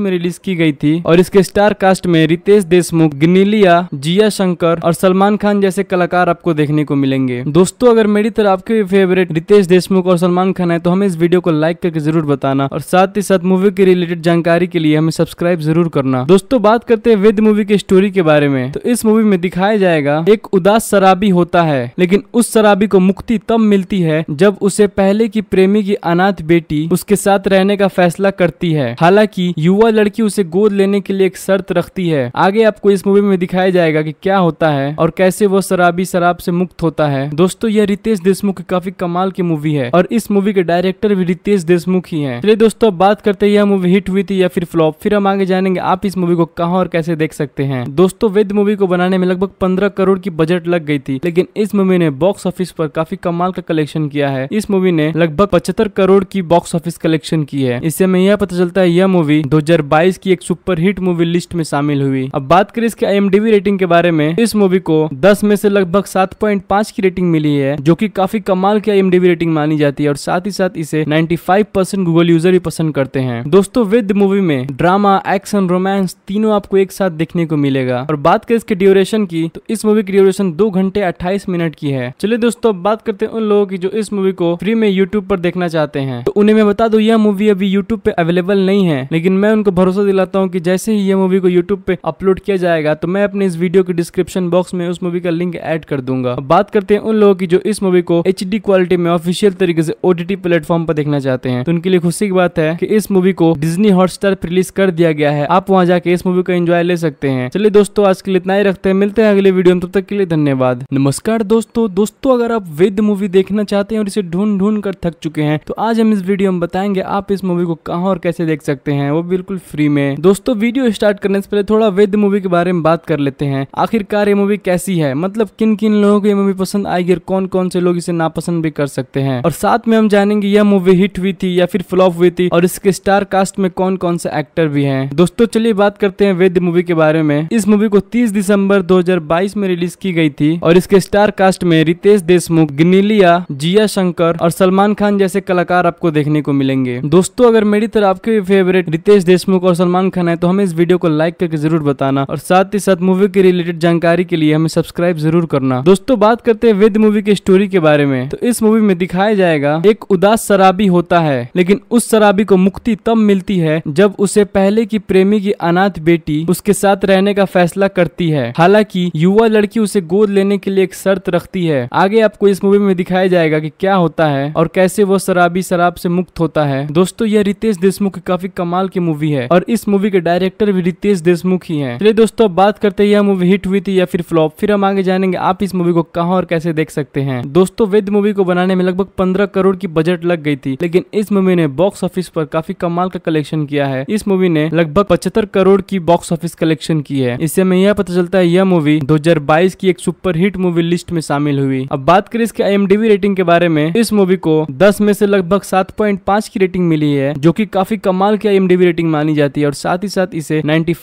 S1: में रिलीज की गई थी और इसके स्टार कास्ट में रितेश देशमुख गिनीलिया जिया शंकर और सलमान खान जैसे कलाकार आपको देखने को मिलेंगे दोस्तों अगर मेरी तरह आपके भी फेवरेट रितेश देशमुख और सलमान खान है तो हमें इस वीडियो को लाइक करके जरूर बताना और साथ ही साथ मूवी के रिलेटेड जानकारी के लिए हमें सब्सक्राइब जरूर करना दोस्तों बात करते हैं वेद मूवी के स्टोरी के बारे में तो इस मूवी में दिखाया जाएगा एक उदास शराबी होता है लेकिन उस शराबी को मुक्ति तब मिलती है जब उसे पहले की प्रेमी की अनाथ बेटी उसके साथ रहने का फैसला करती है हालांकि युवा लड़की उसे गोद लेने के लिए एक शर्त रखती है आगे आपको इस मूवी में दिखाया जाएगा कि क्या होता है और कैसे वो शराब शराबी शराब से मुक्त होता है दोस्तों यह रितेश देशमुख की काफी कमाल की मूवी है और इस मूवी के डायरेक्टर भी रितेश देशमुख ही है चलिए दोस्तों बात करते हैं यह मूवी हिट हुई थी या फिर फ्लॉप फिर हम आगे जानेंगे आप इस मूवी को कहा और कैसे देख सकते हैं दोस्तों वेद मूवी को बनाने में लगभग पंद्रह करोड़ की बजट लग गई थी लेकिन इस मूवी ने बॉक्स ऑफिस पर काफी कमाल का कलेक्शन किया है इस मूवी ने लगभग पचहत्तर करोड़ की बॉक्स ऑफिस कलेक्शन की है इससे हमें यह पता चलता है यह मूवी दो की एक सुपर हिट मूवी लिस्ट में शामिल हुई अब बात करें इसके आई रेटिंग के बारे में इस मूवी को दस में से से लगभग 7.5 की रेटिंग मिली है जो कि काफी कमाल की एम रेटिंग मानी जाती है और साथ ही साथ इसे 95 परसेंट गूगल यूजर भी पसंद करते हैं दोस्तों विद मूवी में ड्रामा एक्शन रोमांस तीनों आपको एक साथ देखने को मिलेगा और बात करें इसके ड्यूरेशन की तो इस मूवी की ड्यूरेशन दो घंटे अट्ठाईस मिनट की है चलिए दोस्तों अब बात करते हैं उन लोगों की जो इस मूवी को फ्री में यूट्यूब पर देखना चाहते हैं तो उन्हें मैं बता दू यह मूवी अभी यूट्यूब पे अवेलेबल नहीं है लेकिन मैं उनको भरोसा दिलाता हूँ की जैसे ही यह मूवी को यूट्यूब पे अपलोड किया जाएगा तो मैं अपने इस वीडियो के डिस्क्रिप्शन बॉक्स में उस मूवी का लिंक लिंक ऐड कर दूंगा बात करते हैं उन लोगों की जो इस मूवी को एच क्वालिटी में ऑफिशियल तरीके से ओटीटी प्लेटफॉर्म पर देखना चाहते हैं तो उनके लिए खुशी की बात है की इस मूवी को डिजनी हॉटस्टार पर रिलीज कर दिया गया है आप वहाँ जाके इस मूवी को एंजॉय ले सकते हैं चलिए दोस्तों आज के लिए इतना ही रखते हैं मिलते हैं अगले वीडियो में तब तक के लिए धन्यवाद नमस्कार दोस्तों दोस्तों अगर आप वेद मूवी देखना चाहते हैं और इसे ढूंढ ढूंढ कर थक चुके हैं तो आज हम इस वीडियो में बताएंगे आप इस मूवी को कहाँ और कैसे देख सकते हैं वो बिल्कुल फ्री में दोस्तों वीडियो स्टार्ट करने से पहले थोड़ा वेद मूवी के बारे में बात कर लेते हैं आखिरकार ये मूवी कैसी है मतलब मतलब किन किन लोगों को ये मूवी पसंद आएगी और कौन कौन से लोग इसे नापसंद भी कर सकते हैं और साथ में हम जानेंगे यह मूवी हिट हुई थी या फिर फ्लॉप हुई थी और इसके स्टार कास्ट में कौन कौन से एक्टर भी है दोस्तों चलिए बात करते हैं वेद मूवी के बारे में इस मूवी को तीस दिसंबर दो में रिलीज की गई थी और इसके स्टार कास्ट में रितेश देशमुख गिनीलिया जिया शंकर और सलमान खान जैसे कलाकार आपको देखने को मिलेंगे दोस्तों अगर मेरी तरह आपके भी फेवरेट रितेश देशमुख और सलमान खान है तो हमें इस वीडियो को लाइक करके जरूर बताना और साथ ही साथ मूवी के रिलेटेड जानकारी के लिए हमें सब्सक्राइब जरूर जरूर करना दोस्तों बात करते हैं वेद मूवी के स्टोरी के बारे में तो इस मूवी में दिखाया जाएगा एक उदास शराबी होता है लेकिन उस शराबी को मुक्ति तब मिलती है जब उसे पहले की प्रेमी की अनाथ बेटी उसके साथ रहने का फैसला करती है हालांकि युवा लड़की उसे गोद लेने के लिए एक शर्त रखती है आगे आपको इस मूवी में दिखाया जाएगा कि क्या होता है और कैसे वो शराबी शराब से मुक्त होता है दोस्तों यह रितेश देशमुख की काफी कमाल की मूवी है और इस मूवी के डायरेक्टर भी रितेश देशमुख ही है चलिए दोस्तों बात करते हैं यह मूवी हिट हुई थी या फिर फ्लॉप फिर हम आगे जाने करेंगे आप इस मूवी को कहाँ और कैसे देख सकते हैं दोस्तों वेद मूवी को बनाने में लगभग पंद्रह करोड़ की बजट लग गई थी लेकिन इस मूवी ने बॉक्स ऑफिस पर काफी कमाल का कलेक्शन किया है इस मूवी ने लगभग पचहत्तर करोड़ की बॉक्स ऑफिस कलेक्शन की है इससे हमें यह पता चलता है यह मूवी दो की एक सुपर हिट मूवी लिस्ट में शामिल हुई अब बात करें इसके आई रेटिंग के बारे में इस मूवी को दस में से लगभग सात की रेटिंग मिली है जो की काफी कमाल की आई रेटिंग मानी जाती है और साथ ही साथ इसे नाइन्टी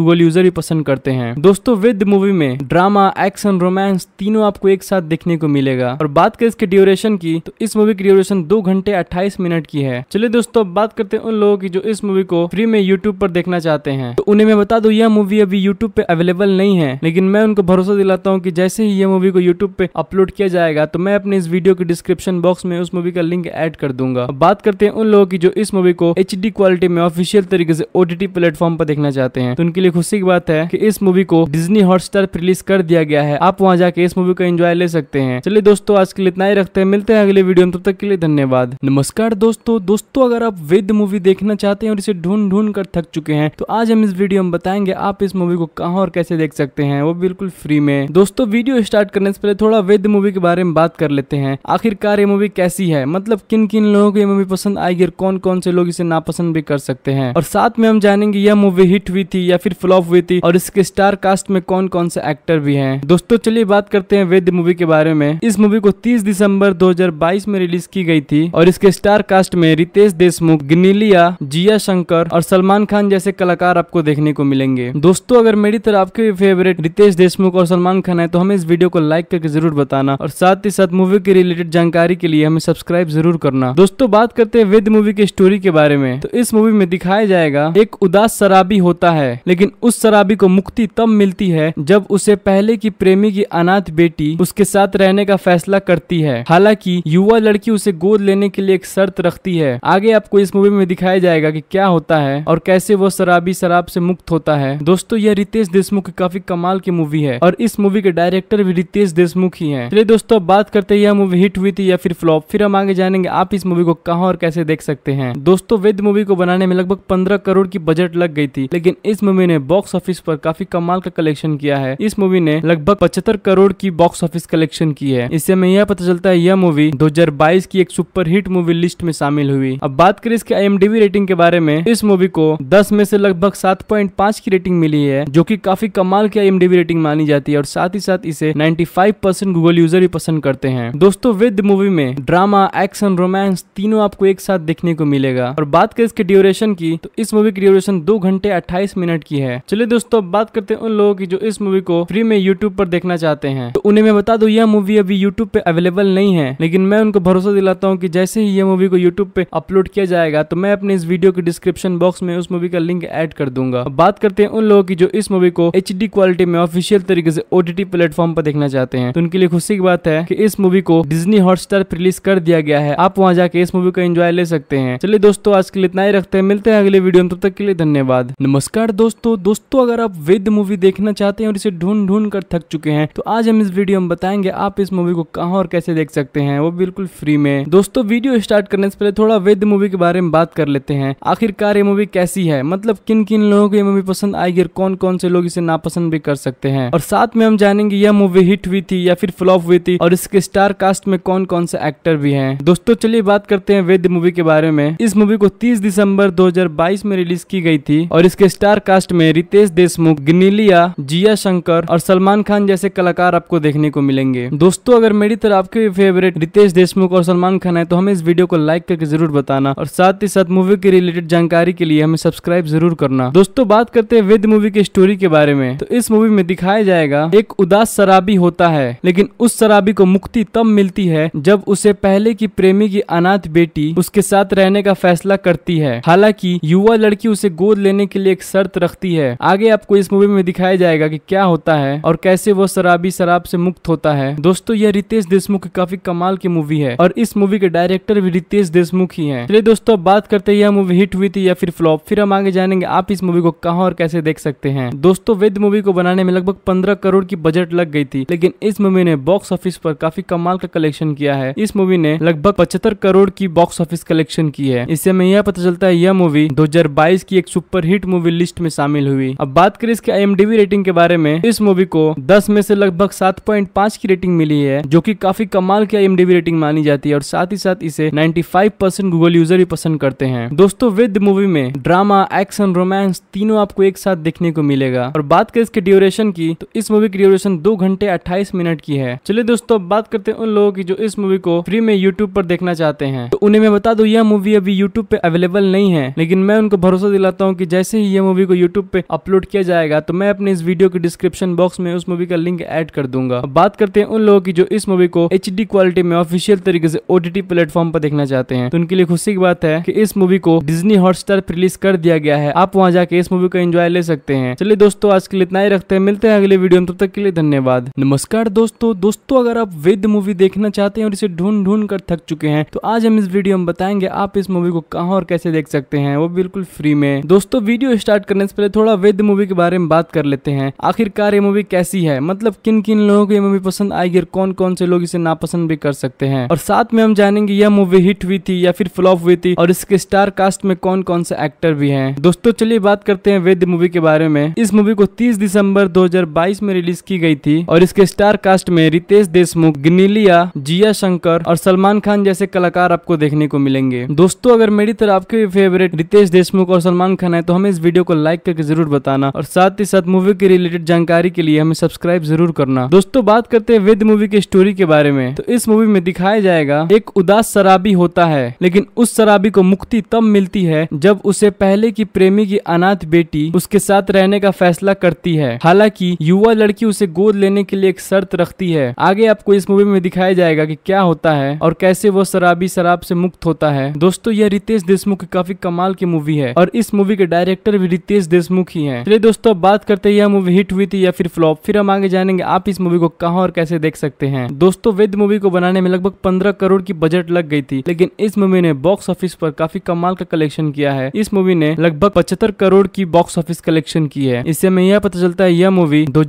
S1: गूगल यूजर भी पसंद करते हैं दोस्तों विद मूवी में ड्रामा एक्शन एक्शन रोमांस तीनों आपको एक साथ देखने को मिलेगा और बात करें इसके ड्यूरेशन की तो इस मूवी की ड्यूरेशन दो घंटे अट्ठाईस मिनट की है चलिए दोस्तों बात करते हैं उन लोगों की जो इस मूवी को फ्री में यूट्यूब पर देखना चाहते हैं तो उन्हें मैं बता दू यह मूवी अभी यूट्यूब पे अवेलेबल नहीं है लेकिन मैं उनको भरोसा दिलाता हूँ की जैसे ही यह मूवी को यूट्यूब पे अपलोड किया जाएगा तो मैं अपने इस वीडियो के डिस्क्रिप्शन बॉक्स में उस मूवी का लिंक एड कर दूंगा बात करते हैं उन लोगों की जो इस मूवी को एच क्वालिटी में ऑफिशियल तरीके से ओटीटी प्लेटफॉर्म पर देखना चाहते हैं तो उनके लिए खुशी की बात है कि इस मूवी को डिज्नी हॉटस्टार रिलीज कर दिया गया है आप वहाँ जाके इस मूवी का एंजॉय ले सकते हैं चलिए दोस्तों आज के लिए इतना ही रखते हैं मिलते हैं अगले वीडियो में तब तक के लिए धन्यवाद नमस्कार दोस्तों दोस्तों अगर आप वेद मूवी देखना चाहते हैं और इसे ढूंढ ढूंढ कर थक चुके हैं तो आज हम इस वीडियो में बताएंगे आप इस मूवी को कहाँ और कैसे देख सकते हैं वो बिल्कुल फ्री में दोस्तों वीडियो स्टार्ट करने से पहले थोड़ा वेद मूवी के बारे में बात कर लेते हैं आखिरकार ये मूवी कैसी है मतलब किन किन लोगों को ये मूवी पसंद आएगी और कौन कौन से लोग इसे नापसंद भी कर सकते हैं और साथ में हम जानेंगे यह मूवी हिट हुई थी या फिर फ्लॉप हुई थी और इसके स्टार कास्ट में कौन कौन से एक्टर भी हैं दोस्तों तो चलिए बात करते हैं वेद मूवी के बारे में इस मूवी को 30 दिसंबर 2022 में रिलीज की गई थी और इसके स्टार कास्ट में रितेश देशमुख गिनीलिया जिया शंकर और सलमान खान जैसे कलाकार आपको देखने को मिलेंगे दोस्तों अगर मेरी तरह आपके भी फेवरेट रितेश देशमुख और सलमान खान है तो हमें इस वीडियो को लाइक करके जरूर बताना और साथ ही साथ मूवी के रिलेटेड जानकारी के लिए हमें सब्सक्राइब जरूर करना दोस्तों बात करते हैं वेद मूवी की स्टोरी के बारे में तो इस मूवी में दिखाया जाएगा एक उदास शराबी होता है लेकिन उस शराबी को मुक्ति तब मिलती है जब उसे पहले की प्रेम प्रेमी की अनाथ बेटी उसके साथ रहने का फैसला करती है हालांकि युवा लड़की उसे गोद लेने के लिए एक शर्त रखती है आगे आपको इस मूवी में दिखाया जाएगा कि क्या होता है और कैसे वो शराबी शराब से मुक्त होता है दोस्तों यह रितेश देशमुख की काफी कमाल की मूवी है और इस मूवी के डायरेक्टर भी रितेश देशमुख ही है चलिए दोस्तों बात करते हैं यह मूवी हिट हुई थी या फिर फ्लॉप फिर हम आगे जानेंगे आप इस मूवी को कहाँ और कैसे देख सकते हैं दोस्तों वेद मूवी को बनाने में लगभग पंद्रह करोड़ की बजट लग गई थी लेकिन इस मूवी ने बॉक्स ऑफिस पर काफी कमाल का कलेक्शन किया है इस मूवी ने लगभग पचहत्तर करोड़ की बॉक्स ऑफिस कलेक्शन की है इससे हमें यह पता चलता है यह मूवी 2022 की एक सुपरहिट मूवी लिस्ट में शामिल हुई अब बात करें इसके आई रेटिंग के बारे में इस मूवी को 10 में से लगभग 7.5 की रेटिंग मिली है जो कि काफी कमाल की आई रेटिंग मानी जाती है और साथ ही साथ इसे 95 परसेंट गूगल यूजर भी पसंद करते हैं दोस्तों विद मूवी में ड्रामा एक्शन रोमांस तीनों आपको एक साथ देखने को मिलेगा और बात करें इसके ड्यूरेशन की तो इस मूवी की ड्यूरेशन दो घंटे अट्ठाईस मिनट की है चलिए दोस्तों बात करते हैं उन लोगों की जो इस मूवी को फ्री में यूट्यूब पर देखना चाहते हैं तो उन्हें मैं बता दू यह मूवी अभी यूट्यूब पे अवेलेबल नहीं है लेकिन मैं उनको भरोसा दिलाता हूँ की जैसे ही यह मूवी को यूट्यूब पे अपलोड किया जाएगा तो मैं अपने इस वीडियो के डिस्क्रिप्शन बॉक्स में उस मूवी का लिंक एड कर दूंगा बात करते हैं उन लोगों की जो इस मूवी को एच क्वालिटी में ऑफिशियल तरीके से ओटीटी प्लेटफॉर्म पर देखना चाहते हैं तो उनके लिए खुशी की बात है कि इस मूवी को डिज्नी हॉटस्टार पर रिलीज कर दिया गया है आप वहाँ जाके इस मूवी का एंजॉय ले सकते हैं चलिए दोस्तों आज के लिए इतना ही रखते हैं मिलते हैं अगले वीडियो में तब तक के लिए धन्यवाद नमस्कार दोस्तों दोस्तों अगर आप वेद मूवी देखना चाहते हैं और इसे ढूंढ ढूंढ कर थक चुके चुके हैं तो आज हम इस वीडियो में बताएंगे आप इस मूवी को कहाँ और कैसे देख सकते हैं वो बिल्कुल फ्री में दोस्तों वीडियो स्टार्ट करने से पहले थोड़ा वेद मूवी के बारे में बात कर लेते हैं आखिरकार ये मूवी कैसी है मतलब किन किन लोगों को ये मूवी पसंद आएगी और कौन कौन से लोग इसे नापसंद भी कर सकते हैं और साथ में हम जानेंगे यह मूवी हिट हुई थी या फिर फ्लॉप हुई थी और इसके स्टार कास्ट में कौन कौन से एक्टर भी है दोस्तों चलिए बात करते हैं वेद मूवी के बारे में इस मूवी को तीस दिसंबर 2022 में रिलीज की गई थी और इसके स्टार कास्ट में रितेश देशमुख गिनीलिया जिया शंकर और सलमान खान जैसे कलाकार आपको देखने को मिलेंगे दोस्तों अगर मेरी तरह आपके फेवरेट रितेश देशमुख और सलमान खान है तो हमें इस वीडियो को लाइक करके जरूर बताना और साथ ही साथ मूवी के रिलेटेड जानकारी के लिए हमें सब्सक्राइब जरूर करना दोस्तों बात करते हैं वेद मूवी की स्टोरी के बारे में तो इस मूवी में दिखाया जाएगा एक उदास शराबी होता है लेकिन उस शराबी को मुक्ति तब मिलती है जब उसे पहले की प्रेमी की अनाथ बेटी उसके साथ रहने का फैसला करती है हालांकि युवा लड़की उसे गोद लेने के लिए एक शर्त रखती है आगे आपको इस मूवी में दिखाया जाएगा कि क्या होता है और कैसे वो शराबी शराब से मुक्त होता है दोस्तों यह रितेश देशमुख की काफी कमाल की मूवी है और इस मूवी के डायरेक्टर भी रितेश देशमुख ही है चलिए दोस्तों अब बात करते हैं यह मूवी हिट हुई थी या फिर फ्लॉप फिर हम आगे जानेंगे आप इस मूवी को कहाँ और कैसे देख सकते हैं दोस्तों वेद मूवी को बनाने में लगभग पंद्रह करोड़ की बजट लग गई थी लेकिन इस मूवी ने बॉक्स ऑफिस पर काफी कमाल का कलेक्शन किया है इस मूवी ने लगभग पचहत्तर करोड़ की बॉक्स ऑफिस कलेक्शन की है इससे हमें यह पता चलता है यह मूवी 2022 की एक सुपर हिट मूवी लिस्ट में शामिल हुई अब बात करें इसके आई रेटिंग के बारे में इस मूवी को दस में से लगभग 7.5 की रेटिंग मिली है जो कि काफी कमाल की एम रेटिंग मानी जाती है और साथ ही साथ इसे 95 परसेंट गूगल यूजर भी पसंद करते हैं दोस्तों विद मूवी में ड्रामा एक्शन रोमांस तीनों आपको एक साथ देखने को मिलेगा और बात करें इसके ड्यूरेशन की तो इस मूवी की ड्यूरेशन दो घंटे अट्ठाईस मिनट की है चलिए दोस्तों बात करते हैं उन लोगों की जो इस मूवी को फ्री में यूट्यूब पर देखना चाहते हैं तो उन्हें मैं बता दू यह मूवी अभी यूट्यूब पे अवेलेबल नहीं है लेकिन मैं उनको भरोसा दिलाता हूँ की जैसे ही यह मूवी को यूट्यूब पे अपलोड किया जाएगा तो मैं अपने इस वीडियो के डिस्क्रिप्शन बॉक्स में उस मूवी का का लिंक ऐड कर दूंगा बात करते हैं उन लोगों की जो इस मूवी को एच क्वालिटी में ऑफिशियल तरीके से ओटीटी प्लेटफॉर्म पर देखना चाहते हैं तो उनके लिए खुशी की बात है की इस मूवी को डिजनी हॉटस्टार पर रिलीज कर दिया गया है आप वहाँ जाके इस मूवी का एंजॉय ले सकते हैं चलिए दोस्तों आज के लिए इतना ही रखते हैं मिलते हैं अगले वीडियो में तब तक के लिए धन्यवाद नमस्कार दोस्तों दोस्तों अगर आप वेद मूवी देखना चाहते हैं और इसे ढूंढ ढूंढ कर थक चुके हैं तो आज हम इस वीडियो में बताएंगे आप इस मूवी को कहा और कैसे देख सकते हैं वो बिल्कुल फ्री में दोस्तों वीडियो स्टार्ट करने से पहले थोड़ा वेद मूवी के बारे में बात कर लेते हैं आखिरकार ये मूवी कैसी है मतलब किन किन लोगों को ये मूवी पसंद आएगी और कौन कौन से लोग इसे नापसंद भी कर सकते हैं और साथ में हम जानेंगे यह मूवी हिट हुई थी या फिर फ्लॉप हुई थी और इसके स्टार कास्ट में कौन कौन से एक्टर भी हैं दोस्तों चलिए बात करते हैं वेद मूवी के बारे में इस मूवी को 30 दिसंबर 2022 में रिलीज की गई थी और इसके स्टार कास्ट में रितेश देशमुख गिनीलिया जिया शंकर और सलमान खान जैसे कलाकार आपको देखने को मिलेंगे दोस्तों अगर मेरी तरह आपके भी फेवरेट रितेश देशमुख और सलमान खान है तो हमें इस वीडियो को लाइक करके जरूर बताना और साथ ही साथ मूवी के रिलेटेड जानकारी के लिए हमें सब्सक्राइब सब्सक्राइब जरूर करना दोस्तों बात करते हैं विद मूवी के स्टोरी के बारे में तो इस मूवी में दिखाया जाएगा एक उदास शराबी होता है लेकिन उस शराबी को मुक्ति तब मिलती है जब उसे पहले की प्रेमी की अनाथ बेटी उसके साथ रहने का फैसला करती है हालांकि युवा लड़की उसे गोद लेने के लिए एक शर्त रखती है आगे आपको इस मूवी में दिखाया जाएगा कि क्या होता है और कैसे वो शराबी शराब से मुक्त होता है दोस्तों यह रितेश देशमुख की काफी कमाल की मूवी है और इस मूवी के डायरेक्टर भी रितेश देशमुख ही है चलिए दोस्तों बात करते हैं यह मूवी हिट हुई थी या फिर फ्लॉप फिर हम आगे आगे जानेंगे आप इस मूवी को कहाँ और कैसे देख सकते हैं दोस्तों वेद मूवी को बनाने में लगभग पंद्रह करोड़ की बजट लग गई थी लेकिन इस मूवी ने बॉक्स ऑफिस पर काफी कमाल का कलेक्शन किया है इस मूवी ने लगभग पचहत्तर करोड़ की बॉक्स ऑफिस कलेक्शन की है इससे हमें यह पता चलता है यह मूवी दो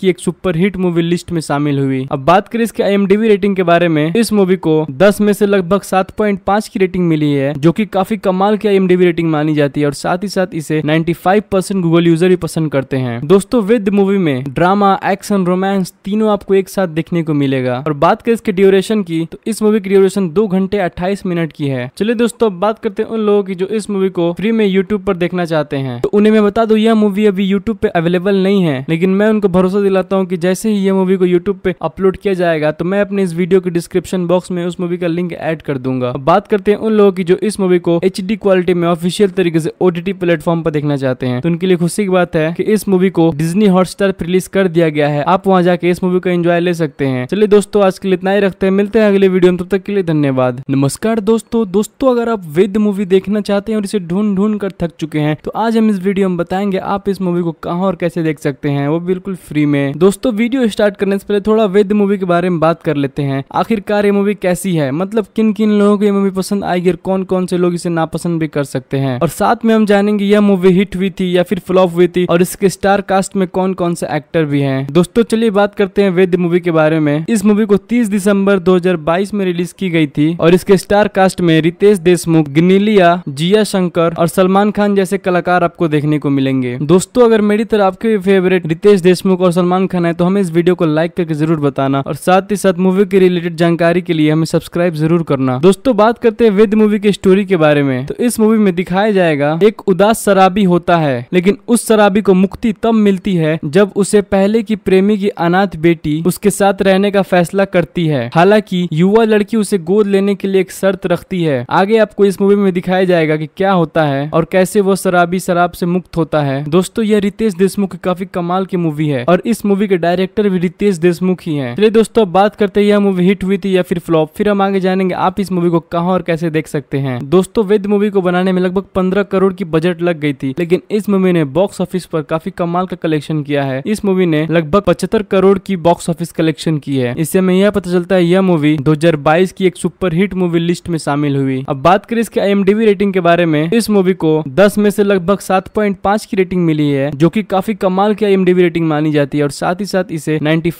S1: की एक सुपरहिट मूवी लिस्ट में शामिल हुई अब बात करें इसके आई रेटिंग के बारे में इस मूवी को दस में से लगभग पांच की रेटिंग मिली है जो की काफी कमाल की आई रेटिंग मानी जाती है और साथ ही साथ इसे फाइव परसेंट गूगल यूजर ही पसंद करते हैं दोस्तों विद मूवी में ड्रामा एक्शन रोमांस तीनों आपको एक साथ देखने को मिलेगा और बात करें इसके ड्यूरेशन की तो इस मूवी की ड्यूरेशन दो घंटे अट्ठाईस मिनट की है चलिए दोस्तों तो तो अब बात करते हैं उन लोगों की जो इस मूवी को फ्री में यूट्यूब पर देखना चाहते हैं तो उन्हें मैं बता दू यह मूवी अभी यूट्यूब पे अवेलेबल नहीं है लेकिन मैं उनको भरोसा दिलाता हूँ की जैसे ही यह मूवी को यूट्यूब पे अपलोड किया जाएगा तो मैं अपने इस वीडियो के डिस्क्रिप्शन बॉक्स में उस मूवी का लिंक एड कर दूंगा बात करते हैं उन लोगों की जो इस मूवी को एच क्वालिटी में ऑफिशियल तरीके से ओटीटी प्लेटफॉर्म पर देखना चाहते हैं तो उनके लिए खुशी की बात है कि इस मूवी को डिज्नी हॉटस्टार रिलीज कर दिया गया है आप वहाँ जाके इस मूवी का एंजॉय ले सकते हैं चलिए दोस्तों आज के लिए इतना ही रखते हैं मिलते हैं अगले वीडियो में तब तक के लिए धन्यवाद नमस्कार दोस्तों दोस्तों अगर आप वेद मूवी देखना चाहते हैं और इसे ढूंढ ढूंढ कर थक चुके हैं तो आज हम इस वीडियो में बताएंगे आप इस मूवी को कहाँ और कैसे देख सकते हैं वो बिल्कुल फ्री में दोस्तों वीडियो स्टार्ट करने से पहले थोड़ा वेद मूवी के बारे में बात कर लेते हैं आखिरकार ये मूवी कैसी है मतलब किन किन लोगों को ये मूवी पसंद आएगी और कौन कौन से लोग इसे नापसंद भी कर सकते हैं और साथ में हम जानेंगे यह मूवी हिट हुई थी या फिर फ्लॉप हुई थी और इसके स्टार कास्ट में कौन कौन से एक्टर भी हैं दोस्तों चलिए बात करते हैं वेद मूवी के बारे में इस मूवी को 30 दिसंबर 2022 में रिलीज की गई थी और इसके स्टार कास्ट में रितेश देशमुख गिनीलिया जिया शंकर और सलमान खान जैसे कलाकार आपको देखने को मिलेंगे दोस्तों अगर मेरी तरह आपके फेवरेट रितेश देशमुख और सलमान खान है तो हमें इस वीडियो को लाइक करके जरूर बताना और साथ ही साथ मूवी के रिलेटेड जानकारी के लिए हमें सब्सक्राइब जरूर करना दोस्तों बात करते हैं वेद मूवी की स्टोरी के बारे में तो इस मूवी में दिखाया जाएगा एक उदास शराबी होता है लेकिन उस शराबी को मुक्ति तब मिलती है जब उसे पहले की की प्रेमी की अनाथ बेटी उसके साथ रहने का फैसला करती है हालांकि युवा लड़की उसे गोद लेने के लिए एक शर्त रखती है आगे आपको इस मूवी में दिखाया जाएगा कि क्या होता है और कैसे वो शराबी शराब से मुक्त होता है दोस्तों यह रितेश देशमुख की काफी कमाल की मूवी है और इस मूवी के डायरेक्टर भी रितेश देशमुख ही है चलिए दोस्तों बात करते हैं यह मूवी हिट हुई थी या फिर फ्लॉप फिर हम आगे जानेंगे आप इस मूवी को कहाँ और कैसे देख सकते हैं दोस्तों वेद मूवी को बनाने में लगभग पंद्रह करोड़ की बजट लग गई थी लेकिन इस मूवी ने बॉक्स ऑफिस पर काफी कमाल का कलेक्शन किया है इस मूवी ने लगभग पचहत्तर करोड़ की बॉक्स ऑफिस कलेक्शन की है इससे हमें यह पता चलता है यह मूवी 2022 की एक सुपर हिट मूवी लिस्ट में शामिल हुई अब बात करें इसके आई रेटिंग के बारे में इस मूवी को दस में से लगभग सात की रेटिंग मिली है जो की काफी कमाल की आई रेटिंग मानी जाती है और साथ ही साथ इसे नाइन्टी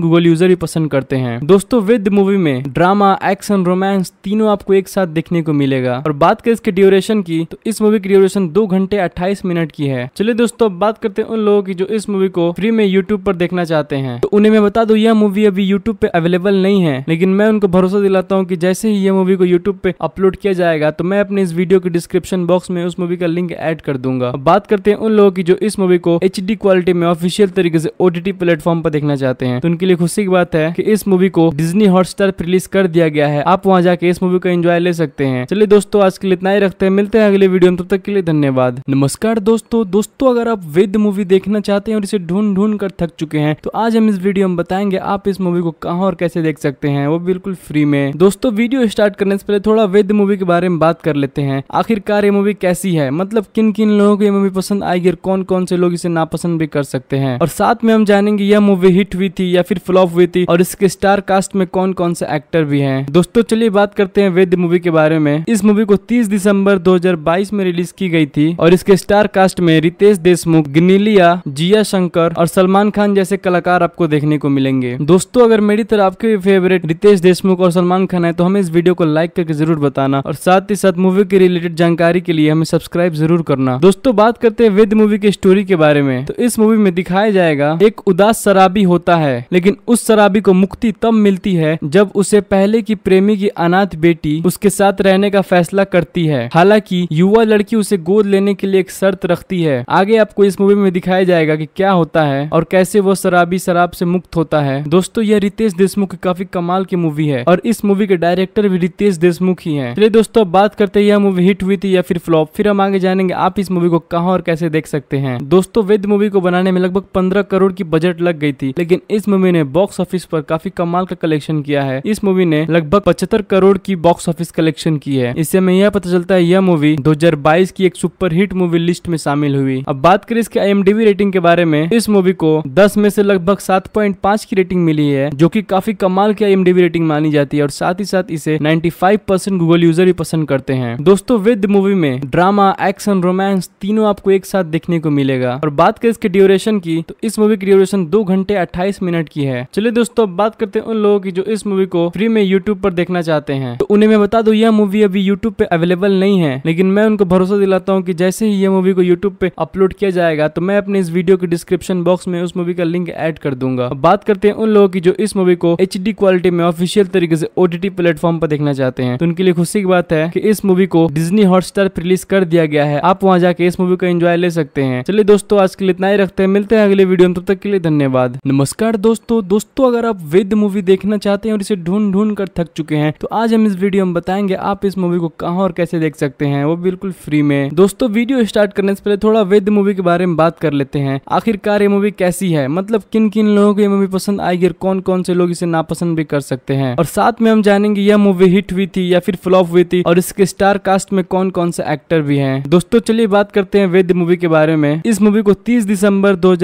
S1: गूगल यूजर भी पसंद करते हैं दोस्तों विद मूवी में ड्रामा एक्शन रोमांस तीनों आपको एक साथ देखने को मिलेगा और बात करें इसके ड्यूरेशन की तो इस मूवी की ड्यूरेशन दो घंटे अट्ठाईस मिनट की है चलिए दोस्तों बात करते हैं उन लोगों की जो इस मूवी को फ्री में यूट्यूब यूट्यूब पर देखना चाहते हैं तो उन्हें मैं बता दू यह मूवी अभी यूट्यूब पे अवेलेबल नहीं है लेकिन मैं उनको भरोसा दिलाता हूँ की जैसे ही यह मूवी को यूट्यूब पे अपलोड किया जाएगा तो मैं अपने इस वीडियो के डिस्क्रिप्शन बॉक्स में उस मूवी का लिंक एड कर दूंगा बात करते हैं उन लोगों की जो इस मूवी को एच क्वालिटी में ऑफिशियल तरीके से ओटीटी प्लेटफॉर्म पर देखना चाहते हैं तो उनके लिए खुशी की बात है कि इस मूवी को डिज्नी हॉटस्टार पर रिलीज कर दिया गया है आप वहाँ जाके इस मूवी का एंजॉय ले सकते हैं चलिए दोस्तों आज के लिए इतना ही रखते हैं मिलते हैं अगले वीडियो में तब तक के लिए धन्यवाद नमस्कार दोस्तों दोस्तों अगर आप वेद मूवी देखना चाहते हैं और इसे ढूंढ ढूंढ कर थक चुके हैं तो आज हम इस वीडियो में बताएंगे आप इस मूवी को कहाँ और कैसे देख सकते हैं वो बिल्कुल फ्री में दोस्तों वीडियो स्टार्ट करने से पहले थोड़ा वेद मूवी के बारे में बात कर लेते हैं आखिरकार ये मूवी कैसी है मतलब किन किन लोगों को ये मूवी पसंद आएगी और कौन कौन से लोग इसे नापसंद भी कर सकते हैं और साथ में हम जानेंगे यह मूवी हिट हुई थी या फिर फ्लॉप हुई थी और इसके स्टार कास्ट में कौन कौन से एक्टर भी है दोस्तों चलिए बात करते हैं वेद मूवी के बारे में इस मूवी को तीस दिसंबर 2022 में रिलीज की गई थी और इसके स्टार कास्ट में रितेश देशमुख गिनीलिया जिया शंकर और सलमान सलमान खान जैसे कलाकार आपको देखने को मिलेंगे दोस्तों अगर मेरी तरह आपके भी फेवरेट रितेश देशमुख और सलमान खान है तो हमें इस वीडियो को लाइक करके जरूर बताना और साथ ही साथ मूवी के रिलेटेड जानकारी के लिए हमें सब्सक्राइब जरूर करना दोस्तों बात करते हैं वेद मूवी की स्टोरी के बारे में तो इस मूवी में दिखाया जाएगा एक उदास शराबी होता है लेकिन उस शराबी को मुक्ति तब मिलती है जब उसे पहले की प्रेमी की अनाथ बेटी उसके साथ रहने का फैसला करती है हालांकि युवा लड़की उसे गोद लेने के लिए एक शर्त रखती है आगे आपको इस मूवी में दिखाया जाएगा की क्या होता है और कैसे वो शराबी शराब से मुक्त होता है दोस्तों यह रितेश देशमुख की काफी कमाल की मूवी है और इस मूवी के डायरेक्टर भी रितेश देशमुख ही है चलिए दोस्तों बात करते हैं यह मूवी हिट हुई थी या फिर फ्लॉप फिर हम आगे जानेंगे आप इस मूवी को कहाँ और कैसे देख सकते हैं दोस्तों वेद मूवी को बनाने में लगभग पंद्रह करोड़ की बजट लग गई थी लेकिन इस मूवी ने बॉक्स ऑफिस पर काफी कमाल का कलेक्शन किया है इस मूवी ने लगभग पचहत्तर करोड़ की बॉक्स ऑफिस कलेक्शन की है इससे हमें यह पता चलता है यह मूवी 2022 की एक सुपर हिट मूवी लिस्ट में शामिल हुई अब बात करें इसके आई रेटिंग के बारे में इस मूवी को दस में से लगभग सात पॉइंट पांच की रेटिंग मिली है जो कि काफी कमाल की आई एम रेटिंग मानी जाती है और साथ ही साथ इसे ninety five percent Google user भी पसंद करते हैं दोस्तों विद मूवी में ड्रामा एक्शन रोमांस तीनों आपको एक साथ देखने को मिलेगा और बात करें इसके ड्यूरेशन की तो इस मूवी की ड्यूरेशन दो घंटे अट्ठाईस मिनट की है चलिए दोस्तों अब बात करते हैं उन लोगों की जो इस मूवी को फ्री में यूट्यूब पर देखना चाहते हैं तो उन्हें मैं बता दू यह मूवी अभी यूट्यूब पे अवेलेबल नहीं है लेकिन मैं उनको भरोसा दिलाता हूँ की जैसे ही यह मूवी को यूट्यूब पे अपलोड किया जाएगा तो मैं अपने इस वीडियो के डिस्क्रिप्शन बॉक्स में उस मूवी का लिंक ऐड कर दूंगा बात करते हैं उन लोगों की जो इस मूवी को एच क्वालिटी में ऑफिशियल तरीके से ओटीटी प्लेटफॉर्म पर देखना चाहते हैं तो उनके लिए खुशी की बात है कि इस मूवी को डिज्नी हॉटस्टार पर रिलीज कर दिया गया है आप वहाँ जाके इस मूवी का एंजॉय ले सकते हैं चलिए दोस्तों आज के लिए इतना ही रखते हैं मिलते हैं अगले वीडियो में तब तक के लिए धन्यवाद नमस्कार दोस्तों दोस्तों अगर आप वेद मूवी देखना चाहते हैं और इसे ढूंढ ढूंढ कर थक चुके हैं तो आज हम इस वीडियो में बताएंगे आप इस मूवी को कहाँ और कैसे देख सकते हैं वो बिल्कुल फ्री में दोस्तों वीडियो स्टार्ट करने से पहले थोड़ा वेद मूवी के बारे में बात कर लेते हैं आखिरकार ये मूवी कैसी सी है मतलब किन किन लोगों को ये मूवी पसंद आएगी और कौन कौन से लोग इसे नापसंद भी कर सकते हैं और साथ में हम जानेंगे यह मूवी हिट हुई थी या फिर फ्लॉप हुई थी और इसके स्टार कास्ट में कौन कौन से एक्टर भी है दोस्तों चलिए बात करते हैं वेद मूवी के बारे में इस मूवी को तीस दिसंबर दो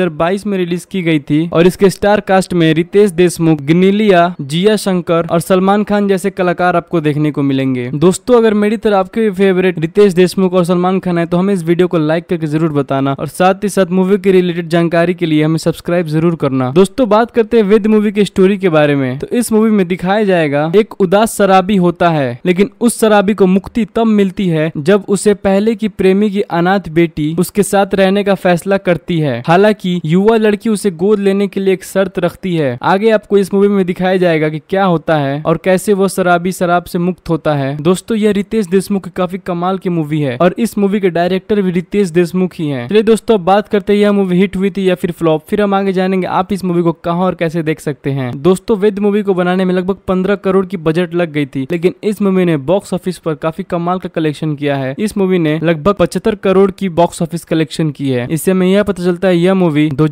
S1: में रिलीज की गई थी और इसके स्टार कास्ट में रितेश देशमुख गिनीलिया जिया शंकर और सलमान खान जैसे कलाकार आपको देखने को मिलेंगे दोस्तों अगर मेरी तरफ आपके भी फेवरेट रितेश देशमुख और सलमान खान है तो हमें इस वीडियो को लाइक करके जरूर बताना और साथ ही साथ मूवी के रिलेटेड जानकारी के लिए हमें सब्सक्राइब जरूर करना दोस्तों बात करते हैं विद मूवी की स्टोरी के बारे में तो इस मूवी में दिखाया जाएगा एक उदास शराबी होता है लेकिन उस शराबी को मुक्ति तब मिलती है जब उसे पहले की प्रेमी की अनाथ बेटी उसके साथ रहने का फैसला करती है हालांकि युवा लड़की उसे गोद लेने के लिए एक शर्त रखती है आगे आपको इस मूवी में दिखाया जाएगा कि क्या होता है और कैसे वो शराबी शराब से मुक्त होता है दोस्तों यह रितेश देशमुख की काफी कमाल की मूवी है और इस मूवी के डायरेक्टर भी रितेश देशमुख ही है चलिए दोस्तों बात करते हैं यह मूवी हिट हुई थी या फिर फ्लॉप फिर हम आगे जानेंगे आप इस मूवी को कहाँ और कैसे देख सकते हैं दोस्तों वेद मूवी को बनाने में लगभग पंद्रह करोड़ की बजट लग गई थी लेकिन इस मूवी ने बॉक्स ऑफिस पर काफी कमाल का कलेक्शन किया है इस मूवी ने लगभग पचहत्तर करोड़ की बॉक्स ऑफिस कलेक्शन की है इससे हमें यह पता चलता है यह मूवी दो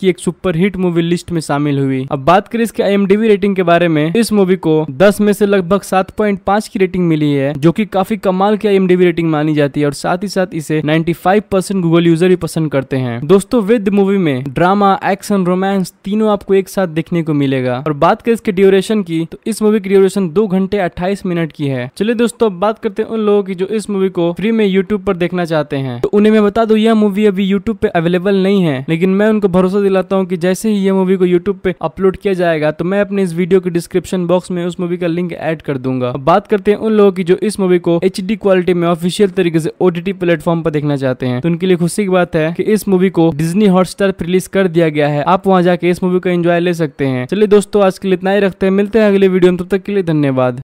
S1: की एक सुपर हिट मूवी लिस्ट में शामिल हुई अब बात करें इसके आई रेटिंग के बारे में इस मूवी को दस में से लगभग पांच की रेटिंग मिली है जो की काफी कमाल की आई रेटिंग मानी जाती है और साथ ही साथ इसे फाइव परसेंट गूगल यूजर भी पसंद करते हैं दोस्तों विद मूवी में ड्रामा ड्रामा एक्शन रोमांस तीनों आपको एक साथ देखने को मिलेगा और बात करें इसके ड्यूरेशन की तो इस मूवी की ड्यूरेशन दो घंटे अट्ठाईस मिनट की है चलिए दोस्तों बात करते हैं उन लोगों की जो इस मूवी को फ्री में यूट्यूब पर देखना चाहते हैं तो उन्हें मैं बता दू यह मूवी अभी यूट्यूब पे अवेलेबल नहीं है लेकिन मैं उनको भरोसा दिलाता हूँ की जैसे ही यह मूवी को यूट्यूब पे अपलोड किया जाएगा तो मैं अपने इस वीडियो के डिस्क्रिप्शन बॉक्स में उस मूवी का लिंक एड कर दूंगा बात करते हैं उन लोगों की जो इस मूवी को एच क्वालिटी में ऑफिशियल तरीके से ओटीटी प्लेटफॉर्म पर देखना चाहते हैं तो उनके लिए खुशी की बात है की इस मूवी को डिजनी हॉटस्टार रिलीज कर कर दिया गया है आप वहाँ जाके इस मूवी का एंजॉय ले सकते हैं चलिए दोस्तों आज के लिए इतना ही रखते हैं मिलते हैं अगले वीडियो में तब तक के लिए धन्यवाद